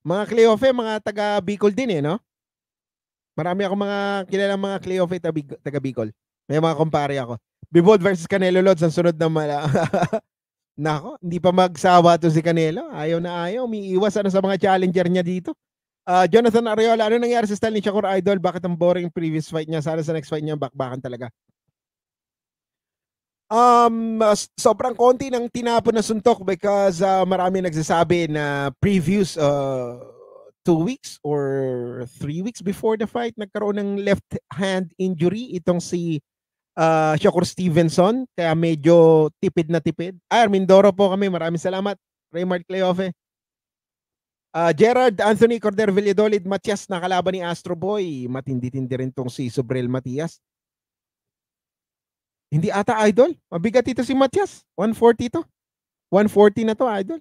Mga Cleofe, mga taga Bicol din eh, no? Marami ako mga kilala mga Cleofe taga Bicol. May mga kumpare ako. Bivol versus Canelo Lods ang sunod na mala. *laughs* Nako, hindi pa magsawa to si Canelo. Ayaw na ayaw. Umiiwas ano sa mga challenger niya dito. Uh, Jonathan Ariola, ano nangyari sa style ni Shakur Idol? Bakit ang boring previous fight niya? Sana sa next fight niya, bakbakan talaga. Um, sobrang konti ng tinapon na suntok because uh, marami nagsasabi na previews uh, ah, two weeks or three weeks before the fight, nagkaroon ng left hand injury itong si uh, Shakur Stevenson. Kaya medyo tipid na tipid. Ay, Mindoro po kami. Maraming salamat. Raymond Cleofe. Uh, Gerard Anthony Corder Valladolid Matias na kalaban ni Astro Boy. Matindi-tindi rin tong si Sobrel Matias. Hindi ata idol. Mabigat ito si Matias. 140 to. 140 na to idol.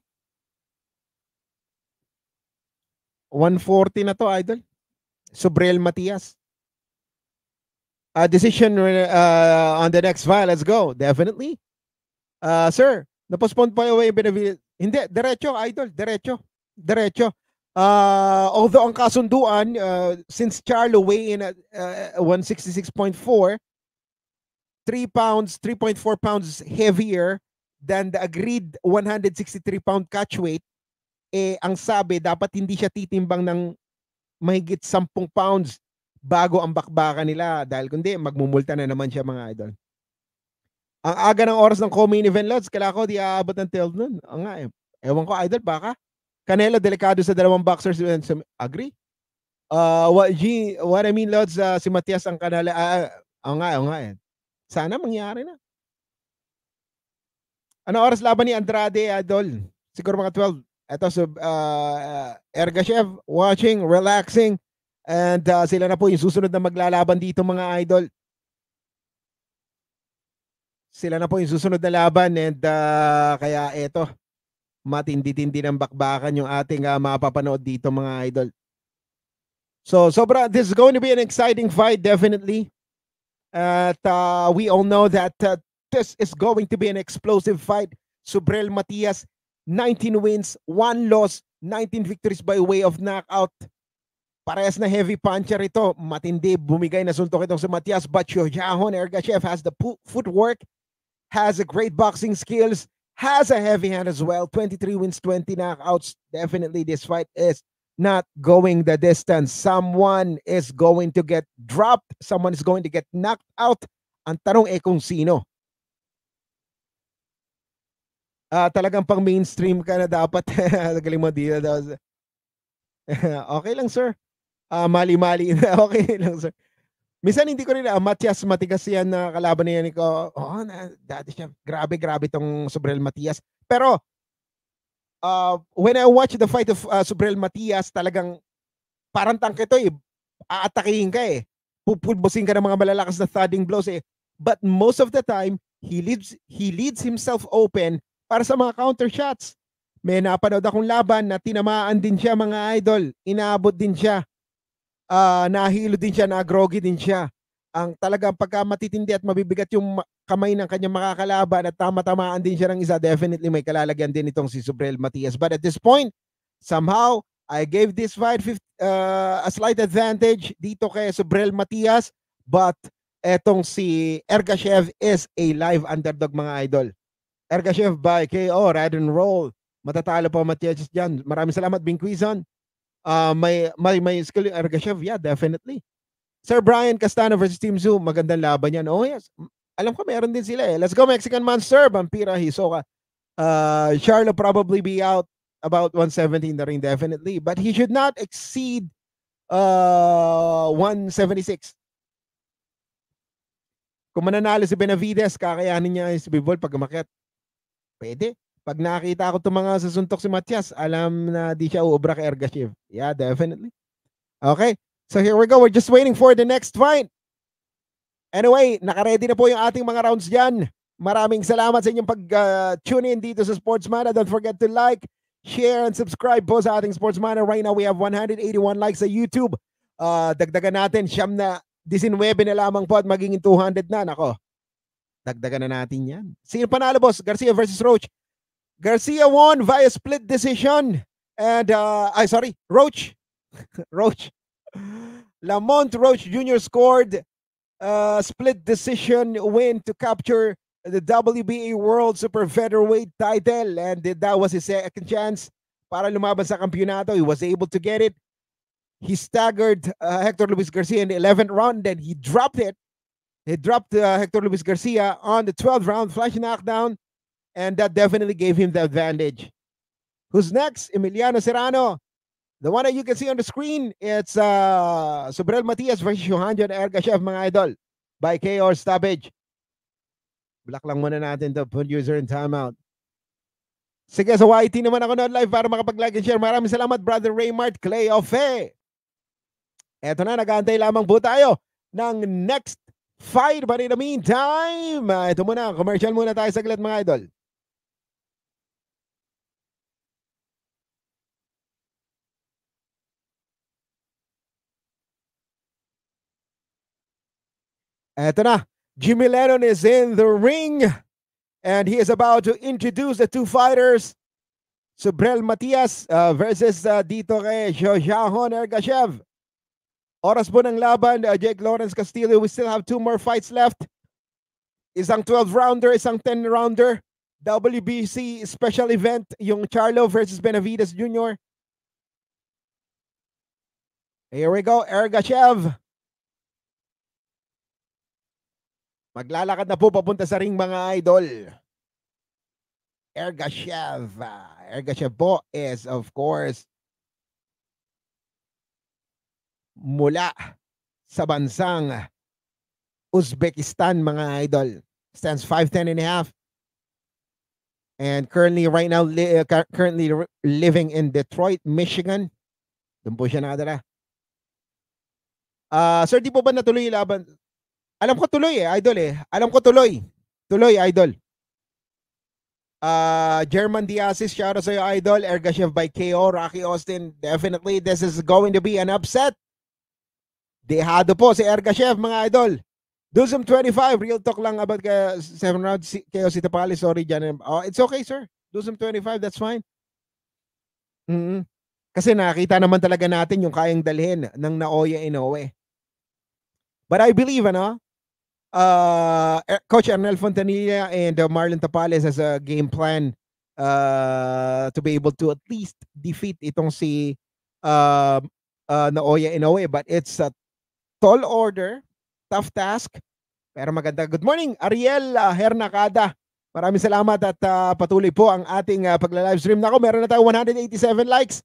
140 na to idol. Sobrel Matias. A uh, decision uh, on the next file. Let's go. Definitely. Uh, sir, napostpone pa away Benavides. Hindi, derecho, idol. Derecho. Derecho. Uh, although ang kasunduan, uh, since Charlo weigh in at uh, 166.4, 3 pounds, 3.4 pounds heavier than the agreed 163 pound catch weight, eh ang sabi dapat hindi siya titimbang ng mahigit 10 pounds bago ang bakbakan nila dahil kundi magmumulta na naman siya mga idol. Ang aga ng oras ng co-main event lots, kala ko di aabot ng tilt nun. Ang nga eh. Ewan ko, idol, baka. Canelo, delikado sa dalawang boxers. Eh, agree? Uh, ah, what, G, what I mean, Lods, uh, si Matias ang kanala. Uh, ah, ang nga, ang nga eh. Sana mangyari na. Ano oras laban ni Andrade, Adol? Siguro mga 12. Ito so uh, Ergashev, watching, relaxing. And uh, sila na po yung susunod na maglalaban dito mga idol. Sila na po yung susunod na laban and uh, kaya ito, matindi-tindi ng bakbakan yung ating uh, mapapanood dito mga idol. So sobra this is going to be an exciting fight definitely. At uh, we all know that uh, this is going to be an explosive fight. Subrel Matias, 19 wins, 1 loss, 19 victories by way of knockout. Parehas na heavy puncher ito. Matindi, bumigay na suntok itong si Matias. But Yoyahon Ergachev has the footwork, has a great boxing skills, has a heavy hand as well. 23 wins, 20 knockouts. Definitely this fight is not going the distance. Someone is going to get dropped. Someone is going to get knocked out. Ang tanong eh kung sino. Uh, talagang pang mainstream ka na dapat. *laughs* Galing mo dito. *laughs* okay lang, sir. Uh, mali-mali *laughs* okay lang, sir. Minsan hindi ko rin, uh, Matias Matigas yan na uh, kalaban niya ni ko. Oo, oh, na, dati siya. Grabe, grabe tong Sobrel Matias. Pero uh, when I watch the fight of uh, Subrel Matias, talagang parang tangke to eh. Aatakihin ka eh. Pupulbosin ka ng mga malalakas na thudding blows eh. But most of the time, he leaves he leads himself open para sa mga counter shots. May napanood akong laban na tinamaan din siya mga idol. Inaabot din siya. Uh, nahilo din siya, nagrogi din siya ang talagang pagka matitindi at mabibigat yung kamay ng kanyang makakalaban at tama-tamaan din siya ng isa, definitely may kalalagyan din itong si Subrel Matias. But at this point, somehow, I gave this fight 50, uh, a slight advantage dito kay Subrel Matias. But etong si Ergashev is a live underdog mga idol. Ergashev by KO, ride and roll. Matatalo pa Matias dyan. Maraming salamat, Bing Quizon. Uh, may, may, may skill yung Ergashev. Yeah, definitely. Sir Brian Castano versus Team Zoom. Magandang laban yan. Oh yes. Alam ko mayroon din sila eh. Let's go Mexican Monster. Vampira Hisoka. Uh, Charlo probably be out about 117 na rin definitely. But he should not exceed uh, 176. Kung mananalo si Benavides, kakayanin niya si Bivol pag umakyat. Pwede. Pag nakita ko itong mga sasuntok si Matias, alam na di siya uubra kay Ergashiv. Yeah, definitely. Okay. So here we go. We're just waiting for the next fight. Anyway, nakaredy na po yung ating mga rounds dyan. Maraming salamat sa inyong pag-tune uh, in dito sa Sportsmana. Don't forget to like, share, and subscribe po sa ating Sportsmana. Right now, we have 181 likes sa YouTube. Uh, dagdagan natin, siyam na, 19 na lamang po at magiging 200 na. Nako, dagdagan na natin yan. Sino panalo, boss? Garcia versus Roach. Garcia won via split decision. And, uh, ay, sorry, Roach. *laughs* Roach Lamont Roach Jr. scored a split decision win to capture the WBA World Super Featherweight title and that was his second chance para lumaban sa kampiyonato. He was able to get it. He staggered uh, Hector Luis Garcia in the 11th round then he dropped it. He dropped uh, Hector Luis Garcia on the 12th round flash knockdown and that definitely gave him the advantage. Who's next? Emiliano Serrano The one that you can see on the screen, it's uh, Sobrel Matias versus Johanjan Ergashev, mga idol, by K.R. stoppage. Black lang muna natin to producer and timeout. Sige, sa so YT naman ako noon live para makapag-like and share. Maraming salamat, Brother Raymart Clay of Fe. Eto na, nag-aantay lamang po tayo ng next fight. But in the meantime, ah, ito muna, commercial muna tayo saglit mga idol. Ito na, Jimmy Lennon is in the ring and he is about to introduce the two fighters. Subrel Matias uh, versus uh, dito kay Jojahon Ergashev. Oras po ng laban, uh, Jake Lawrence Castillo, we still have two more fights left. Isang 12-rounder, isang 10-rounder. WBC special event, yung Charlo versus Benavides Jr. Here we go, Ergashev Maglalakad na po papunta sa ring mga idol. Ergashev. Ergashev po is of course mula sa bansang Uzbekistan mga idol. Stands 5'10 and a half. And currently right now li uh, currently living in Detroit, Michigan. Doon po siya nakatira. Uh, ah, sir, di po ba natuloy yung laban? Alam ko tuloy eh, idol eh. Alam ko tuloy. Tuloy, idol. Uh, German Diazis, shout out sa'yo, idol. Ergashev by KO, Rocky Austin. Definitely, this is going to be an upset. Dehado po si Ergashev, mga idol. Dusum 25, real talk lang about ka, 7 rounds, si, KO si Tapali. Sorry, Jan. Oh, it's okay, sir. Dusum 25, that's fine. Mm -hmm. Kasi nakita naman talaga natin yung kayang dalhin ng Naoya Inoue. But I believe, ano, uh, Coach Arnel Fontanilla and uh, Marlon Tapales has a game plan uh, to be able to at least defeat itong si uh, uh, Naoya Inoue. But it's a tall order, tough task, pero maganda. Good morning, Ariel uh, Hernacada. Maraming salamat at uh, patuloy po ang ating uh, pagla-live stream. Nako, meron na tayo 187 likes.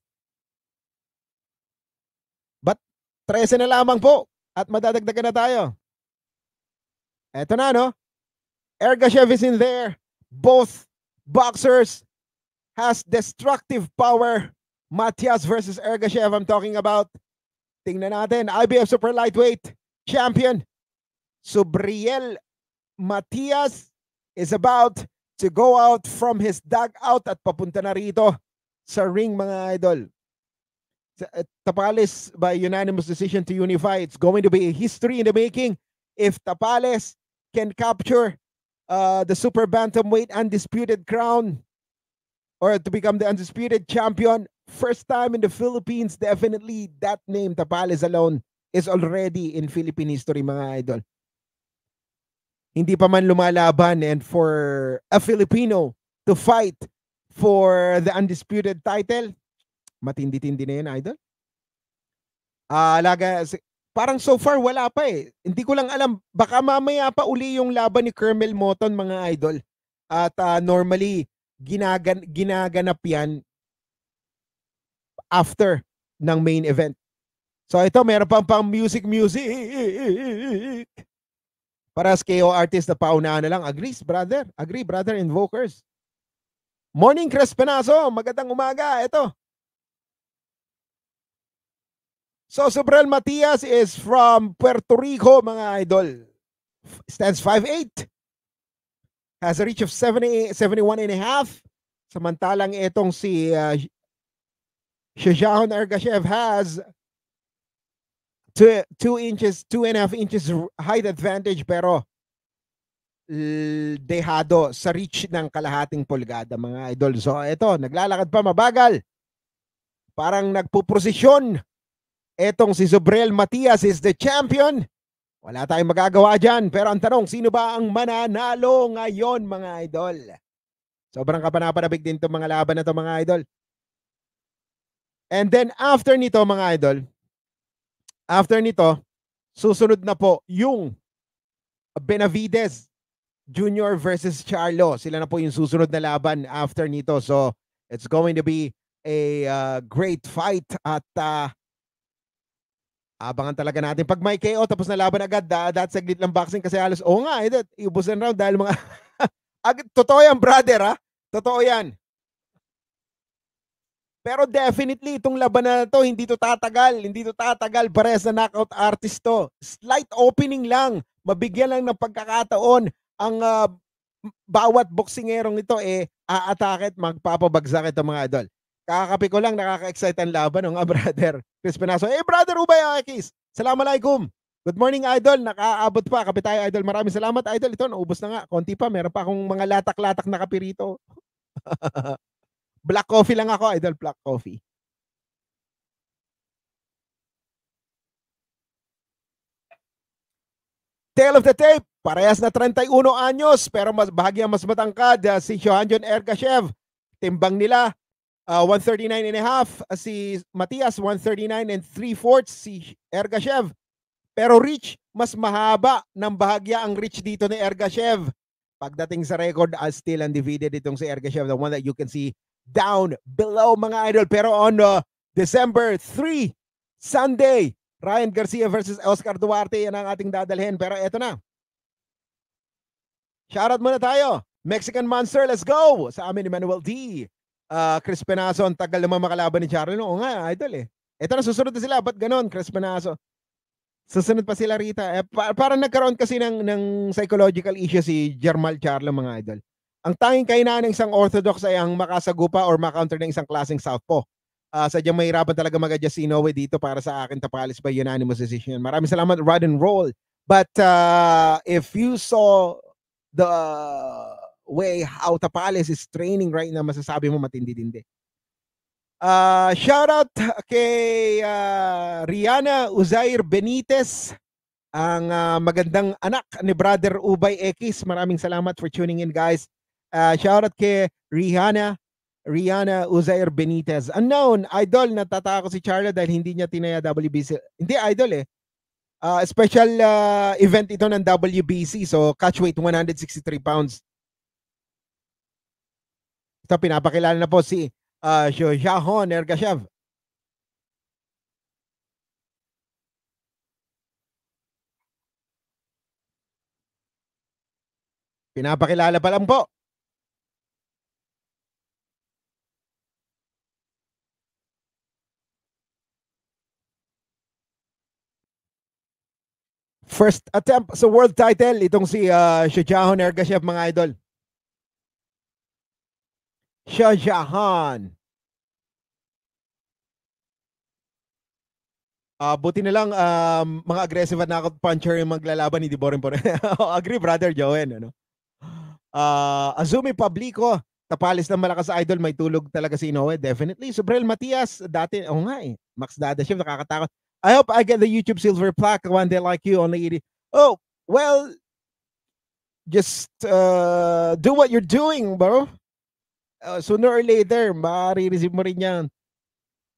But 13 na lamang po at madadagdagan na tayo. Eto na, no? Ergashev is in there. Both boxers has destructive power. Matias versus Ergashev I'm talking about. Tingnan natin. IBF Super Lightweight Champion. Subriel Matias is about to go out from his dugout at papunta na rito sa ring mga idol. Eh, Tapales by unanimous decision to unify. It's going to be a history in the making if Tapales can capture uh, the super bantamweight undisputed crown or to become the undisputed champion. First time in the Philippines, definitely that name, Tapales alone, is already in Philippine history, mga idol. Hindi pa man lumalaban and for a Filipino to fight for the undisputed title, matindi-tindi na yun, idol. Uh, alaga, parang so far wala pa eh. Hindi ko lang alam. Baka mamaya pa uli yung laban ni Kermel Moton mga idol. At uh, normally, ginagan ginaganap yan after ng main event. So ito, meron pang pang music music. Para sa KO artist na paunahan na lang. Agrees, brother. Agree, brother, invokers. Morning, Cres Magandang umaga. Ito, So, Sobrel Matias is from Puerto Rico, mga idol. Stands 5'8". Has a reach of 70, 71 and a half. Samantalang itong si uh, Shajahon Ergashev has two, two inches, two and a half inches height advantage pero dehado sa reach ng kalahating pulgada mga idol. So ito, naglalakad pa mabagal. Parang nagpuprosesyon Etong si Sobrel Matias is the champion. Wala tayong magagawa dyan. Pero ang tanong, sino ba ang mananalo ngayon mga idol? Sobrang kapanapanabig din itong mga laban na to mga idol. And then after nito mga idol, after nito, susunod na po yung Benavides Jr. versus Charlo. Sila na po yung susunod na laban after nito. So, it's going to be a uh, great fight at uh, Abangan talaga natin. Pag may KO, tapos na laban agad, da, that saglit lang boxing kasi alas, oo oh nga, ito, ubos na round dahil mga... *laughs* Ag- totoo yan, brother, ha? Totoo yan. Pero definitely, itong laban na to, hindi to tatagal. Hindi to tatagal. Pares na knockout artist to. Slight opening lang. Mabigyan lang ng pagkakataon ang uh, bawat boksingerong ito eh aatake at magpapabagsak ito mga idol kakape ko lang, nakaka-excite ang laban oh ng no? *laughs* brother. Chris Penaso, hey, eh, brother, ubay akis. Salam alaikum. Good morning, Idol. Nakaabot pa. Kape tayo, Idol. Maraming salamat, Idol. Ito, naubos na nga. Konti pa. Meron pa akong mga latak-latak na kape rito. *laughs* black coffee lang ako, Idol. Black coffee. Tail of the tape. Parehas na 31 anyos pero mas bahagya mas matangkad ah, si Johan John Ergashev. Timbang nila Uh, 139 and a half uh, si Matias, 139 and 3 fourths si Ergashev. Pero Rich, mas mahaba ng bahagya ang Rich dito ni Ergashev. Pagdating sa record, as uh, still undefeated itong si Ergashev, the one that you can see down below mga idol. Pero on uh, December 3, Sunday, Ryan Garcia versus Oscar Duarte, yan ang ating dadalhin. Pero eto na. Shoutout muna tayo. Mexican Monster, let's go! Sa amin ni Manuel D uh, Chris Penaso, ang tagal naman makalaban ni Charlie. Oo nga, idol eh. Ito na, susunod na sila. Ba't ganon, Chris Penaso? Susunod pa sila Rita. Eh, pa- parang nagkaroon kasi ng, ng psychological issue si Jermal Charlo, mga idol. Ang tanging kainaan ng isang orthodox ay ang makasagupa or makaunter ng isang klaseng southpaw. Uh, sadyang mahirapan talaga mag-adjust si Inoue dito para sa akin tapalis by unanimous decision. Maraming salamat, Rod and Roll. But uh, if you saw the uh, way how Tapales is training right na masasabi mo matindi-dindi. Uh, ah, shout out kay uh, Rihanna Uzair Benitez, ang uh, magandang anak ni Brother Ubay Ekis. Maraming salamat for tuning in, guys. Uh, shout out kay Rihanna Rihanna Uzair Benitez. Unknown, idol, natataka ko si Charla dahil hindi niya tinaya WBC. Hindi, idol eh. Uh, special uh, event ito ng WBC. So, catchweight 163 pounds. Ito, pinapakilala na po si uh, ah, Shoshahon Ergashev. Pinapakilala pa lang po. First attempt sa world title itong si uh, ah, Shujahon Ergashev mga idol. Shah Jahan. Uh, ah, buti na lang um, mga aggressive at knockout puncher yung maglalaban ni Diborin po. *laughs* Oh, agree brother Joen ano. Uh, Azumi Publico, tapalis ng malakas sa idol, may tulog talaga si Inoue. Definitely. Sobrel Matias, dati, oh nga eh. Max Dada Dadashev, nakakatakot. I hope I get the YouTube silver plaque one day like you, only 80. Oh, well, just uh, do what you're doing, bro uh, sooner or later, marireceive mo rin yan.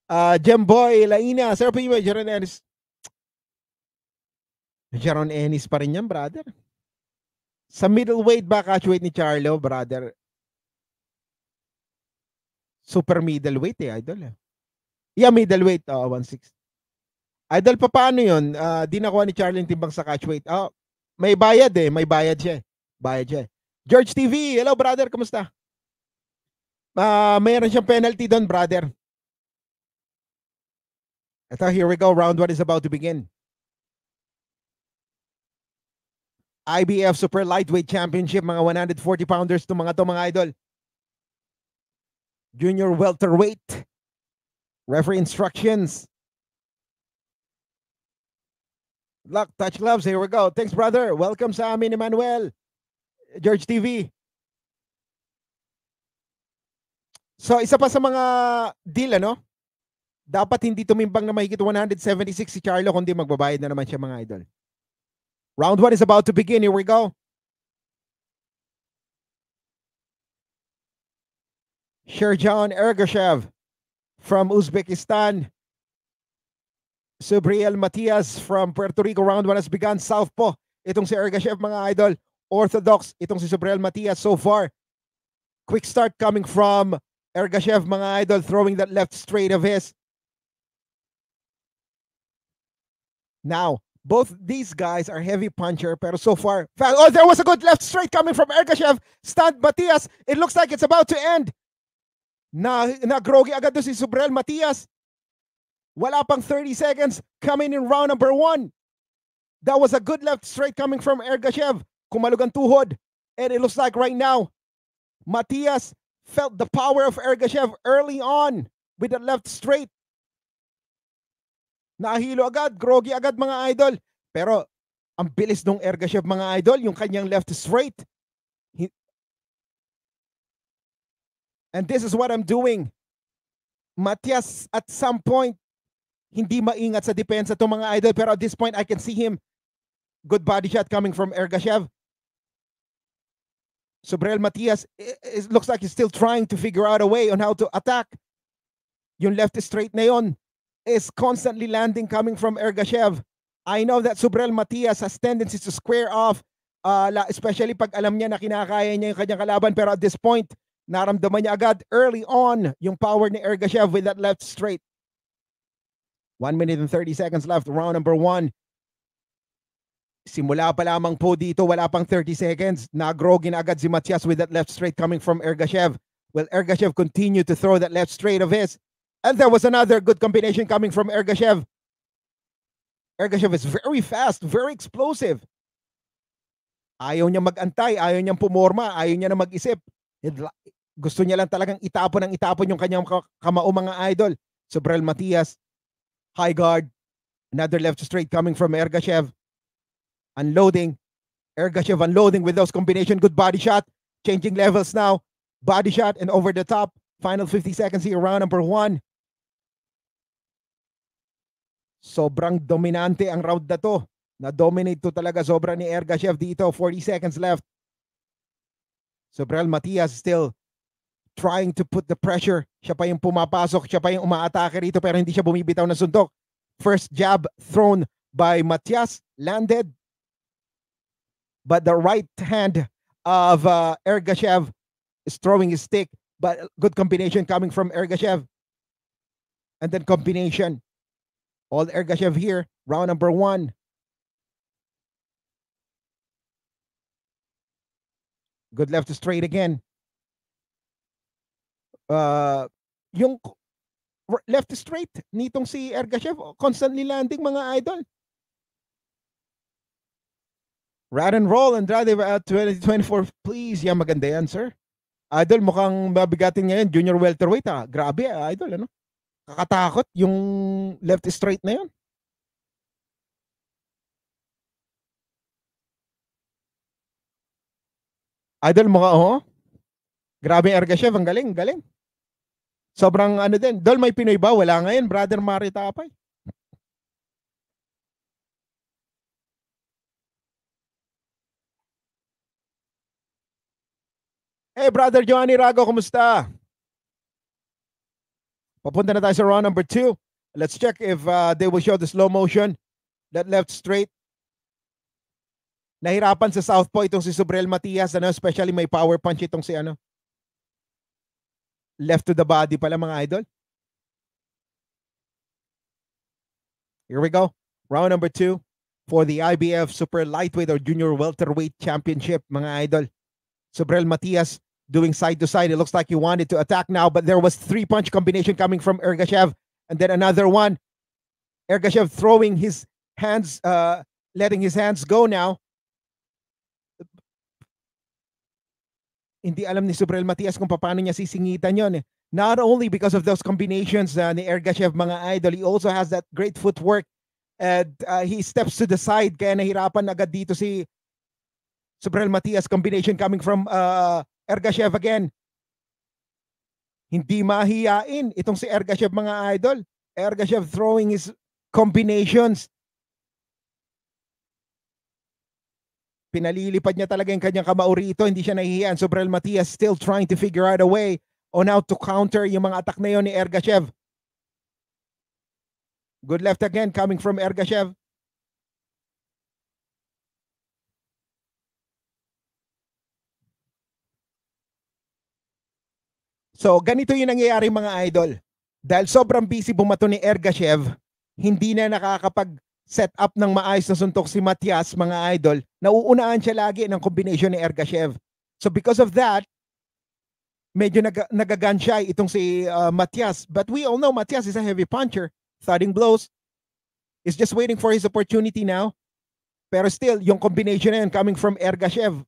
Uh, ah, Gemboy, Laina, Sir Pima, Jaron Ennis. Jaron Ennis pa rin yan, brother. Sa middleweight ba, catchweight ni Charlo, brother? Super middleweight eh, idol. Eh. Yeah, middleweight, oh, 160. Idol, pa paano yun? Uh, di nakuha ni Charlo yung timbang sa catchweight. Oh, may bayad eh, may bayad siya eh. Bayad siya eh. George TV, hello brother, kumusta? Uh, ah, mayroon siyang penalty doon, brother. Ito, here we go. Round one is about to begin. IBF Super Lightweight Championship, mga 140 pounders to mga to mga idol. Junior welterweight. Referee instructions. Luck, touch gloves. Here we go. Thanks, brother. Welcome sa amin, Emmanuel. George TV. So isa pa sa mga deal ano, dapat hindi tumimbang na mahigit 176 si Charlo kundi magbabayad na naman siya mga idol. Round 1 is about to begin. Here we go. Sherjan Ergashev from Uzbekistan. Subriel Matias from Puerto Rico. Round 1 has begun. po. Itong si Ergashev mga idol. Orthodox. Itong si Subriel Matias so far. Quick start coming from Ergachev mga idol, throwing that left straight of his. Now, both these guys are heavy puncher, pero so far, oh, there was a good left straight coming from Ergachev. Stand Matias. It looks like it's about to end. Na, na grogi agad si Subrel Matias. Wala pang 30 seconds coming in round number one. That was a good left straight coming from Ergachev. Kumalugan tuhod. And it looks like right now, Matias felt the power of Ergashev early on with the left straight. Nahilo agad, groggy agad mga idol. Pero ang bilis ng Ergashev mga idol, yung kanyang left straight. And this is what I'm doing. Matias, at some point, hindi maingat sa depensa to mga idol. Pero at this point, I can see him. Good body shot coming from Ergashev. Sobrel Matias, it, eh, eh, it looks like he's still trying to figure out a way on how to attack. Yung left straight na yon is constantly landing coming from Ergashev. I know that Sobrel Matias has tendencies to square off, uh, especially pag alam niya na kinakaya niya yung kanyang kalaban. Pero at this point, naramdaman niya agad early on yung power ni Ergashev with that left straight. 1 minute and 30 seconds left, round number 1. Simula pa lamang po dito, wala pang 30 seconds. Nagrogin agad si Matias with that left straight coming from Ergashev. Well, Ergashev continued to throw that left straight of his. And there was another good combination coming from Ergashev. Ergashev is very fast, very explosive. Ayaw niya magantay, ayaw niya pumorma, ayaw niya na mag-isip. Gusto niya lang talagang itapon ng itapon yung kanyang kamao mga idol. Sobrel Matias, high guard, another left straight coming from Ergashev. unloading. Ergashev unloading with those combination. Good body shot. Changing levels now. Body shot and over the top. Final 50 seconds here, round number one. Sobrang dominante ang round na to. Na-dominate to talaga sobra ni Ergashev dito. 40 seconds left. Sobral Matias still trying to put the pressure. Siya pa yung pumapasok, siya pa yung umaatake rito pero hindi siya bumibitaw na suntok. First jab thrown by Matias landed but the right hand of uh, Ergashev is throwing his stick, but good combination coming from Ergashev. And then combination. All Ergashev here, round number one. Good left to straight again. Uh, yung left to straight nitong si Ergashev, constantly landing mga idol. Rat and Roll Andrade at 2024, please. Yan, yeah, maganda yan, sir. Idol, mukhang mabigatin ngayon. Junior welterweight, ha? Ah. Grabe, ah, idol, ano? Kakatakot yung left straight na yun. Idol, mukha, oh. Grabe, Ergashev, ang galing, galing. Sobrang ano din. Dol, may Pinoy ba? Wala ngayon, brother Mari Tapay. Hey, Brother Johnny Rago, kumusta? Papunta na tayo sa round number two. Let's check if uh, they will show the slow motion. That left straight. Nahirapan sa southpaw itong si Sobrel Matias, ano, especially may power punch itong si ano. Left to the body pala mga idol. Here we go. Round number two for the IBF Super Lightweight or Junior Welterweight Championship, mga idol. Sobrel Matias doing side to side. It looks like he wanted to attack now, but there was three punch combination coming from Ergashev, and then another one. Ergashev throwing his hands, uh, letting his hands go now. Hindi alam ni Subrel Matias kung paano niya sisingitan yon. Not only because of those combinations uh, ni Ergashev mga idol, he also has that great footwork and uh, he steps to the side kaya nahirapan agad dito si Subrel Matias combination coming from uh, Ergashev again. Hindi mahiyain itong si Ergashev mga idol. Ergashev throwing his combinations. Pinalilipad niya talaga yung kanyang kamao rito. Hindi siya nahihiyan. Sobrel Matias still trying to figure out a way on how to counter yung mga attack na yon ni Ergashev. Good left again coming from Ergashev. So, ganito yung nangyayari mga idol. Dahil sobrang busy bumato ni Ergashev, hindi na nakakapag set up ng maayos na suntok si Matias, mga idol, nauunaan siya lagi ng combination ni Ergashev. So because of that, medyo nag nagagan siya itong si uh, Matias. But we all know Matias is a heavy puncher, thudding blows. Is just waiting for his opportunity now. Pero still, yung combination na yun coming from Ergashev,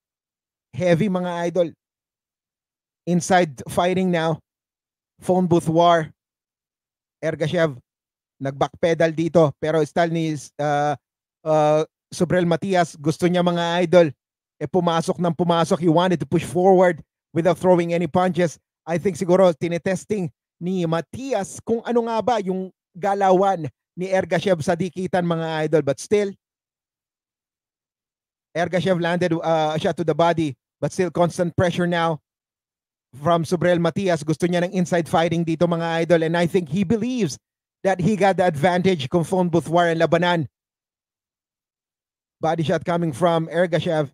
heavy mga idol. Inside fighting now. Phone booth war. Ergashev nag nagbackpedal dito pero style ni uh, uh, Sobrel Matias gusto niya mga idol e eh, pumasok ng pumasok he wanted to push forward without throwing any punches I think siguro tinetesting ni Matias kung ano nga ba yung galawan ni Ergashev sa dikitan mga idol but still Ergashev landed uh, a shot to the body but still constant pressure now from Subrel Matias. Gusto niya ng inside fighting dito mga idol. And I think he believes that he got the advantage kung phone booth war and labanan. Body shot coming from Ergashev.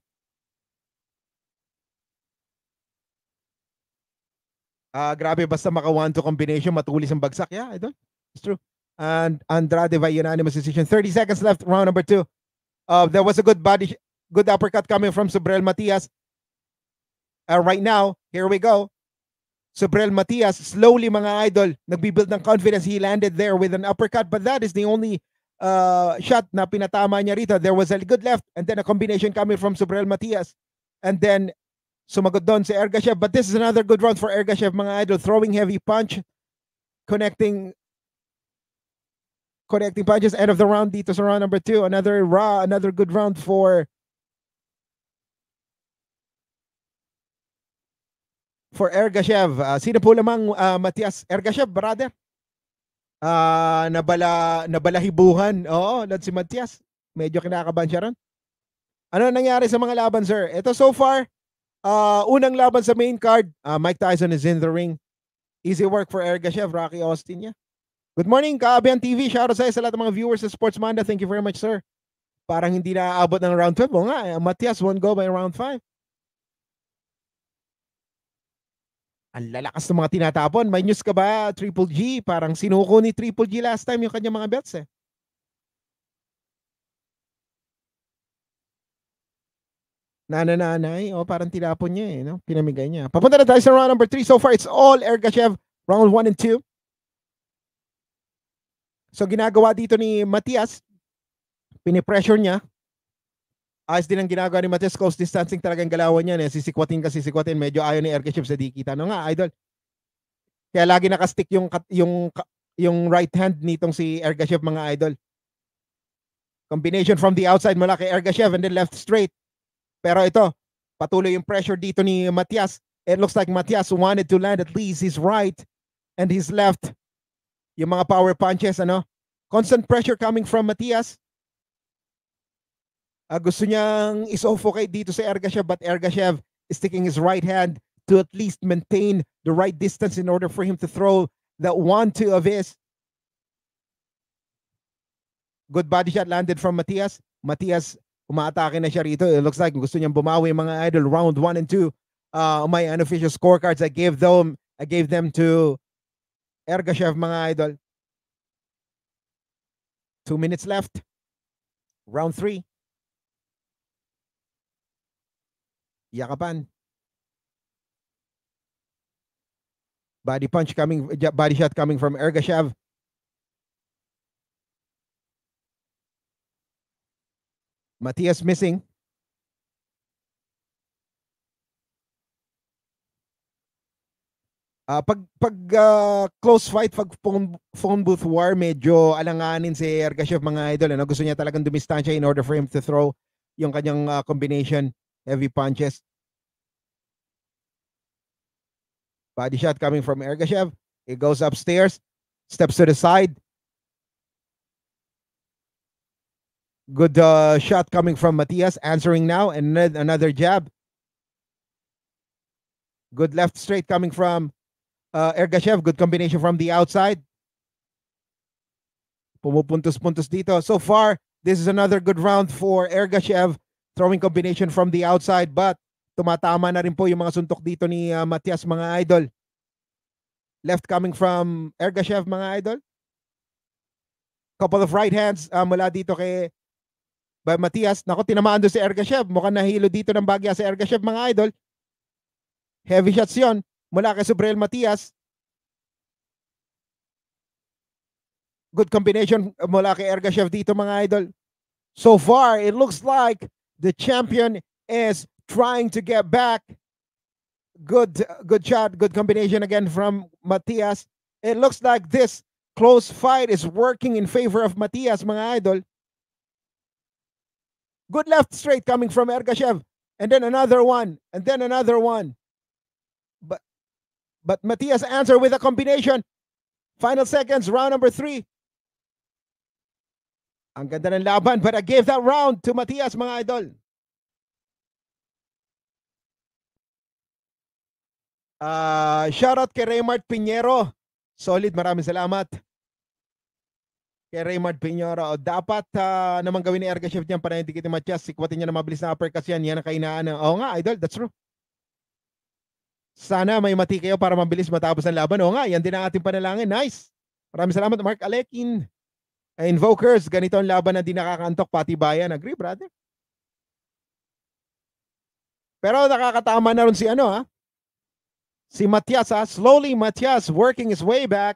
Uh, grabe, basta maka one-two combination, matulis ang bagsak. Yeah, idol. It's true. And Andrade by unanimous decision. 30 seconds left, round number two. Uh, there was a good body, good uppercut coming from Subrel Matias. Uh, right now, here we go. Sobrel Matias, slowly mga idol, nagbibuild ng confidence. He landed there with an uppercut, but that is the only uh, shot na pinatama niya rito. There was a good left and then a combination coming from Sobrel Matias. And then sumagot doon si Ergashev. But this is another good round for Ergashev, mga idol. Throwing heavy punch, connecting connecting punches. End of the round dito sa round number two. Another raw, another good round for for Ergashev. Uh, sino po lamang uh, Matias Ergashev, brother? Uh, nabala, nabalahibuhan. Oo, lad si Matias. Medyo kinakabahan siya ron. Ano nangyari sa mga laban, sir? Ito so far, uh, unang laban sa main card, uh, Mike Tyson is in the ring. Easy work for Ergashev, Rocky Austin niya. Good morning, Kaabian TV. Shoutout sa'yo sa lahat ng mga viewers sa Sports Manda. Thank you very much, sir. Parang hindi na aabot ng round 12. O nga, eh, Matias won't go by round 5. Ang lalakas ng mga tinatapon. May news ka ba, Triple G? Parang sinuko ni Triple G last time yung kanyang mga belts eh. Nanananay. O, oh, parang tinapon niya eh. No? Pinamigay niya. Papunta na tayo sa round number 3. So far, it's all Ergachev. Round 1 and 2. So, ginagawa dito ni Matias. Pinipressure niya ayos din ang ginagawa ni Matias. Coast distancing talagang galawan niya. Eh. Sisikwatin kasi sisikwatin. Medyo ayaw ni Erke Chips sa eh, dikita. No nga, idol. Kaya lagi nakastick yung, yung, yung right hand nitong si Ergashev mga idol. Combination from the outside mula kay Ergashev and then left straight. Pero ito, patuloy yung pressure dito ni Matias. It looks like Matias wanted to land at least his right and his left. Yung mga power punches, ano? Constant pressure coming from Matias. Uh, gusto niyang is-offocate dito sa Ergashev but Ergashev is sticking his right hand to at least maintain the right distance in order for him to throw that one-two of his. Good body shot landed from Matias. Matias, umaatake na siya rito. It looks like gusto niyang bumawi mga idol. Round one and two. Uh, ah, my unofficial scorecards, I gave them, I gave them to Ergashev mga idol. Two minutes left. Round three. Yakapan. Body punch coming, body shot coming from Ergashev. Matias missing. Uh, pag pag uh, close fight, pag phone, phone booth war, medyo alanganin si Ergashev mga idol. Ano? Gusto niya talagang dumistansya in order for him to throw yung kanyang uh, combination. Heavy punches. Body shot coming from Ergashev. He goes upstairs, steps to the side. Good uh, shot coming from Matias, answering now, and another jab. Good left straight coming from uh, Ergashev. Good combination from the outside. Pumupuntos-puntos dito. So far, this is another good round for Ergashev throwing combination from the outside but tumatama na rin po yung mga suntok dito ni uh, Matias mga idol. Left coming from Ergashev mga idol. Couple of right hands uh, mula dito kay by Matias. Nako, tinamaan doon si Ergashev. Mukhang nahilo dito ng bagya si Ergashev mga idol. Heavy shots yon mula kay Subrel Matias. Good combination mula kay Ergashev dito mga idol. So far, it looks like The champion is trying to get back. Good, good shot, good combination again from Matias. It looks like this close fight is working in favor of Matias, mga idol. Good left straight coming from Ergashev. And then another one. And then another one. But but Matias answer with a combination. Final seconds, round number three. Ang ganda ng laban, but I gave that round to Matias, mga idol. Uh, shoutout kay Raymart Pinero. Solid, maraming salamat. Kay Raymart Pinero. Dapat uh, naman gawin ni Erga Shift yan para hindi kita Matias. Sikwatin niya na mabilis na uppercut yan. Yan ang kainaan. Ng... oh, nga, idol, that's true. Sana may mati kayo para mabilis matapos ang laban. Oo nga, yan din ang ating panalangin. Nice. Maraming salamat, Mark Alekin. Eh, invokers, ganito ang laban na di nakakantok pati bayan. Agree, brother? Pero nakakatama na rin si ano ha? Si Matias ha? Slowly Matias working his way back.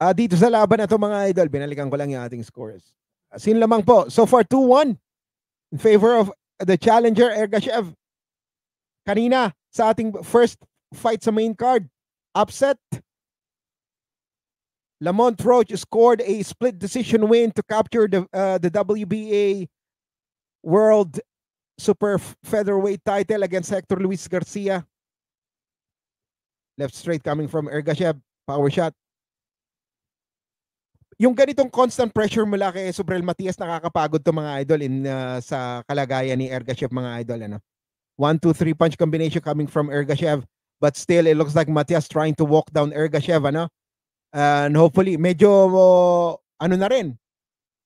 Uh, dito sa laban na to mga idol, binalikan ko lang yung ating scores. sin lamang po. So far 2-1 in favor of the challenger Ergashev. Kanina sa ating first fight sa main card upset. Lamont Roach scored a split decision win to capture the uh, the WBA World Super Featherweight title against Hector Luis Garcia. Left straight coming from Ergashev, power shot. Yung ganitong constant pressure mula kay Sobrel Matias nakakapagod to mga idol in uh, sa kalagayan ni Ergashev mga idol ano. 1 2 3 punch combination coming from Ergashev But still, it looks like Matias trying to walk down Ergashev, ano? And hopefully, medyo, ano na rin,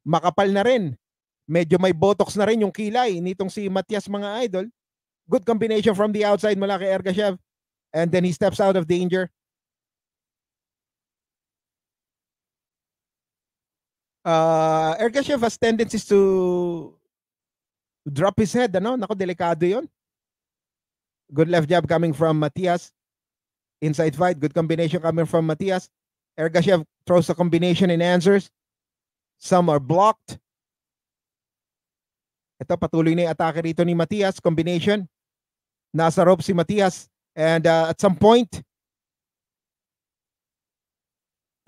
makapal na rin. Medyo may botox na rin yung kilay nitong si Matias, mga idol. Good combination from the outside mula kay Ergashev. And then he steps out of danger. Uh, Ergashev has tendencies to drop his head, ano? Nako, delikado yon Good left jab coming from Matias. Inside fight. Good combination coming from Matias. Ergashev throws a combination and answers. Some are blocked. Ito, patuloy na atake rito ni Matias. Combination. Nasa rope si Matias. And uh, at some point,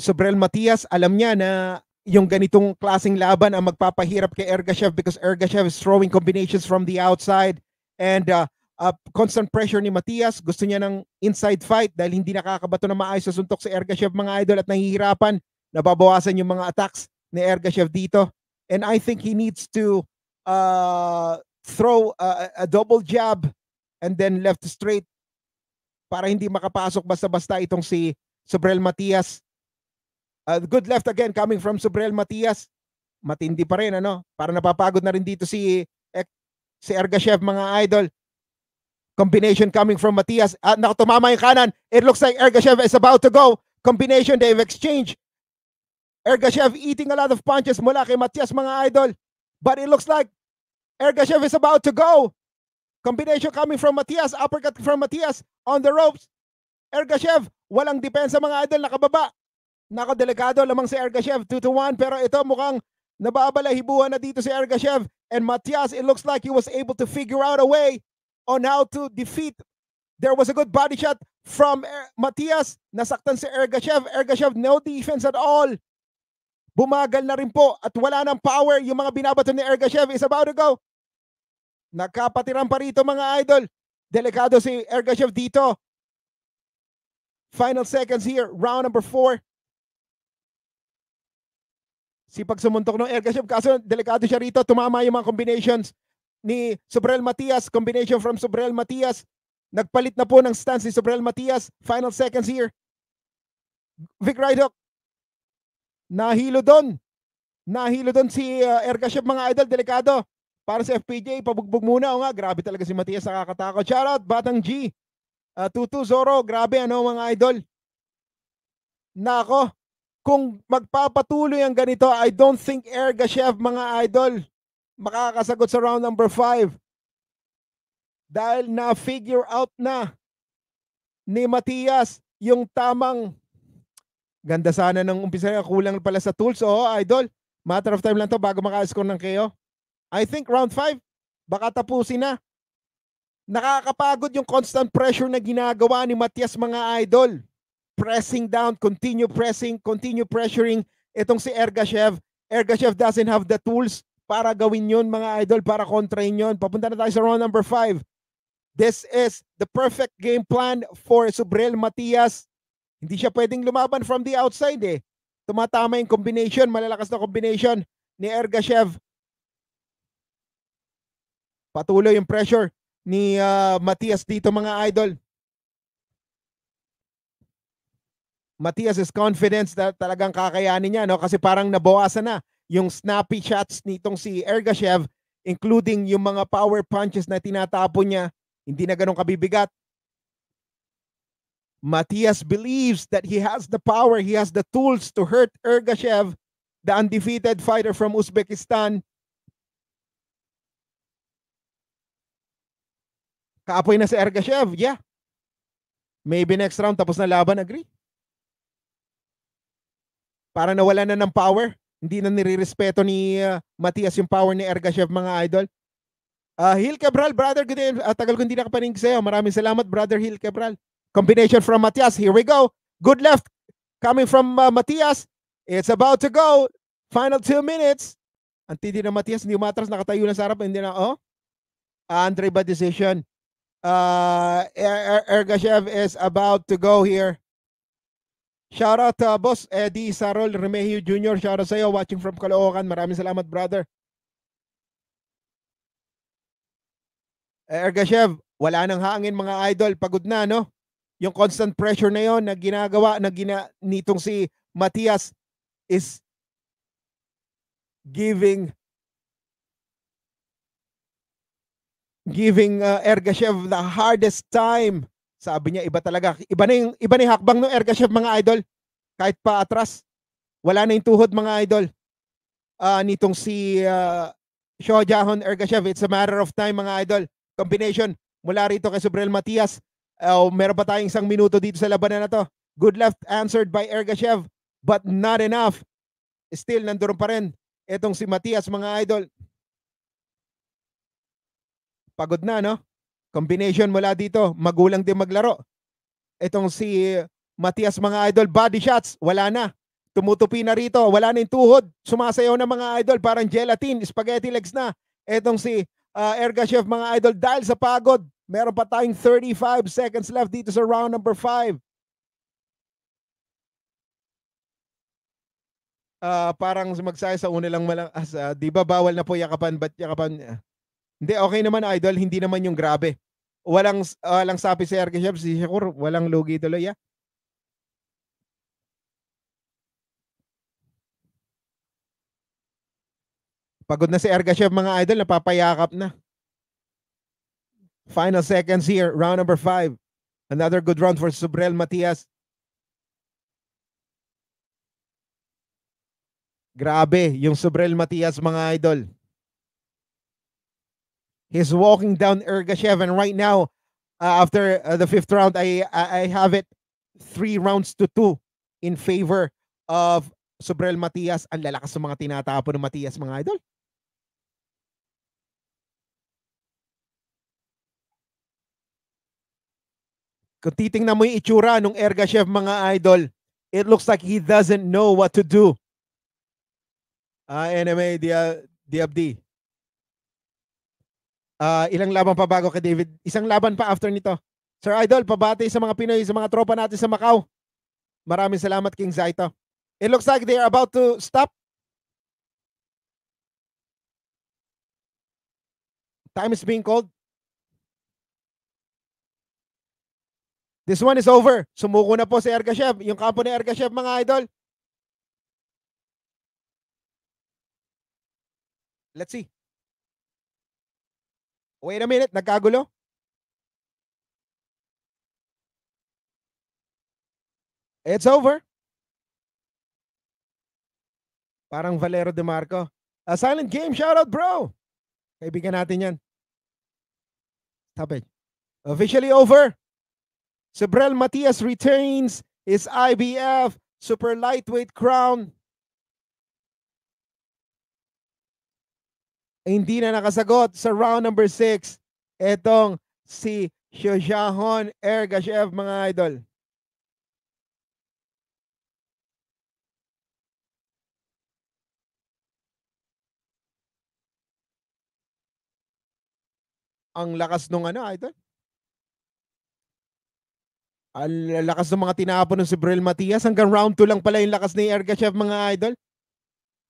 Sobrel Matias, alam niya na yung ganitong klaseng laban ang magpapahirap kay Ergashev because Ergashev is throwing combinations from the outside and uh, uh, constant pressure ni Matias. Gusto niya ng inside fight dahil hindi nakakabato na maayos sa suntok si Ergashev mga idol at nahihirapan. Nababawasan yung mga attacks ni Ergashev dito. And I think he needs to uh, throw a, a double jab and then left straight para hindi makapasok basta-basta itong si Sobrel Matias. Uh, good left again coming from Sobrel Matias. Matindi pa rin ano, para napapagod na rin dito si si Ergashev mga idol. Combination coming from Matias. At ah, nakatumama yung kanan. It looks like Ergashev is about to go. Combination, they've exchanged. Ergashev eating a lot of punches mula kay Matias, mga idol. But it looks like Ergashev is about to go. Combination coming from Matias. Uppercut from Matias on the ropes. Ergashev, walang depensa mga idol, nakababa. Nako, delikado lamang si Ergashev, 2 to 1. Pero ito mukhang nababalahibuhan na dito si Ergashev. And Matias, it looks like he was able to figure out a way on how to defeat. There was a good body shot from er Matias. Nasaktan si Ergashev. Ergashev, no defense at all. Bumagal na rin po at wala ng power. Yung mga binabato ni Ergashev is about to go. Nagkapatiran pa rito mga idol. Delikado si Ergashev dito. Final seconds here. Round number 4. Si pag sumuntok ng Ergashev. Kaso delikado siya rito. Tumama yung mga combinations ni Sobrel Matias, combination from Sobrel Matias. Nagpalit na po ng stance si Sobrel Matias. Final seconds here. Vic Rydock, nahilo doon. Nahilo doon si uh, Ergashep mga idol, delikado. Para sa FPJ, pabugbog muna. O nga, grabe talaga si Matias, nakakatakot. Shoutout, Batang G. Uh, Tutu Zoro, grabe ano mga idol. Nako, kung magpapatuloy ang ganito, I don't think Ergashev mga idol makakasagot sa round number 5. Dahil na-figure out na ni Matias yung tamang ganda sana ng umpisa kulang pala sa tools oh idol matter of time lang to bago maka-score ng KO I think round 5 baka tapusin na nakakapagod yung constant pressure na ginagawa ni Matias mga idol pressing down continue pressing continue pressuring itong si Ergashev Ergashev doesn't have the tools para gawin yon mga idol, para kontrain yon. Papunta na tayo sa round number 5. This is the perfect game plan for Subrel Matias. Hindi siya pwedeng lumaban from the outside eh. Tumatama yung combination, malalakas na combination ni Ergashev. Patuloy yung pressure ni uh, Matias dito mga idol. Matias is confident na talagang kakayanin niya no kasi parang nabawasan na yung snappy shots nitong si Ergashev, including yung mga power punches na tinatapon niya, hindi na ganun kabibigat. Matias believes that he has the power, he has the tools to hurt Ergashev, the undefeated fighter from Uzbekistan. Kaapoy na si Ergashev, yeah. Maybe next round tapos na laban, agree? Para nawala na ng power. Hindi na nirerespeto ni uh, Matias yung power ni Ergashev mga idol. Uh, ah, Hill Cabral, brother, good day. Uh, tagal ko hindi nakapanig sa'yo. Maraming salamat, brother Hill Cabral. Combination from Matias. Here we go. Good left coming from uh, Matias. It's about to go. Final two minutes. Ang tindi na Matias, hindi umatras, nakatayo lang sa harap. Hindi na, oh. Andre ba decision? Uh, er- er- Ergashev is about to go here. Shout out uh, boss Eddie Sarol Remehio Jr. Shout out sa iyo watching from Caloocan. Maraming salamat brother. Ergashev, wala nang hangin mga idol, pagod na no. Yung constant pressure na yon na ginagawa na gina, nitong si Matias is giving giving uh, Ergashev the hardest time sabi niya, iba talaga. Iba na yung, iba na yung hakbang ng Ergashev, mga idol. Kahit pa atras. Wala na yung tuhod, mga idol. Uh, nitong si uh, ah, Shah Jahon Ergashev. It's a matter of time, mga idol. Combination mula rito kay Sobrel Matias. Uh, meron pa tayong isang minuto dito sa labanan na to. Good left answered by Ergashev, but not enough. Still, nandoon pa rin itong si Matias, mga idol. Pagod na, no? Combination mula dito, magulang din maglaro. Itong si Matias mga idol, body shots, wala na. Tumutupi na rito, wala na yung tuhod. Sumasayaw na mga idol, parang gelatin, spaghetti legs na. Itong si uh, ah, Ergashev mga idol, dahil sa pagod, meron pa tayong 35 seconds left dito sa round number 5. Uh, ah, parang magsaya sa una lang malang, as, uh, di ba bawal na po yakapan, but yakapan, uh, hindi, okay naman idol. Hindi naman yung grabe. Walang, ah, walang sabi si Erke Chef. Si Shakur, walang lugi tuloy. Yeah? Pagod na si Erga Ergashev mga idol, napapayakap na. Final seconds here, round number five. Another good round for Subrel Matias. Grabe, yung Subrel Matias mga idol. He's walking down Ergashev, and right now, uh, after uh, the fifth round, I, I, have it three rounds to two in favor of Sobrel Matias. Ang lalakas ng mga tinatapon ng Matias, mga idol. Kung titingnan mo yung itsura nung Ergashev, mga idol, it looks like he doesn't know what to do. Uh, NMA, DFD. Uh, ilang laban pa bago kay David? Isang laban pa after nito. Sir Idol, pabati sa mga Pinoy, sa mga tropa natin sa Macau. Maraming salamat, King Zaito. It looks like they are about to stop. Time is being called. This one is over. Sumuko na po si Ergashev. Yung kampo ni Ergashev, mga idol. Let's see. Wait a minute, nagkagulo? It's over. Parang Valero De Marco. A silent game, shout out bro. Kaibigan natin yan. Stop it. Officially over. Sebrel Matias retains his IBF super lightweight crown hindi na nakasagot sa round number 6 etong si Shoshahon Ergashev mga idol. Ang lakas nung ano, idol. Ang lakas ng mga tinapon ng si Brel Matias. Hanggang round 2 lang pala yung lakas ni Ergashev mga idol.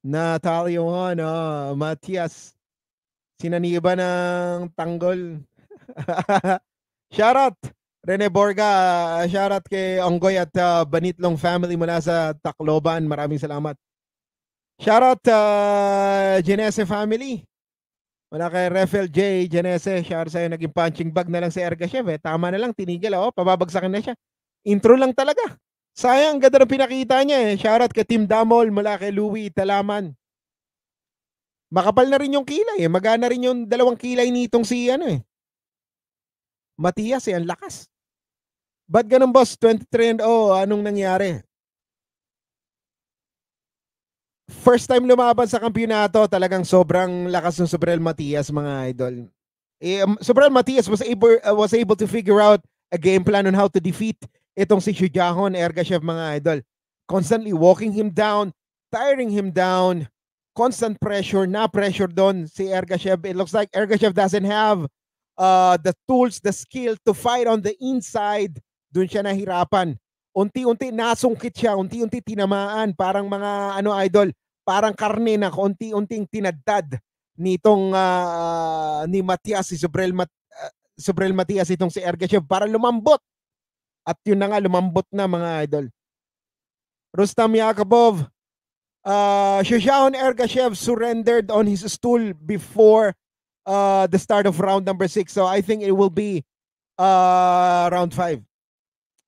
Natalio, ano, Matias sinaniba ng tanggol. *laughs* shoutout! Rene Borga, shoutout kay Ongoy at uh, Banitlong family mula sa Tacloban. Maraming salamat. Shoutout uh, Genese family. Wala kay Refel J. Genese, shoutout sa'yo. Naging punching bag na lang si Ergashev. Eh. Tama na lang, tinigil. Oh, pababagsakin na siya. Intro lang talaga. Sayang, ganda ng pinakita niya eh. Shoutout kay Team Damol mula kay Louie Talaman. Makapal na rin yung kilay eh. Magana rin yung dalawang kilay nitong si ano eh. Matias eh, ang lakas. Ba't ganun boss? 23 and oh, anong nangyari? First time lumaban sa kampiyonato, talagang sobrang lakas ng Sobrel Matias mga idol. Eh, um, Sobrel Matias was able uh, was able to figure out a game plan on how to defeat itong si Shujahon Ergashev mga idol. Constantly walking him down, tiring him down, constant pressure na pressure doon si Ergashev. It looks like Ergashev doesn't have uh, the tools, the skill to fight on the inside. Doon siya nahirapan. Unti-unti nasungkit siya, unti-unti tinamaan. Parang mga ano idol, parang karne na unti-unting tinaddad nitong uh, ni Matias, si Sobrel, Mat, uh, Sobrel Matias itong si Ergashev para lumambot. At yun na nga, lumambot na mga idol. Rustam Yakubov, Uh, Shishahon Ergashev surrendered on his stool before uh, the start of round number six. So I think it will be uh, round five.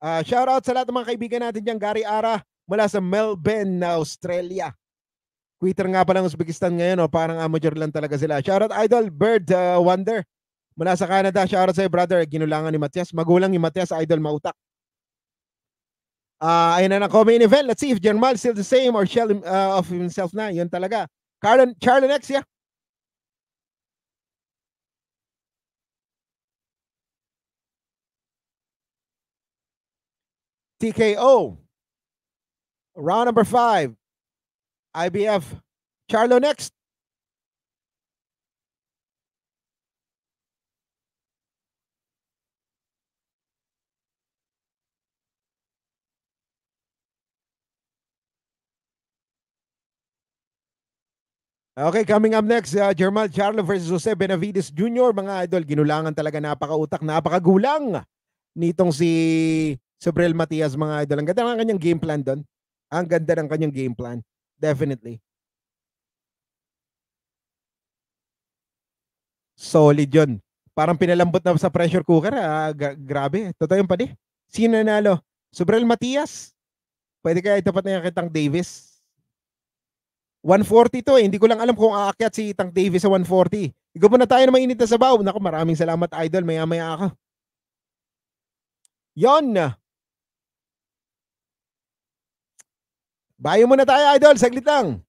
Uh, shout out sa lahat ng mga kaibigan natin dyan. Gary Ara mula sa Melbourne, Australia. Quitter nga pala ng Uzbekistan ngayon. Oh, parang amateur lang talaga sila. Shout out Idol Bird uh, Wonder mula sa Canada. Shout out sa brother. Ginulangan ni Matias. Magulang ni Matias. Idol Mautak. Uh, ah, ayan na nako main event. Let's see if Jermal still the same or shell uh, ah, of himself na. Yun talaga. Carlin, Charlie next, yeah? TKO. Round number five. IBF. Charlo next. Okay, coming up next, uh, Jermal Charlo versus Jose Benavides Jr. Mga idol, ginulangan talaga napakautak, napakagulang nitong si Sobrel Matias mga idol. Ang ganda ng kanyang game plan doon. Ang ganda ng kanyang game plan. Definitely. Solid yun. Parang pinalambot na sa pressure cooker. Ah, gra- grabe. Totoo yun pa di. Sino nanalo? Sobrel Matias? Pwede kaya itapat na yung kitang Davis? 140 to eh. Hindi ko lang alam kung aakyat si Tang Davis sa 140. Ikaw na tayo ng mainit na sabaw. Nako, maraming salamat, idol. Maya-maya ako. Yon. Bayo muna tayo, idol. Saglit lang.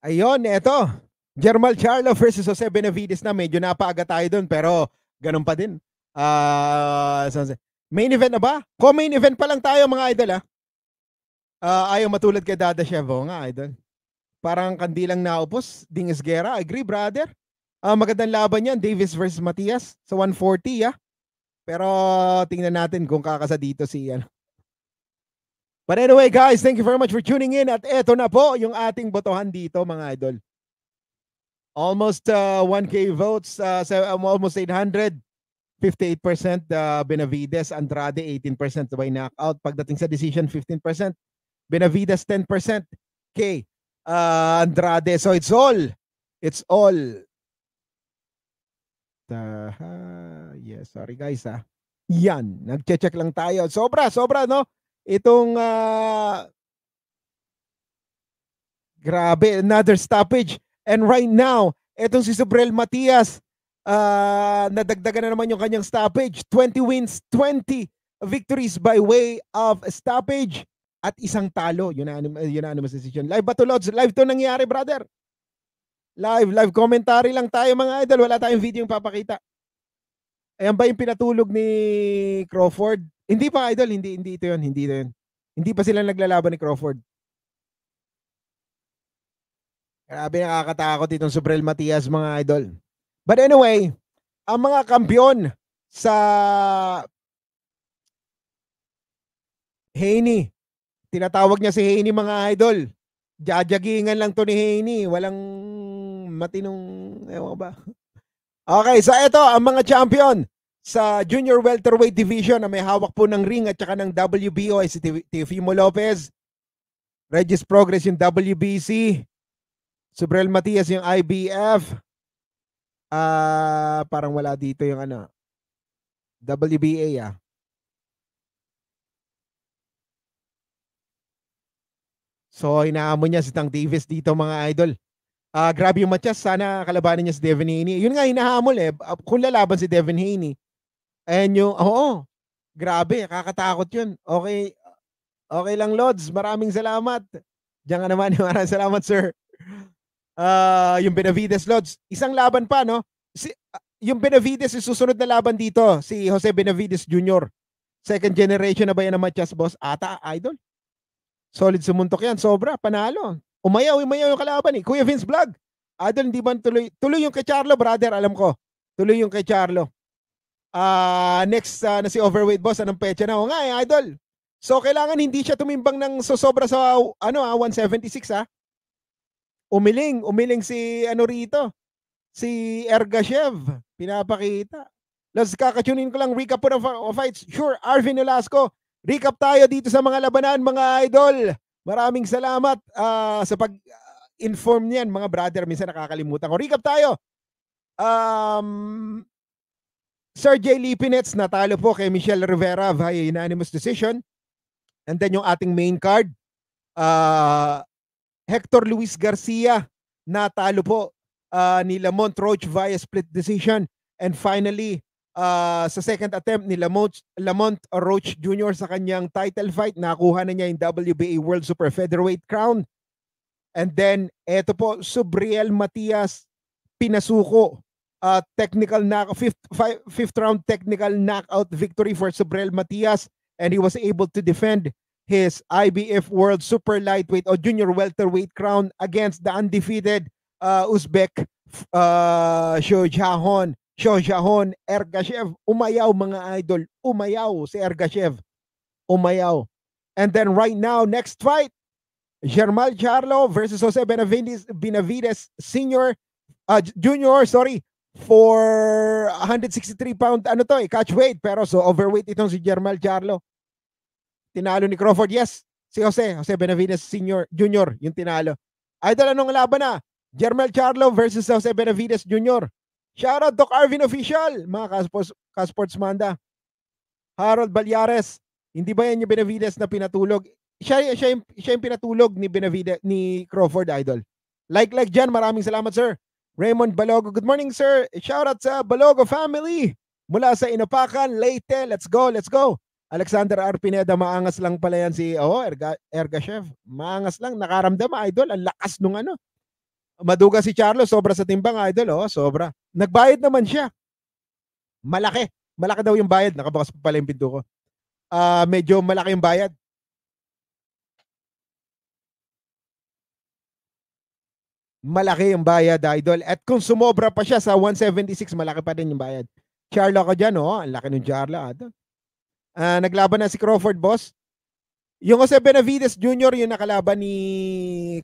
Ayun, eto. Germal Charlo versus Jose Benavides na medyo napaaga tayo doon pero ganun pa din. Uh, main event na ba? Co-main event pa lang tayo mga idol ah. Uh, ayaw matulad kay Dada Shevo nga idol. Parang kandilang naupos. Dingis Guerra. Agree brother. Uh, magandang laban yan. Davis versus Matias sa 140 ah. Pero tingnan natin kung kakasa dito si ano, But anyway, guys, thank you very much for tuning in. At eto na po yung ating botohan dito, mga idol. Almost uh, 1K votes, uh, so, um, almost 800. 58% uh, Benavides, Andrade 18% by knockout. Pagdating sa decision, 15%. Benavides 10%. K. Uh, Andrade. So it's all. It's all. Uh, yes, sorry guys ha. Ah. Yan. Nag-check lang tayo. Sobra, sobra no? itong uh, grabe, another stoppage. And right now, etong si Sobrel Matias, uh, nadagdagan na naman yung kanyang stoppage. 20 wins, 20 victories by way of stoppage at isang talo. Yun na, yun na naman decision. Live ba to, Lods? Live to nangyari, brother. Live, live commentary lang tayo mga idol. Wala tayong video yung papakita. Ayan ba yung pinatulog ni Crawford? Hindi pa idol, hindi hindi ito 'yon, hindi ito 'yon. Hindi pa sila naglalaban ni Crawford. Grabe nakakatakot itong Subrel Matias mga idol. But anyway, ang mga kampiyon sa Haney. Tinatawag niya si Haney mga idol. Jajagingan lang to ni Haney. Walang matinong, ewan ba. Okay, sa so ito, ang mga champion sa junior welterweight division na may hawak po ng ring at saka ng WBO ay si Teofimo Lopez. Regis Progress yung WBC. Subrel Matias yung IBF. Ah, uh, parang wala dito yung ano. WBA ah. So, inaamon niya si Tang Davis dito mga idol. Ah, uh, grabe yung matchas. Sana kalabanin niya si Devin Haney. Yun nga, hinahamol eh. Kung lalaban si Devin Haney, Ayan yung, ah, oo, grabe, kakatakot yun. Okay, okay lang Lods, maraming salamat. Diyan ka naman, *laughs* maraming salamat sir. Uh, yung Benavides Lods, isang laban pa no? Si, uh, yung Benavides, yung susunod na laban dito, si Jose Benavides Jr. Second generation na ba yan ng Matias Boss? Ata, idol. Solid sumuntok yan. Sobra, panalo. Umayaw, umayaw yung kalaban eh. Kuya Vince Vlog. Idol, hindi ba tuloy, tuloy yung kay Charlo, brother, alam ko. Tuloy yung kay Charlo. Uh, next uh, na si Overweight Boss, anong pecha na? O nga eh, idol. So, kailangan hindi siya tumimbang ng sosobra sa ano, ah, 176 ah. Umiling, umiling si ano rito. Si Ergashev, pinapakita. Let's kakatunin ko lang recap po ng fights. Sure, Arvin Nolasco. Recap tayo dito sa mga labanan, mga idol. Maraming salamat uh, sa pag-inform niyan, mga brother. Minsan nakakalimutan ko. Recap tayo. Um, Sir Sergey Lipinets natalo po kay Michelle Rivera via unanimous decision. And then yung ating main card, uh, Hector Luis Garcia natalo po uh, ni Lamont Roach via split decision. And finally, uh, sa second attempt ni Lamont, Lamont Roach Jr. sa kanyang title fight, nakuha na niya yung WBA World Super Featherweight crown. And then, eto po, Subriel Matias pinasuko uh, technical knock fifth five, fifth round technical knockout victory for Sobrel Matias and he was able to defend his IBF World Super Lightweight or Junior Welterweight crown against the undefeated uh, Uzbek uh, ah, Shojahon Shojahon Ergashev umayaw mga idol umayaw si Ergashev umayaw and then right now next fight Germal Charlo versus Jose Benavides Benavides Senior uh, Junior sorry for 163 pound, ano to eh, catch weight. Pero so overweight itong si Jermal Charlo. Tinalo ni Crawford, yes. Si Jose, Jose Benavides Senior, Junior, yung tinalo. Idol, anong laban na? Jermal Charlo versus Jose Benavides junior shout out to Arvin Official, mga Kasports, Kasports Manda. Harold Balyares, hindi ba yan yung Benavides na pinatulog? Siya, siya, siya, yung, siya yung pinatulog ni Benavides, ni Crawford Idol. Like, like Jan maraming salamat sir. Raymond Balogo. Good morning, sir. Shout out sa Balogo family mula sa Inapakan, Leyte. Let's go, let's go. Alexander R. Pineda, maangas lang pala yan si oh, Erga, Erga Chef. Maangas lang, nakaramdam, idol. Ang lakas nung ano. Maduga si Charlo, sobra sa timbang, idol. Oh, sobra. Nagbayad naman siya. Malaki. Malaki daw yung bayad. Nakabakas pa pala yung pinto ko. Uh, medyo malaki yung bayad. malaki yung bayad, idol. At kung sumobra pa siya sa 176, malaki pa din yung bayad. Charlo ko dyan, oh. Ang laki ng Charlo, idol. Uh, ah, ah, naglaban na si Crawford, boss. Yung Jose Benavides Jr. yung nakalaban ni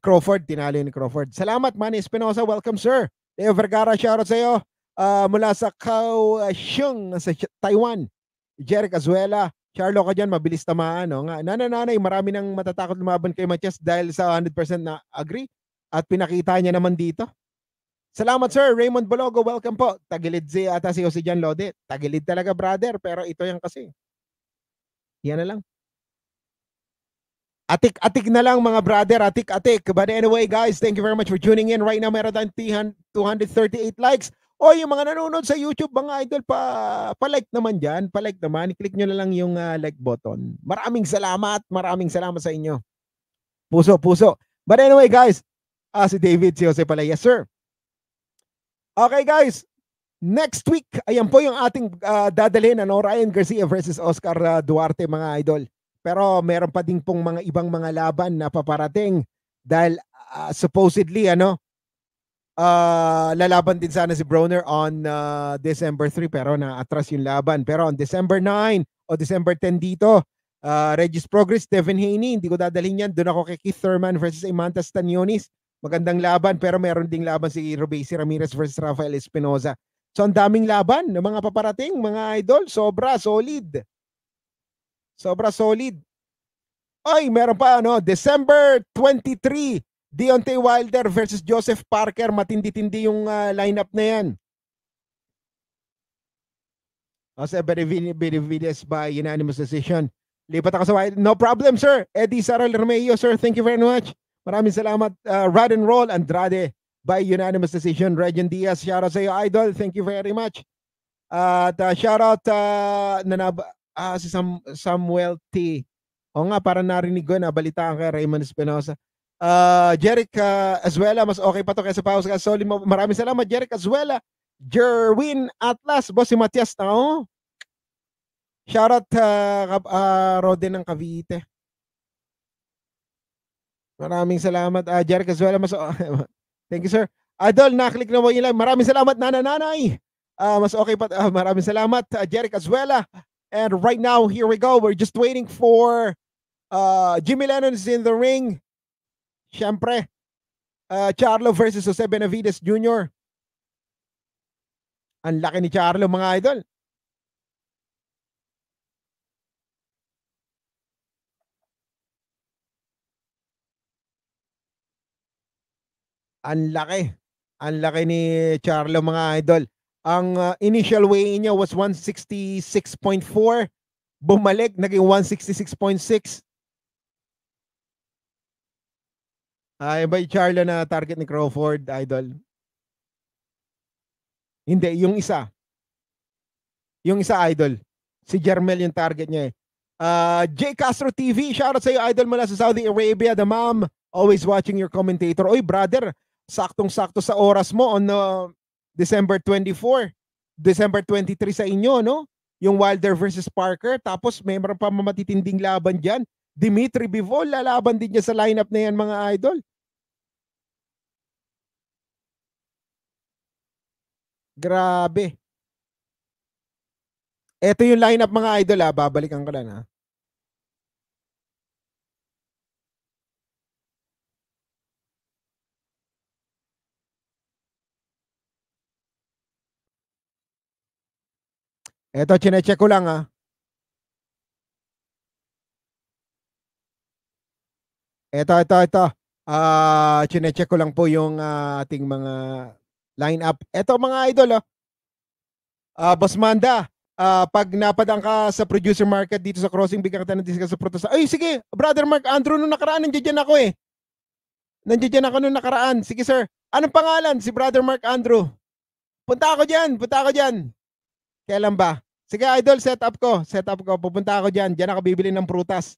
Crawford. Tinalo ni Crawford. Salamat, Manny Espinosa. Welcome, sir. Leo Vergara, shoutout sa'yo. Uh, mula sa Kaohsiung sa Taiwan. Jeric Azuela. Charlo ka dyan, mabilis tamaan. No? Oh, nga, nanay, marami nang matatakot lumaban kay Matias dahil sa 100% na agree. At pinakita niya naman dito. Salamat sir, Raymond Bologo, welcome po. Tagilid si ata si Jose Jan Lode. Tagilid talaga brother, pero ito yan kasi. Yan na lang. Atik-atik na lang mga brother, atik-atik. But anyway guys, thank you very much for tuning in. Right now meron tayong 238 likes. O yung mga nanonood sa YouTube, mga idol, pa, pa-like naman dyan. Pa-like naman. I-click nyo na lang yung uh, like button. Maraming salamat. Maraming salamat sa inyo. Puso, puso. But anyway guys, Ah, si David, si Jose pala. Yes, sir. Okay, guys. Next week, ayan po yung ating uh, dadalhin, ano, Ryan Garcia versus Oscar uh, Duarte, mga idol. Pero meron pa ding pong mga ibang mga laban na paparating dahil uh, supposedly, ano, uh, lalaban din sana si Broner on uh, December 3 pero naatras yung laban. Pero on December 9 o December 10 dito, uh, Regis Progress, Stephen Haney, hindi ko dadalhin yan. Doon ako kay Keith Thurman versus Imantas Tanionis. Magandang laban pero meron ding laban si Robesi Ramirez versus Rafael Espinoza. So ang daming laban ng mga paparating, mga idol, sobra solid. Sobra solid. Ay, meron pa ano, December 23, Deontay Wilder versus Joseph Parker, matindi-tindi yung uh, lineup na 'yan. Jose Benavides by unanimous decision. Lipat ako sa wide. No problem, sir. Eddie Saral Romeo, sir. Thank you very much. Maraming salamat, uh, Rod and Roll Andrade by unanimous decision. Regin Diaz, shout out sa iyo, Idol. Thank you very much. at uh, shout out uh, na uh, ah, si Sam Samuel T. O nga, para narinig ko, nabalitaan kay Raymond Espinosa. Uh, Jeric uh, Azuela, mas okay pa to kaysa Paus Gasol. Maraming salamat, Jeric Azuela. Jerwin Atlas, boss si Matias na, oh. out uh, uh, Roden ng Cavite. Maraming salamat, uh, ah, Jerry Cazuela. Mas, *laughs* thank you, sir. Adol, naklik na mo yun lang. Maraming salamat, nananay. Uh, ah, mas okay pa. Uh, maraming salamat, uh, Jerry Cazuela. And right now, here we go. We're just waiting for uh, Jimmy Lennon is in the ring. Siyempre, uh, Charlo versus Jose Benavides Jr. Ang laki ni Charlo, mga idol. Ang laki. Ang laki ni Charlo mga idol. Ang uh, initial weigh niya was 166.4. Bumalik, naging 166.6. Ay, ah, ba Charlo na target ni Crawford, idol? Hindi, yung isa. Yung isa, idol. Si Jermel yung target niya eh. Uh, Jay Castro TV, shoutout sa iyo, idol mula sa Saudi Arabia. The mom, always watching your commentator. Oy, brother, saktong-sakto sa oras mo on uh, December 24, December 23 sa inyo, no? Yung Wilder versus Parker. Tapos may meron pa matitinding laban dyan. Dimitri Bivol, lalaban din niya sa lineup na yan mga idol. Grabe. Ito yung lineup mga idol ha, ah. babalikan ko lang ha. Ah. Eto, chinecheck ko lang ha. Ah. Eto, eto, eto. Uh, chinecheck ko lang po yung uh, ating mga lineup. Eto mga idol. Oh. Uh, Boss Manda, uh, pag napadang ka sa producer market dito sa Crossing, bigyan kita ng discount sa protesta. Ay, sige, brother Mark Andrew, nung nakaraan, nandiyan ako eh. Nandiyan ako nung nakaraan. Sige sir, anong pangalan? Si brother Mark Andrew. Punta ako dyan, punta ako dyan. Kailan ba? Sige idol, set up ko. Set up ko. Pupunta ako diyan. Diyan ako bibili ng prutas.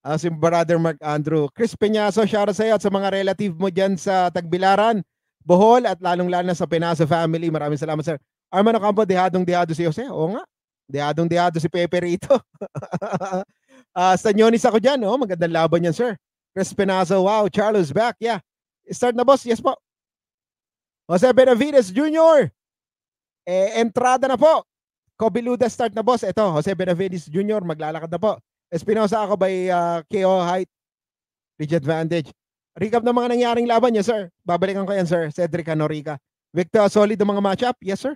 Uh, si brother Mark Andrew. Chris Peñaso, shout out sa iyo at sa mga relative mo diyan sa Tagbilaran, Bohol at lalong-lalo na sa Penaso family. Maraming salamat sir. Armando Campo, dehadong-dehado si Jose. Oo nga. Dehadong-dehado si Pepe rito. uh, *laughs* ah, Sanyonis ako diyan, oh. Magandang laban yan, sir. Chris Penaso, wow. Charles back, yeah. Start na boss, yes po. Jose Benavides Jr. Eh, entrada na po. Kobe Kobiluda start na boss. Ito, Jose Benavides Jr. maglalakad na po. Espinosa ako by uh, ah, KO height. Reach advantage. Recap ng mga nangyaring laban niya, sir. Babalikan ko yan, sir. Cedric Anorica. Victor, solid ang mga matchup. Yes, sir.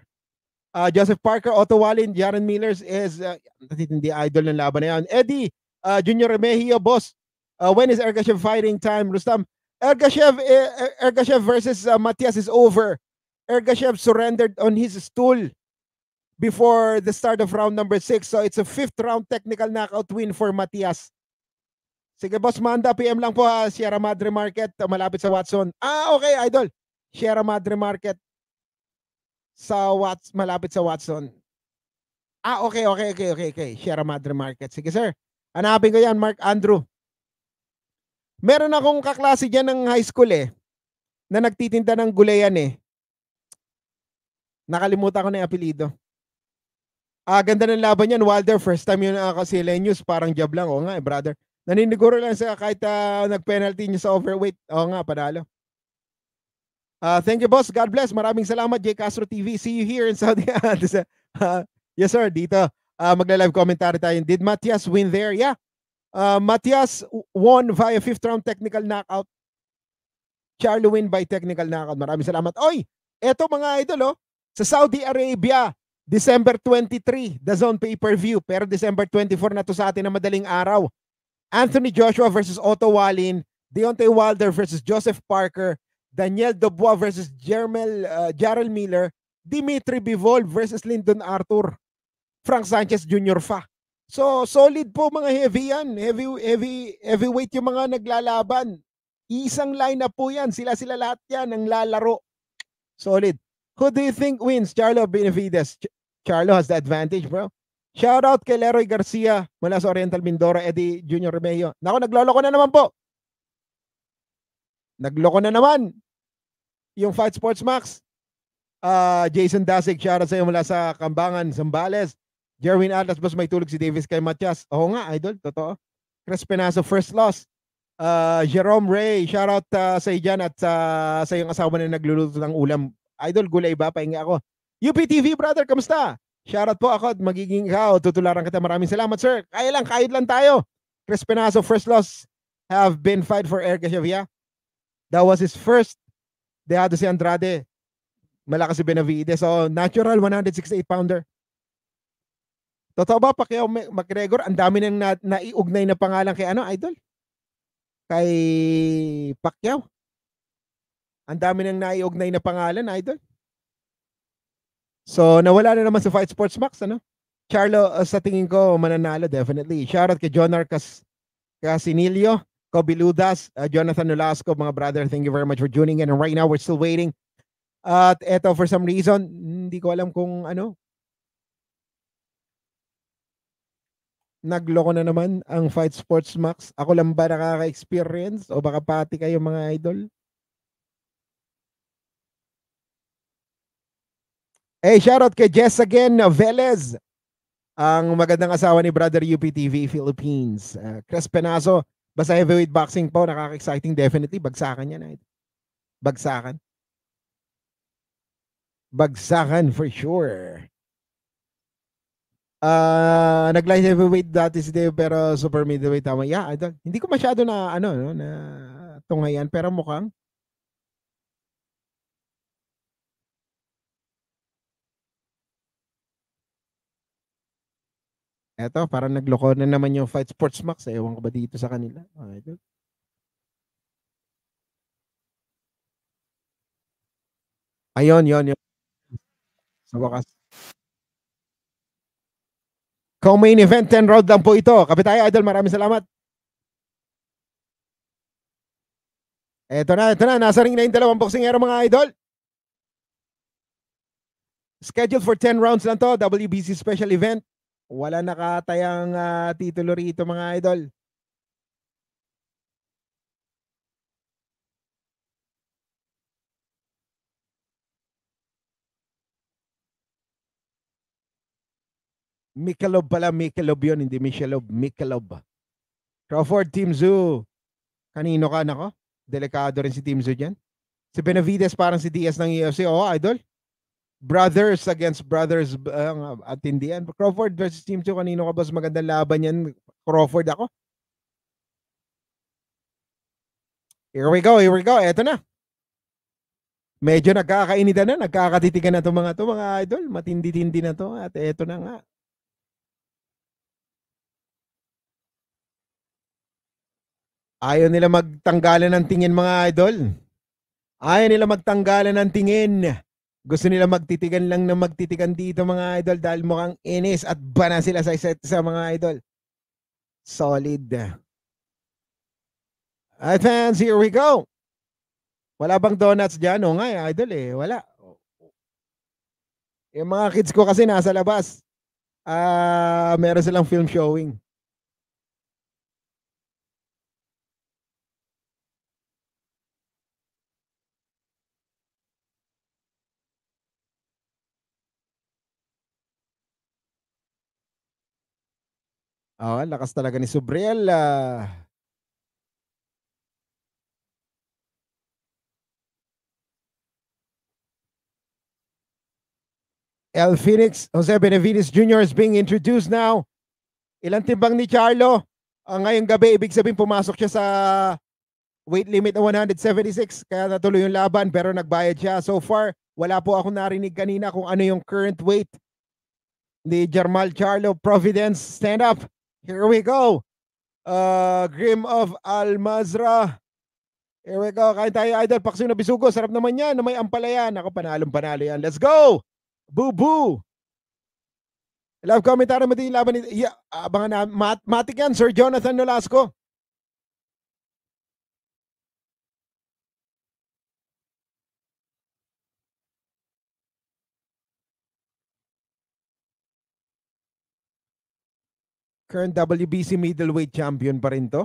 Uh, Joseph Parker, Otto Wallin, Jaren Millers is uh, idol ng laban na yan. Eddie, uh, Junior Remehio, boss. Uh, when is Ergashev fighting time, Rustam? Ergashev, er Ergashev versus uh, Matias is over. Ergashev surrendered on his stool before the start of round number 6. So it's a fifth round technical knockout win for Matias. Sige boss, Manda, PM lang po ha. Sierra Madre Market, malapit sa Watson. Ah, okay, idol. Sierra Madre Market sa Watson, malapit sa Watson. Ah, okay, okay, okay, okay, okay. Sierra Madre Market. Sige, sir. Hanapin ko yan, Mark Andrew. Meron akong kaklase dyan ng high school eh, na nagtitinda ng gulayan eh. Nakalimutan ko na yung apelido. Ah, ganda ng laban yan, Wilder. First time yun uh, kasi Lenius, parang job lang. O nga eh, brother. Naniniguro lang siya kahit uh, nag-penalty niya sa overweight. O nga, panalo. Uh, thank you, boss. God bless. Maraming salamat, J. Castro TV. See you here in Saudi. uh, *laughs* *laughs* yes, sir. Dito, uh, magla-live commentary tayo. Did Matias win there? Yeah. Uh, Matias won via fifth round technical knockout. Charlie win by technical knockout. Maraming salamat. Oy! Eto mga idol, oh. Sa Saudi Arabia, December 23, the zone pay-per-view. Pero December 24 na to sa atin na madaling araw. Anthony Joshua versus Otto Wallin, Deontay Wilder versus Joseph Parker, Daniel Dubois versus Jermel, uh, Jarrell Miller, Dimitri Bivol versus Lyndon Arthur, Frank Sanchez Jr. fa. So solid po mga heavy yan, heavy heavy heavyweight yung mga naglalaban. Isang lineup po yan, sila-sila lahat yan ang lalaro. Solid. Who do you think wins, Charlo Benavides? Ch Charlo has the advantage, bro. Shout out kay Leroy Garcia mula sa Oriental Mindoro, Eddie Junior Romeo. Nako, nagloloko na naman po. Nagloko na naman. Yung Fight Sports Max. Uh, Jason Dasig, shout out sa iyo mula sa Kambangan, Zambales. Jerwin Atlas, boss, may tulog si Davis kay Matias. Oo nga, idol, totoo. Chris Penaso, first loss. Uh, Jerome Ray, shout out uh, ah, sa iyo dyan at uh, sa iyong asawa na nagluluto ng ulam Idol, gulay ba? Pahinga ako. UPTV, brother, kamusta? Shoutout po ako at magiging ikaw. Tutularan kita. Maraming salamat, sir. Kaya lang, kahit lang tayo. Chris Penaso, first loss have been fight for Eric Chavia. That was his first. Deado si Andrade. Malakas si Benavides. So, natural 168-pounder. Totoo ba, Pacquiao McGregor? Ang dami nang na, naiugnay na pangalan kay ano, Idol? Kay Pacquiao. Ang dami nang naiugnay na pangalan, idol. So, nawala na naman sa Fight Sports Max, ano? Charlo, uh, sa tingin ko, mananalo, definitely. Shoutout kay John Arcas Casinilio, Kobe Ludas, uh, Jonathan Nolasco, mga brother, thank you very much for joining in. And right now, we're still waiting. At uh, eto, for some reason, hindi ko alam kung ano, nagloko na naman ang Fight Sports Max. Ako lang ba nakaka-experience? O baka pati kayo mga idol? Eh, shoutout kay Jess again, Velez. Ang magandang asawa ni Brother UPTV Philippines. Uh, Chris Penaso, basta heavyweight boxing po, nakaka-exciting definitely. Bagsakan yan. Eh. Bagsakan. Bagsakan for sure. Uh, nag-light heavyweight dati si Dave pero super middleweight tama. Yeah, I don't, hindi ko masyado na ano no, na tunghayan pero mukhang Eto, parang nagloko na naman yung Fight Sports Max. Eh. Ewan ko ba dito sa kanila? Ah, idol. Ayun, yon, yon. Sa wakas. Kung main event, 10 round lang po ito. Kapitay Idol, maraming salamat. Eto na, eto na. Nasa ring na yung dalawang boksingero mga idol. Scheduled for 10 rounds lang to. WBC special event. Wala nakatayang uh, titulo rito mga idol. Michelob pala, Michelob yun, hindi Michelob, Michelob. Crawford, Team Zoo. Kanino ka, nako? Delikado rin si Team Zoo dyan. Si Benavides parang si Diaz ng UFC. Oo, idol brothers against brothers uh, atindian. Crawford versus Team Chu, kanino ka ba mas magandang laban yan? Crawford ako? Here we go, here we go. Eto na. Medyo nagkakainitan na, nagkakatitigan na itong mga to mga idol. Matindi-tindi na to at eto na nga. Ayaw nila magtanggalan ng tingin mga idol. Ayaw nila magtanggalan ng tingin. Gusto nila magtitigan lang na magtitigan dito mga idol dahil mukhang inis at bana sila sa isa't sa mga idol. Solid. Hi fans, here we go. Wala bang donuts dyan? O nga, eh, idol eh. Wala. Yung mga kids ko kasi nasa labas. Ah, uh, meron silang film showing. Oh, lakas talaga ni Subriel. Uh... El Phoenix, Jose Benavides Jr. is being introduced now. Ilan timbang ni Charlo? Uh, ngayong gabi, ibig sabihin pumasok siya sa weight limit na 176. Kaya natuloy yung laban pero nagbayad siya. So far, wala po ako narinig kanina kung ano yung current weight ni Jermal Charlo. Providence, stand up. Here we go. Uh, Grim of Almazra. Here we go. Kain tayo, Idol. Paksiw na bisugo. Sarap naman yan. Na may ampalayan. Ako, panalong-panalo yan. Let's go! Boo-boo! Love commentary mo din laban ni... Yeah, abangan na. Mat matik yan, Sir Jonathan Nolasco. current WBC middleweight champion pa rin to?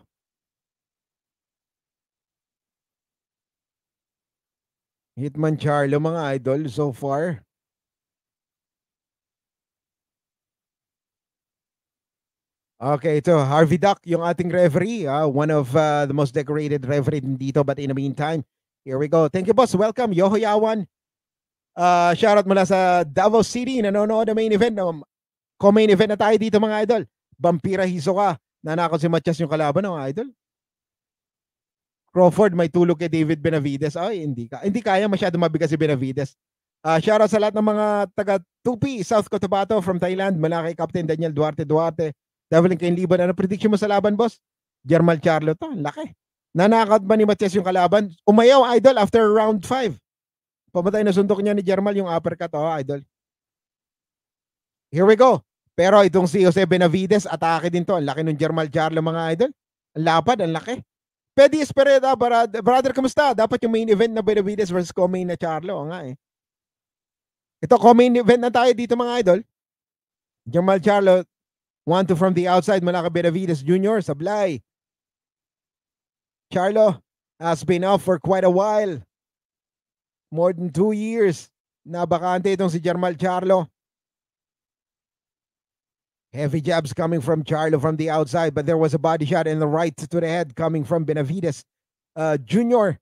Hitman Charlo mga idol so far. Okay, ito Harvey Duck, yung ating referee, uh, one of uh, the most decorated referee dito. But in the meantime, here we go. Thank you boss. Welcome, Yoho Yawan. Uh, ah, shoutout mula sa Davao City, nanonood na main event. Um, co-main event na tayo dito mga idol. Vampira Hisoka. Nanakaw si Matias yung kalaban ng idol. Crawford may tulog kay David Benavides. Ay, hindi ka. Hindi kaya masyado mabigat si Benavides. Uh, ah, shout out sa lahat ng mga taga Tupi, South Cotabato from Thailand, Malaki Captain Daniel Duarte Duarte, Devlin Kane Liban. Ano prediction mo sa laban, boss? Jermal Charlo to, laki. Nanakot ba ni Matias yung kalaban? Umayaw, idol, after round 5. Pamatay na sundok niya ni Jermal yung uppercut, oh, idol. Here we go. Pero itong si Jose Benavides, atake din to. Ang laki ng Jermal Jarlo mga idol. Ang lapad, ang laki. Pwede Espereda, brad, brother, kamusta? Dapat yung main event na Benavides versus co na Charlo. nga eh. Ito, co-main event na tayo dito mga idol. Jermal Charlo, 1-2 from the outside mula Benavides Jr. Sablay. Charlo has been off for quite a while. More than two years na bakante itong si Jermal Charlo. Heavy jabs coming from Charlo from the outside, but there was a body shot in the right to the head coming from Benavides uh, Jr.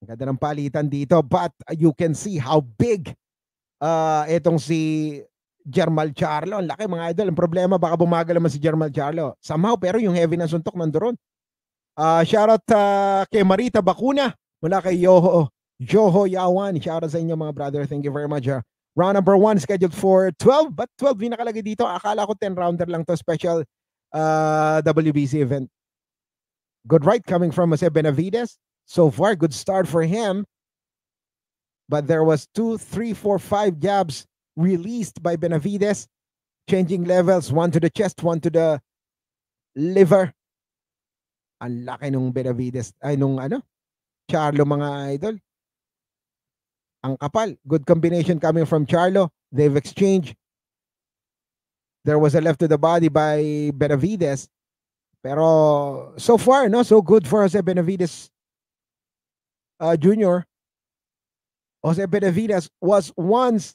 Ang ganda ng palitan dito, but you can see how big uh, itong si Jermal Charlo. Ang laki mga idol. Ang problema, baka bumagal naman si Jermal Charlo. Somehow, pero yung heavy ng suntok nandoon. Uh, shoutout uh, kay Marita Bakuna mula kay Yoho, Joho Yawan. Shoutout sa inyo mga brother. Thank you very much. Uh, Round number 1 scheduled for 12, but 12 yung nakalagay dito. Akala ko 10-rounder lang to special uh, WBC event. Good right coming from Jose Benavides. So far, good start for him. But there was two, three, four, five jabs released by Benavides, changing levels, one to the chest, one to the liver. Ang laki nung Benavides, ay nung ano, Charlo mga idol. Ang kapal. Good combination coming from Charlo. They've exchanged. There was a left to the body by Benavides. Pero so far, no? So good for Jose Benavides uh, Jr. Jose Benavides was once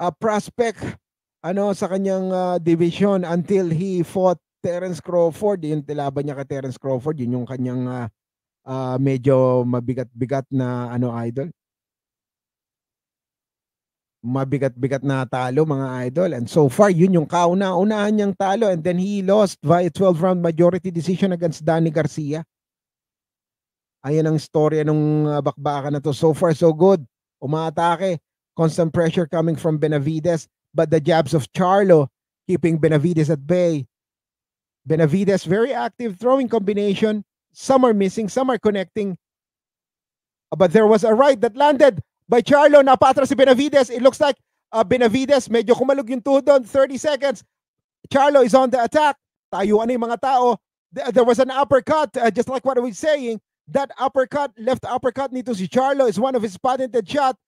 a prospect ano sa kanyang uh, division until he fought Terence Crawford. Yung tilaban niya kay Terence Crawford, yun yung kanyang uh, uh, medyo mabigat-bigat na ano idol? Mabigat-bigat na talo mga idol. And so far, yun yung kauna-unahan niyang talo. And then he lost via 12-round majority decision against Danny Garcia. Ayan ang story nung ah, bakbakan na to. So far, so good. Umaatake. Constant pressure coming from Benavides. But the jabs of Charlo keeping Benavides at bay. Benavides, very active throwing combination. Some are missing, some are connecting. Ah, but there was a right that landed by Charlo. Napatra si Benavides. It looks like uh, Benavides, medyo kumalog yung tuhod doon. 30 seconds. Charlo is on the attack. Tayuan na yung mga tao. There was an uppercut, uh, just like what I was saying. That uppercut, left uppercut nito si Charlo is one of his patented shot.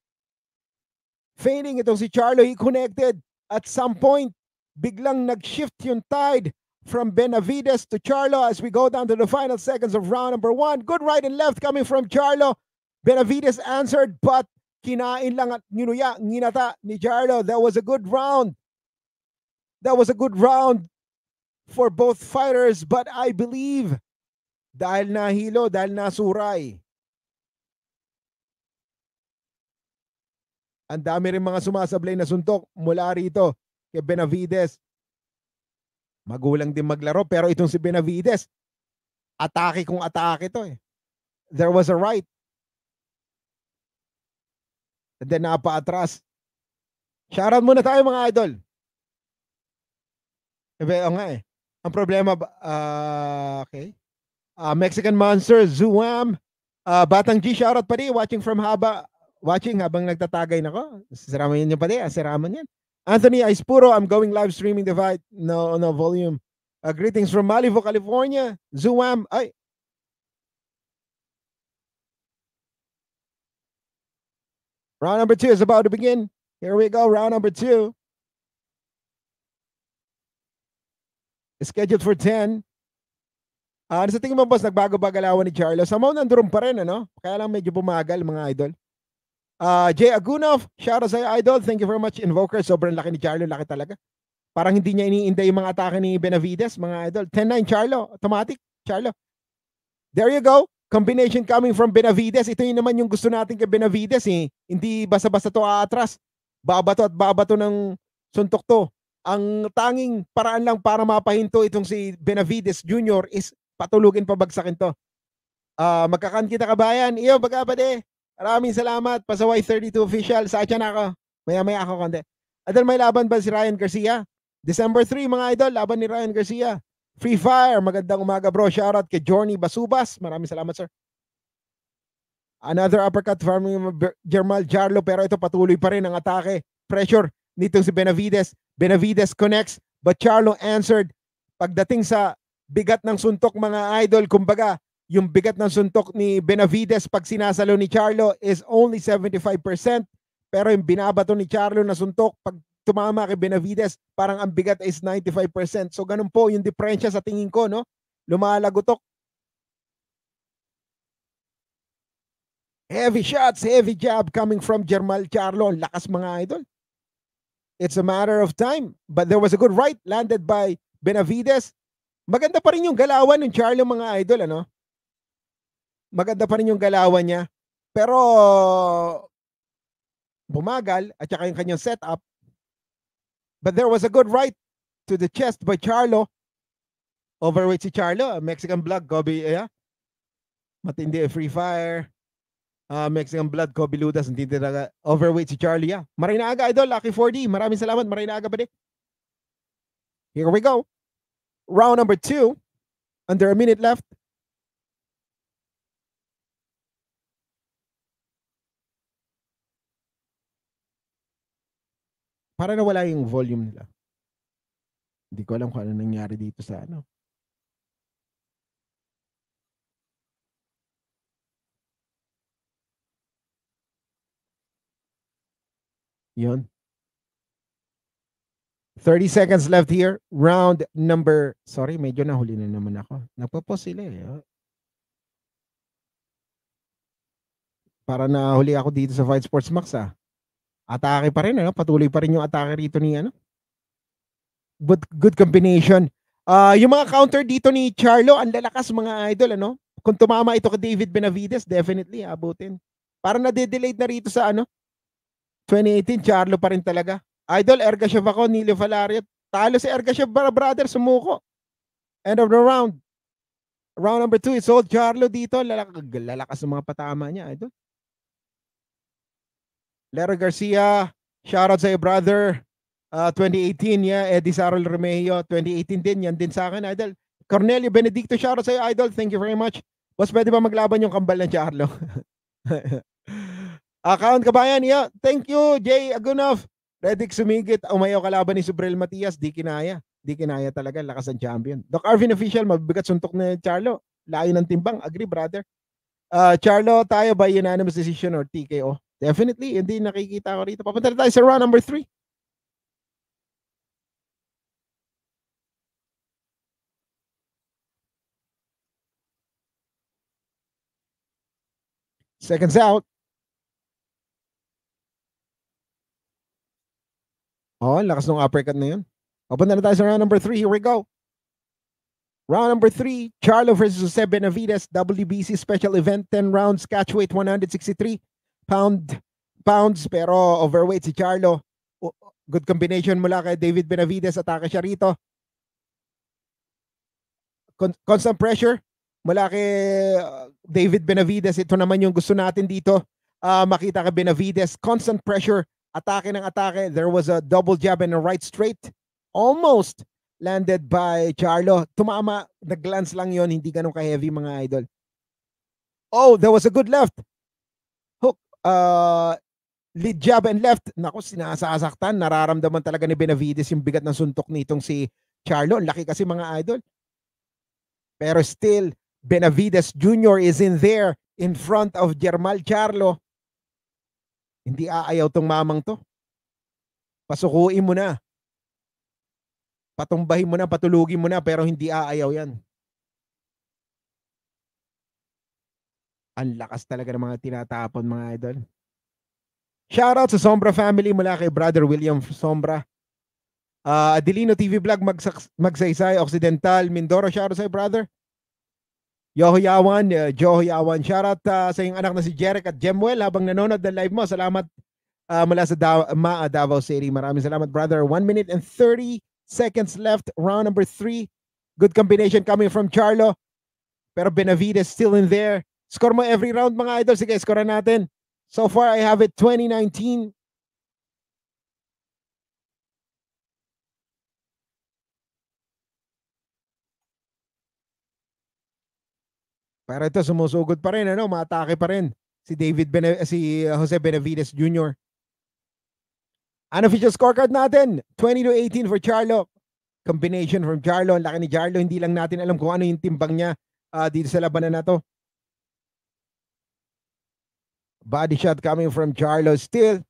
Feigning itong si Charlo, he connected. At some point, biglang nag-shift yung tide from Benavides to Charlo as we go down to the final seconds of round number one. Good right and left coming from Charlo. Benavides answered, but kinain lang at ninuya, nginata ni Charlo. That was a good round. That was a good round for both fighters, but I believe dahil nahilo, dahil nasuray. Ang dami rin mga sumasablay na suntok mula rito kay Benavides Magulang din maglaro pero itong si Benavides, atake kung atake to eh. There was a right. And then napa-atras. Shoutout muna tayo mga idol. Ebe, eh, o oh, nga eh. Ang problema, uh, okay. Uh, Mexican Monster, Zuam, uh, Batang G, shoutout pa rin. Watching from haba, watching habang nagtatagay nako. Siraman yan yung pati. Siraman yan. Anthony Aispuro, I'm going live streaming the fight. No, no volume. Uh, greetings from Malibu, California. Zuam. I? Round number two is about to begin. Here we go. Round number two. It's scheduled for 10. Uh, ano sa tingin mo, boss, nagbago ba galawan ni Charlo? Somehow nandurong pa rin, ano? Kaya lang medyo bumagal, mga idol. Uh, Jay Agunov, shout out sa'yo, Idol. Thank you very much, Invoker. Sobrang laki ni Charlo, laki talaga. Parang hindi niya iniinday yung mga atake ni Benavides, mga Idol. 10-9, Charlo. Automatic, Charlo. There you go. Combination coming from Benavides. Ito yun naman yung gusto natin kay Benavides. Eh. Hindi basta-basta to aatras. Babato at babato ng suntok to. Ang tanging paraan lang para mapahinto itong si Benavides Jr. is patulugin pabagsakin to. Uh, magkakan kita kabayan. Iyo, baga pa bagabade. Maraming salamat. Pasaway 32 official. Sa atyan ako. Maya-maya ako konti. Idol, may laban ba si Ryan Garcia? December 3, mga idol. Laban ni Ryan Garcia. Free Fire. Magandang umaga, bro. Shoutout kay Johnny Basubas. Maraming salamat, sir. Another uppercut farming Germal Jarlo. Pero ito patuloy pa rin ang atake. Pressure nitong si Benavides. Benavides connects. But Charlo answered. Pagdating sa bigat ng suntok, mga idol, kumbaga, yung bigat ng suntok ni Benavides pag sinasalo ni Charlo is only 75%. Pero yung binabato ni Charlo na suntok pag tumama kay Benavides, parang ang bigat is 95%. So ganun po yung diferensya sa tingin ko, no? Lumalagotok. Heavy shots, heavy jab coming from Jermal Charlo. lakas mga idol. It's a matter of time. But there was a good right landed by Benavides. Maganda pa rin yung galawan ng Charlo mga idol, ano? maganda pa rin yung galawan niya. Pero bumagal at saka yung kanyang setup. But there was a good right to the chest by Charlo. Overweight si Charlo, Mexican blood, Kobe, yeah. Matindi free fire. Uh, Mexican blood, Kobe Ludas, hindi talaga overweight si Charlo, yeah. Maray na aga, idol, Lucky 4D. Maraming salamat, maray na aga, buddy. Here we go. Round number two, under a minute left. para nawala yung volume nila. Hindi ko alam kung ano nangyari dito sa ano. Yun. 30 seconds left here. Round number... Sorry, medyo nahuli na naman ako. Nagpo-pause sila eh. Oh. Para nahuli ako dito sa Fight Sports Max ah atake pa rin, ano? patuloy pa rin yung atake rito ni ano? Good, good combination. Uh, yung mga counter dito ni Charlo, ang lalakas mga idol, ano? Kung tumama ito kay David Benavides, definitely abutin. Parang nade-delayed na rito sa ano? 2018, Charlo pa rin talaga. Idol, Ergashev ako, Nilo Valario. Talo si Ergashev, brother, sumuko. End of the round. Round number two, it's all Charlo dito. Lalakas, lalakas ng mga patama niya, idol. Lero Garcia, shoutout sa iyo, brother. Uh, ah, 2018, yeah. Eddie Sarol Romeo, 2018 din. Yan din sa akin, idol. Cornelio Benedicto, shoutout sa iyo, idol. Thank you very much. Boss, pwede ba maglaban yung kambal ng Charlo? *laughs* Account kabayan, yeah. Thank you, Jay Agunov. Redick sumigit, umayaw kalaban ni Subrel Matias, di kinaya. Di kinaya talaga, lakas ng champion. Doc Arvin Official, mabibigat suntok ni Charlo. Layo ng timbang, agree brother. Uh, Charlo, tayo by unanimous decision or TKO? Definitely, hindi nakikita ko rito. Papunta tayo sa round number 3. Seconds out. Oh, lakas ng uppercut na yun. Papunta na tayo sa round number 3. Here we go. Round number 3, Charlo versus Jose Benavides, WBC special event, 10 rounds, catchweight 163 pound pounds pero overweight si Charlo. Good combination mula kay David Benavides, atake siya rito. Constant pressure mula kay uh, David Benavides. Ito naman yung gusto natin dito. Uh, makita kay Benavides, constant pressure, atake ng atake. There was a double jab and a right straight. Almost landed by Charlo. Tumama, nag-glance lang yon hindi ganun ka-heavy mga idol. Oh, there was a good left uh, ah, lead jab and left. Nako, sinasasaktan. Nararamdaman talaga ni Benavides yung bigat ng suntok nitong si Charlo. Laki kasi mga idol. Pero still, Benavides Jr. is in there in front of Germal Charlo. Hindi aayaw tong mamang to. Pasukuin mo na. Patumbahin mo na, patulugin mo na, pero hindi aayaw yan. Ang lakas talaga ng mga tinatapon mga idol. Shoutout sa Sombra family mula kay Brother William Sombra. Uh, Adelino TV Vlog, Magsak- Magsaysay, Occidental, Mindoro. Shoutout sa'yo, brother. Yohoyawan, uh, eh, Johoyawan. Shoutout uh, sa iyong anak na si Jeric at Jemuel habang nanonood ng live mo. Salamat uh, mula sa Daw- Ma Davao City. Maraming salamat, brother. 1 minute and 30 seconds left. Round number 3. Good combination coming from Charlo. Pero Benavides still in there. Score mo every round mga idol. Sige, score natin. So far, I have it 2019. Pero ito, sumusugod pa rin. Ano? Maatake pa rin si David Bene eh, si eh, Jose Benavides Jr. Unofficial ano scorecard natin, 20 to 18 for Charlo. Combination from Charlo. Ang laki ni Charlo. Hindi lang natin alam kung ano yung timbang niya uh, dito sa labanan na to. Body shot coming from Charlo still.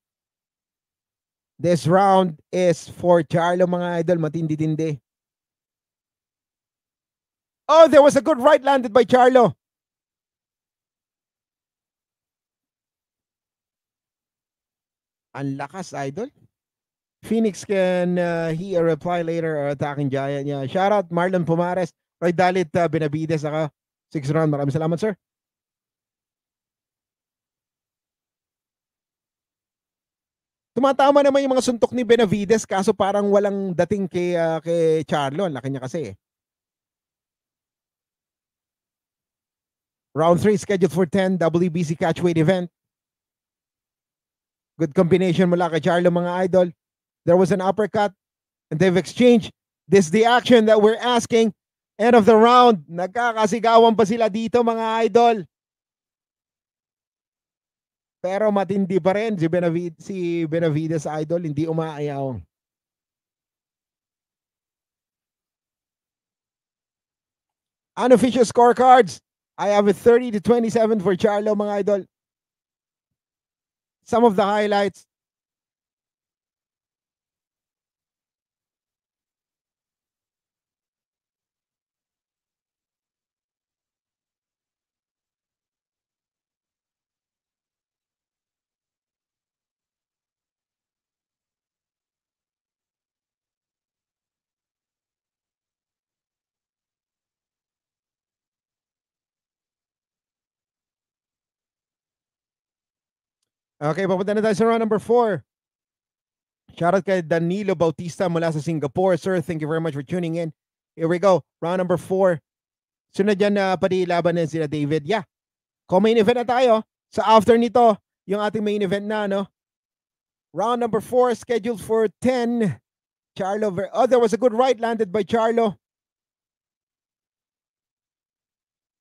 This round is for Charlo, mga idol. Matindi-tindi. Oh, there was a good right landed by Charlo. Ang lakas, idol. Phoenix can uh, he a reply later or attacking Giant niya. Yeah. Shout out Marlon Pumares, Roy Dalit uh, Benavides saka 6 round. Maraming salamat sir. Tumatama naman yung mga suntok ni Benavides kaso parang walang dating kay, uh, kay Charlo. Ang laki niya kasi eh. Round 3 scheduled for 10 WBC catchweight event. Good combination mula kay Charlo mga idol. There was an uppercut and they've exchanged. This is the action that we're asking. End of the round. Nagkakasigawan pa sila dito mga idol. Pero matindi pa rin si Benavides, si Benavides idol, hindi umaayaw. Unofficial scorecards. I have a 30 to 27 for Charlo, mga idol. Some of the highlights. Okay, papunta na tayo sa round number 4. Shoutout kay Danilo Bautista mula sa Singapore. Sir, thank you very much for tuning in. Here we go. Round number 4. Sunod dyan na uh, pati laban na sila David. Yeah. Co-main event na tayo. Sa after nito, yung ating main event na, no? Round number 4 scheduled for 10. Charlo. Ver oh, there was a good right landed by Charlo.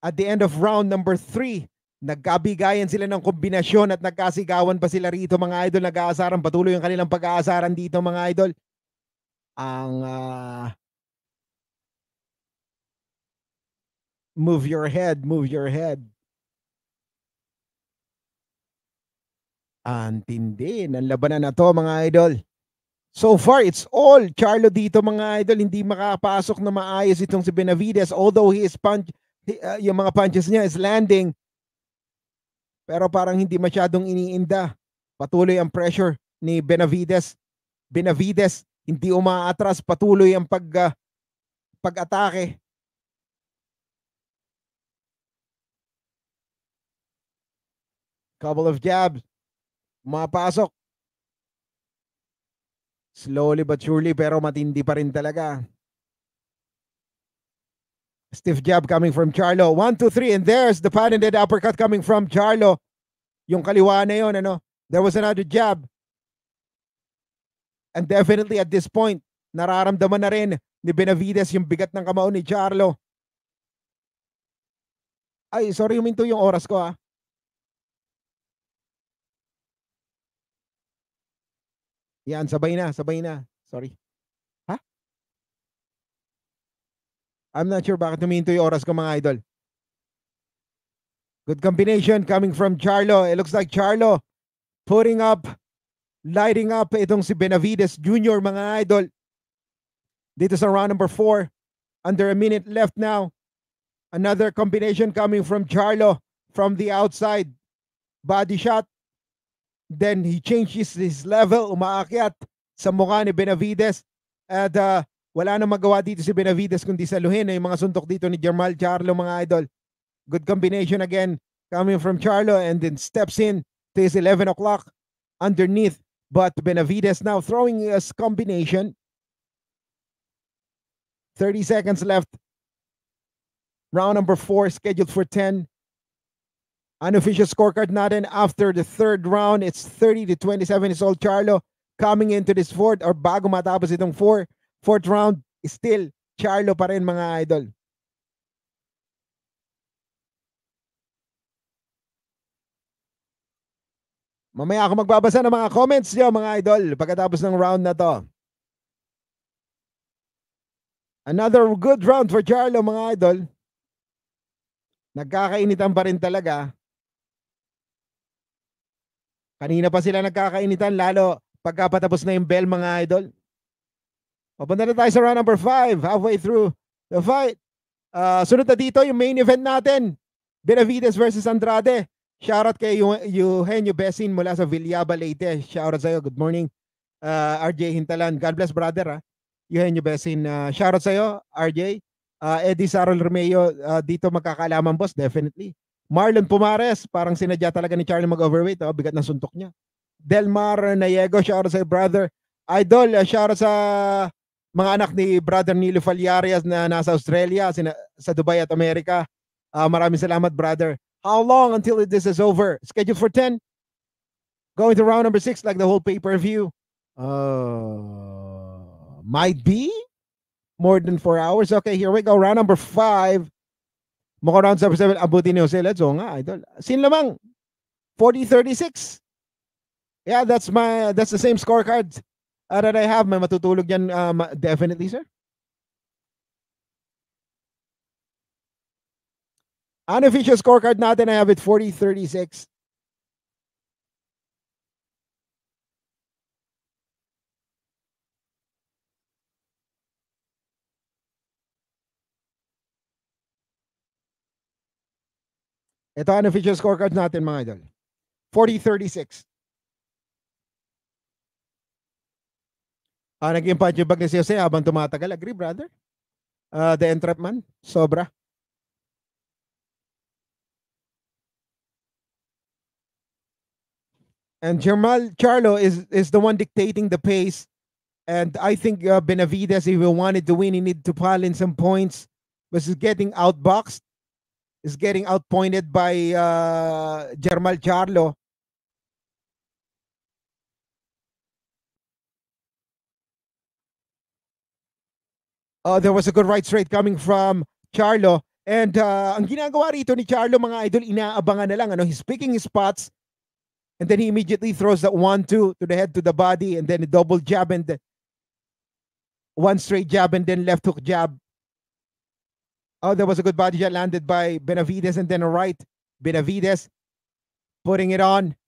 At the end of round number 3. Nagkabigayan sila ng kombinasyon at nagkasigawan pa sila rito mga idol. Nag-aasaran, patuloy ang kanilang pag-aasaran dito mga idol. Ang uh, move your head, move your head. Ang tindi ng labanan na to mga idol. So far, it's all Charlo dito mga idol. Hindi makapasok na maayos itong si Benavides. Although he is punch, uh, yung mga punches niya is landing pero parang hindi masyadong iniinda. Patuloy ang pressure ni Benavides. Benavides hindi umaatras, patuloy ang pag uh, pag-atake. Couple of jabs. Mapasok. Slowly but surely pero matindi pa rin talaga. Stiff jab coming from Charlo. One, two, three. And there's the patented uppercut coming from Charlo. Yung kaliwa na yun, ano? There was another jab. And definitely at this point, nararamdaman na rin ni Benavides yung bigat ng kamao ni Charlo. Ay, sorry, huminto yung oras ko ah. Yan, sabay na, sabay na. Sorry. I'm not sure bakit huminto yung oras ko mga idol. Good combination coming from Charlo. It looks like Charlo putting up, lighting up itong si Benavides Jr. mga idol. Dito sa round number 4. Under a minute left now. Another combination coming from Charlo from the outside. Body shot. Then he changes his level. Umaakyat sa mukha ni Benavides. At uh, wala nang magawa dito si Benavides kundi saluhin na eh, yung mga suntok dito ni Jamal Charlo mga idol. Good combination again coming from Charlo and then steps in to his 11 o'clock underneath. But Benavides now throwing his combination. 30 seconds left. Round number 4 scheduled for 10. Unofficial scorecard natin after the third round. It's 30 to 27. It's all Charlo coming into this fourth or bago matapos itong four. Fourth round, still, Charlo pa rin mga idol. Mamaya ako magbabasa ng mga comments niyo mga idol pagkatapos ng round na to. Another good round for Charlo mga idol. Nagkakainitan pa rin talaga. Kanina pa sila nagkakainitan lalo pagkapatapos na yung bell mga idol. Papunta na tayo sa round number 5, halfway through the fight. Uh, sunod na dito, yung main event natin. Benavides versus Andrade. Shoutout kay Eugenio Besin mula sa Villaba, Leyte. Shoutout sa'yo. Good morning, uh, ah, RJ Hintalan. God bless, brother. Ha? Ah. Eugenio Besin. Uh, shoutout sa'yo, RJ. Uh, Eddie Sarol Romeo, uh, dito magkakaalaman, boss. Definitely. Marlon Pumares, parang sinadya talaga ni Charlie mag-overweight. Oh, bigat ng suntok niya. Delmar Nayego, shoutout sa'yo, brother. Idol, uh, shoutout sa mga anak ni Brother Nilo Faliarias na nasa Australia, sina, sa Dubai at Amerika. Uh, maraming salamat, brother. How long until this is over? Scheduled for 10? Going to round number 6 like the whole pay-per-view? Uh, might be more than 4 hours. Okay, here we go. Round number 5. Mukha round number 7. Abuti ni Jose Let's. go nga, idol. Sin lamang. 40-36. Yeah, that's my that's the same scorecard. that I have, may matutulog yan um, definitely, sir. Unofficial scorecard natin, I have it 40-36. Ito unofficial scorecard natin mga idol. 40-36. Uh, ah, Nag-impatibag na Jose habang tumatagal. Agree, brother? Uh, the entrapment? Sobra. And Jamal Charlo is, is the one dictating the pace. And I think uh, Benavides, if he wanted to win, he needed to pile in some points. But he's getting outboxed. Is getting outpointed by uh, Jamal Charlo. Uh, there was a good right straight coming from Charlo. And uh, ang ginagawa rito ni Charlo, mga idol, inaabangan na lang. Ano? He's picking his spots. And then he immediately throws that one, two to the head, to the body. And then a double jab and then one straight jab and then left hook jab. Oh, there was a good body jab landed by Benavides and then a right. Benavides putting it on.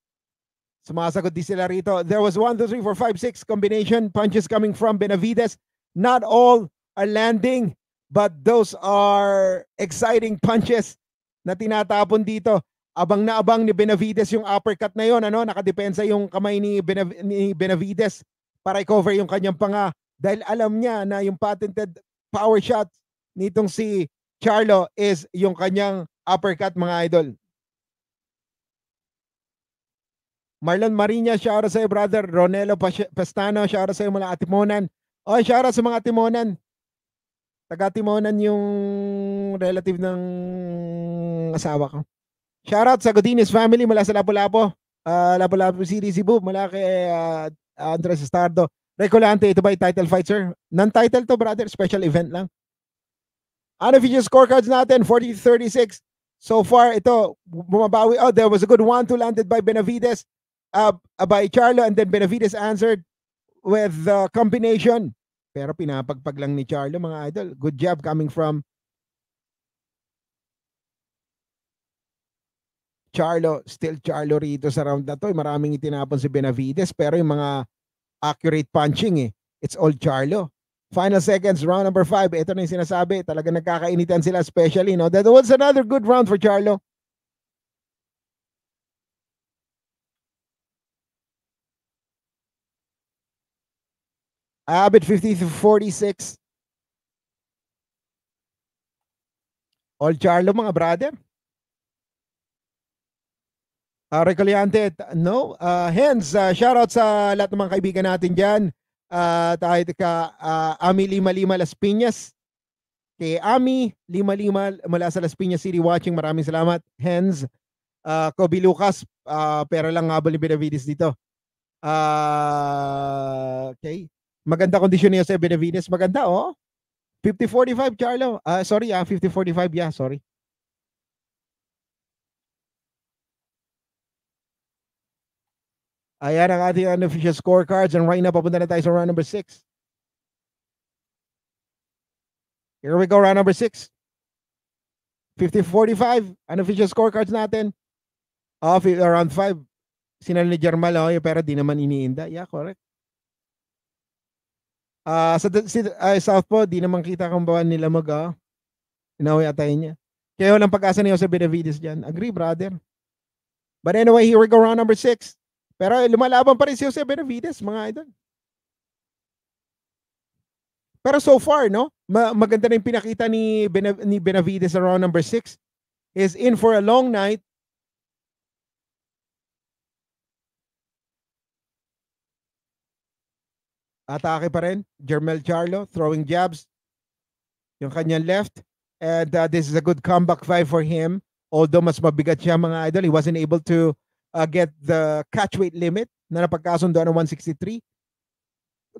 Sumasagot di sila rito. There was one, two, three, four, five, six combination punches coming from Benavides. Not all are landing. But those are exciting punches na tinatapon dito. Abang na abang ni Benavides yung uppercut na yon, ano? Nakadepensa yung kamay ni, Benav- ni Benavides para i-cover yung kanyang panga dahil alam niya na yung patented power shot nitong si Charlo is yung kanyang uppercut mga idol. Marlon Marinya, shout out sa'yo brother. Ronelo Pastano, shout out sa'yo mula Atimonan. O, oh, shout out sa mga Atimonan taga yung relative ng asawa ko. Shoutout sa Godinez family mula sa Lapu-Lapu. Uh, Lapu-Lapu City, Cebu. Mula kay uh, Andres Estardo. Recolante, ito ba yung title fight, sir? Non-title to, brother. Special event lang. Ano feature scorecards natin? 40-36. So far, ito, bumabawi. Oh, there was a good one-two landed by Benavides, uh, by Charlo, and then Benavides answered with the combination. Pero pinapagpag lang ni Charlo mga idol. Good job coming from Charlo, still Charlo rito sa round na to. Eh, maraming itinapon si Benavides pero yung mga accurate punching eh. It's all Charlo. Final seconds, round number 5. Ito na yung sinasabi. Talaga nagkakainitan sila especially. No? That was another good round for Charlo. Abbott 50 to 46. All Charlo mga brother. Uh, ah, Recolyante, no? Uh, ah, hence, uh, ah, out sa lahat ng mga kaibigan natin dyan. Uh, tayo ka uh, Ami Lima Lima Las Piñas. Kay Ami Lima Lima mula sa Las Piñas City watching. Maraming salamat. Hence, uh, Kobe Lucas. Uh, pera lang nga ni dito. Uh, okay. Maganda condition niya Jose Benavides. Maganda, oh. 50-45, Charlo. Uh, sorry, ah, 50-45, yeah, sorry. Ayan ang ating unofficial scorecards. And right now, papunta na tayo sa round number 6. Here we go, round number 6. 50-45, unofficial scorecards natin. Off ah, around 5. Sinala ni Jermal, oh, pero pera di naman iniinda. Yeah, correct. Ah, uh, sa si, uh, South po, di naman kita kung bawaan nila mag uh, inaway atay niya. Kaya walang pag-asa ni Jose Benavides dyan. Agree, brother. But anyway, here we go round number 6. Pero lumalaban pa rin si Jose Benavides, mga idol. Pero so far, no? Ma- maganda na yung pinakita ni, Benav- ni Benavides sa round number 6. Is in for a long night Atake pa rin. Jermel Charlo throwing jabs. Yung kanyang left. And uh, this is a good comeback fight for him. Although mas mabigat siya mga idol, he wasn't able to uh, get the catch weight limit na napagkasundoan ng 163.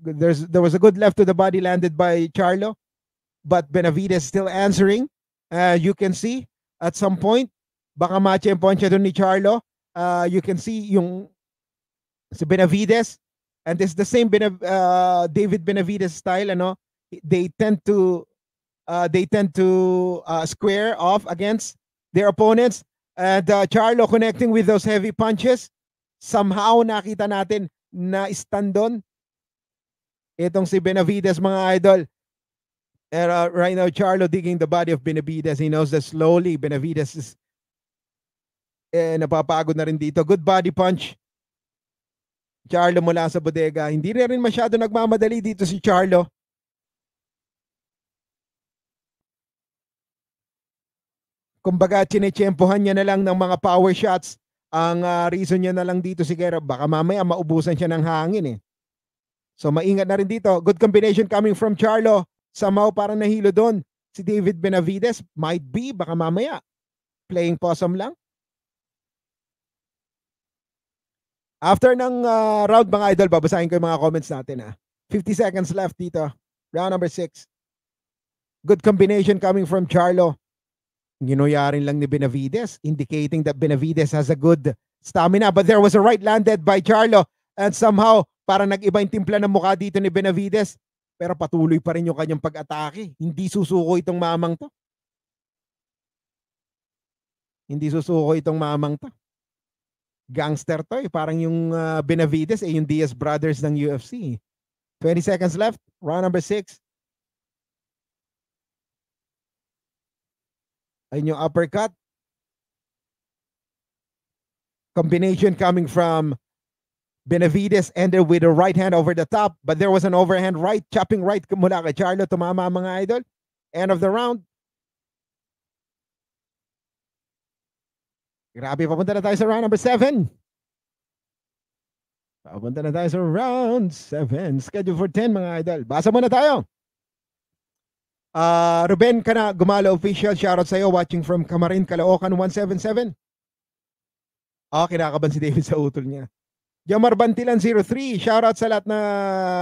There's there was a good left to the body landed by Charlo, but Benavides still answering. Uh, you can see at some point baka ma-champion siya doon ni Charlo. Uh, you can see yung si Benavides and it's the same Benav- uh, David Benavides style ano they tend to uh, they tend to uh, square off against their opponents and uh, Charlo connecting with those heavy punches somehow nakita natin na stand doon itong si Benavides mga idol and, uh, right now Charlo digging the body of Benavides he knows that slowly Benavides is eh, napapagod na rin dito good body punch Charlo mula sa bodega. Hindi rin masyado nagmamadali dito si Charlo. Kumbaga, chinechempohan niya na lang ng mga power shots. Ang uh, reason niya na lang dito si Guerra, baka mamaya maubusan siya ng hangin eh. So maingat na rin dito. Good combination coming from Charlo. Somehow para nahilo doon. Si David Benavides might be, baka mamaya. Playing possum lang. After ng uh, round mga idol, babasahin ko yung mga comments natin ha. Ah. 50 seconds left dito. Round number 6. Good combination coming from Charlo. Ginuyarin lang ni Benavides, indicating that Benavides has a good stamina. But there was a right landed by Charlo. And somehow, para nag-iba yung timpla ng mukha dito ni Benavides. Pero patuloy pa rin yung kanyang pag-atake. Hindi susuko itong mamang to. Hindi susuko itong mamang to gangster to eh. Parang yung uh, Benavides eh, yung Diaz brothers ng UFC. 20 seconds left. Round number 6. Ayun yung uppercut. Combination coming from Benavides ended with a right hand over the top, but there was an overhand right, chopping right mula kay Charlo. Tumama mga idol. End of the round. Grabe, papunta na tayo sa round number 7. Papunta na tayo sa round 7. Schedule for 10, mga idol. Basa muna tayo. Uh, Ruben Kana, Gumalo Official. Shoutout sa'yo. Watching from Camarin, Caloocan 177. Oh, kinakaban si David sa utol niya. Jamar Bantilan 03. Shoutout sa lahat na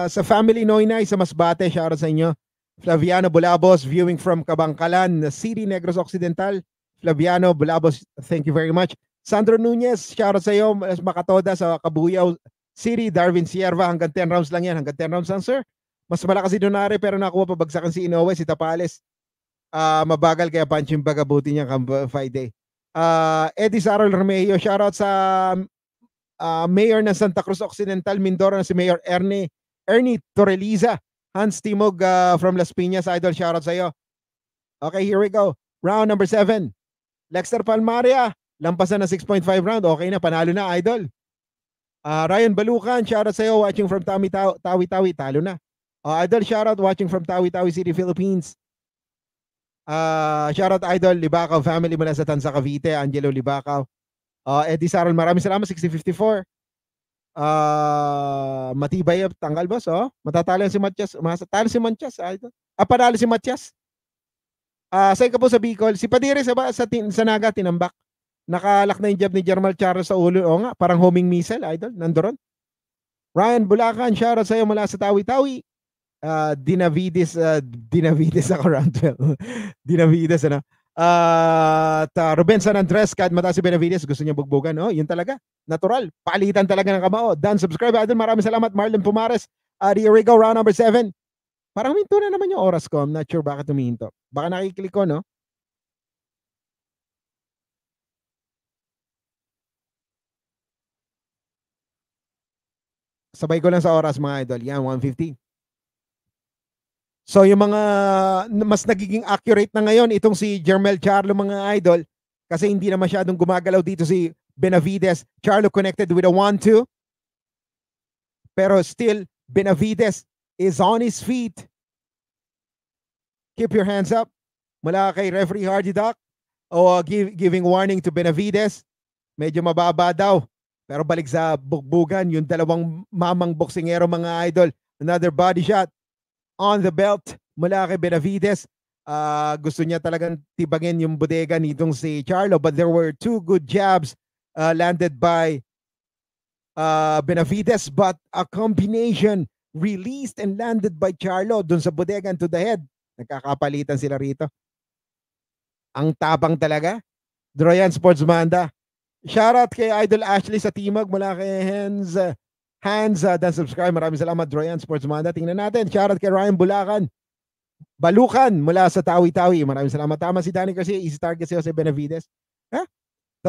sa family Noinay sa Masbate. Shoutout sa inyo. Flaviano Bulabos, viewing from Kabangkalan, City Negros Occidental. Flaviano Bulabos, thank you very much. Sandro Nunez, shout out sa iyo. Makatoda sa Kabuyaw City, Darwin Sierra. Hanggang 10 rounds lang yan. Hanggang 10 rounds lang, sir. Mas malakas si Donare pero nakuha pabagsakan si Inoue, si Tapales. Uh, mabagal kaya punch yung bagabuti niya kam Friday. Uh, Eddie Sarol Romeo, shout out sa uh, Mayor ng Santa Cruz Occidental, Mindoro na si Mayor Ernie, Ernie Torreliza. Hans Timog uh, from Las Piñas, Idol, shout out sa iyo. Okay, here we go. Round number 7. Lexter Palmaria, lampasan na 6.5 round. Okay na, panalo na, idol. Uh, Ryan Balukan, shoutout sa'yo, watching from Tawi Tawi, Tawi talo na. Uh, idol, shoutout, watching from Tawi Tawi City, Philippines. Uh, shoutout, idol, Libakaw family mula sa Tansa Cavite, Angelo Libakaw. Uh, Eddie Saral, maraming salamat, 6054. Uh, matibay, tanggal boss, oh. Matatalo si Matias. Matatalo si Matias, idol. Ah, panalo si Matias. Uh, ah, sa ka po sa Bicol, si Padire sa, ba, sa, tin, sa Naga, tinambak. Nakalak na yung job ni Jermal Charles sa ulo. O nga, parang homing missile, idol. Nandoron. Ryan Bulacan, shoutout sa'yo mula sa Tawi-Tawi. Uh, Dinavides, uh, Dinavides ako *laughs* round Dinavides, ano? Uh, ta Ruben San Andres, kahit mataas si Benavides, gusto niya bugbugan. Oh, yun talaga. Natural. Palitan talaga ng kamao. Dan, subscribe. Idol, maraming salamat. Marlon Pumares. Uh, there we go, round number 7. Parang minto na naman yung oras ko. I'm not sure bakit huminto. Baka nakiklik ko, no? Sabay ko lang sa oras mga idol. Yan, 150. So yung mga mas nagiging accurate na ngayon, itong si Jermel Charlo mga idol, kasi hindi na masyadong gumagalaw dito si Benavides. Charlo connected with a 1-2. Pero still, Benavides is on his feet keep your hands up mula kay referee Hardy Doc o uh, give, giving warning to Benavides. Medyo mababa daw. Pero balik sa bugbugan, yung dalawang mamang boksingero mga idol. Another body shot on the belt mula kay Benavides. Uh, gusto niya talagang tibagin yung bodega nitong si Charlo. But there were two good jabs uh, landed by uh, Benavides. But a combination released and landed by Charlo dun sa bodega to the head Nagkakapalitan sila rito. Ang tabang talaga. Droyan Sportsmanda. Shoutout kay Idol Ashley sa Timog mula kay Hans. Hans, uh, dan subscribe. Maraming salamat, Droyan Sportsmanda. Tingnan natin. Shoutout kay Ryan Bulacan. Balukan mula sa Tawi-Tawi. Maraming salamat. Tama si Danny kasi easy target si Jose Benavides. Ha?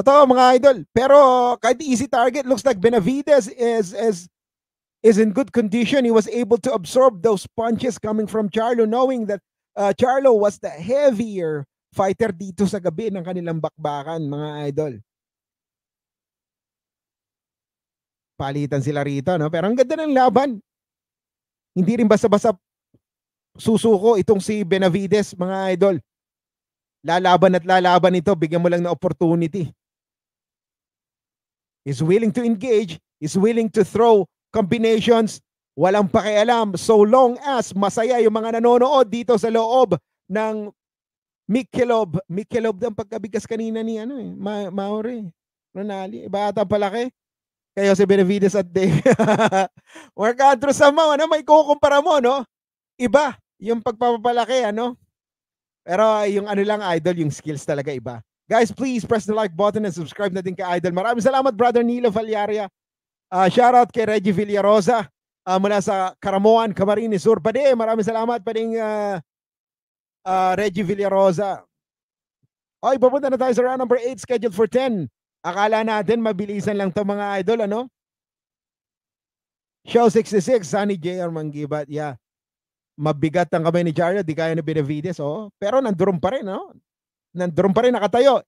Totoo mga idol. Pero kahit easy target, looks like Benavides is, is, is in good condition. He was able to absorb those punches coming from Charlo knowing that uh, Charlo was the heavier fighter dito sa gabi ng kanilang bakbakan, mga idol. Palitan sila rito, no? Pero ang ganda ng laban. Hindi rin basta-basta susuko itong si Benavides, mga idol. Lalaban at lalaban ito, bigyan mo lang ng opportunity. Is willing to engage, is willing to throw combinations, Walang pakialam so long as masaya yung mga nanonood dito sa loob ng Mikelob. Mikelob ang pagkabigas kanina ni ano eh, Ma Maori. Ronali. Iba ata palaki. Kayo si Benavides at Dave. *laughs* Marcandro Sama, ano, may kukumpara mo, no? Iba yung pagpapalaki, ano? Pero yung ano lang, idol, yung skills talaga iba. Guys, please press the like button and subscribe na din kay Idol. Maraming salamat, Brother Nilo Valyaria. Uh, ah, shout out kay Reggie Villarosa uh, mula sa Karamoan, Camarines Sur. Pade, maraming salamat pading uh, ah, uh, ah, Reggie Villarosa. Okay, papunta na tayo sa round number 8 scheduled for 10. Akala natin mabilisan lang to mga idol, ano? Show 66, Sunny J. Armangibat, yeah. Mabigat ang kamay ni Jario, di kaya ni Benavides, oh. Pero nandurum pa rin, no? Nandurum pa rin, nakatayo.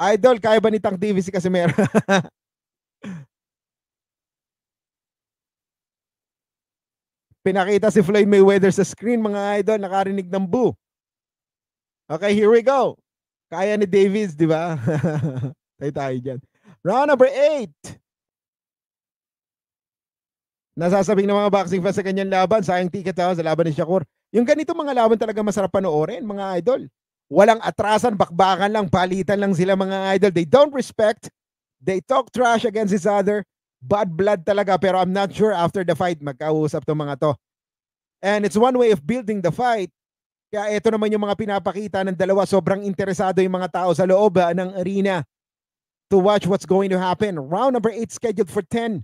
Idol, kaya ba ni Tang TV si Casimero? *laughs* Pinakita si Floyd Mayweather sa screen, mga idol. Nakarinig ng boo. Okay, here we go. Kaya ni Davis, di ba? *laughs* tayo tayo dyan. Round number 8. Nasasabing ng mga boxing fans sa kanyang laban, sayang ticket ako sa laban ni Shakur. Yung ganito mga laban talaga masarap panoorin, mga idol. Walang atrasan, bakbakan lang, palitan lang sila mga idol. They don't respect. They talk trash against each other bad blood talaga pero I'm not sure after the fight magkausap tong mga to. And it's one way of building the fight. Kaya ito naman yung mga pinapakita ng dalawa. Sobrang interesado yung mga tao sa loob ah, ng arena to watch what's going to happen. Round number 8 scheduled for 10.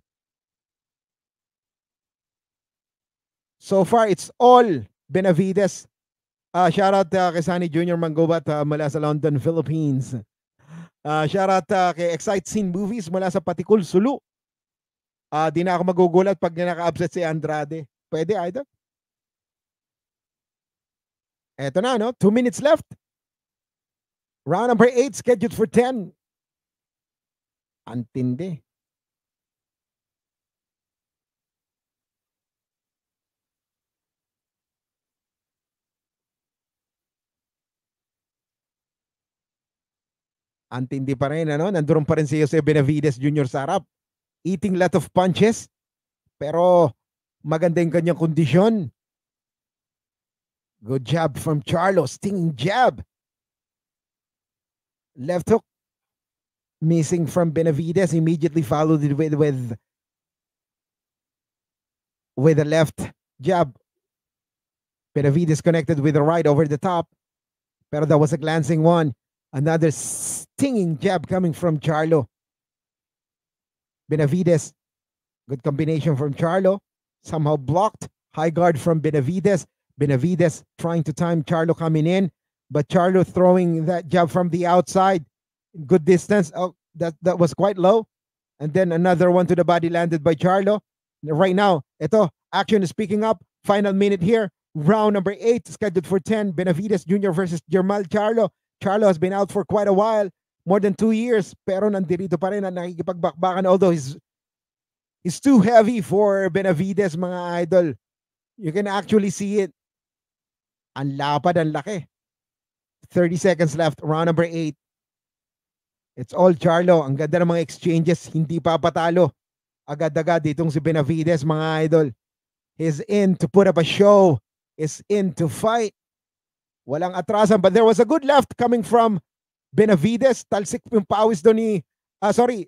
So far, it's all Benavides. Uh, ah, shout out uh, ah, kay Sunny Jr. Mangobat uh, mula sa London, Philippines. Uh, shout out uh, kay Excite Scene Movies mula sa Patikul, Sulu uh, di na ako magugulat pag naka-upset si Andrade. Pwede, Idol? Eto na, no? Two minutes left. Round number eight, scheduled for 10. Antindi. Antindi pa rin, ano? Nandoon pa rin si Jose Benavides Jr. sa harap. eating lot of punches, pero maganda yung kanyang kondisyon. Good job from Charlo. Stinging jab. Left hook missing from Benavides. Immediately followed it with with, with a left jab. Benavides connected with a right over the top. Pero that was a glancing one. Another stinging jab coming from Charlo. Benavides, good combination from Charlo, somehow blocked. High guard from Benavides. Benavides trying to time Charlo coming in, but Charlo throwing that jab from the outside, good distance. Oh, that that was quite low, and then another one to the body landed by Charlo. Right now, ito action is picking up. Final minute here. Round number eight scheduled for ten. Benavides Jr. versus Jermal Charlo. Charlo has been out for quite a while. more than two years, pero nandirito pa rin at nakikipagbakbakan. Although he's, he's too heavy for Benavides, mga idol. You can actually see it. Ang lapad, ang laki. 30 seconds left, round number 8. It's all Charlo. Ang ganda ng mga exchanges, hindi pa patalo. Agad-agad ditong si Benavides, mga idol. He's in to put up a show. He's in to fight. Walang atrasan, but there was a good left coming from Benavides, talsik yung pawis doon ni, uh, sorry,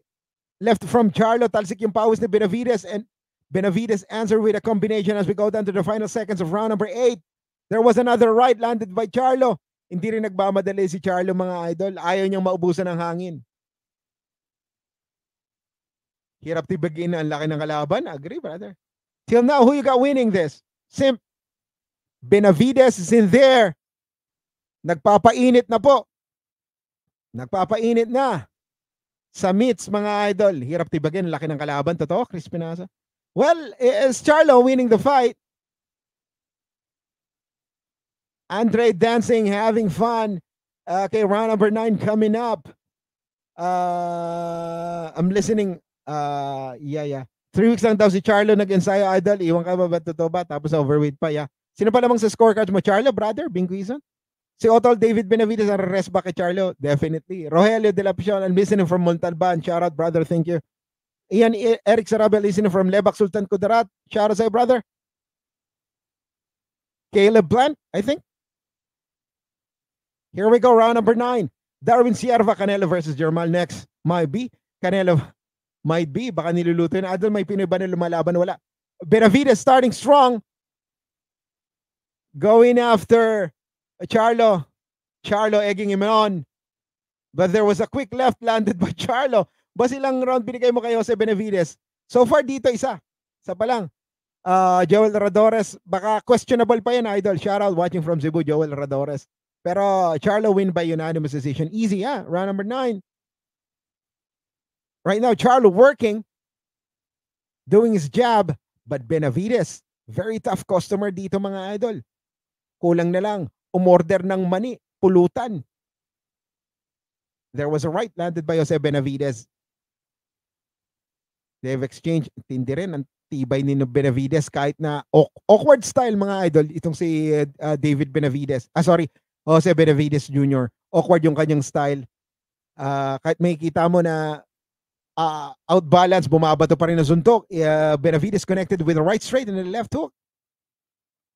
left from Charlo, talsik yung pawis ni Benavides and Benavides answered with a combination as we go down to the final seconds of round number 8. There was another right landed by Charlo. Hindi rin nagmamadali si Charlo mga idol. Ayaw niyang maubusan ng hangin. Hirap tibagin ang laki ng kalaban. Agree, brother. Till now, who you got winning this? Simp. Benavides is in there. Nagpapainit na po. Nagpapainit na. Sa meets, mga idol. Hirap tibagin. Laki ng kalaban. Totoo, Chris Pinasa. Well, is Charlo winning the fight? Andre dancing, having fun. okay, uh, round number nine coming up. Uh, I'm listening. Uh, yeah, yeah. Three weeks lang daw si Charlo nag-ensayo idol. Iwan ka ba ba totoo ba? Tapos overweight pa, yeah. Sino pa namang sa scorecard mo? Charlo, brother? Bing Binguizon? Si Otol David Benavides ang rest back kay Charlo. Definitely. Rogelio De La Pichon, I'm listening from Montalban. Shout out, brother. Thank you. Ian Eric Sarabia listening from Lebak Sultan Kudarat. Shout out sa'yo, brother. Caleb Blunt, I think. Here we go, round number nine. Darwin Sierva Canelo versus Jermal next. Might be. Canelo might be. Baka niluluto yun. Adol, may Pinoy ba na lumalaban? Wala. Benavides starting strong. Going after Eh, Charlo. Charlo egging him on. But there was a quick left landed by *laughs* Charlo. Bas ilang round binigay mo kay Jose Benavides? So far dito isa. Sa pa lang. Uh, Joel Radores, baka questionable pa yan, idol. Shout out watching from Cebu, Joel Radores. Pero Charlo win by unanimous decision. Easy, yeah. Round number nine. Right now, Charlo working, doing his job, but Benavides, very tough customer dito mga idol. Kulang na lang umorder ng mani, pulutan. There was a right landed by Jose Benavides. They've exchanged, tindi rin ang tibay ni Benavides kahit na awkward style mga idol itong si uh, David Benavides. Ah sorry, Jose Benavides Jr. Awkward yung kanyang style. Uh, kahit makikita mo na uh, ah, outbalance, bumabato pa rin na suntok. Uh, Benavides connected with a right straight and a left hook.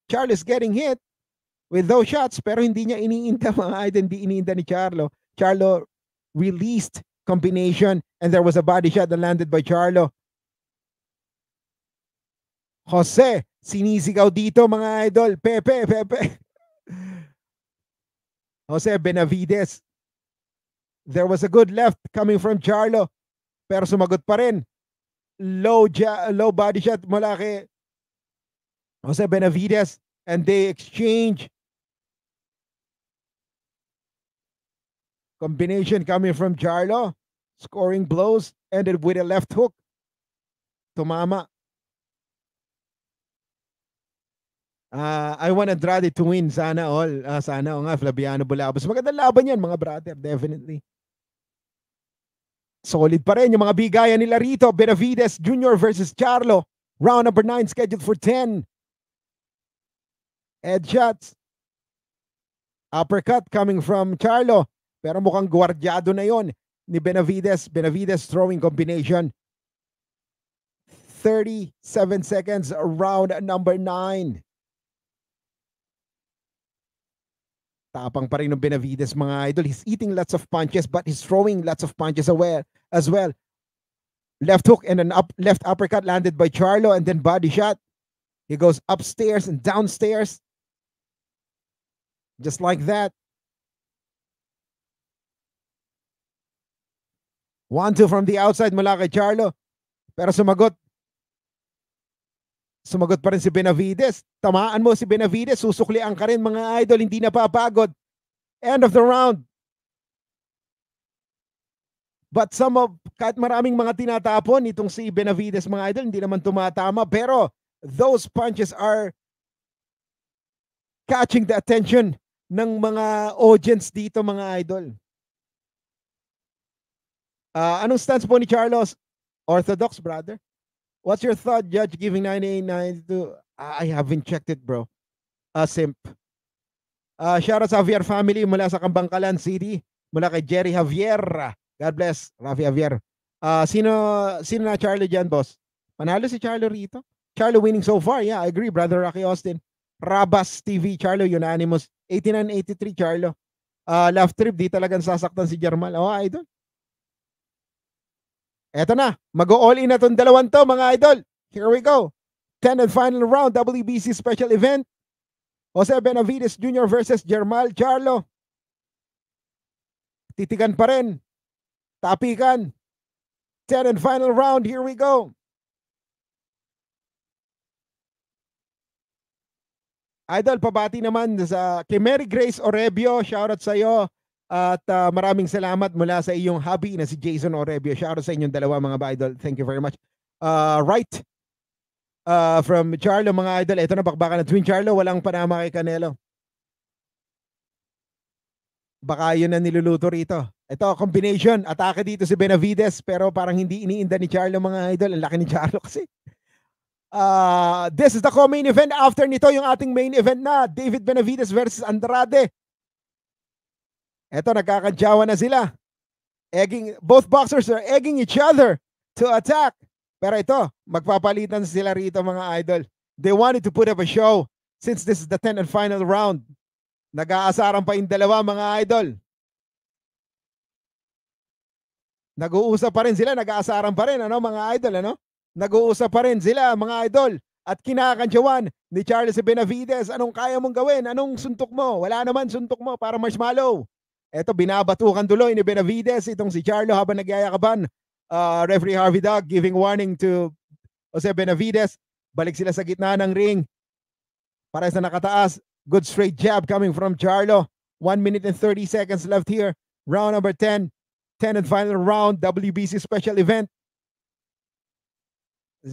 Charles getting hit with those shots pero hindi niya iniinta *laughs* mga idol, hindi iniinda ni Charlo. Charlo released combination and there was a body shot that landed by Charlo. Jose, sinisigaw dito mga idol. Pepe, Pepe. *laughs* Jose Benavides. There was a good left coming from Charlo pero sumagot pa rin. Low, ja low body shot mula kay Jose Benavides and they exchange Combination coming from Jarlo. Scoring blows. Ended with a left hook. Tumama. Uh, I want Andrade to win. Sana all. Uh, sana o nga, Flaviano Bulabos. Magandang laban yan, mga brother. Definitely. Solid pa rin yung mga bigaya nila rito. Benavides Jr. versus Charlo. Round number 9 scheduled for 10. Headshots. Uppercut coming from Charlo. Pero mukhang guardyado na yon ni Benavides. Benavides throwing combination. 37 seconds, round number 9. Tapang pa rin ng Benavides mga idol. He's eating lots of punches but he's throwing lots of punches away as well. Left hook and an up left uppercut landed by Charlo and then body shot. He goes upstairs and downstairs. Just like that. 1-2 from the outside mula kay Charlo. Pero sumagot. Sumagot pa rin si Benavides. Tamaan mo si Benavides. Susuklian ka rin mga idol. Hindi na papagod. End of the round. But some of, kahit maraming mga tinatapon, itong si Benavides mga idol, hindi naman tumatama. Pero those punches are catching the attention ng mga audience dito mga idol. Uh, anong stance po ni Charles? Orthodox, brother? What's your thought, Judge, giving 9892? to... I haven't checked it, bro. Uh, simp. Uh, shout out sa Javier family mula sa Kambangkalan City. Mula kay Jerry Javier. God bless, Rafi Javier. Uh, sino, sino na Charlie dyan, boss? Panalo si Charlo rito? Charlo winning so far. Yeah, I agree, brother Rocky Austin. Rabas TV, Charlo, unanimous. 8983, Charlo. Uh, love trip, di talagang sasaktan si Jermal. Oh, idol. Eto na, mag-all in na tong dalawang to mga idol. Here we go. 10 th and final round WBC special event. Jose Benavides Jr. versus Jermal Charlo. Titigan pa rin. Tapikan. 10 th and final round. Here we go. Idol, pabati naman sa kay Mary Grace Orebio. Shoutout sa iyo. At uh, maraming salamat mula sa iyong hubby na si Jason Orebio. Shout out sa inyong dalawa mga ba idol. Thank you very much. Uh, right. Uh, from Charlo mga idol. Ito na bakbakan na Twin Charlo. Walang panama kay Canelo. Baka yun na niluluto rito. Ito, combination. Atake dito si Benavides pero parang hindi iniinda ni Charlo mga idol. Ang laki ni Charlo kasi. Uh, this is the co-main event. After nito, yung ating main event na David Benavides versus Andrade. Eto, nagkakadyawa na sila. Egging, both boxers are egging each other to attack. Pero ito, magpapalitan sila rito mga idol. They wanted to put up a show since this is the 10th and final round. Nag-aasaran pa yung dalawa mga idol. Nag-uusap pa rin sila, nag-aasaran pa rin ano mga idol ano? Nag-uusap pa rin sila mga idol at kinakantyawan ni Charles Benavides. Anong kaya mong gawin? Anong suntok mo? Wala naman suntok mo para marshmallow. Eto, binabatukan dulo ni Benavides itong si Charlo habang nagyayakaban. Uh, referee Harvey Dog giving warning to Jose Benavides. Balik sila sa gitna ng ring. Para sa nakataas, good straight jab coming from Charlo. 1 minute and 30 seconds left here. Round number 10. 10 and final round, WBC special event.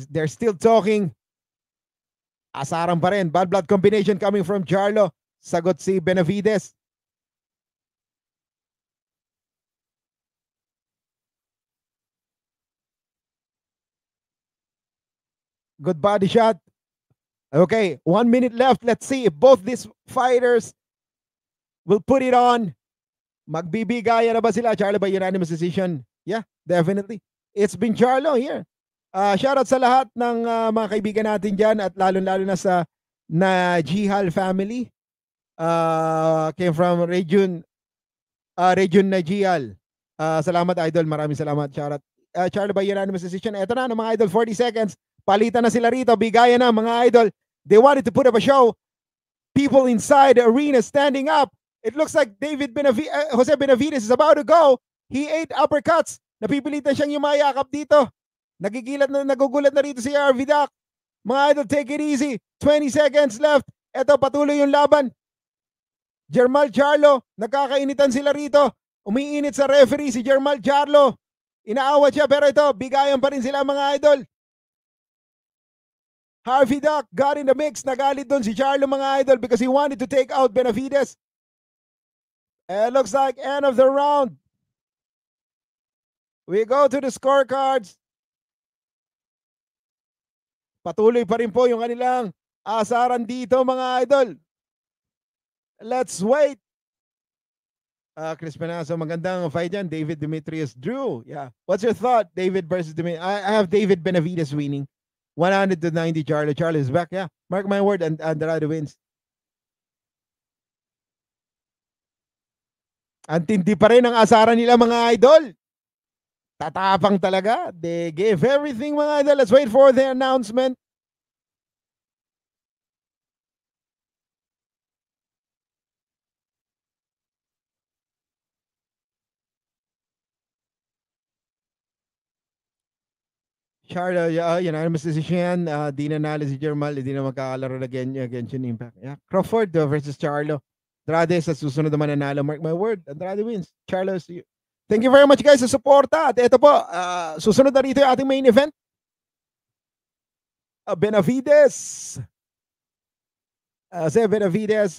They're still talking. Asaran pa rin. Bad blood combination coming from Charlo. Sagot si Benavides. Good body shot. Okay, one minute left. Let's see if both these fighters will put it on. Magbibigayan na ba sila? Charlo by unanimous decision? Yeah, definitely. It's been Charlo here. Uh, ah, shout out sa lahat ng uh, mga kaibigan natin dyan at lalo-lalo na sa na Jihal family. Uh, came from region uh, region na Jihal. Uh, salamat idol, maraming salamat. Shoutout. Uh, Charlo by unanimous decision. Ito na, ano, mga idol, 40 seconds. Palitan na sila rito. Bigayan na mga idol. They wanted to put up a show. People inside the arena standing up. It looks like David Benavi uh, Jose Benavides is about to go. He ate uppercuts. Napipilitan siyang yumayakap dito. Nagigilat na, nagugulat na rito si RV Doc. Mga idol, take it easy. 20 seconds left. Eto, patuloy yung laban. Jermal Charlo, nagkakainitan sila rito. Umiinit sa referee si Jermal Charlo. Inaawat siya pero ito, bigayan pa rin sila mga idol. Harvey Duck got in the mix. Nagalit doon si Charlo mga idol because he wanted to take out Benavides. It looks like end of the round. We go to the scorecards. Patuloy pa rin po yung kanilang asaran dito mga idol. Let's wait. Uh, Chris Panaso, magandang fight yan. David Demetrius Drew. Yeah. What's your thought, David versus Demetrius? I, I have David Benavides winning. 100 to 90 Charlie. Charlie is back. Yeah. Mark my word, and Andrade wins. Ang tindi pa rin ang asara nila mga idol. Tatapang talaga. They gave everything mga idol. Let's wait for the announcement. Sharda, uh, yan, ano, Mr. Sishan, uh, di nanalo si Jermal, hindi na magkakalaro na again, uh, Genshin Impact. Yeah. Crawford uh, versus Charlo. Andrade sa susunod naman nanalo. Mark my word, Andrade wins. Charlo, see you. Thank you very much guys sa suporta. At ito po, uh, susunod na rito yung ating main event. Uh, Benavides. Uh, Jose Benavides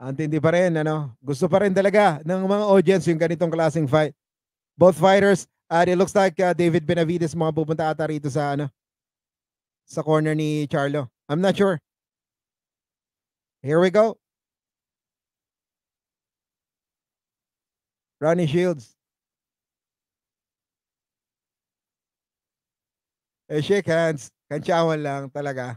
Ang tindi pa rin, ano? Gusto pa rin talaga ng mga audience yung ganitong klaseng fight. Both fighters, uh, it looks like uh, David Benavides mga pupunta ata rito sa ano sa corner ni Charlo. I'm not sure. Here we go. Ronnie Shields. Eh, shake hands. Kanchawan lang talaga.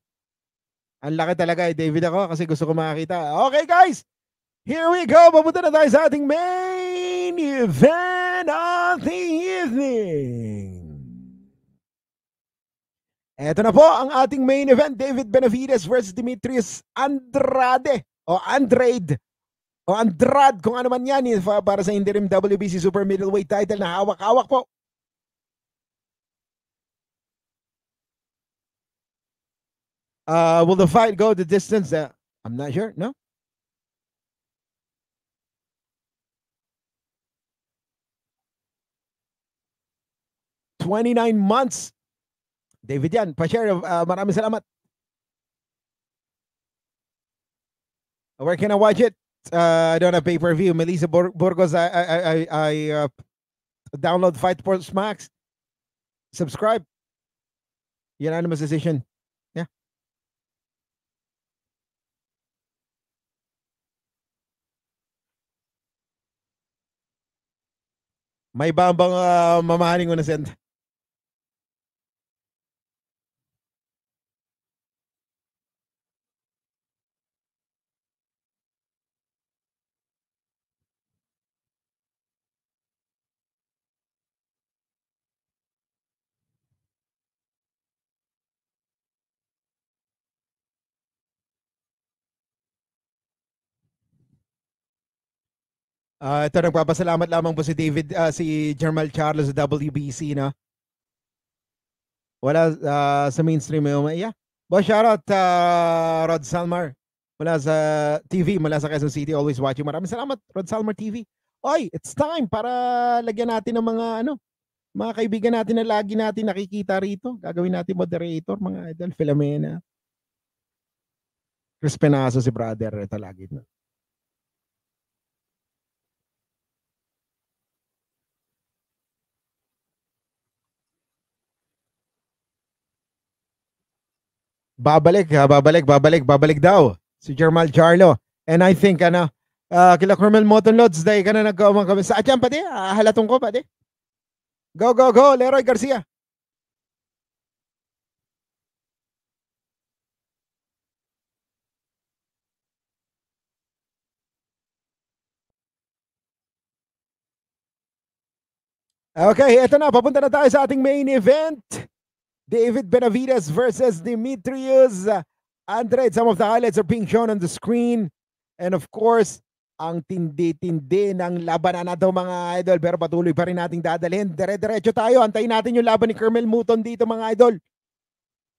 Ang laki talaga eh, David ako kasi gusto ko makakita. Okay guys, here we go. Papunta na tayo sa ating main event of the evening. Eto na po ang ating main event, David Benavides versus Demetrius Andrade o Andrade o Andrad kung ano man yan eh, para sa interim WBC Super Middleweight title na hawak-hawak po Uh, will the fight go the distance? That I'm not sure. No. Twenty-nine months. David yan. Pa-share. Uh, salamat. Where can I watch it? Uh, I don't have pay-per-view. Melissa Bur- Burgos. I I I, I uh, download Fight Sports Max. Subscribe. Unanimous decision. May bambang uh, ah, mamahaling ko na send. Uh, ito, nagpapasalamat lamang po si David, uh, si Jermal Charles sa WBC, na. Wala uh, sa mainstream yung yeah. Boss, shoutout uh, Rod Salmar mula sa TV, mula sa Quezon City, always watching. Maraming salamat, Rod Salmar TV. Oy, it's time para lagyan natin ng mga ano, mga kaibigan natin na lagi natin nakikita rito. Gagawin natin moderator, mga idol, Filomena. Crispenaso si brother, ito lagi. No? babalik, ha, babalik, babalik, babalik daw si Jermal Charlo. And I think, ano, uh, kila Cormel Moton Lods, dahil ka na nagkaumang kami. Sa atyan, pati, ah, halatong ko, pati. Go, go, go, Leroy Garcia. Okay, eto na. Papunta na tayo sa ating main event. David Benavides versus Demetrius Andre. Some of the highlights are being shown on the screen. And of course, ang tindi-tindi ng laban na daw mga idol. Pero patuloy pa rin nating dadalhin. Dire-diretso tayo. Antayin natin yung laban ni Kermel Muton dito mga idol.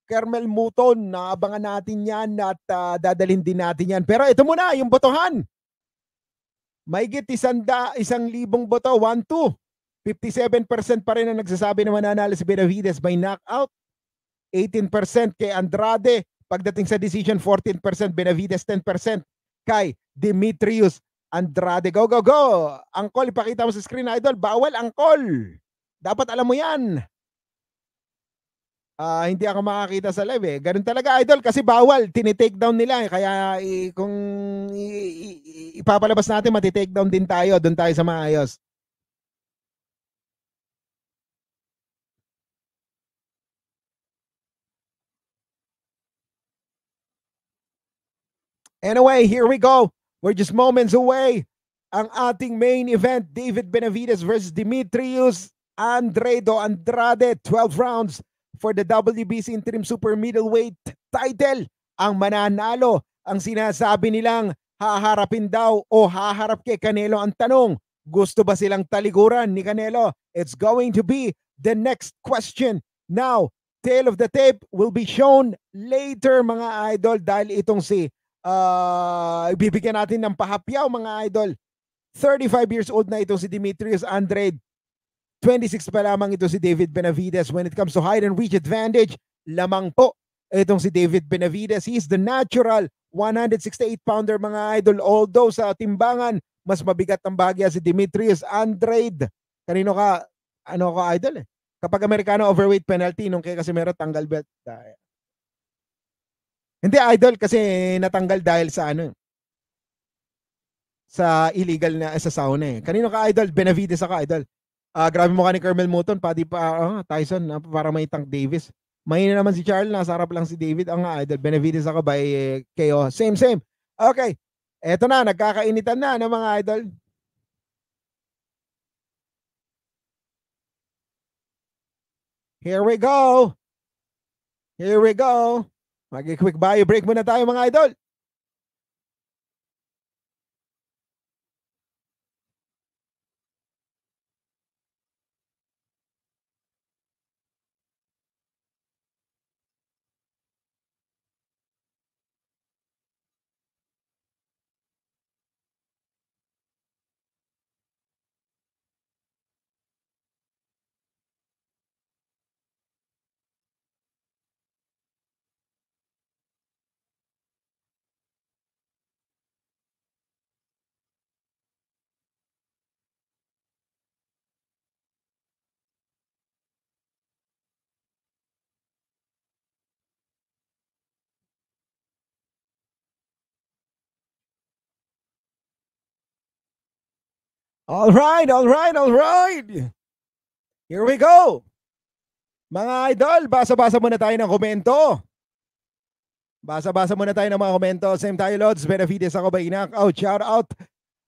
Kermel Muton, naabangan natin yan at uh, dadalhin din natin yan. Pero ito muna, yung botohan. Maigit isang, da, isang libong boto, 1-2. 57% pa rin ang nagsasabi ng mananalo si Benavides by knockout. 18% kay Andrade. Pagdating sa decision, 14%. Benavides, 10%. Kay Demetrius Andrade. Go, go, go! Ang call, ipakita mo sa screen, idol. Bawal ang call. Dapat alam mo yan. Uh, hindi ako makakita sa live eh. Ganun talaga, idol. Kasi bawal. Tinitake down nila eh. Kaya i- kung i- i- ipapalabas natin, matitake down din tayo. Doon tayo sa maayos. Anyway, here we go. We're just moments away. Ang ating main event, David Benavides versus Demetrius Andredo Andrade, 12 rounds for the WBC Interim Super Middleweight title. Ang mananalo, ang sinasabi nilang haharapin daw o haharap kay Canelo ang tanong, gusto ba silang taliguran ni Canelo? It's going to be the next question. Now, tale of the tape will be shown later mga idol dahil itong si uh, ibibigyan natin ng pahapyaw mga idol. 35 years old na itong si Demetrius Andrade. 26 pa lamang ito si David Benavides. When it comes to height and reach advantage, lamang po itong si David Benavides. He is the natural 168-pounder mga idol. Although sa timbangan, mas mabigat ang bahagya si Demetrius Andrade. Kanino ka, ano ka idol eh? Kapag Amerikano overweight penalty, nung kaya kasi meron tanggal belt. Uh, hindi idol kasi natanggal dahil sa ano eh. sa illegal na sa sauna eh. Kanino ka idol? Benavides ka idol. Uh, grabe mo ka ni Carmel Mouton, pati pa uh, Tyson uh, para may tank Davis. Mahina naman si Charles, nasa harap lang si David. Ang idol, Benavides ako by eh, KO. Same, same. Okay. Eto na, nagkakainitan na ng ano, mga idol. Here we go. Here we go. Mag-quick bio break muna tayo mga idol. All right, all right, all right. Here we go. Mga idol, basa-basa muna tayo ng komento. Basa-basa muna tayo ng mga komento. Same tayo, Lods. Benavides ako ba inak? Oh, shout out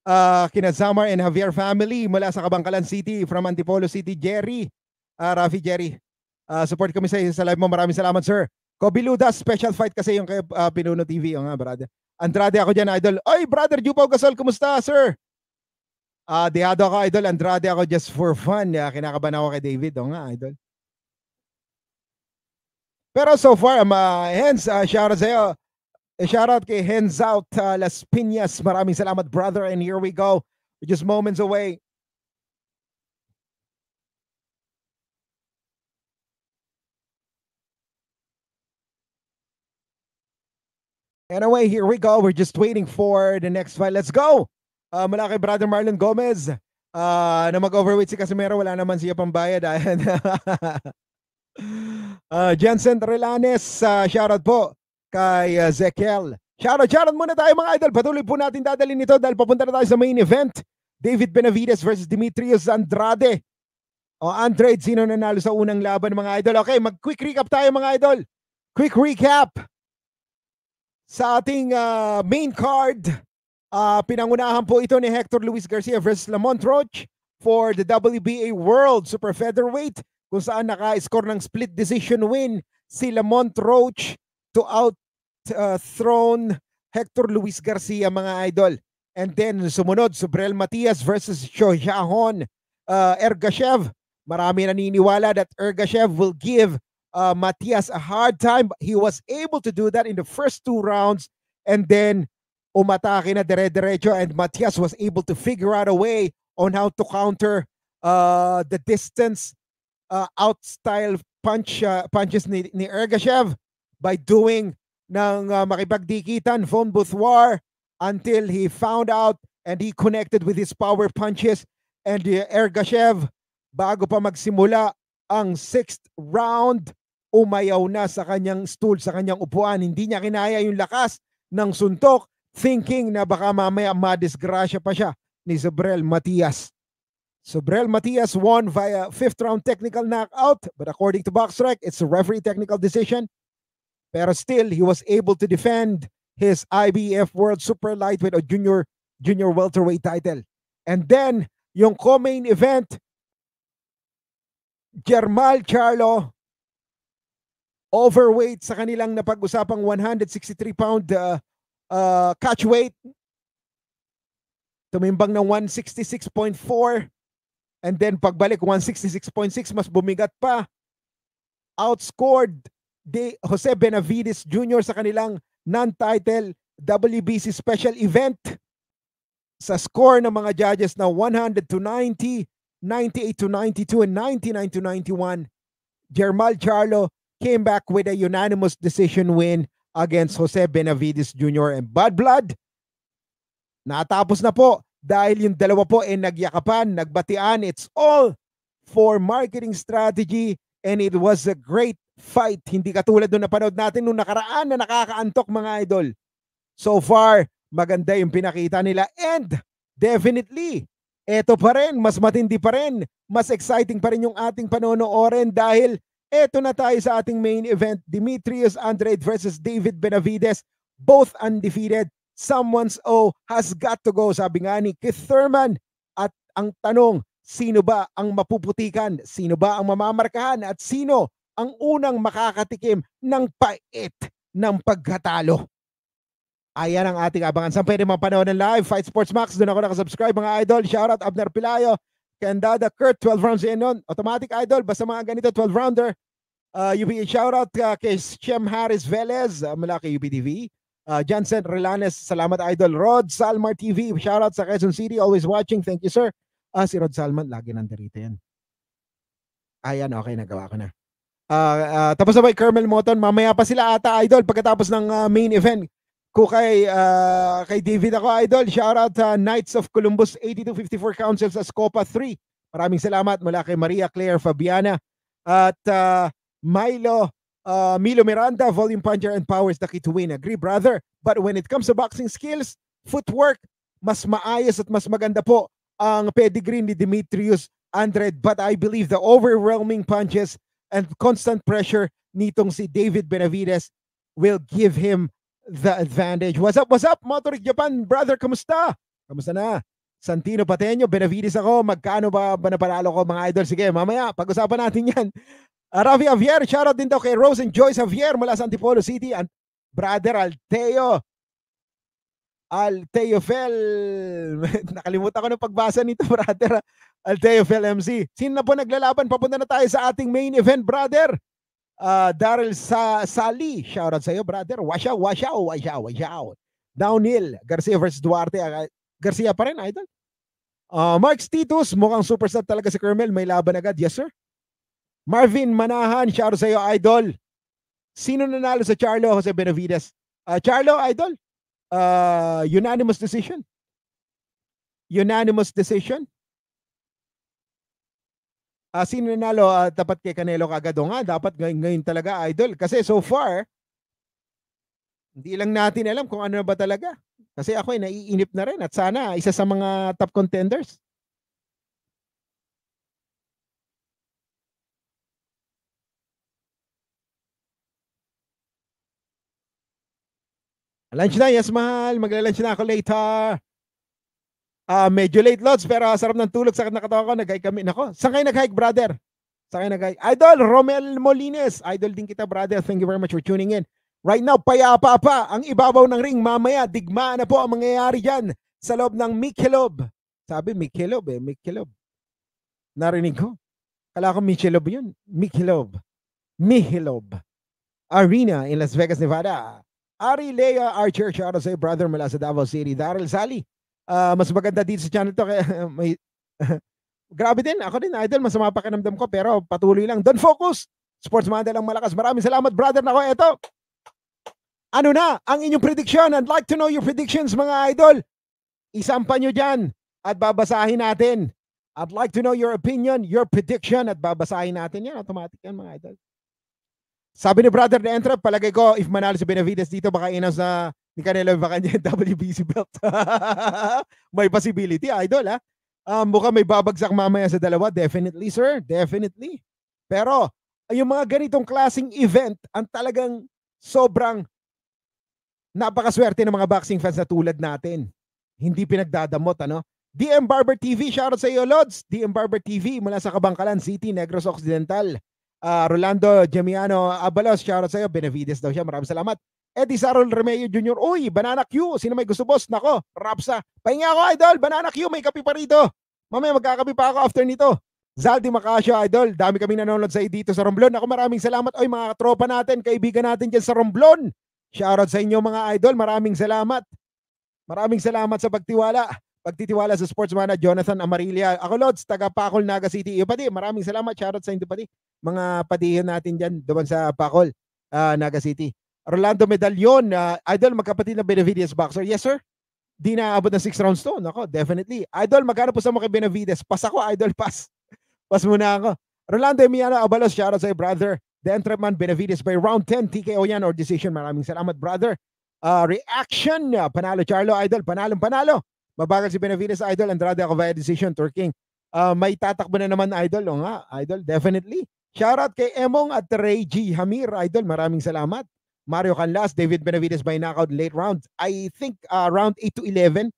uh, kina Summer and Javier family mula sa Kabangkalan City from Antipolo City, Jerry. Uh, Rafi Jerry. Uh, support kami sa, sa live mo. Maraming salamat, sir. Kobiluda, special fight kasi yung kay uh, Pinuno TV. O nga, brother. Andrade ako dyan, idol. Oy, brother Jupaw Gasol, kumusta, sir? Uh, ah, Diado ako, Idol. Andrade ako just for fun. Yeah, kinakaban ako kay David. O nga, Idol. Pero so far, um, uh, ah, hence, uh, ah, shoutout sa'yo. Eh, shoutout kay Hands Out uh, Las Piñas. Maraming salamat, brother. And here we go. We're just moments away. Anyway, here we go. We're just waiting for the next fight. Let's go. uh, mula kay brother Marlon Gomez, uh, na mag-overweight si Casimero, wala naman siya pambayad. Ayan. uh, *laughs* ah, Jensen Relanes, uh, shoutout po kay uh, Zekiel. Shoutout, shoutout muna tayo mga idol. Patuloy po natin dadalhin ito dahil papunta na tayo sa main event. David Benavides versus Demetrius Andrade. O Andrade, sino nanalo sa unang laban mga idol? Okay, mag-quick recap tayo mga idol. Quick recap sa ating uh, main card Uh, pinangunahan po ito ni Hector Luis Garcia versus Lamont Roach for the WBA World Super Featherweight kung saan naka-score ng split decision win si Lamont Roach to out uh, thrown Hector Luis Garcia mga idol. And then sumunod, Subrel Matias versus Shoshahon uh, ah, Ergashev. Marami naniniwala that Ergashev will give uh, Matias a hard time. he was able to do that in the first two rounds. And then umatake na dire-diretso and Matias was able to figure out a way on how to counter uh, the distance uh, out style punch uh, punches ni, ni Ergashev by doing ng uh, makipagdikitan phone booth war until he found out and he connected with his power punches and uh, Ergashev bago pa magsimula ang sixth round umayaw na sa kanyang stool, sa kanyang upuan. Hindi niya kinaya yung lakas ng suntok thinking na baka mamaya madisgrasya pa siya ni Sobrel Matias. Sobrel Matias won via fifth round technical knockout, but according to BoxRec, it's a referee technical decision. Pero still, he was able to defend his IBF World Super Lightweight or Junior Junior Welterweight title. And then, yung co-main event, Germal Charlo, overweight sa kanilang napag-usapang 163-pound uh, uh, catch weight. Tumimbang ng 166.4. And then pagbalik 166.6, mas bumigat pa. Outscored de Jose Benavides Jr. sa kanilang non-title WBC special event sa score ng mga judges na 100 to 90, 98 to 92, and 99 to 91. Jermal Charlo came back with a unanimous decision win against Jose Benavides Jr. and Bad Blood. Natapos na po dahil yung dalawa po ay nagyakapan, nagbatian. It's all for marketing strategy and it was a great fight. Hindi katulad nung napanood natin nung nakaraan na nakakaantok mga idol. So far, maganda yung pinakita nila and definitely, eto pa rin, mas matindi pa rin, mas exciting pa rin yung ating panonoorin dahil Eto na tayo sa ating main event. Demetrius Andrade versus David Benavides. Both undefeated. Someone's O has got to go, sabi nga ni Keith Thurman. At ang tanong, sino ba ang mapuputikan? Sino ba ang mamamarkahan? At sino ang unang makakatikim ng pait ng pagkatalo? Ayan ang ating abangan. Saan pwede mapanood ng live? Fight Sports Max. Doon ako nakasubscribe mga idol. Shoutout Abner Pilayo. Candada Kurt, 12 rounds yan nun. Automatic idol. Basta mga ganito, 12 rounder. Uh, UP, e, shoutout uh, kay Chem Harris Velez uh, mula kay UPTV. Uh, Jansen Relanes, salamat idol. Rod Salmar TV, shout out sa Quezon City, always watching. Thank you, sir. Uh, si Rod Salman, lagi nandarito yan. Ayan, okay, nagawa ko na. Uh, uh, tapos na ba Kermel Moton? Mamaya pa sila ata, idol, pagkatapos ng uh, main event. Ko kay, uh, kay David ako, idol. Shoutout uh, Knights of Columbus 8254 Council sa Scopa 3. Maraming salamat mula kay Maria Claire Fabiana. At uh, Milo uh, Milo Miranda, volume puncher and power is the key to win. Agree, brother? But when it comes to boxing skills, footwork, mas maayos at mas maganda po ang pedigree ni Demetrius Andrade. But I believe the overwhelming punches and constant pressure nitong si David Benavides will give him the advantage. What's up, what's up, Motoric Japan? Brother, kamusta? Kamusta na? Santino Pateño, Benavides ako. Magkano ba ba napanalo ko mga idol? Sige, mamaya, pag-usapan natin *laughs* yan. Ah, Ravi Javier, shoutout din daw kay Rose and Joyce Javier mula sa Antipolo City and brother Alteo. Alteo Fel. *laughs* Nakalimutan ko ng pagbasa nito, *laughs* brother. Alteo Fel MC. Sino na po naglalaban? Papunta na tayo sa ating main event, brother. Uh, Daryl sa Sali, shoutout sa iyo, brother. Watch out, watch out, watch out, watch out. Downhill, Garcia versus Duarte. Ah, Garcia pa rin, idol. Uh, Mark Titus, mukhang superstar talaga si Kermel. May laban agad. Yes, sir. Marvin Manahan, shout sa iyo, idol. Sino nanalo sa Charlo Jose Benavides? Uh, Charlo, idol. Uh, unanimous decision. Unanimous decision. Uh, sino nanalo? Uh, dapat kay Canelo kagado nga. Dapat ngayon, ngayon talaga, idol. Kasi so far, hindi lang natin alam kung ano na ba talaga. Kasi ako ay naiinip na rin at sana isa sa mga top contenders. Lunch na, yes mahal. Magla-lunch na ako later. Uh, medyo late lots pero sarap ng tulog sa nakatawa ko. Nag-hike kami. Nako, saan kayo nag-hike, brother? Saan kayo nag-hike? Idol, Romel Molines. Idol din kita, brother. Thank you very much for tuning in. Right now, payapa pa ang ibabaw ng ring. Mamaya, digmaan na po ang mangyayari dyan sa loob ng Michelob. Sabi, Michelob eh, Michelob. Narinig ko. Kala ko Michelob yun. Michelob. Michelob. Arena in Las Vegas, Nevada. Ari Lea Archer, shout out sa'yo, brother, mula sa Davao City. Daryl Sally, uh, mas maganda dito sa channel to. Kaya, *laughs* may, *laughs* grabe din, ako din, idol, masama pakinamdam ko, pero patuloy lang. Don't focus! Sports Monday lang malakas. Maraming salamat, brother. Nako, eto. Ano na ang inyong prediction? I'd like to know your predictions, mga idol. Isampa nyo dyan at babasahin natin. I'd like to know your opinion, your prediction at babasahin natin yan. Automatic yan, mga idol. Sabi ni Brother de Entra, palagay ko, if manalo si Benavides dito, baka inaw sa ni Canelo yung kanya yung *laughs* WBC belt. *laughs* may possibility, idol ha? Ah. Um, mukha may babagsak mamaya sa dalawa. Definitely, sir. Definitely. Pero, yung mga ganitong klasing event, ang talagang sobrang napakaswerte ng mga boxing fans na tulad natin. Hindi pinagdadamot, ano? DM Barber TV, shoutout sa iyo, Lods. DM Barber TV mula sa Kabangkalan City, Negros Occidental. Uh, Rolando Gemiano Abalos, ah, shoutout sa iyo. Benavides daw siya. Maraming salamat. Eddie Sarol Remeo Jr. Uy, Banana Q. Sino may gusto, boss? Nako, Rapsa. Pahinga ako, idol. Banana Q, may kapi pa rito. Mamaya magkakapi pa ako after nito. Zaldi Macasio, idol. Dami kami nanonood sa dito sa Romblon. Ako maraming salamat. Oy, mga tropa natin, kaibigan natin dyan sa Romblon. Shoutout sa inyo mga idol. Maraming salamat. Maraming salamat sa pagtiwala pagtitiwala sa sportsman na Jonathan Amarilla. Ako, Lods, taga Pakol, Naga City. Iyo, pati, maraming salamat. Shoutout sa inyo, pati. Mga patihin natin dyan, doon sa Pakol, uh, ah, Naga City. Rolando Medallion, uh, idol, magkapatid na Benavides boxer. Yes, sir? Di na naabot ng 6 rounds to. Nako, definitely. Idol, magkano po sa mo Benavides? Pass ako, idol, pass. *laughs* Pass muna ako. Rolando Emiano Abalos, shoutout sa iyo, brother. The Entrepman Benavides by round 10, TKO yan or decision. Maraming salamat, brother. Uh, reaction, uh, panalo Charlo, idol, panalong panalo. Mabagal si Benavides, Idol. Andrade ako via decision, Turking. Uh, ah, may tatakbo na naman, Idol. O nga, Idol, definitely. Shoutout kay Emong at Ray G. Hamir, Idol. Maraming salamat. Mario Canlas, David Benavides by knockout late round. I think uh, round 8 to 11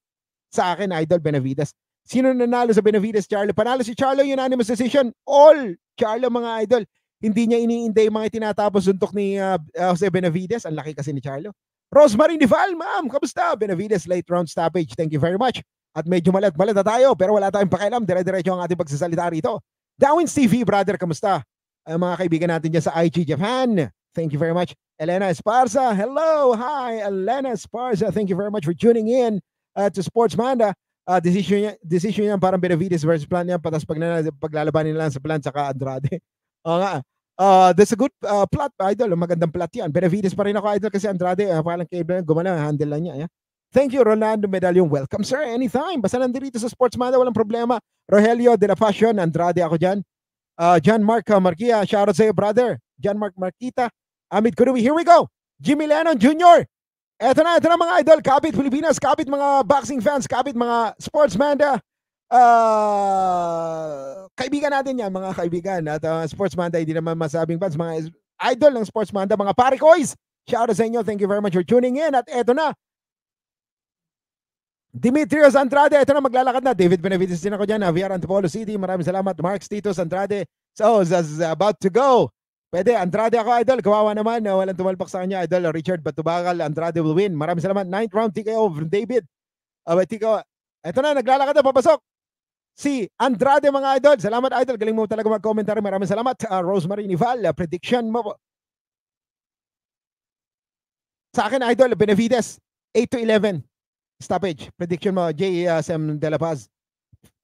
sa akin, Idol Benavides. Sino nanalo sa Benavides, Charlo? Panalo si Charlo, unanimous decision. All Charlo, mga idol. Hindi niya iniinday mga tinatapos suntok ni uh, Jose Benavides. Ang laki kasi ni Charlo. Rosemary Nival, ma'am, kamusta? Benavides, late round stoppage. Thank you very much. At medyo malat-malat na tayo, pero wala tayong pakialam. Dire-diretso ang ating pagsasalita rito. Dawin TV, brother, kamusta? Ang mga kaibigan natin dyan sa IG Japan. Thank you very much. Elena Esparza, hello. Hi, Elena Esparza. Thank you very much for tuning in uh, to Sports Manda. Uh, decision, niya, decision niya parang Benavides versus plan niya. Patas pag na, paglalabanin nila sa plan saka Andrade. *laughs* o nga. Uh, ah, that's a good uh, plot, idol. Magandang plot yan. Benavides pa rin ako, idol, kasi Andrade, uh, ah, parang kay gumana, handle lang niya. Yeah? Thank you, Rolando Medallion. Welcome, sir, anytime. Basta nandito sa Sports Manda, walang problema. Rogelio de la Fashion, Andrade ako dyan. Uh, John Mark Marquia, shoutout sa'yo, brother. John Mark Marquita, Amit Kurumi. Here we go. Jimmy Lennon Jr. Eto na, eto na mga idol. Kapit Pilipinas, kapit mga boxing fans, kapit mga Sports Manda uh, kaibigan natin yan, mga kaibigan. At uh, Sports Manda, hindi naman masabing fans, mga idol ng Sports Manda, mga parikoys. Shout out sa inyo. Thank you very much for tuning in. At eto na, Dimitrios Andrade, Eto na maglalakad na. David Benavides din ako dyan. Aviar Antipolo City, maraming salamat. Mark Titus Andrade. So, is about to go. Pwede, Andrade ako, idol. Kawawa naman. Uh, walang tumalpak sa kanya, idol. Richard Batubagal, Andrade will win. Maraming salamat. Ninth round TKO from David. Uh, ah, TKO. Ito na, naglalakad na, papasok si Andrade mga idol. Salamat idol. Galing mo talaga mag-commentary. Maraming salamat. Uh, Rosemary Nival, ah, prediction mo. Sa akin idol, Benavides, 8 to 11. Stoppage. Prediction mo, JSM ah, uh, De La Paz.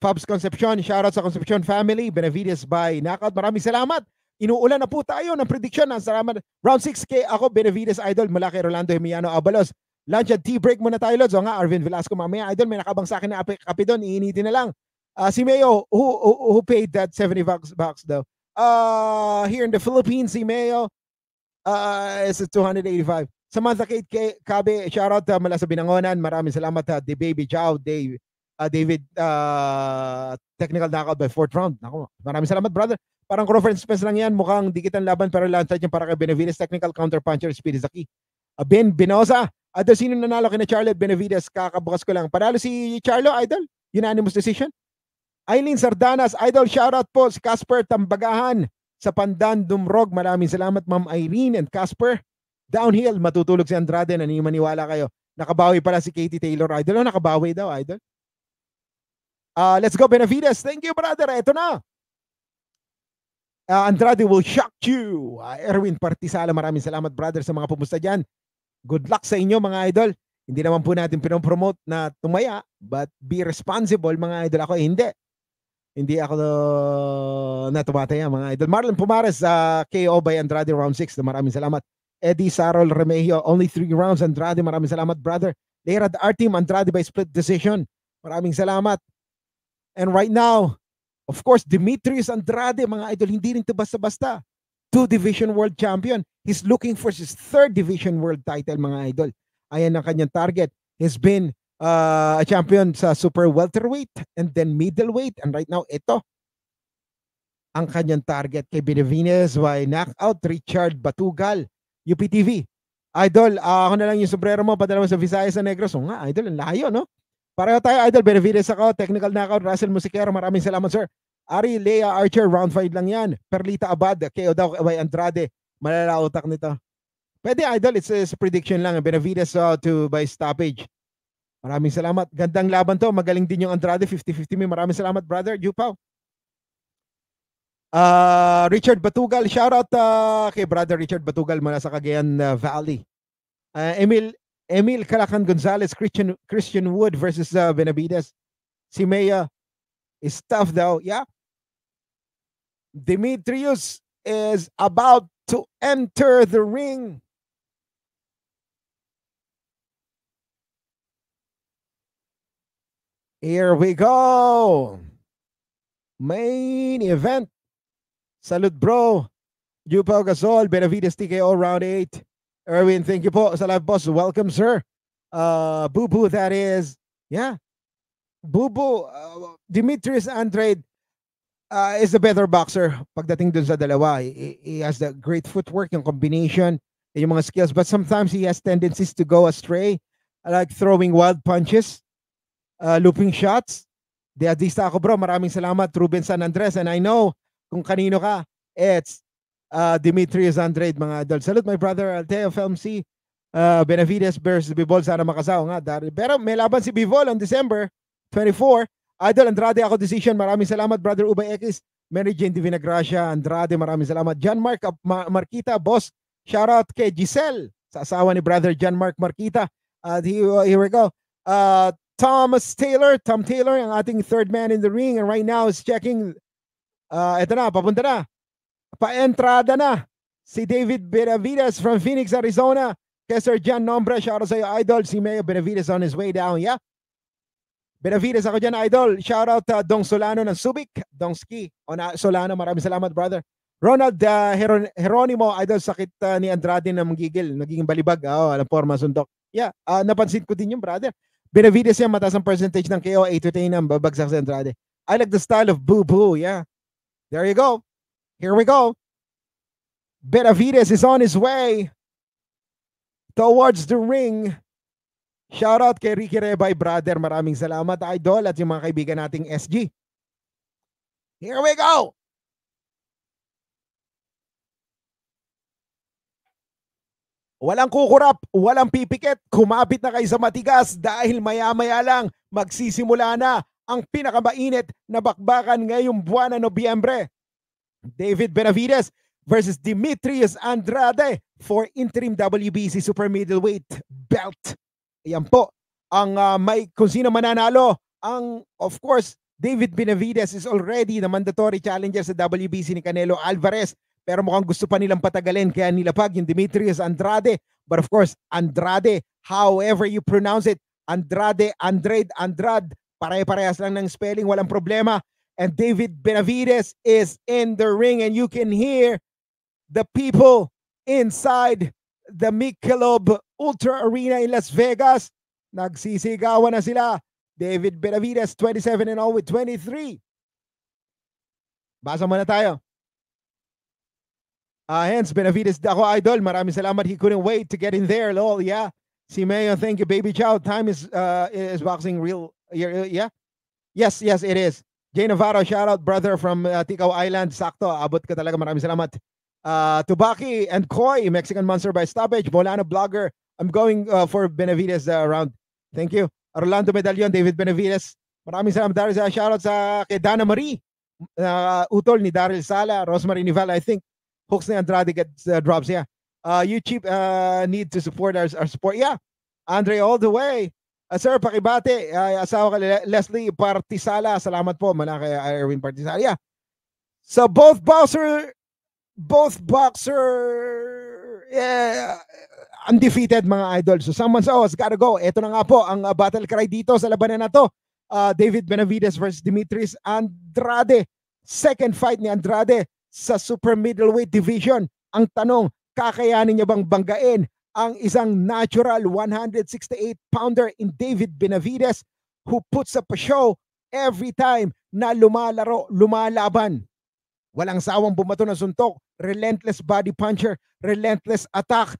Fabs Concepcion, shoutout sa Concepcion family. Benavides by knockout. Maraming salamat. Inuulan na po tayo ng prediction ng salamat. Round 6 k ako, Benavides Idol mula kay Rolando Himiano Abalos. Lunch at tea break muna tayo, Lods. O nga, Arvin Velasco mamaya. Idol, may nakabang sa akin na api, kapi doon. Iinitin na lang. Uh, si Mayo, who, who, who paid that 70 bucks, bucks though? Uh, here in the Philippines, si Mayo uh, is 285. Samantha Kate K- Kabe, shout out uh, mula sa Binangonan. Maraming salamat ha. the Baby Chow, Dave, uh, David, uh, technical knockout by fourth round. Naku, maraming salamat, brother. Parang conference pass lang yan. Mukhang dikitan laban pero landslide yung para kay Benavides. Technical counter puncher, speed is the key. Uh, ben Binosa, at uh, sino nanalo kina Charlotte Benavides? Kakabukas ko lang. Panalo si Charlo, idol. Unanimous decision. Aileen Sardanas, idol shoutout po si Casper Tambagahan sa Pandan Dumrog. Maraming salamat Ma'am Irene and Casper. Downhill, matutulog si Andrade, nanimaniwala kayo. Nakabawi pala si Katie Taylor, idol. Oh, nakabawi daw, idol. Uh, let's go, Benavides. Thank you, brother. Ito na. Uh, Andrade will shock you. Uh, Erwin Partisala, maraming salamat, brother, sa mga pumusta dyan. Good luck sa inyo, mga idol. Hindi naman po natin pinopromote na tumaya, but be responsible, mga idol. Ako, hindi. Hindi ako natuwa ang mga idol. Marlon Pumares, uh, ah, KO by Andrade round 6. Maraming salamat. Eddie Sarol Remejo, only 3 rounds. Andrade, maraming salamat, brother. Lerad Artim, Andrade by split decision. Maraming salamat. And right now, of course, Demetrius Andrade, mga idol, hindi rin ito basta-basta. Two-division world champion. He's looking for his third division world title, mga idol. Ayan ang kanyang target. He's been uh, a champion sa super welterweight and then middleweight. And right now, ito, ang kanyang target kay Benavides by knockout Richard Batugal, UPTV. Idol, uh, ako na lang yung sombrero mo, padala mo sa Visayas sa Negros. So nga, idol, ang layo, no? Pareho tayo, idol. Benavides ako, technical knockout, Russell Musiquero. Maraming salamat, sir. Ari, Lea Archer, round 5 lang yan. Perlita Abad, KO daw kay Andrade. Malala utak nito. Pwede, idol. It's, it's a prediction lang. Benavides uh, to by stoppage. Maraming salamat. Gandang laban to. Magaling din yung Andrade. 50-50 may. Maraming salamat, brother. Jupaw. Uh, ah, Richard Batugal. Shoutout uh, kay brother Richard Batugal mula sa Cagayan uh, Valley. Uh, Emil Emil Calacan Gonzalez, Christian Christian Wood versus uh, Benavides. Si Maya is tough daw. Yeah. Demetrius is about to enter the ring. Here we go. Main event. Salute, bro. You po, Gasol. Benavides TKO round 8. Erwin, thank you po sa boss. Welcome, sir. Uh, Boo Boo, that is. Yeah. Boo Boo, uh, Demetrius Andrade uh, is the better boxer pagdating dun sa dalawa. He, he has the great footwork, and combination, yung mga skills. But sometimes he has tendencies to go astray, like throwing wild punches. Uh, looping shots. De Adista ako bro, maraming salamat Ruben San Andres and I know kung kanino ka. It's uh, Demetrius Andrade mga idol. Salute my brother Alteo FMC. Uh, Benavides versus Bivol sana makasaw nga. Dari. Pero may laban si Bivol on December 24. Idol Andrade ako decision. Maraming salamat brother Ubay X. Mary Jane Divinagracia Andrade, maraming salamat. John Mark uh, Ma- Marquita, boss, shout out kay Giselle, sa asawa ni brother John Mark Marquita. At uh, here, uh, here we go. Uh, Thomas Taylor. Tom Taylor, ang ating third man in the ring. And right now is checking. Uh, eto na, papunta na. pa Paentrada na. Si David Benavides from Phoenix, Arizona. Kessar Jan Nombre, shout out sa'yo, idol. Si Mayo Benavides on his way down, yeah? Benavides ako dyan, idol. Shout out uh, Dong Solano ng Subic. Dong Ski on uh, Solano. Maraming salamat, brother. Ronald uh, Heron Heronimo, idol, sakit uh, ni Andrade na magigil. Naging balibag. Oh, alam porma, masundok. Yeah, uh, napansin ko din yung brother. Benavides yan, mataas ang percentage ng KO, 8 to ang babagsak sa Andrade. I like the style of boo-boo, yeah. There you go. Here we go. Benavides is on his way towards the ring. Shout out kay Ricky Rebay, brother. Maraming salamat, idol, at yung mga kaibigan nating SG. Here we go! Walang kukurap, walang pipikit, kumapit na kayo sa matigas dahil maya-maya lang magsisimula na ang pinakamainit na bakbakan ngayong buwan na Nobyembre. David Benavides versus Demetrius Andrade for interim WBC super middleweight belt. Ayan po, ang uh, may kung sino mananalo, ang of course David Benavides is already the mandatory challenger sa WBC ni Canelo Alvarez pero mukhang gusto pa nilang patagalin kaya nilapag yung Demetrius Andrade. But of course, Andrade, however you pronounce it, Andrade, Andrade, Andrad, pare-parehas lang ng spelling, walang problema. And David Benavides is in the ring and you can hear the people inside the Michelob Ultra Arena in Las Vegas. Nagsisigawan na sila. David Benavides, 27 and all oh with 23. Basa muna tayo. Uh, hence, Benavides ako idol. Maraming salamat. He couldn't wait to get in there. Lol, yeah. Si thank you, baby child. Time is uh is boxing real. Yeah, Yes, yes, it is. Jay Navarro, shout out brother from uh, Island. Sakto, about ka talaga. salamat. Uh, Tubaki and Koi, Mexican Monster by Stoppage. Bolano Blogger. I'm going uh, for Benavides uh, round. Thank you. Orlando Medallion, David Benavides. Maraming salamat Daryl shoutout sa kay Dana Marie. Uh, utol ni Daryl Sala, Rosemary Nival. I think hooks ni Andrade gets uh, drops. Yeah. Uh, YouTube uh, need to support our, our support. Yeah. Andre all the way. Uh, sir, pakibate. Uh, asawa ka Leslie Partisala. Salamat po. Mala kay Erwin Partisala. Yeah. So both boxer, both boxer, yeah, undefeated mga idol. So someone's oh, it's gotta go. eto na nga po ang uh, battle cry dito sa labanan na to. Uh, David Benavides versus Dimitris Andrade. Second fight ni Andrade sa super middleweight division. Ang tanong, kakayanin niya bang banggain ang isang natural 168-pounder in David Benavides who puts up a show every time na lumalaro, lumalaban. Walang sawang bumato ng suntok, relentless body puncher, relentless attack.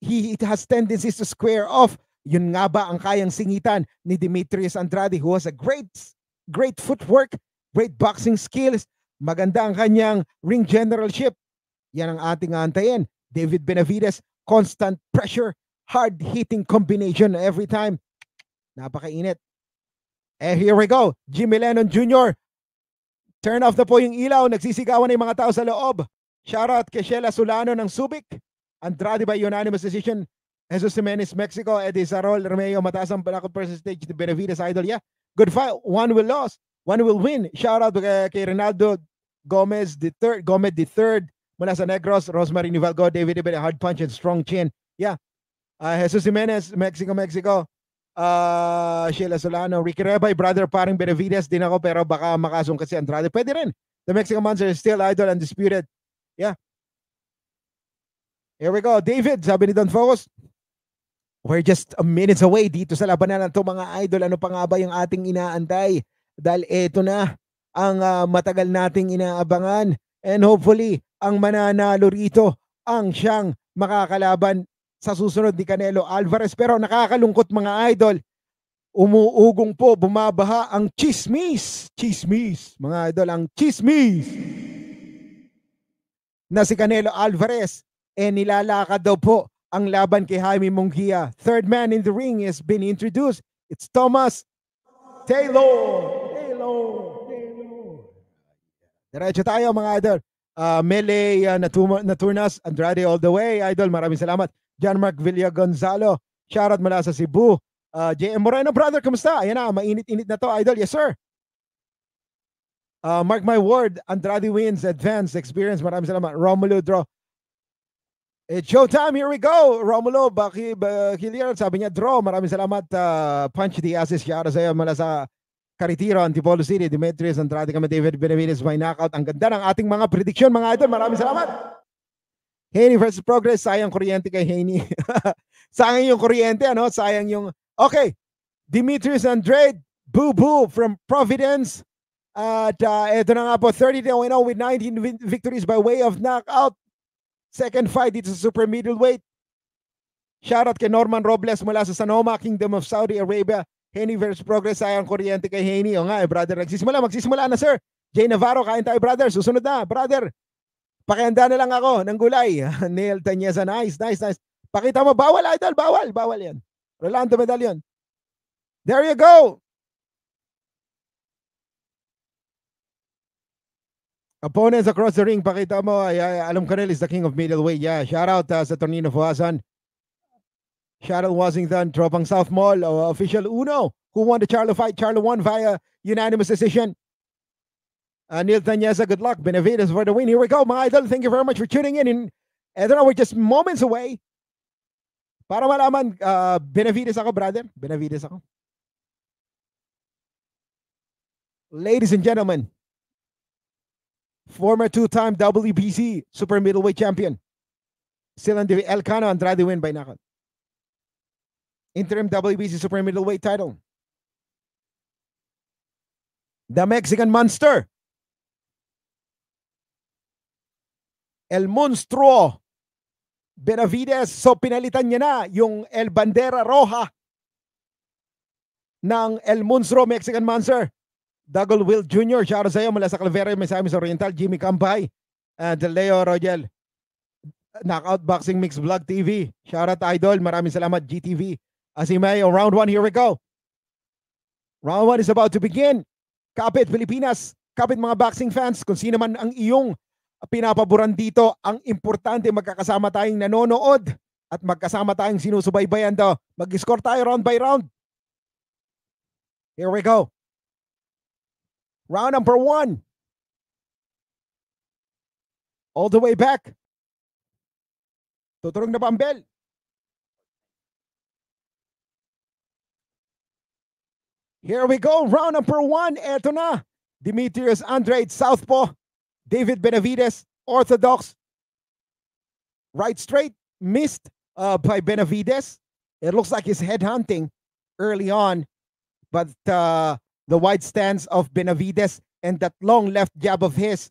He has tendencies to square off. Yun nga ba ang kayang singitan ni Demetrius Andrade who has a great, great footwork, great boxing skills, Maganda ang kanyang ring generalship. Yan ang ating aantayin. David Benavides, constant pressure, hard-hitting combination every time. Napakainit. Eh, here we go. Jimmy Lennon Jr. Turn off na po yung ilaw. Nagsisigawan na yung mga tao sa loob. Shoutout kay Sheila Solano ng Subic. Andrade by unanimous decision. Jesus Jimenez, Mexico. Eddie Sarol, Romeo, mataas ang Black percentage. Benavides, Idol. Yeah, good fight. One will lose. One will win. Shoutout kay, kay Ronaldo Gomez the third, Gomez the third, Manasa Negros, Rosemary Nivalgo, David Ibede, hard punch and strong chin. Yeah. Uh, Jesus Jimenez, Mexico, Mexico. Uh, Sheila Solano, Ricky Rebay, brother paring Benavides din ako pero baka makasong kasi Andrade. Pwede rin. The Mexican Monster is still idol and disputed. Yeah. Here we go. David, sabi ni Don Focus, we're just a minutes away dito sa labanan na to mga idol. Ano pa nga ba yung ating inaantay? Dahil eto na, ang uh, matagal nating inaabangan and hopefully ang mananalo rito ang siyang makakalaban sa susunod ni Canelo Alvarez. Pero nakakalungkot mga idol, umuugong po, bumabaha ang chismis. Chismis, mga idol, ang chismis na si Canelo Alvarez eh nilalakad daw po ang laban kay Jaime Munguia. Third man in the ring has been introduced. It's Thomas Taylor. Taylor. Diretso tayo mga idol. Uh, ah, Mele uh, ah, Natuma, Naturnas, Andrade all the way. Idol, maraming salamat. John Mark Villa Gonzalo. Shoutout mula sa Cebu. Uh, ah, JM Moreno, brother, kumusta? Ayan na, mainit-init na to, idol. Yes, sir. Uh, mark my word, Andrade wins, advanced experience. Maraming salamat. Romulo draw. It's eh, showtime. Here we go. Romulo Bakiliar, sabi niya, draw. Maraming salamat. Uh, punch the asses. Shout out sa'yo mula sa Caritiro, Antipolo City, Demetrius Andrade kami David Benavides by knockout. Ang ganda ng ating mga prediction mga idol. Maraming salamat. Haney versus Progress, sayang kuryente kay Haney. *laughs* sayang yung kuryente, ano? Sayang yung... Okay, Demetrius Andrade, Boo Boo from Providence. At uh, ah, ito na nga po, 30 to 0 with 19 victories by way of knockout. Second fight dito sa super middleweight. Shoutout kay Norman Robles mula sa Sanoma, Kingdom of Saudi Arabia. Haney versus Progress, sayang kuryente kay Haney. O nga, eh, brother, nagsisimula, magsisimula na, sir. Jay Navarro, kain tayo, brother. Susunod na, brother. Pakihanda na lang ako ng gulay. *laughs* Neil Tanyesa, nice, nice, nice. Pakita mo, bawal, idol, bawal, bawal yan. Rolando Medallion. There you go. Opponents across the ring, pakita mo, ay, ay, Alam Canel is the king of middleweight. Yeah, shout out uh, sa Tornino Fuasan. Shadow Washington, dropping South Mall, uh, official Uno, who won the Charlie fight. Charlie won via unanimous decision. Uh, Neil Tanyesa, good luck. Benavides for the win. Here we go, my idol. Thank you very much for tuning in. And I eh, don't know, we're just moments away. Para malaman, uh, Benavides ako, brother. Benavides ako. Ladies and gentlemen, former two-time WBC super middleweight champion. Still on the Elcano Andrade win by knockout. interim WBC super middleweight title. The Mexican Monster. El Monstruo. Benavides. So pinalitan niya na yung El Bandera Roja ng El Monstruo Mexican Monster. Dougal Will Jr. Shout out sa'yo mula sa Calvera Misamis Oriental. Jimmy Campay. And Leo Rogel. Knockout Boxing Mix Vlog TV. Shout out Idol. Maraming salamat GTV. Asimayo, oh, round one, here we go. Round one is about to begin. Kapit Pilipinas, kapit mga boxing fans, kung sino man ang iyong pinapaboran dito, ang importante magkakasama tayong nanonood at magkasama tayong sinusubaybayan daw. Mag-score tayo round by round. Here we go. Round number one. All the way back. Tuturog na pambel. Here we go, round number one. Eto na, Demetrius Andrade, Southpaw. David Benavides, Orthodox. Right straight, missed uh, by Benavides. It looks like he's headhunting early on, but uh, the wide stance of Benavides and that long left jab of his.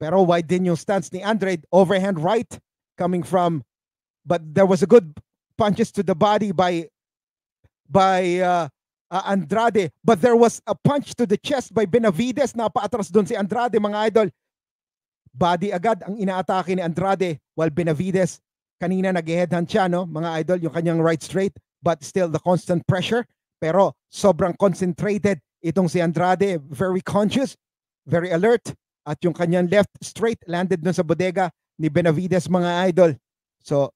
Pero wide din yung stance ni Andrade, overhand right coming from, but there was a good punches to the body by by uh, uh, Andrade. But there was a punch to the chest by Benavides. Napaatras doon si Andrade, mga idol. Body agad ang inaatake ni Andrade while Benavides kanina nag-headhunt siya, no? mga idol, yung kanyang right straight but still the constant pressure. Pero sobrang concentrated itong si Andrade, very conscious, very alert. At yung kanyang left straight landed dun sa bodega ni Benavides, mga idol. So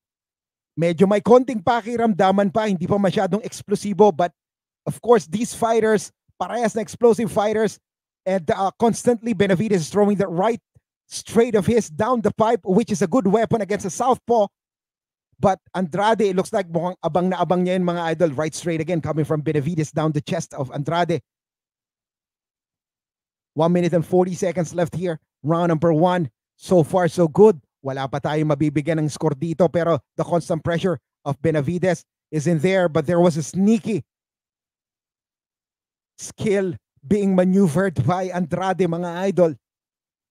medyo may konting pakiramdaman pa, hindi pa masyadong eksplosibo. But of course, these fighters, parehas na explosive fighters, and uh, constantly Benavides is throwing the right straight of his down the pipe, which is a good weapon against a southpaw. But Andrade, it looks like mukhang abang na abang niya yun, mga idol. Right straight again, coming from Benavides down the chest of Andrade. One minute and 40 seconds left here. Round number one. So far, so good. Wala pa tayong mabibigyan ng score dito pero the constant pressure of Benavides is in there but there was a sneaky skill being maneuvered by Andrade, mga idol,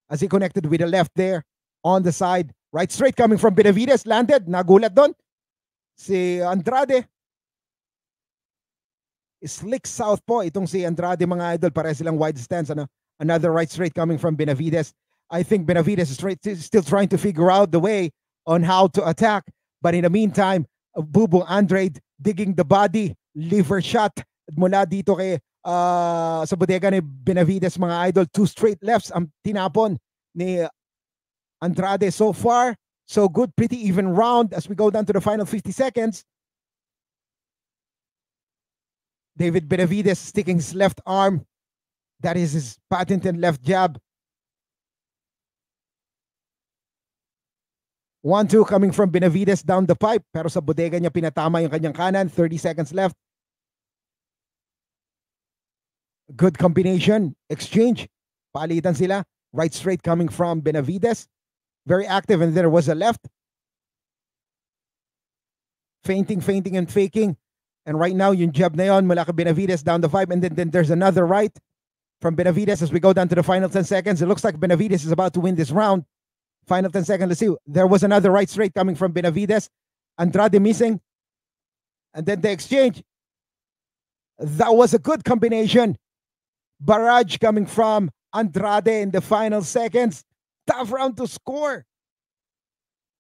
as he connected with the left there on the side. Right straight coming from Benavides, landed. Nagulat doon. Si Andrade. Slick southpaw itong si Andrade, mga idol. Pare silang wide stance. Ano? Another right straight coming from Benavides. I think Benavides is still trying to figure out the way on how to attack. But in the meantime, Bubu Andrade digging the body, liver shot mula dito kay uh, sa bodega ni Benavides mga idol. Two straight lefts ang tinapon ni Andrade so far. So good, pretty even round as we go down to the final 50 seconds. David Benavides sticking his left arm. That is his patented left jab. 1-2 coming from Benavides down the pipe. Pero sa bodega niya pinatama yung kanyang kanan. 30 seconds left. Good combination. Exchange. Palitan sila. Right straight coming from Benavides. Very active and there was a left. Fainting, fainting and faking. And right now, yung jab na yon mula ka Benavides down the pipe. And then, then there's another right from Benavides as we go down to the final 10 seconds. It looks like Benavides is about to win this round. Final 10 seconds. Let's see. There was another right straight coming from Benavides. Andrade missing. And then the exchange. That was a good combination. Barrage coming from Andrade in the final seconds. Tough round to score.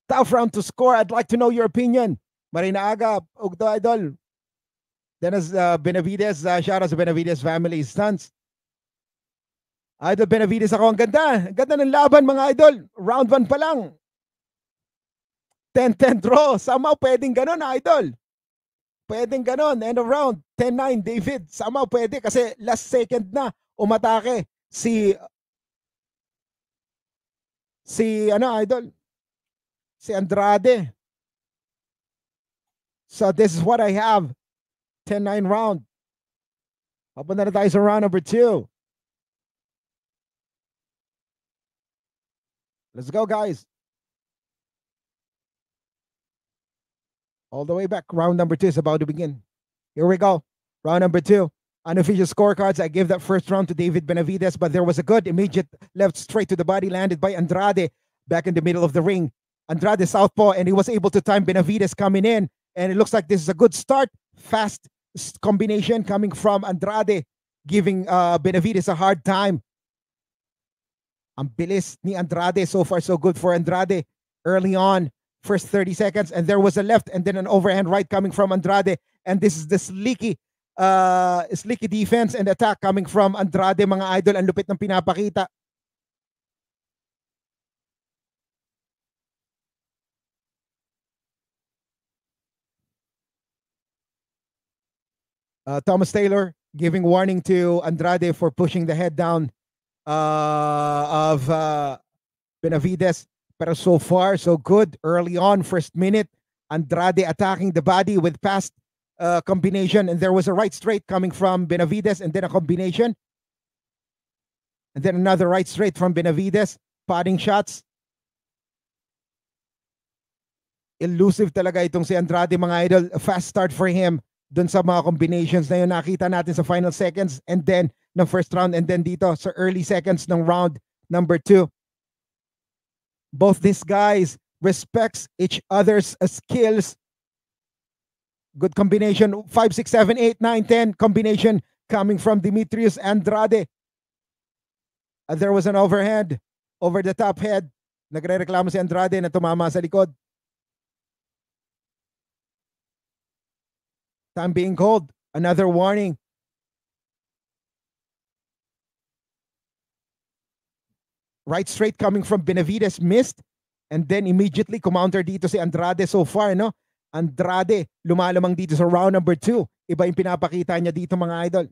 Tough round to score. I'd like to know your opinion. Marina Aga, Ugdo Idol. Then as uh, Benavides, uh, shout out to Benavides family, sons. Idol Benavides ako. Ang ganda. Ang ganda ng laban mga idol. Round 1 pa lang. 10-10 draw. Somehow pwedeng ganun ah, idol. Pwedeng ganun. End of round. 10-9 David. Somehow pwede kasi last second na umatake si si ano idol si Andrade. So this is what I have. 10-9 round. Papunta na tayo sa round number 2. Let's go, guys. All the way back. Round number two is about to begin. Here we go. Round number two. Unofficial scorecards. I gave that first round to David Benavides, but there was a good immediate left straight to the body landed by Andrade back in the middle of the ring. Andrade southpaw, and he was able to time Benavides coming in. And it looks like this is a good start. Fast combination coming from Andrade, giving uh, Benavides a hard time. Ang bilis ni Andrade. So far, so good for Andrade. Early on, first 30 seconds, and there was a left and then an overhand right coming from Andrade. And this is the sleeky, uh, sleeky defense and attack coming from Andrade, mga idol. Ang lupit ng pinapakita. Uh, Thomas Taylor giving warning to Andrade for pushing the head down uh, of uh, Benavides. But so far, so good. Early on, first minute, Andrade attacking the body with pass uh, combination. And there was a right straight coming from Benavides and then a combination. And then another right straight from Benavides. Padding shots. Elusive talaga itong si Andrade, mga idol. A fast start for him dun sa mga combinations na yun nakita natin sa final seconds. And then ng first round and then dito sa early seconds ng round number 2. Both these guys respects each other's skills. Good combination 5 6 7 8 9 10 combination coming from Demetrius Andrade. And uh, there was an overhead over the top head. Nagrereklamo si Andrade na tumama sa likod. Time being called. Another warning. Right straight coming from Benavides missed. And then immediately kumounter dito si Andrade so far, no? Andrade lumalamang dito sa round number 2. Iba yung pinapakita niya dito mga idol.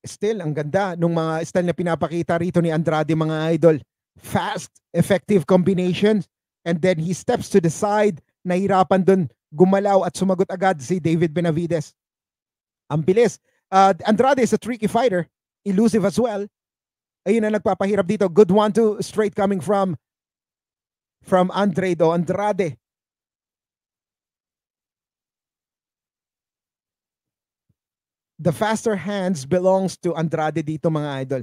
Still, ang ganda nung mga style na pinapakita rito ni Andrade mga idol. Fast, effective combinations. And then he steps to the side. Nahirapan dun gumalaw at sumagot agad si David Benavides. Ang bilis. Uh, Andrade is a tricky fighter. Elusive as well. Ayun na nagpapahirap dito. Good one to straight coming from from Andre do Andrade. The faster hands belongs to Andrade dito mga idol.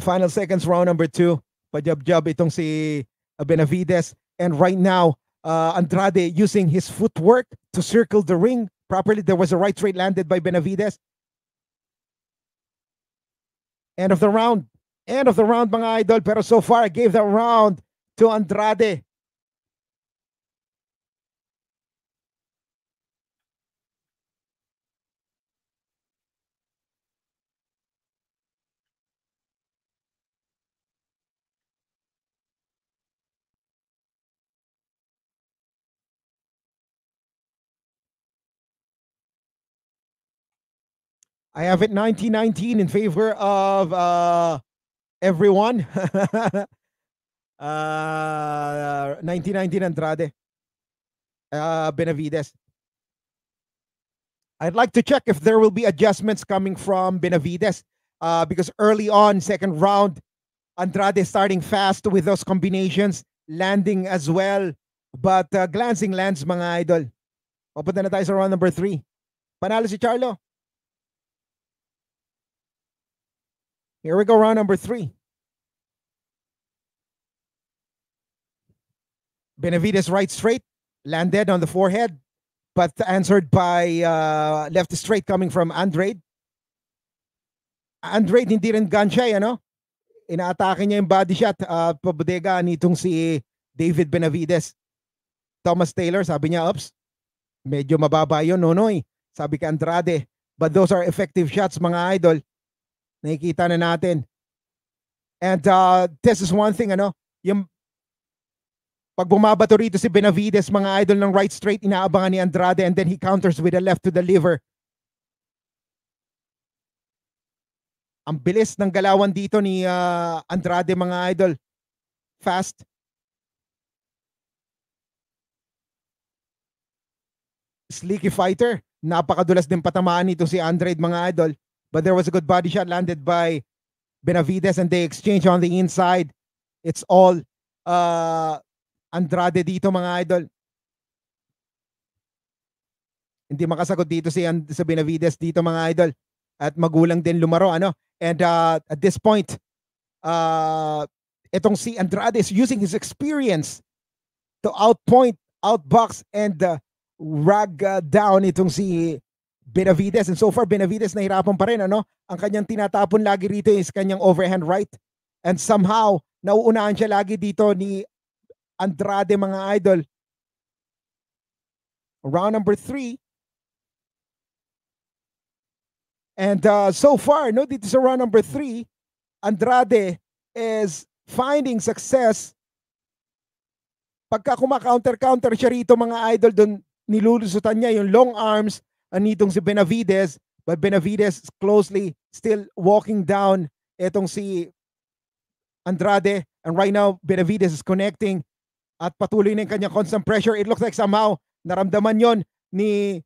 Final seconds round number two. Pajab-jab itong si Benavides. And right now, uh, Andrade using his footwork to circle the ring properly. There was a right straight landed by Benavides. End of the round. End of the round, mga idol. Pero so far, I gave the round to Andrade. I have it 1919 in favor of uh, everyone. *laughs* uh, 1919 Andrade. Uh, Benavides. I'd like to check if there will be adjustments coming from Benavides uh, because early on, second round, Andrade starting fast with those combinations, landing as well. But uh, glancing lands, mga idol. Open na tayo sa round number three. Panalo si Charlo. Here we go, round number three. Benavides right straight, landed on the forehead, but answered by uh, left straight coming from Andrade. Andrade hindi rin gun siya, ano? Inaatake niya yung body shot at uh, pabodega nitong si David Benavides. Thomas Taylor, sabi niya, ups, medyo mababa yun, nonoy. Sabi ka Andrade. But those are effective shots, mga idol. Nakikita na natin. And uh, this is one thing, ano, yung pag bumabato rito si Benavides, mga idol ng right straight, inaabangan ni Andrade and then he counters with a left to the liver. Ang bilis ng galawan dito ni uh, Andrade, mga idol. Fast. Sleeky fighter. Napakadulas din patamaan nito si Andrade, mga idol but there was a good body shot landed by Benavides and they exchange on the inside. It's all uh, Andrade dito mga idol. Hindi makasagot dito si, si Benavides dito mga idol. At magulang din lumaro. ano And uh, at this point, uh, itong si Andrade is using his experience to outpoint, outbox, and uh, rag uh, down itong si Benavides. And so far, Benavides nahirapan pa rin. Ano? Ang kanyang tinatapon lagi rito is kanyang overhand right. And somehow, nauunahan siya lagi dito ni Andrade, mga idol. Round number three. And uh, so far, no, dito sa round number three, Andrade is finding success. Pagka kumaka-counter-counter siya rito, mga idol, doon nilulusutan niya yung long arms nitong si Benavides. But Benavides closely still walking down etong si Andrade. And right now, Benavides is connecting at patuloy na yung kanyang constant pressure. It looks like somehow, naramdaman yon ni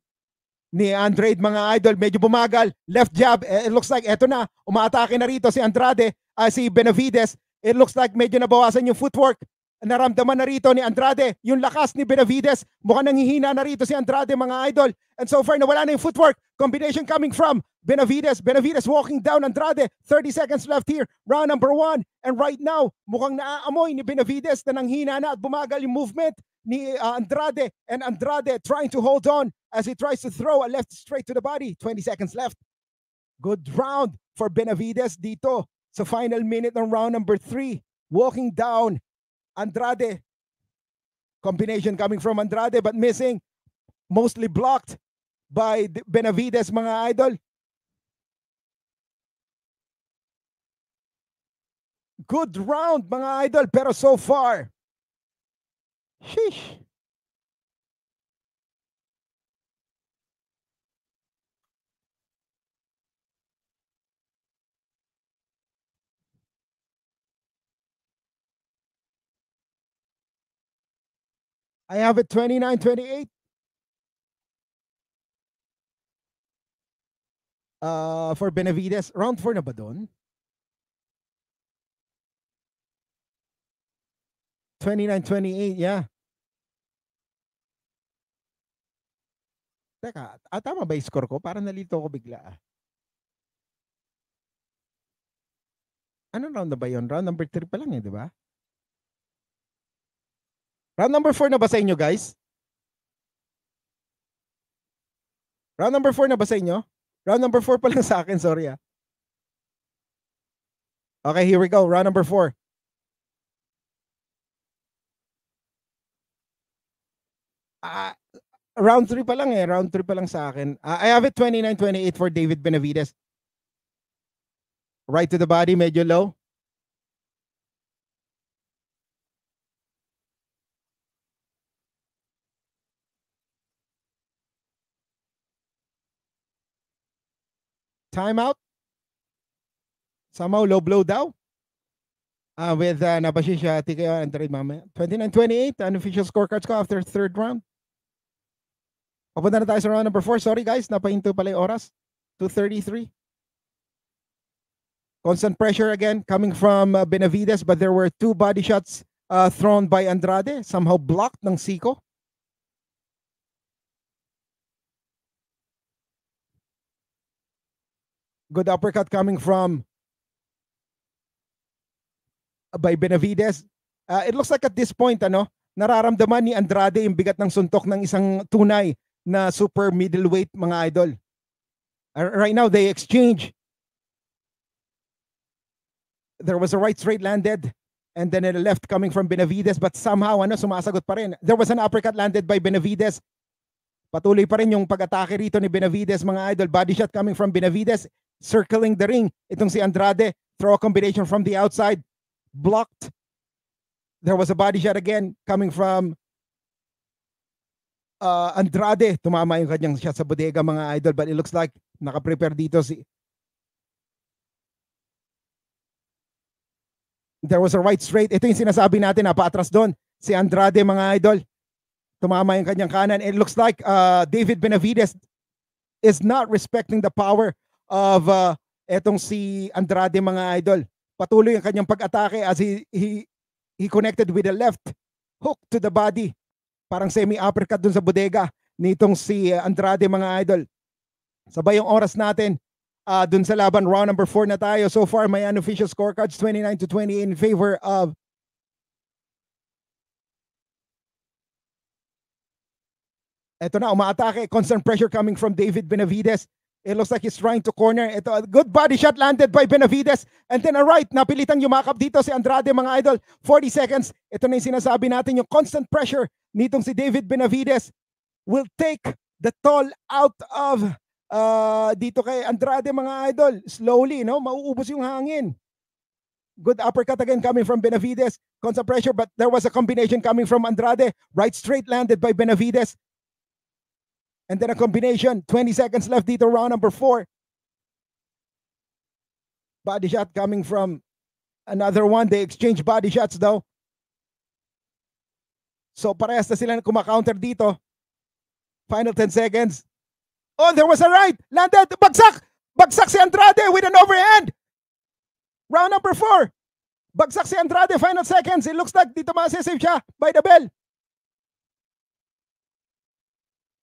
ni Andrade mga idol. Medyo bumagal. Left jab. Eh, it looks like eto na. Umaatake na rito si Andrade. Uh, si Benavides. It looks like medyo nabawasan yung footwork naramdaman na rito ni Andrade. Yung lakas ni Benavides, mukhang nanghihina na rito si Andrade mga idol. And so far, nawala na yung footwork. Combination coming from Benavides. Benavides walking down Andrade. 30 seconds left here. Round number one. And right now, mukhang naaamoy ni Benavides na nanghihina na at bumagal yung movement ni uh, Andrade. And Andrade trying to hold on as he tries to throw a left straight to the body. 20 seconds left. Good round for Benavides dito sa final minute ng round number three. Walking down Andrade. Combination coming from Andrade but missing. Mostly blocked by Benavides mga idol. Good round mga idol pero so far. Sheesh. I have it 29 28. Uh, for Benavides, round 4 na ba doon? 29-28, yeah. Teka, ah, tama ba yung score ko? Parang nalito ko bigla Ano Anong round na ba yun? Round number 3 pa lang eh, di ba? Round number 4 na ba sa inyo, guys? Round number 4 na ba sa inyo? Round number 4 pa lang sa akin, sorry ah. Okay, here we go. Round number 4. Uh, ah, round 3 pa lang eh. Round 3 pa lang sa akin. Uh, I have it 29-28 for David Benavides. Right to the body, medyo low. timeout. Somehow low blow down uh, ah, with uh, Nabashisha uh, TKO and trade mamaya. 29-28, unofficial scorecards ko after third round. Papunta na tayo sa round number 4. Sorry guys, napahinto pala yung oras. 2.33. Constant pressure again coming from uh, Benavides but there were two body shots uh, thrown by Andrade. Somehow blocked ng Siko. Good uppercut coming from uh, by Benavides. Uh, it looks like at this point, ano, nararamdaman ni Andrade yung bigat ng suntok ng isang tunay na super middleweight mga idol. Uh, right now, they exchange. There was a right straight landed and then a left coming from Benavides but somehow ano, sumasagot pa rin. There was an uppercut landed by Benavides Patuloy pa rin yung pag-atake rito ni Benavides mga idol. Body shot coming from Benavides. Circling the ring. Itong si Andrade. Throw a combination from the outside. Blocked. There was a body shot again coming from uh, Andrade. Tumama yung kanyang shot sa bodega mga idol. But it looks like nakaprepare dito si... There was a right straight. Ito yung sinasabi natin. Napatras doon. Si Andrade mga idol. Tumama yung kanyang kanan. It looks like uh, David Benavides is not respecting the power of uh, etong si Andrade mga idol. Patuloy ang kanyang pag-atake as he, he, he connected with the left hook to the body. Parang semi-uppercut dun sa bodega nitong si Andrade mga idol. Sabay yung oras natin uh, dun sa laban. Round number 4 na tayo. So far, my unofficial scorecards 29 to 28 in favor of Ito na, umaatake. Constant pressure coming from David Benavides. It looks like he's trying to corner. Ito, a good body shot landed by Benavides. And then a right, napilitang yumakap dito si Andrade mga idol. 40 seconds. Ito na yung sinasabi natin, yung constant pressure nitong si David Benavides will take the toll out of uh, dito kay Andrade mga idol. Slowly, no? Mauubos yung hangin. Good uppercut again coming from Benavides. Constant pressure, but there was a combination coming from Andrade. Right straight landed by Benavides. And then a combination. 20 seconds left dito, round number 4. Body shot coming from another one. They exchange body shots though. So parehas na sila kumaka-counter dito. Final 10 seconds. Oh, there was a right. Landed. Bagsak. Bagsak si Andrade with an overhand. Round number 4. Bagsak si Andrade. Final seconds. It looks like dito masisave siya by the bell.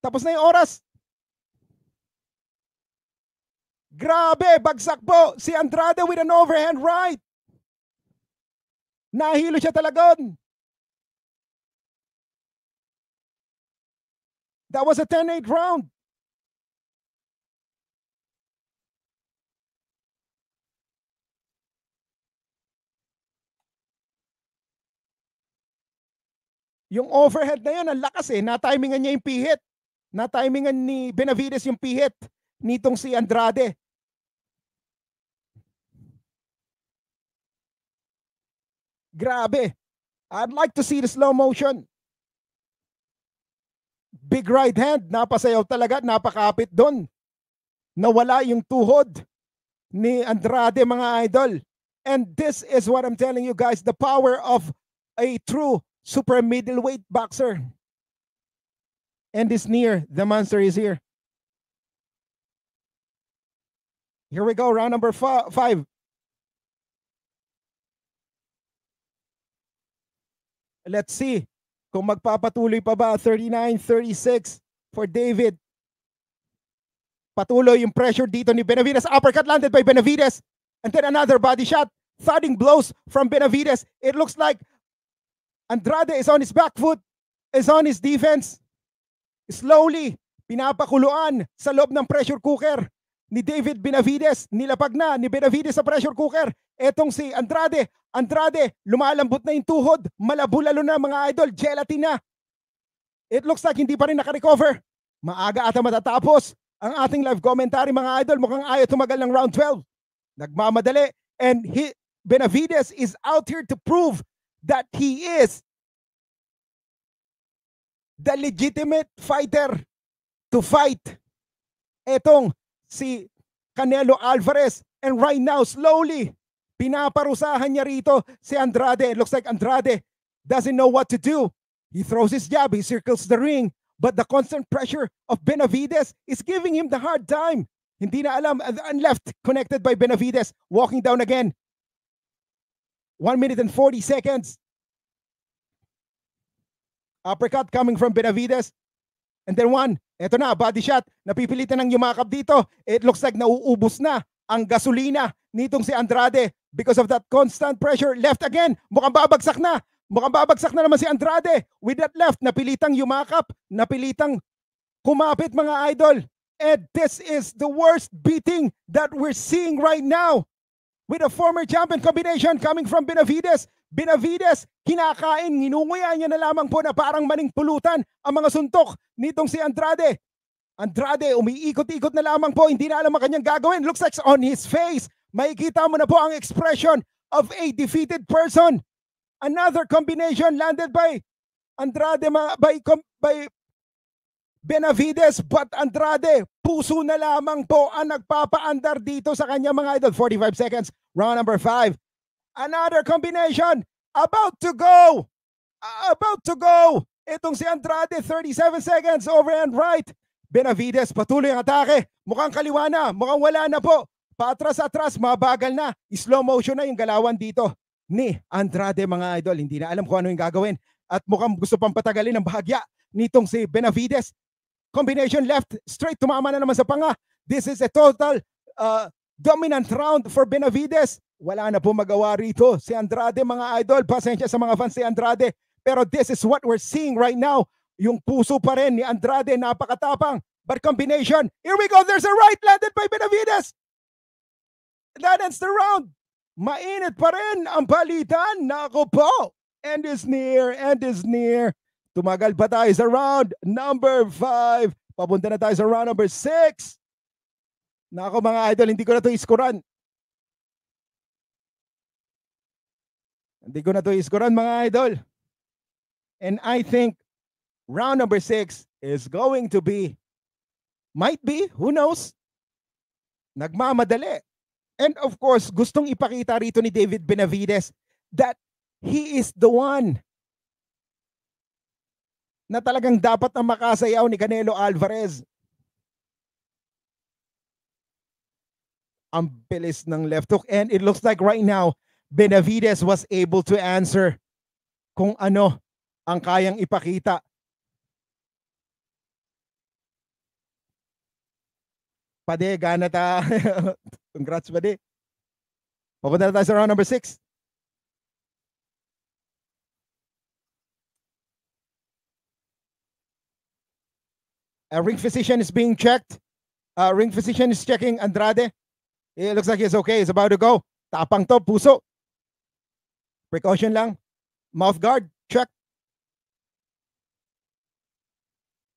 Tapos na yung oras. Grabe, bagsak po si Andrade with an overhand right. Nahilo siya talaga. That was a 10-8 round. Yung overhead na yun, ang lakas eh. Natimingan niya yung pihit na timingan ni Benavides yung pihit nitong si Andrade. Grabe. I'd like to see the slow motion. Big right hand, napasayaw talaga, napakapit doon. Nawala yung tuhod ni Andrade mga idol. And this is what I'm telling you guys, the power of a true super middleweight boxer. End is near. The monster is here. Here we go. Round number five. Let's see kung magpapatuloy pa ba 39-36 for David. Patuloy yung pressure dito ni Benavides. Uppercut landed by Benavides. And then another body shot. Thudding blows from Benavides. It looks like Andrade is on his back foot, is on his defense. Slowly, pinapakuluan sa loob ng pressure cooker ni David Benavides. Nilapag na ni Benavides sa pressure cooker. Etong si Andrade. Andrade, lumalambot na yung tuhod. Malabulalo na mga idol. Gelatin na. It looks like hindi pa rin nakarecover. Maaga ata matatapos ang ating live commentary mga idol. Mukhang ayaw tumagal ng round 12. Nagmamadali. And he, Benavides is out here to prove that he is the legitimate fighter to fight etong si Canelo Alvarez. And right now, slowly, pinaparusahan niya rito si Andrade. It looks like Andrade doesn't know what to do. He throws his jab, he circles the ring. But the constant pressure of Benavides is giving him the hard time. Hindi na alam. Uh, and left, connected by Benavides, walking down again. 1 minute and 40 seconds uppercut coming from Benavides. And then one, eto na, body shot. Napipilitan ng yumakap dito. It looks like nauubos na ang gasolina nitong si Andrade because of that constant pressure. Left again, mukhang babagsak na. Mukhang babagsak na naman si Andrade. With that left, napilitang yumakap, napilitang kumapit mga idol. And this is the worst beating that we're seeing right now. With a former champion combination coming from Benavides Benavides, kinakain, hinunguya niya na lamang po na parang maning pulutan ang mga suntok nitong si Andrade. Andrade, umiikot-ikot na lamang po, hindi na alam ang kanyang gagawin. Looks like on his face, makikita mo na po ang expression of a defeated person. Another combination landed by Andrade, by, by Benavides, but Andrade, puso na lamang po ang nagpapaandar dito sa kanya mga idol. 45 seconds, round number 5. Another combination. About to go. About to go. Itong si Andrade, 37 seconds, over and right. Benavides, patuloy ang atake. Mukhang kaliwa na. Mukhang wala na po. Patras-atras, mabagal na. Slow motion na yung galawan dito ni Andrade mga idol. Hindi na alam kung ano yung gagawin. At mukhang gusto pang patagalin ang bahagya nitong si Benavides. Combination left, straight, tumama na naman sa panga. This is a total uh, dominant round for Benavides. Wala na po magawa rito. Si Andrade, mga idol, pasensya sa mga fans si Andrade. Pero this is what we're seeing right now. Yung puso pa rin ni Andrade, napakatapang. But combination, here we go, there's a right landed by Benavides. That ends the round. Mainit pa rin ang balitan. Nako po. End is near, end is near. Tumagal pa tayo sa round number 5. Papunta na tayo sa round number 6. Nako mga idol, hindi ko na ito iskoran. Hindi ko na to iskoran mga idol. And I think round number six is going to be, might be, who knows, nagmamadali. And of course, gustong ipakita rito ni David Benavides that he is the one na talagang dapat na makasayaw ni Canelo Alvarez. Ang bilis ng left hook and it looks like right now Benavides was able to answer kung ano ang kayang ipakita. Pade, gana ta. *laughs* Congrats, pade. Papunta na tayo sa round number 6. A ring physician is being checked. A ring physician is checking Andrade. It looks like he's okay. He's about to go. Tapang to, puso. Precaution lang. Mouth guard, check.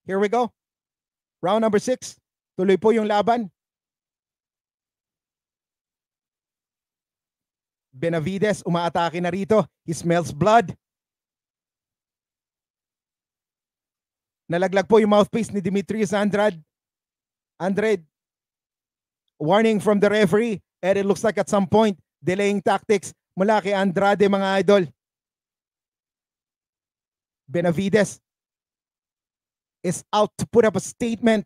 Here we go. Round number 6. Tuloy po yung laban. Benavides umaatake na rito. He smells blood. Nalaglag po yung mouthpiece ni Demetrius Andrad. Andrade, warning from the referee. And it looks like at some point, delaying tactics mula kay Andrade mga idol. Benavides is out to put up a statement.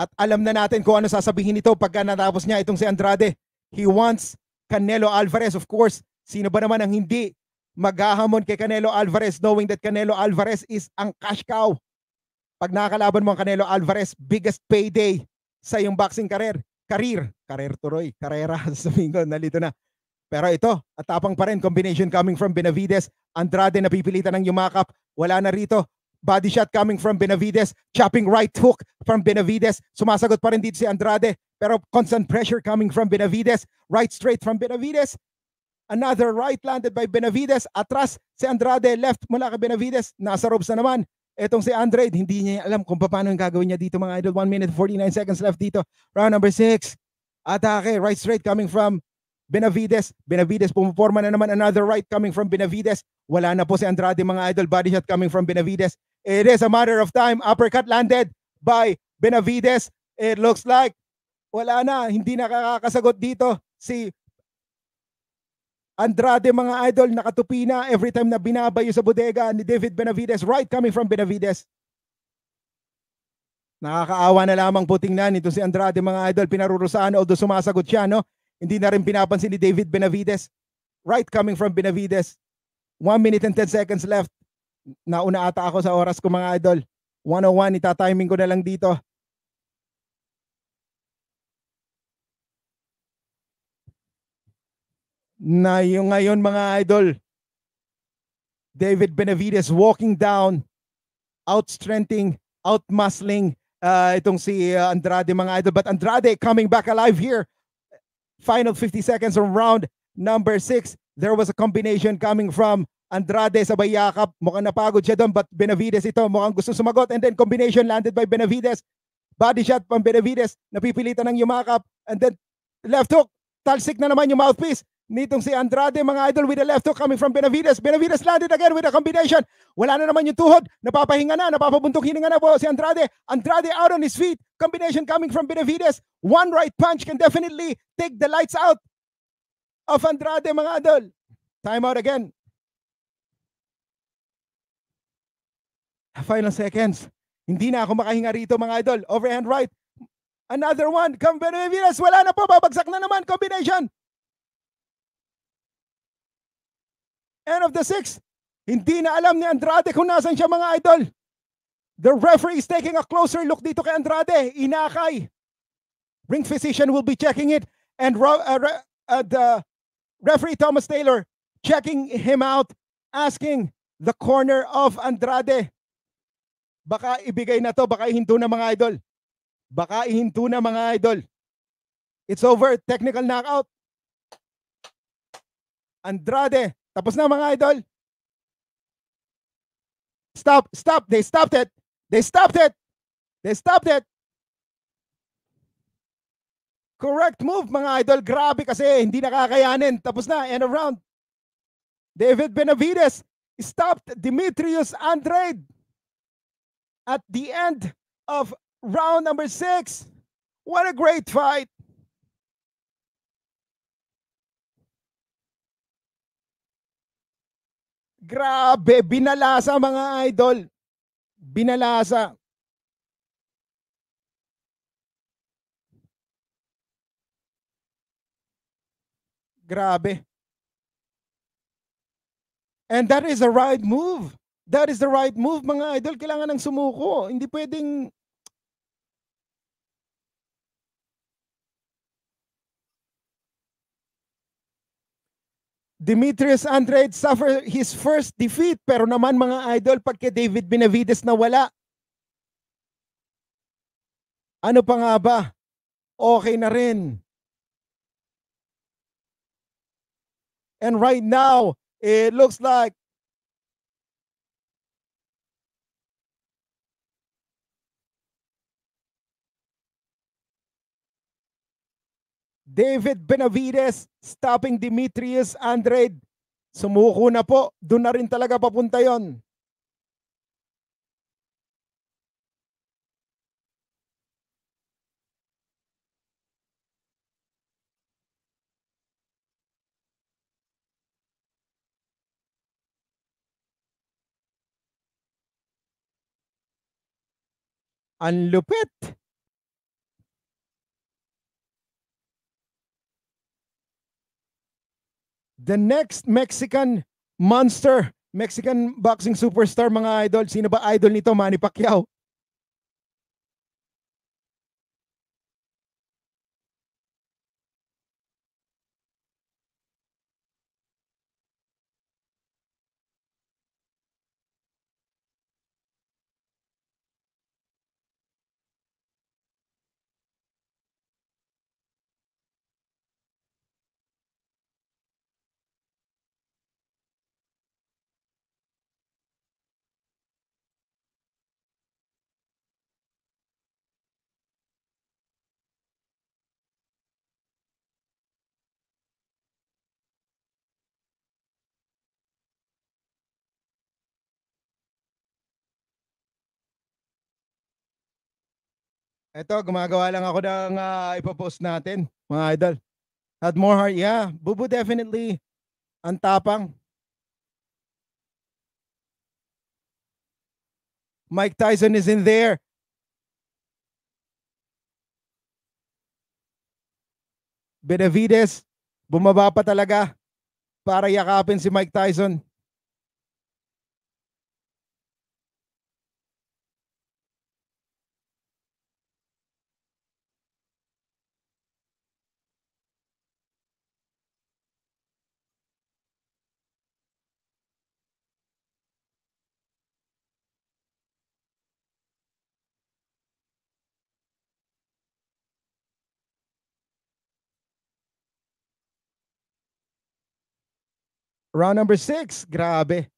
At alam na natin kung ano sasabihin nito pagka natapos niya itong si Andrade. He wants Canelo Alvarez, of course. Sino ba naman ang hindi maghahamon kay Canelo Alvarez knowing that Canelo Alvarez is ang cash cow. Pag nakakalaban mo ang Canelo Alvarez, biggest payday sa iyong boxing career. Career. Career tuloy. Karera. *laughs* Sabihin ko, nalito na pero ito, at tapang pa rin, combination coming from Benavides. Andrade napipilitan ng yumakap. Wala na rito. Body shot coming from Benavides. Chopping right hook from Benavides. Sumasagot pa rin dito si Andrade. Pero constant pressure coming from Benavides. Right straight from Benavides. Another right landed by Benavides. Atras si Andrade. Left mula kay Benavides. Nasa ropes na naman. Etong si Andrade, hindi niya alam kung paano yung gagawin niya dito mga idol. 1 minute 49 seconds left dito. Round number 6. Atake, right straight coming from Benavides. Benavides pumuporma na naman another right coming from Benavides. Wala na po si Andrade mga idol. Body shot coming from Benavides. It is a matter of time. Uppercut landed by Benavides. It looks like wala na. Hindi nakakasagot dito si Andrade mga idol. Nakatupi na every time na binabayo sa bodega ni David Benavides. Right coming from Benavides. Nakakaawa na lamang po tingnan ito si Andrade mga idol. Pinarurusaan although sumasagot siya no. Hindi na rin pinapansin ni David Benavides. Right coming from Benavides. 1 minute and 10 seconds left. Nauna ata ako sa oras ko mga idol. 101, itatiming ko na lang dito. Na yung ngayon mga idol, David Benavides walking down, outstrengthing, outmuscling uh, itong si uh, Andrade mga idol. But Andrade coming back alive here final 50 seconds of round number 6. There was a combination coming from Andrade sa Bayakap. Mukhang napagod siya doon but Benavides ito mukhang gusto sumagot and then combination landed by Benavides. Body shot from Benavides. Napipilitan ng yumakap and then left hook. Talsik na naman yung mouthpiece nitong si Andrade, mga idol, with a left hook coming from Benavides. Benavides landed again with a combination. Wala na naman yung tuhod. Napapahinga na, napapabuntok hininga na po si Andrade. Andrade out on his feet. Combination coming from Benavides. One right punch can definitely take the lights out of Andrade, mga idol. Time out again. Final seconds. Hindi na ako makahinga rito, mga idol. Overhand right. Another one. Come Benavides. Wala na po. Babagsak na naman. Combination. End of the sixth. Hindi na alam ni Andrade kung nasan siya mga idol. The referee is taking a closer look dito kay Andrade. Inakay. Ring physician will be checking it. And uh, uh, the referee Thomas Taylor checking him out, asking the corner of Andrade. Baka ibigay na to, baka ihinto na mga idol. Baka ihinto na mga idol. It's over, technical knockout. Andrade tapos na mga idol. Stop, stop, they stopped it. They stopped it. They stopped it. Correct move mga idol. Grabe kasi hindi nakakayanin. Tapos na, end of round. David Benavides stopped Demetrius Andrade at the end of round number six. What a great fight. Grabe, binalasa mga idol. Binalasa. Grabe. And that is the right move. That is the right move, mga idol. Kailangan ng sumuko. Hindi pwedeng Demetrius Andrade suffered his first defeat pero naman mga idol pagka David Benavides nawala. Ano pa nga ba? Okay na rin. And right now, it looks like David Benavides stopping Demetrius Andrade. Sumuko na po. Doon na rin talaga papunta yon. Ang lupit. the next Mexican monster, Mexican boxing superstar mga idol. Sino ba idol nito? Manny Pacquiao. Ito, gumagawa lang ako ng uh, ipopost natin, mga idol. Had more heart, yeah. Bubu definitely ang tapang. Mike Tyson is in there. Benavides, bumaba pa talaga para yakapin si Mike Tyson. Round number six, grabe.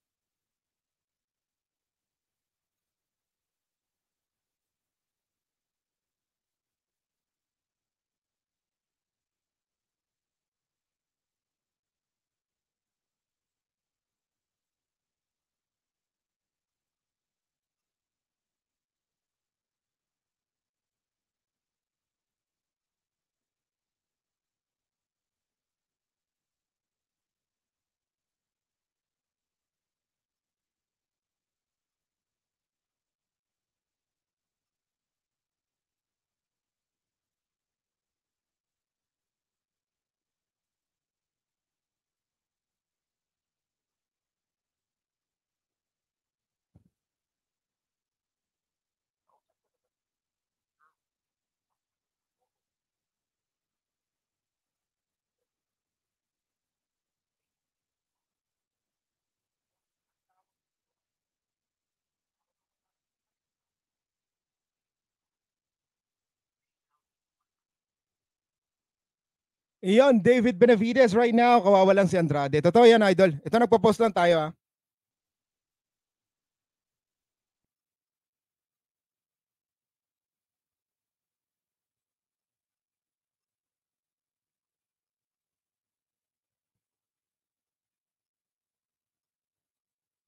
Iyon, David Benavides right now, kawawalan si Andrade. Totoo yan, idol. Ito, nagpo-post lang tayo, ha?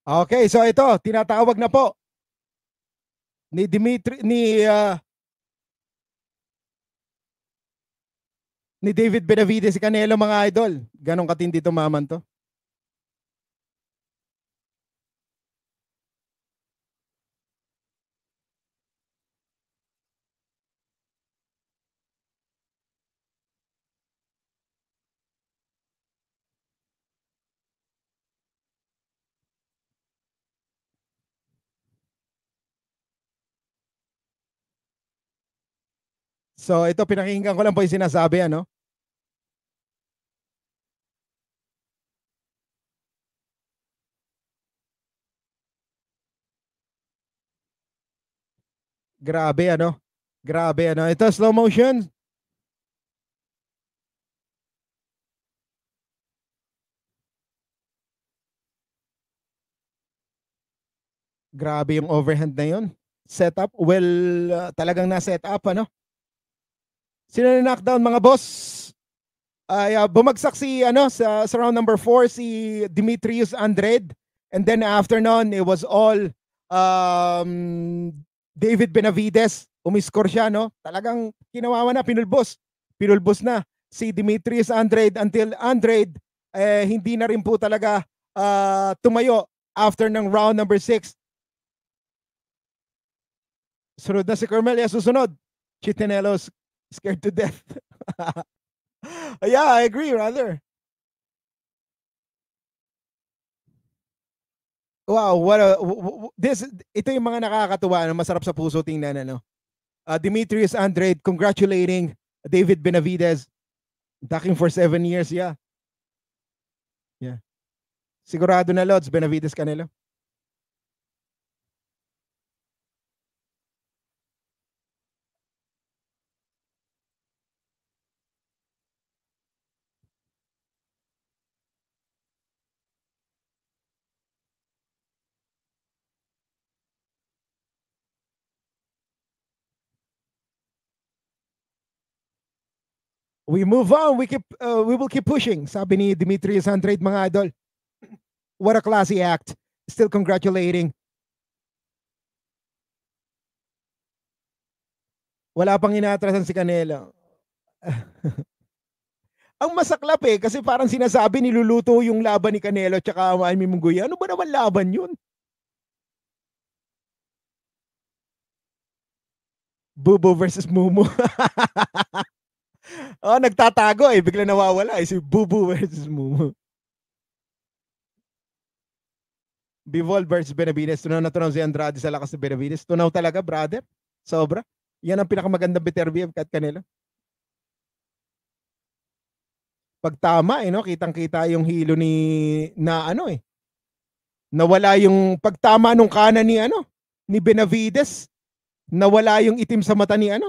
Ah. Okay, so ito, tinatawag na po ni Dimitri ni uh, ni David Benavides si Canelo mga idol. Ganon katindi tumaman to. So ito, pinakinggan ko lang po yung sinasabi, ano? Grabe, ano? Grabe, ano? Ito, slow motion. Grabe yung overhand na yun. Setup, well, uh, talagang na-set up, ano? Sino na knockdown mga boss? Ay uh, bumagsak si ano sa, sa round number 4 si Demetrius Andrade and then afternoon it was all um, David Benavides umiscore siya no. Talagang kinawawa na pinulbos. Pinulbos na si Demetrius Andrade until Andrade eh, hindi na rin po talaga uh, tumayo after ng round number 6. Sunod na si Carmel, susunod. Chitinelos Scared to death. *laughs* yeah, I agree, rather. Wow, what a, this ito yung mga nakakatuwa ano, masarap sa puso tingnan ano. Uh, Demetrius Andrade congratulating David Benavides ducking for seven years, yeah. Yeah. Sigurado na Lods Benavides Canelo. We move on. We keep uh, we will keep pushing. Sabi ni Demetrius Andrade mga idol. What a classy act. Still congratulating. Wala pang inaatrasan si Canelo. *laughs* Ang masaklap eh, kasi parang sinasabi niluluto yung laban ni Canelo tsaka Almi Munguya. Ano ba naman laban yun? Bubo versus Mumu. *laughs* Oh, nagtatago eh. Bigla nawawala eh. Si Bubu versus Mumu. Bivol versus Benavides. Tunaw na tunaw si Andrade sa lakas ni Benavides. Tunaw talaga, brother. Sobra. Yan ang pinakamagandang Beterbiev at kanila. Pag tama eh, no? kitang-kita yung hilo ni na ano eh. Nawala yung pagtama nung kanan ni ano, ni Benavides. Nawala yung itim sa mata ni ano,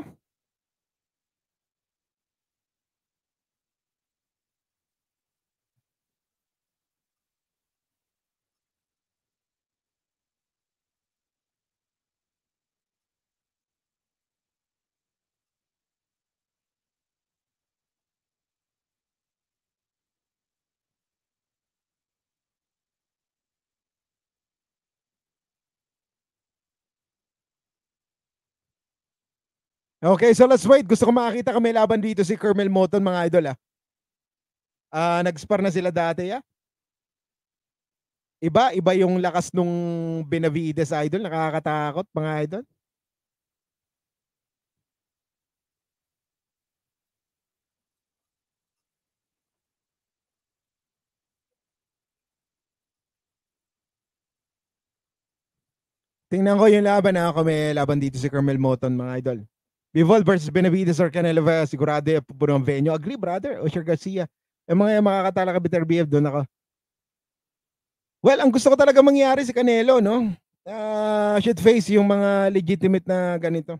Okay, so let's wait. Gusto ko makakita kami laban dito si Kermel Moton, mga idol. Ah. Uh, nag-spar na sila dati, ah. Iba, iba yung lakas nung Benavides idol. Nakakatakot, mga idol. Tingnan ko yung laban ah, na may laban dito si Carmel Moton mga idol. Bivol versus Benavides or Canelo Vegas, sigurado yung puno ng venue. Agree, brother. Osher Garcia. Yung mga yung makakatala ka Bitter BF doon ako. Well, ang gusto ko talaga mangyari si Canelo, no? Uh, ah, should face yung mga legitimate na ganito.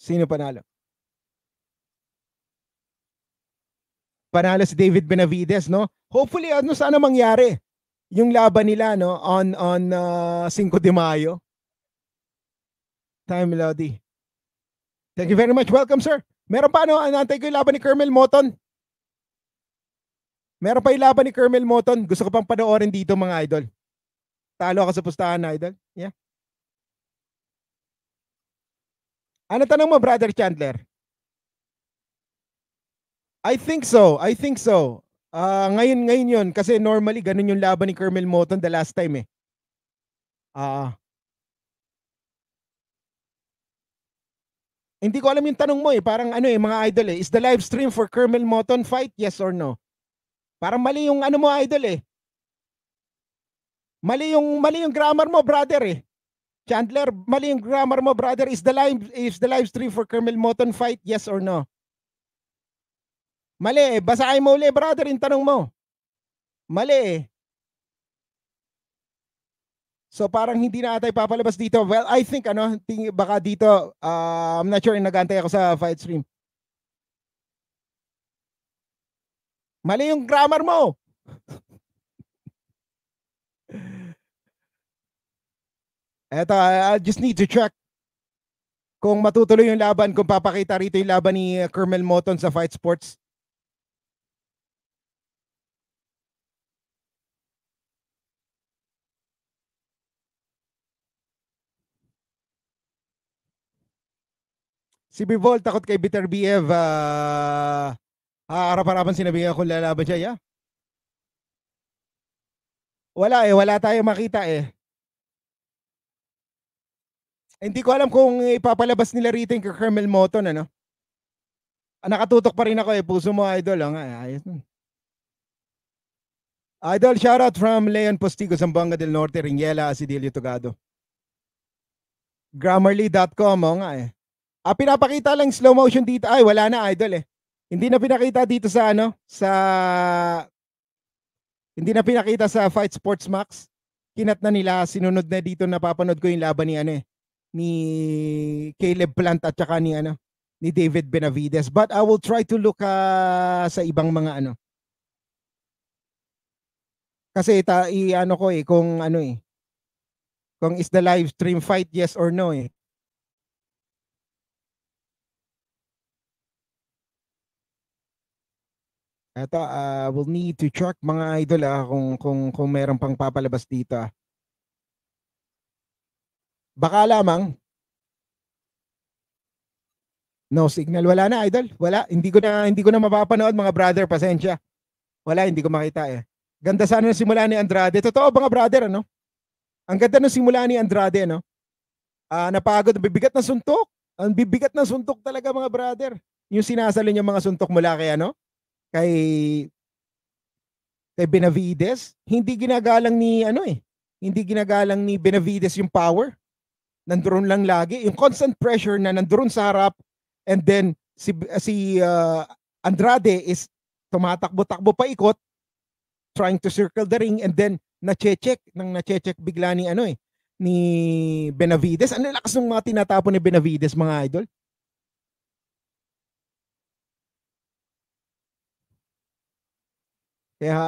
Sino panalo? Panalo si David Benavides, no? Hopefully, ano sana mangyari? yung laban nila no on on uh, Cinco de Mayo. Time Melody. Thank you very much. Welcome, sir. Meron pa ano, anantay ko yung laban ni Kermel Moton. Meron pa yung laban ni Kermel Moton. Gusto ko pang panoorin dito mga idol. Talo ako sa pustahan, idol. Yeah. Ano tanong mo, brother Chandler? I think so. I think so. Ah, uh, ngayon ngayon 'yon kasi normally ganun yung laban ni Kermel Moton the last time eh. Ah. Uh, hindi ko alam yung tanong mo eh, parang ano eh mga idol eh, is the live stream for Kermel Moton fight yes or no? Parang mali yung ano mo idol eh. Mali yung mali yung grammar mo brother eh. Chandler, mali yung grammar mo brother. Is the live is the live stream for Kermel Moton fight yes or no? Mali eh. Basahin mo uli, brother, yung tanong mo. Mali eh. So parang hindi na atay papalabas dito. Well, I think ano, ting, baka dito, uh, I'm not sure, nagantay ako sa fight stream. Mali yung grammar mo. *laughs* Eto, I, I just need to check kung matutuloy yung laban, kung papakita rito yung laban ni uh, Kermel Moton sa Fight Sports. Si Bivol takot kay Bitter Biterbiev. Uh, ah, Haarap-harapan sinabihan kung lalaban siya, yeah? Wala eh, wala tayong makita eh. Hindi ko alam kung ipapalabas nila rito yung Carmel Moton, ano? Ah, nakatutok pa rin ako eh, puso mo idol. Ang ah, eh, ayos nun. Idol, shoutout from Leon Postigo, Zamboanga del Norte, Ringiela, Asidilio Tugado. Grammarly.com, oh nga eh. Ah, pinapakita lang slow motion dito. Ay, wala na idol eh. Hindi na pinakita dito sa ano, sa hindi na pinakita sa Fight Sports Max. Kinat na nila, sinunod na dito napapanood ko yung laban ni ano eh, ni Caleb Plant at saka ni ano, ni David Benavides. But I will try to look uh, sa ibang mga ano. Kasi ta i ano ko eh kung ano eh kung is the live stream fight yes or no eh. Ito, uh, ah, we'll need to check mga idol ah, kung, kung, kung meron pang papalabas dito. Ah. Baka lamang. No signal. Wala na, idol. Wala. Hindi ko na, hindi ko na mapapanood, mga brother. Pasensya. Wala, hindi ko makita eh. Ganda sana ng simula ni Andrade. Totoo mga brother, ano? Ang ganda ng simula ni Andrade, ano? Ah, uh, napagod. Bibigat ng suntok. Ang bibigat ng suntok talaga, mga brother. Yung sinasalo niya mga suntok mula kay ano? kay kay Benavides, hindi ginagalang ni ano eh, hindi ginagalang ni Benavides yung power. Nandoon lang lagi yung constant pressure na nandoon sa harap and then si si uh, Andrade is tumatakbo-takbo pa ikot trying to circle the ring and then nache-check nang nache-check bigla ni ano eh ni Benavides. Ano lakas ng mga tinatapon ni Benavides mga idol? Kaya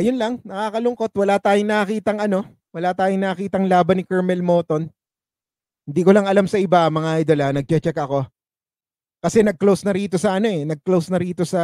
yun lang, nakakalungkot. Wala tayong nakitang ano, wala tayong nakitang laban ni Kermel Moton. Hindi ko lang alam sa iba mga idol, ah. nagche-check ako. Kasi nag-close na rito sa ano eh, nag-close na rito sa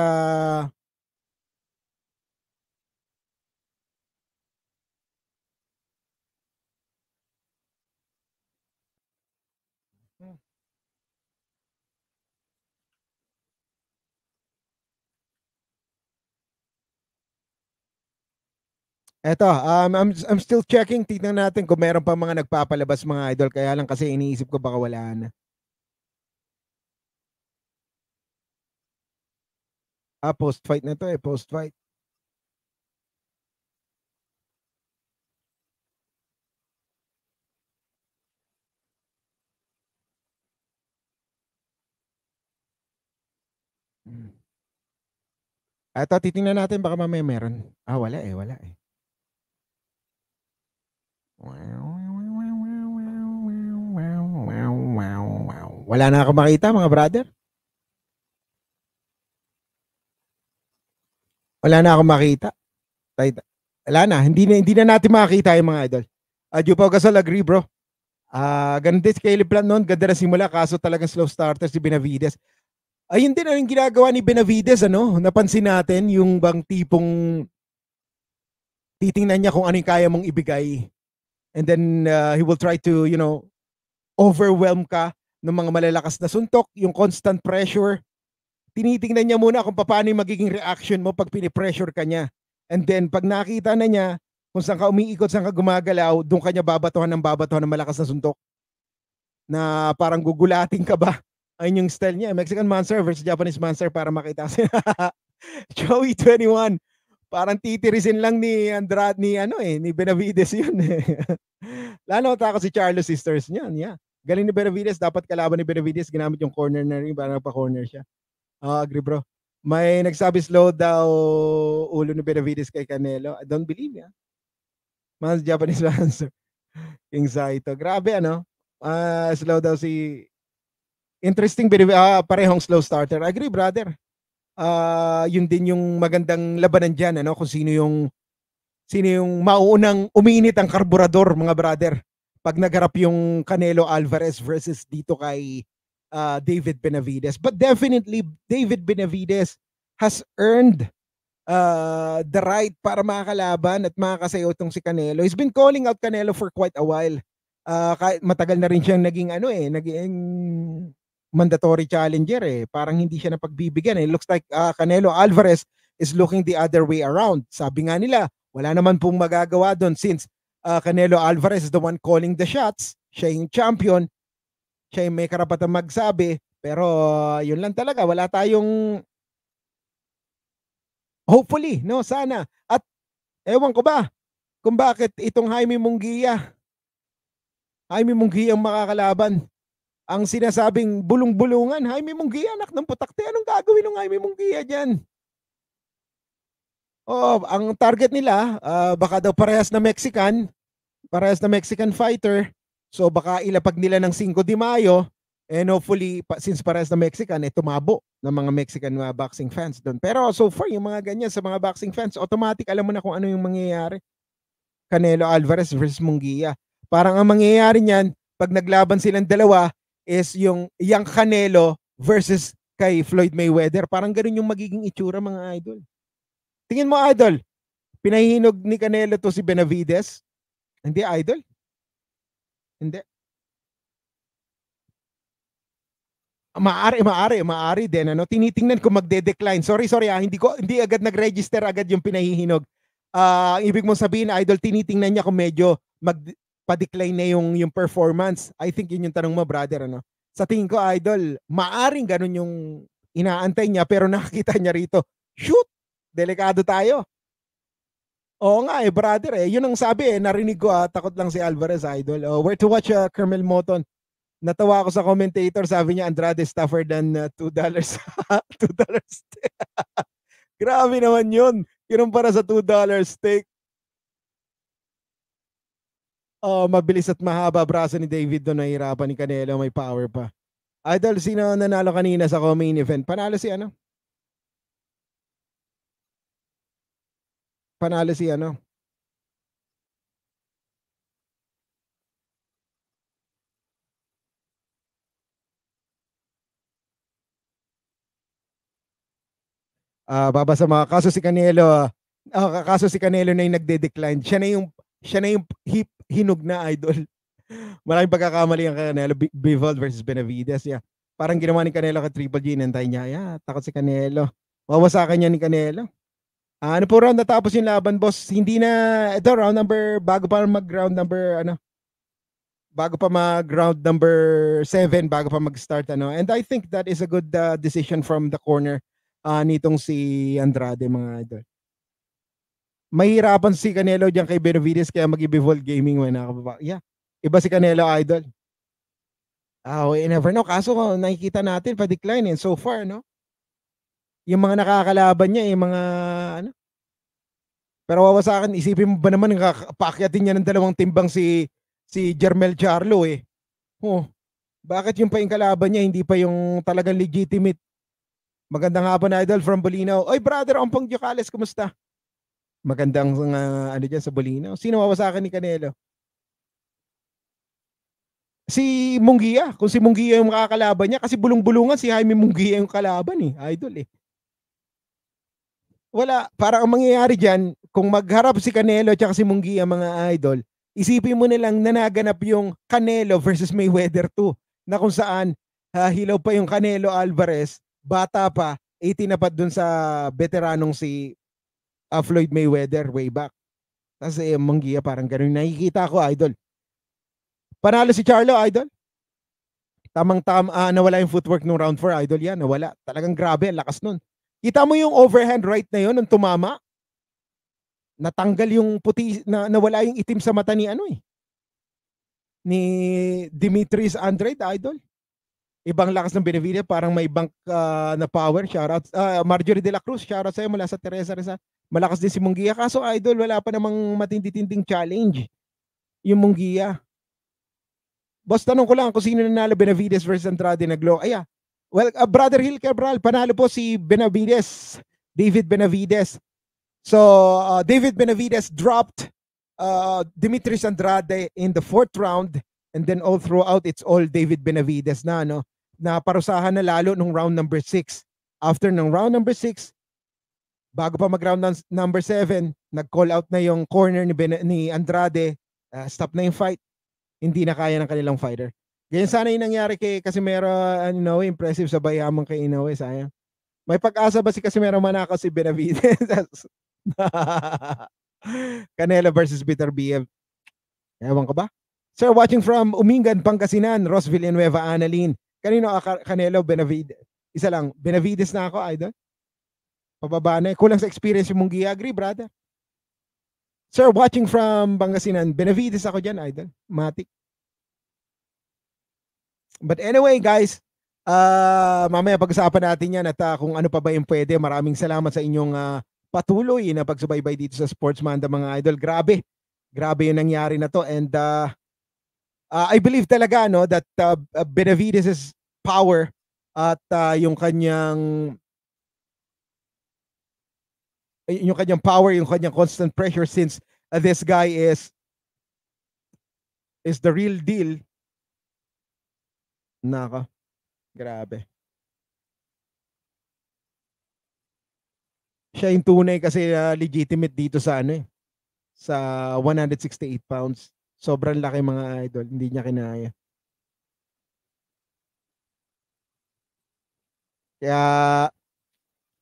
Eto, um, I'm, I'm still checking. Titingnan natin kung meron pa mga nagpapalabas mga idol. Kaya lang kasi iniisip ko baka wala na. Ah, post-fight na to eh. Post-fight. Hmm. Eto, titingnan natin. Baka mamaya meron. Ah, wala eh. Wala eh. Wala na ako makita, mga brother. Wala na ako makita. Wala na. Hindi na, hindi na natin makita yung mga idol. Uh, ah, Jupaw Gasol, agree bro. Uh, ganun din si Caleb noon. Ganda na simula. Kaso talagang slow starter si Benavides. Ayun din ang ginagawa ni Benavides. Ano? Napansin natin yung bang tipong titingnan niya kung ano yung kaya mong ibigay and then uh, he will try to, you know, overwhelm ka ng mga malalakas na suntok, yung constant pressure. Tinitingnan niya muna kung paano yung magiging reaction mo pag pinipressure ka niya. And then, pag nakita na niya kung saan ka umiikot, saan ka gumagalaw, doon kanya babatuhan ng babatuhan ng malakas na suntok. Na parang gugulatin ka ba? *laughs* Ayun yung style niya. Mexican Monster versus Japanese Monster para makita. *laughs* Joey 21 parang titirisin lang ni Andrade ni ano eh ni Benavides *laughs* yun eh. Lalo ta si Charles sisters niyan, yeah. Galing ni Benavides, dapat kalaban ni Benavides ginamit yung corner na rin para pa corner siya. Ah, uh, agree bro. May nagsabi slow daw ulo ni Benavides kay Canelo. I don't believe ya. Yeah. Mas Japanese *laughs* answer. King Saito. Grabe ano. Ah, uh, slow daw si interesting ah, parehong slow starter. Agree brother uh, yun din yung magandang labanan diyan ano kung sino yung sino yung mauunang umiinit ang karburador mga brother pag nagarap yung Canelo Alvarez versus dito kay uh, David Benavides but definitely David Benavides has earned uh, the right para makakalaban at makakasayaw tong si Canelo. He's been calling out Canelo for quite a while. Uh, matagal na rin siyang naging ano eh, naging mandatory challenger eh. Parang hindi siya napagbibigyan eh. It looks like uh, Canelo Alvarez is looking the other way around. Sabi nga nila, wala naman pong magagawa doon since uh, Canelo Alvarez is the one calling the shots. Siya yung champion. Siya yung may karapatang magsabi. Pero uh, yun lang talaga. Wala tayong hopefully, no, sana. At ewan ko ba kung bakit itong Jaime Munguia, Jaime Munguia ang makakalaban ang sinasabing bulong-bulungan, Jaime Munguia, anak ng putakte, anong gagawin ng Jaime Munguia dyan? Oo, ang target nila, uh, baka daw parehas na Mexican, parehas na Mexican fighter, so baka ilapag nila ng 5 de Mayo, and hopefully, since parehas na Mexican, eh, tumabo ng mga Mexican mga boxing fans doon. Pero so far, yung mga ganyan sa mga boxing fans, automatic alam mo na kung ano yung mangyayari. Canelo Alvarez versus Munguia. Parang ang mangyayari niyan, pag naglaban silang dalawa, is yung Yang Canelo versus kay Floyd Mayweather. Parang ganun yung magiging itsura mga idol. Tingin mo idol, pinahinog ni Canelo to si Benavides? Hindi idol? Hindi. Maari, maari, maari din. Ano? Tinitingnan ko magde-decline. Sorry, sorry. Ah. Hindi, ko, hindi agad nag-register agad yung pinahihinog. Uh, ibig mong sabihin, idol, tinitingnan niya kung medyo mag, pa-decline na yung, yung performance? I think yun yung tanong mo, brother. Ano? Sa tingin ko, idol, maaring ganun yung inaantay niya pero *laughs* nakakita niya rito, shoot, delikado tayo. Oo nga eh, brother eh. Yun ang sabi eh, narinig ko ah, takot lang si Alvarez, idol. Oh, where to watch uh, ah, Kermel Moton? Natawa ako sa commentator, sabi niya Andrade Stafford than uh, $2. $2. Grabe naman yun. Yun ang para sa $2 steak. Oh, mabilis at mahaba braso ni David doon nahihirapan ni Canelo, may power pa. Idol, sino nanalo kanina sa co-main event? Panalo si ano? Panalo si ano? Ah, uh, babasa mga kaso si Canelo uh, kaso si Canelo na yung nagde-decline siya na yung siya na yung hip hinog na idol. Maraming pagkakamali ang Canelo. Bivol versus Benavides. Yeah. Parang ginawa ni Canelo ka Triple G, nantay niya. Yeah, takot si Canelo. Wawasakan niya ni Canelo. Ah, ano po round natapos yung laban, boss? Hindi na, ito round number, bago pa mag-round number, ano, bago pa mag-round number 7, bago pa mag-start, ano. And I think that is a good uh, decision from the corner uh, nitong si Andrade, mga idol mahirapan si Canelo diyan kay Benavides kaya mag-evolve gaming mga kababa. Yeah. Iba si Canelo idol. Ah, oh, we never know. Kaso nakikita natin pa decline and eh, so far, no? Yung mga nakakalaban niya, yung mga ano. Pero wawasakan, isipin mo ba naman paakyatin niya ng dalawang timbang si si Jermel Charlo eh. Oh. Bakit yung pa yung kalaban niya, hindi pa yung talagang legitimate? Magandang hapon, Idol, from Bolino. Oy, brother, ang pang Ducales, kumusta? magandang uh, ano diyan sa Bolino. Sino mawasakan ni Canelo? Si Mungia. Kung si Mungia yung makakalaban niya, kasi bulong-bulungan si Jaime Mungia yung kalaban eh. Idol eh. Wala. Parang ang mangyayari diyan, kung magharap si Canelo at si Mungia mga idol, isipin mo na lang na naganap yung Canelo versus Mayweather 2 na kung saan uh, hilaw pa yung Canelo Alvarez, bata pa, 18 pa dun sa veteranong si uh, Floyd Mayweather way back. Kasi yung eh, Manggia parang ganun. Nakikita ko, idol. Panalo si Charlo, idol. Tamang-tama, uh, nawala yung footwork ng round 4, idol yan. Nawala. Talagang grabe, lakas nun. Kita mo yung overhand right na yon nung tumama. Natanggal yung puti, na, nawala yung itim sa mata ni ano eh. Ni Dimitris Andrade, idol ibang lakas ng Benavida, parang may ibang uh, ah, na power. Shoutout. Uh, ah, Marjorie De La Cruz, shoutout sa'yo mula sa Teresa Reza. Malakas din si Mungia. Kaso idol, wala pa namang matinditinding challenge yung Mungia. Boss, tanong ko lang kung sino nanalo Benavides versus Andrade na glow. Ay, ah, Well, uh, Brother Hill Cabral, panalo po si Benavides. David Benavides. So, uh, David Benavides dropped uh, Dimitris Andrade in the fourth round and then all throughout, it's all David Benavides na, no? na parusahan na lalo nung round number 6. After ng round number 6, bago pa mag-round number 7, nag-call out na yung corner ni, ben- ni Andrade, uh, stop na yung fight. Hindi na kaya ng kanilang fighter. Ganyan sana yung nangyari kay Casimero ah, you know, Impressive sa bayamang kay Inoue, sayang. May pag-asa ba si Casimero Manaka si Benavides? *laughs* Canelo versus Peter BF. Ewan ko ba? Sir, watching from Umingan, Pangasinan, Ross Villanueva, Analin. Kanino ah, ka, Canelo Benavides? Isa lang, Benavides na ako, idol. Pababa na. Kulang sa experience yung Mungi. Agree, brother. Sir, watching from Bangasinan, Benavides ako dyan, idol. Matik. But anyway, guys, uh, mamaya pag-usapan natin yan at uh, kung ano pa ba yung pwede. Maraming salamat sa inyong uh, patuloy na pagsubaybay dito sa Sportsman mga idol. Grabe. Grabe yung nangyari na to. And uh, uh, I believe talaga no that uh, uh is power at uh, yung kanyang yung kanyang power, yung kanyang constant pressure since uh, this guy is is the real deal. Naka. Grabe. Siya yung tunay kasi uh, legitimate dito sa ano eh. Sa 168 pounds. Sobrang laki mga idol. Hindi niya kinaya. Kaya,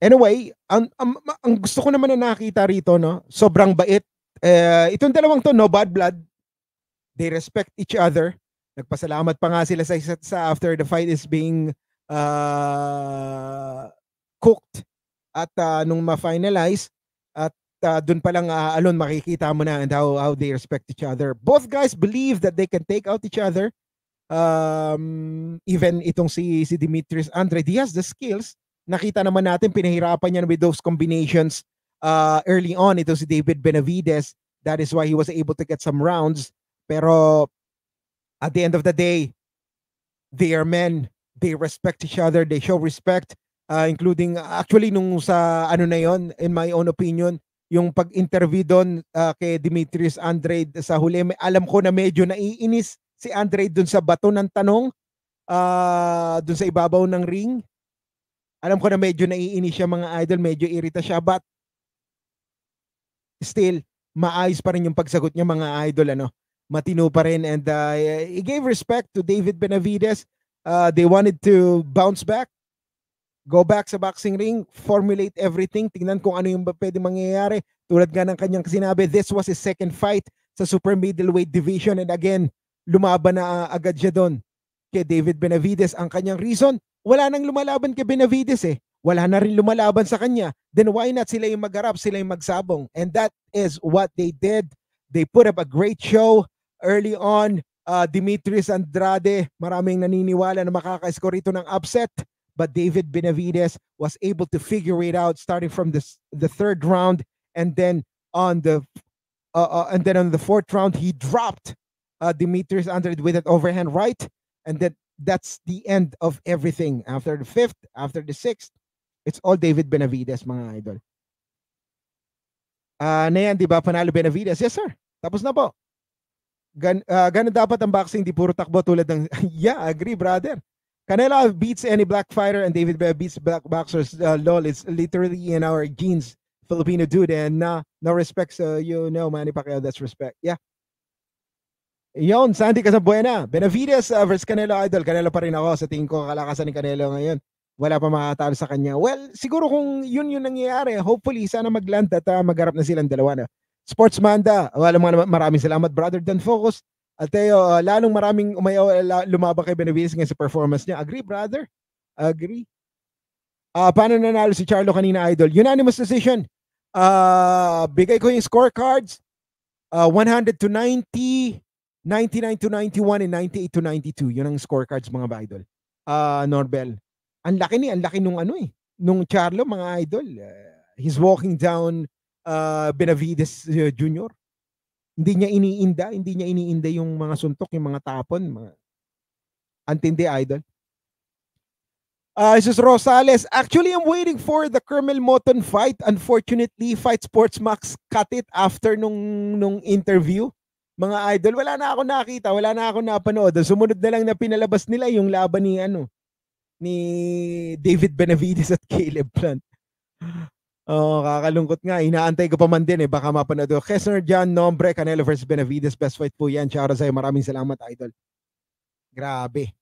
anyway, ang, ang, ang gusto ko naman na nakita rito, no? sobrang bait. Eh, itong dalawang to, no bad blood. They respect each other. Nagpasalamat pa nga sila sa isa't sa after the fight is being uh, cooked. At uh, nung ma-finalize, at uh, dun palang uh, alon makikita mo na and how, how they respect each other. Both guys believe that they can take out each other. Um, even itong si, si Dimitris Andre, he has the skills. Nakita naman natin, pinahirapan niya with those combinations uh, early on. Ito si David Benavides. That is why he was able to get some rounds. Pero at the end of the day, they are men. They respect each other. They show respect. Uh, including, actually, nung sa ano na yon, in my own opinion, yung pag-interview doon uh, kay Demetrius Andre sa huli. Alam ko na medyo naiinis si Andre doon sa bato ng tanong uh, doon sa ibabaw ng ring. Alam ko na medyo naiinis siya mga idol, medyo irita siya but still maayos pa rin yung pagsagot niya mga idol ano. Matino pa rin and uh, he gave respect to David Benavides. Uh, they wanted to bounce back go back sa boxing ring, formulate everything, tingnan kung ano yung pwede mangyayari. Tulad nga ng kanyang sinabi, this was his second fight sa super middleweight division and again, lumaban na ah, agad siya doon kay David Benavides. Ang kanyang reason, wala nang lumalaban kay Benavides eh. Wala na rin lumalaban sa kanya. Then why not sila yung magharap, sila yung magsabong? And that is what they did. They put up a great show early on. Uh, Dimitris Andrade, maraming naniniwala na makaka-score ito ng upset but David Benavides was able to figure it out starting from this, the third round and then on the uh, uh, and then on the fourth round he dropped uh, Demetrius Andrade with an overhand right and that that's the end of everything after the fifth after the sixth it's all David Benavides mga idol uh, na di ba panalo Benavides yes sir tapos na po Gan, uh, ganun dapat ang boxing, di puro takbo tulad ng, *laughs* yeah, agree brother. Canelo beats any black fighter, and David Bea beats black boxers. Uh, lol, it's literally in our genes, Filipino dude. And uh, no respect, so you know, Manny Pacquiao, that's respect. Yeah. Yon, Santi Casabuena. Benavides uh, versus Canelo Idol. Canelo pa rin ako. Sa tingin ko, kalakasan ni Canelo ngayon. Wala pa makatalo sa kanya. Well, siguro kung yun yung nangyayari, hopefully, sana mag-land at uh, magharap na silang dalawa na. Sports Manda, wala well, maraming salamat, brother. Dan Focus, Ateo, uh, ah, lalong maraming umayaw oh, lumaba kay Benavides ngayon sa performance niya. Agree, brother? Agree. Uh, paano nanalo si Charlo kanina, Idol? Unanimous decision. Uh, bigay ko yung scorecards. Uh, 100 to 90, 99 to 91, and 98 to 92. Yun ang scorecards, mga ba, Idol. Uh, Norbel. Ang laki ni, ang laki nung ano eh. Nung Charlo, mga Idol. Uh, he's walking down uh, Benavides uh, Jr. Hindi niya iniinda, hindi niya iniinda yung mga suntok, yung mga tapon, mga antindi idol. Uh, ah, this Rosales. Actually, I'm waiting for the Kermel Moton fight. Unfortunately, Fight Sports Max cut it after nung, nung interview. Mga idol, wala na ako nakita, wala na ako napanood. Sumunod na lang na pinalabas nila yung laban ni ano ni David Benavides at Caleb Plant. Oh, kakalungkot nga. Inaantay ko pa man din eh. Baka mapanood ko. Kessner, John, Nombre, Canelo versus Benavides. Best fight po yan. Charo sa'yo. Maraming salamat, idol. Grabe.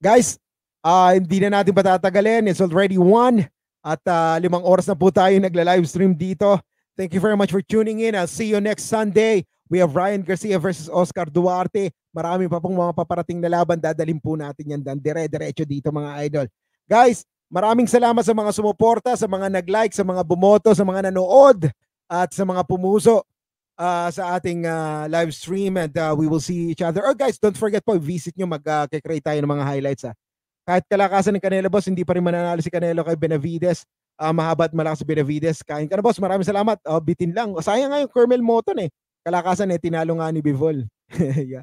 Guys, uh, hindi na natin patatagalin. It's already 1 at uh, limang oras na po tayo nagla-livestream dito. Thank you very much for tuning in. I'll see you next Sunday. We have Ryan Garcia versus Oscar Duarte. Marami pa pong mga paparating na laban. Dadalhin po natin yan. Dire-diretso dito mga idol. Guys, Maraming salamat sa mga sumuporta, sa mga nag-like, sa mga bumoto, sa mga nanood at sa mga pumuso uh, sa ating uh, live stream and uh, we will see each other. Oh guys, don't forget po, visit nyo, mag-create uh, tayo ng mga highlights. Ha. Kahit kalakasan ng Canelo, boss, hindi pa rin mananalo si Canelo kay Benavides. Uh, mahaba at malakas si Benavides. Kain ka na, boss. Maraming salamat. Oh, bitin lang. Oh, sayang nga yung Kermel Moton eh. Kalakasan eh, tinalo nga ni Bivol. *laughs* yeah.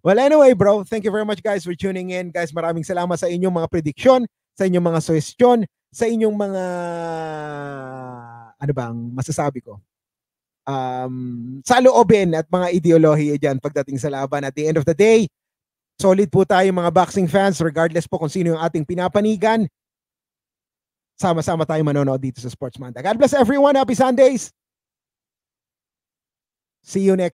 Well, anyway, bro, thank you very much guys for tuning in. Guys, maraming salamat sa inyong mga prediction, sa inyong mga suggestion, sa inyong mga ano bang masasabi ko? Um, sa loobin at mga ideolohiya dyan pagdating sa laban. At the end of the day, solid po tayo mga boxing fans regardless po kung sino yung ating pinapanigan. Sama-sama tayo manonood dito sa Sports Manda. God bless everyone. Happy Sundays! See you next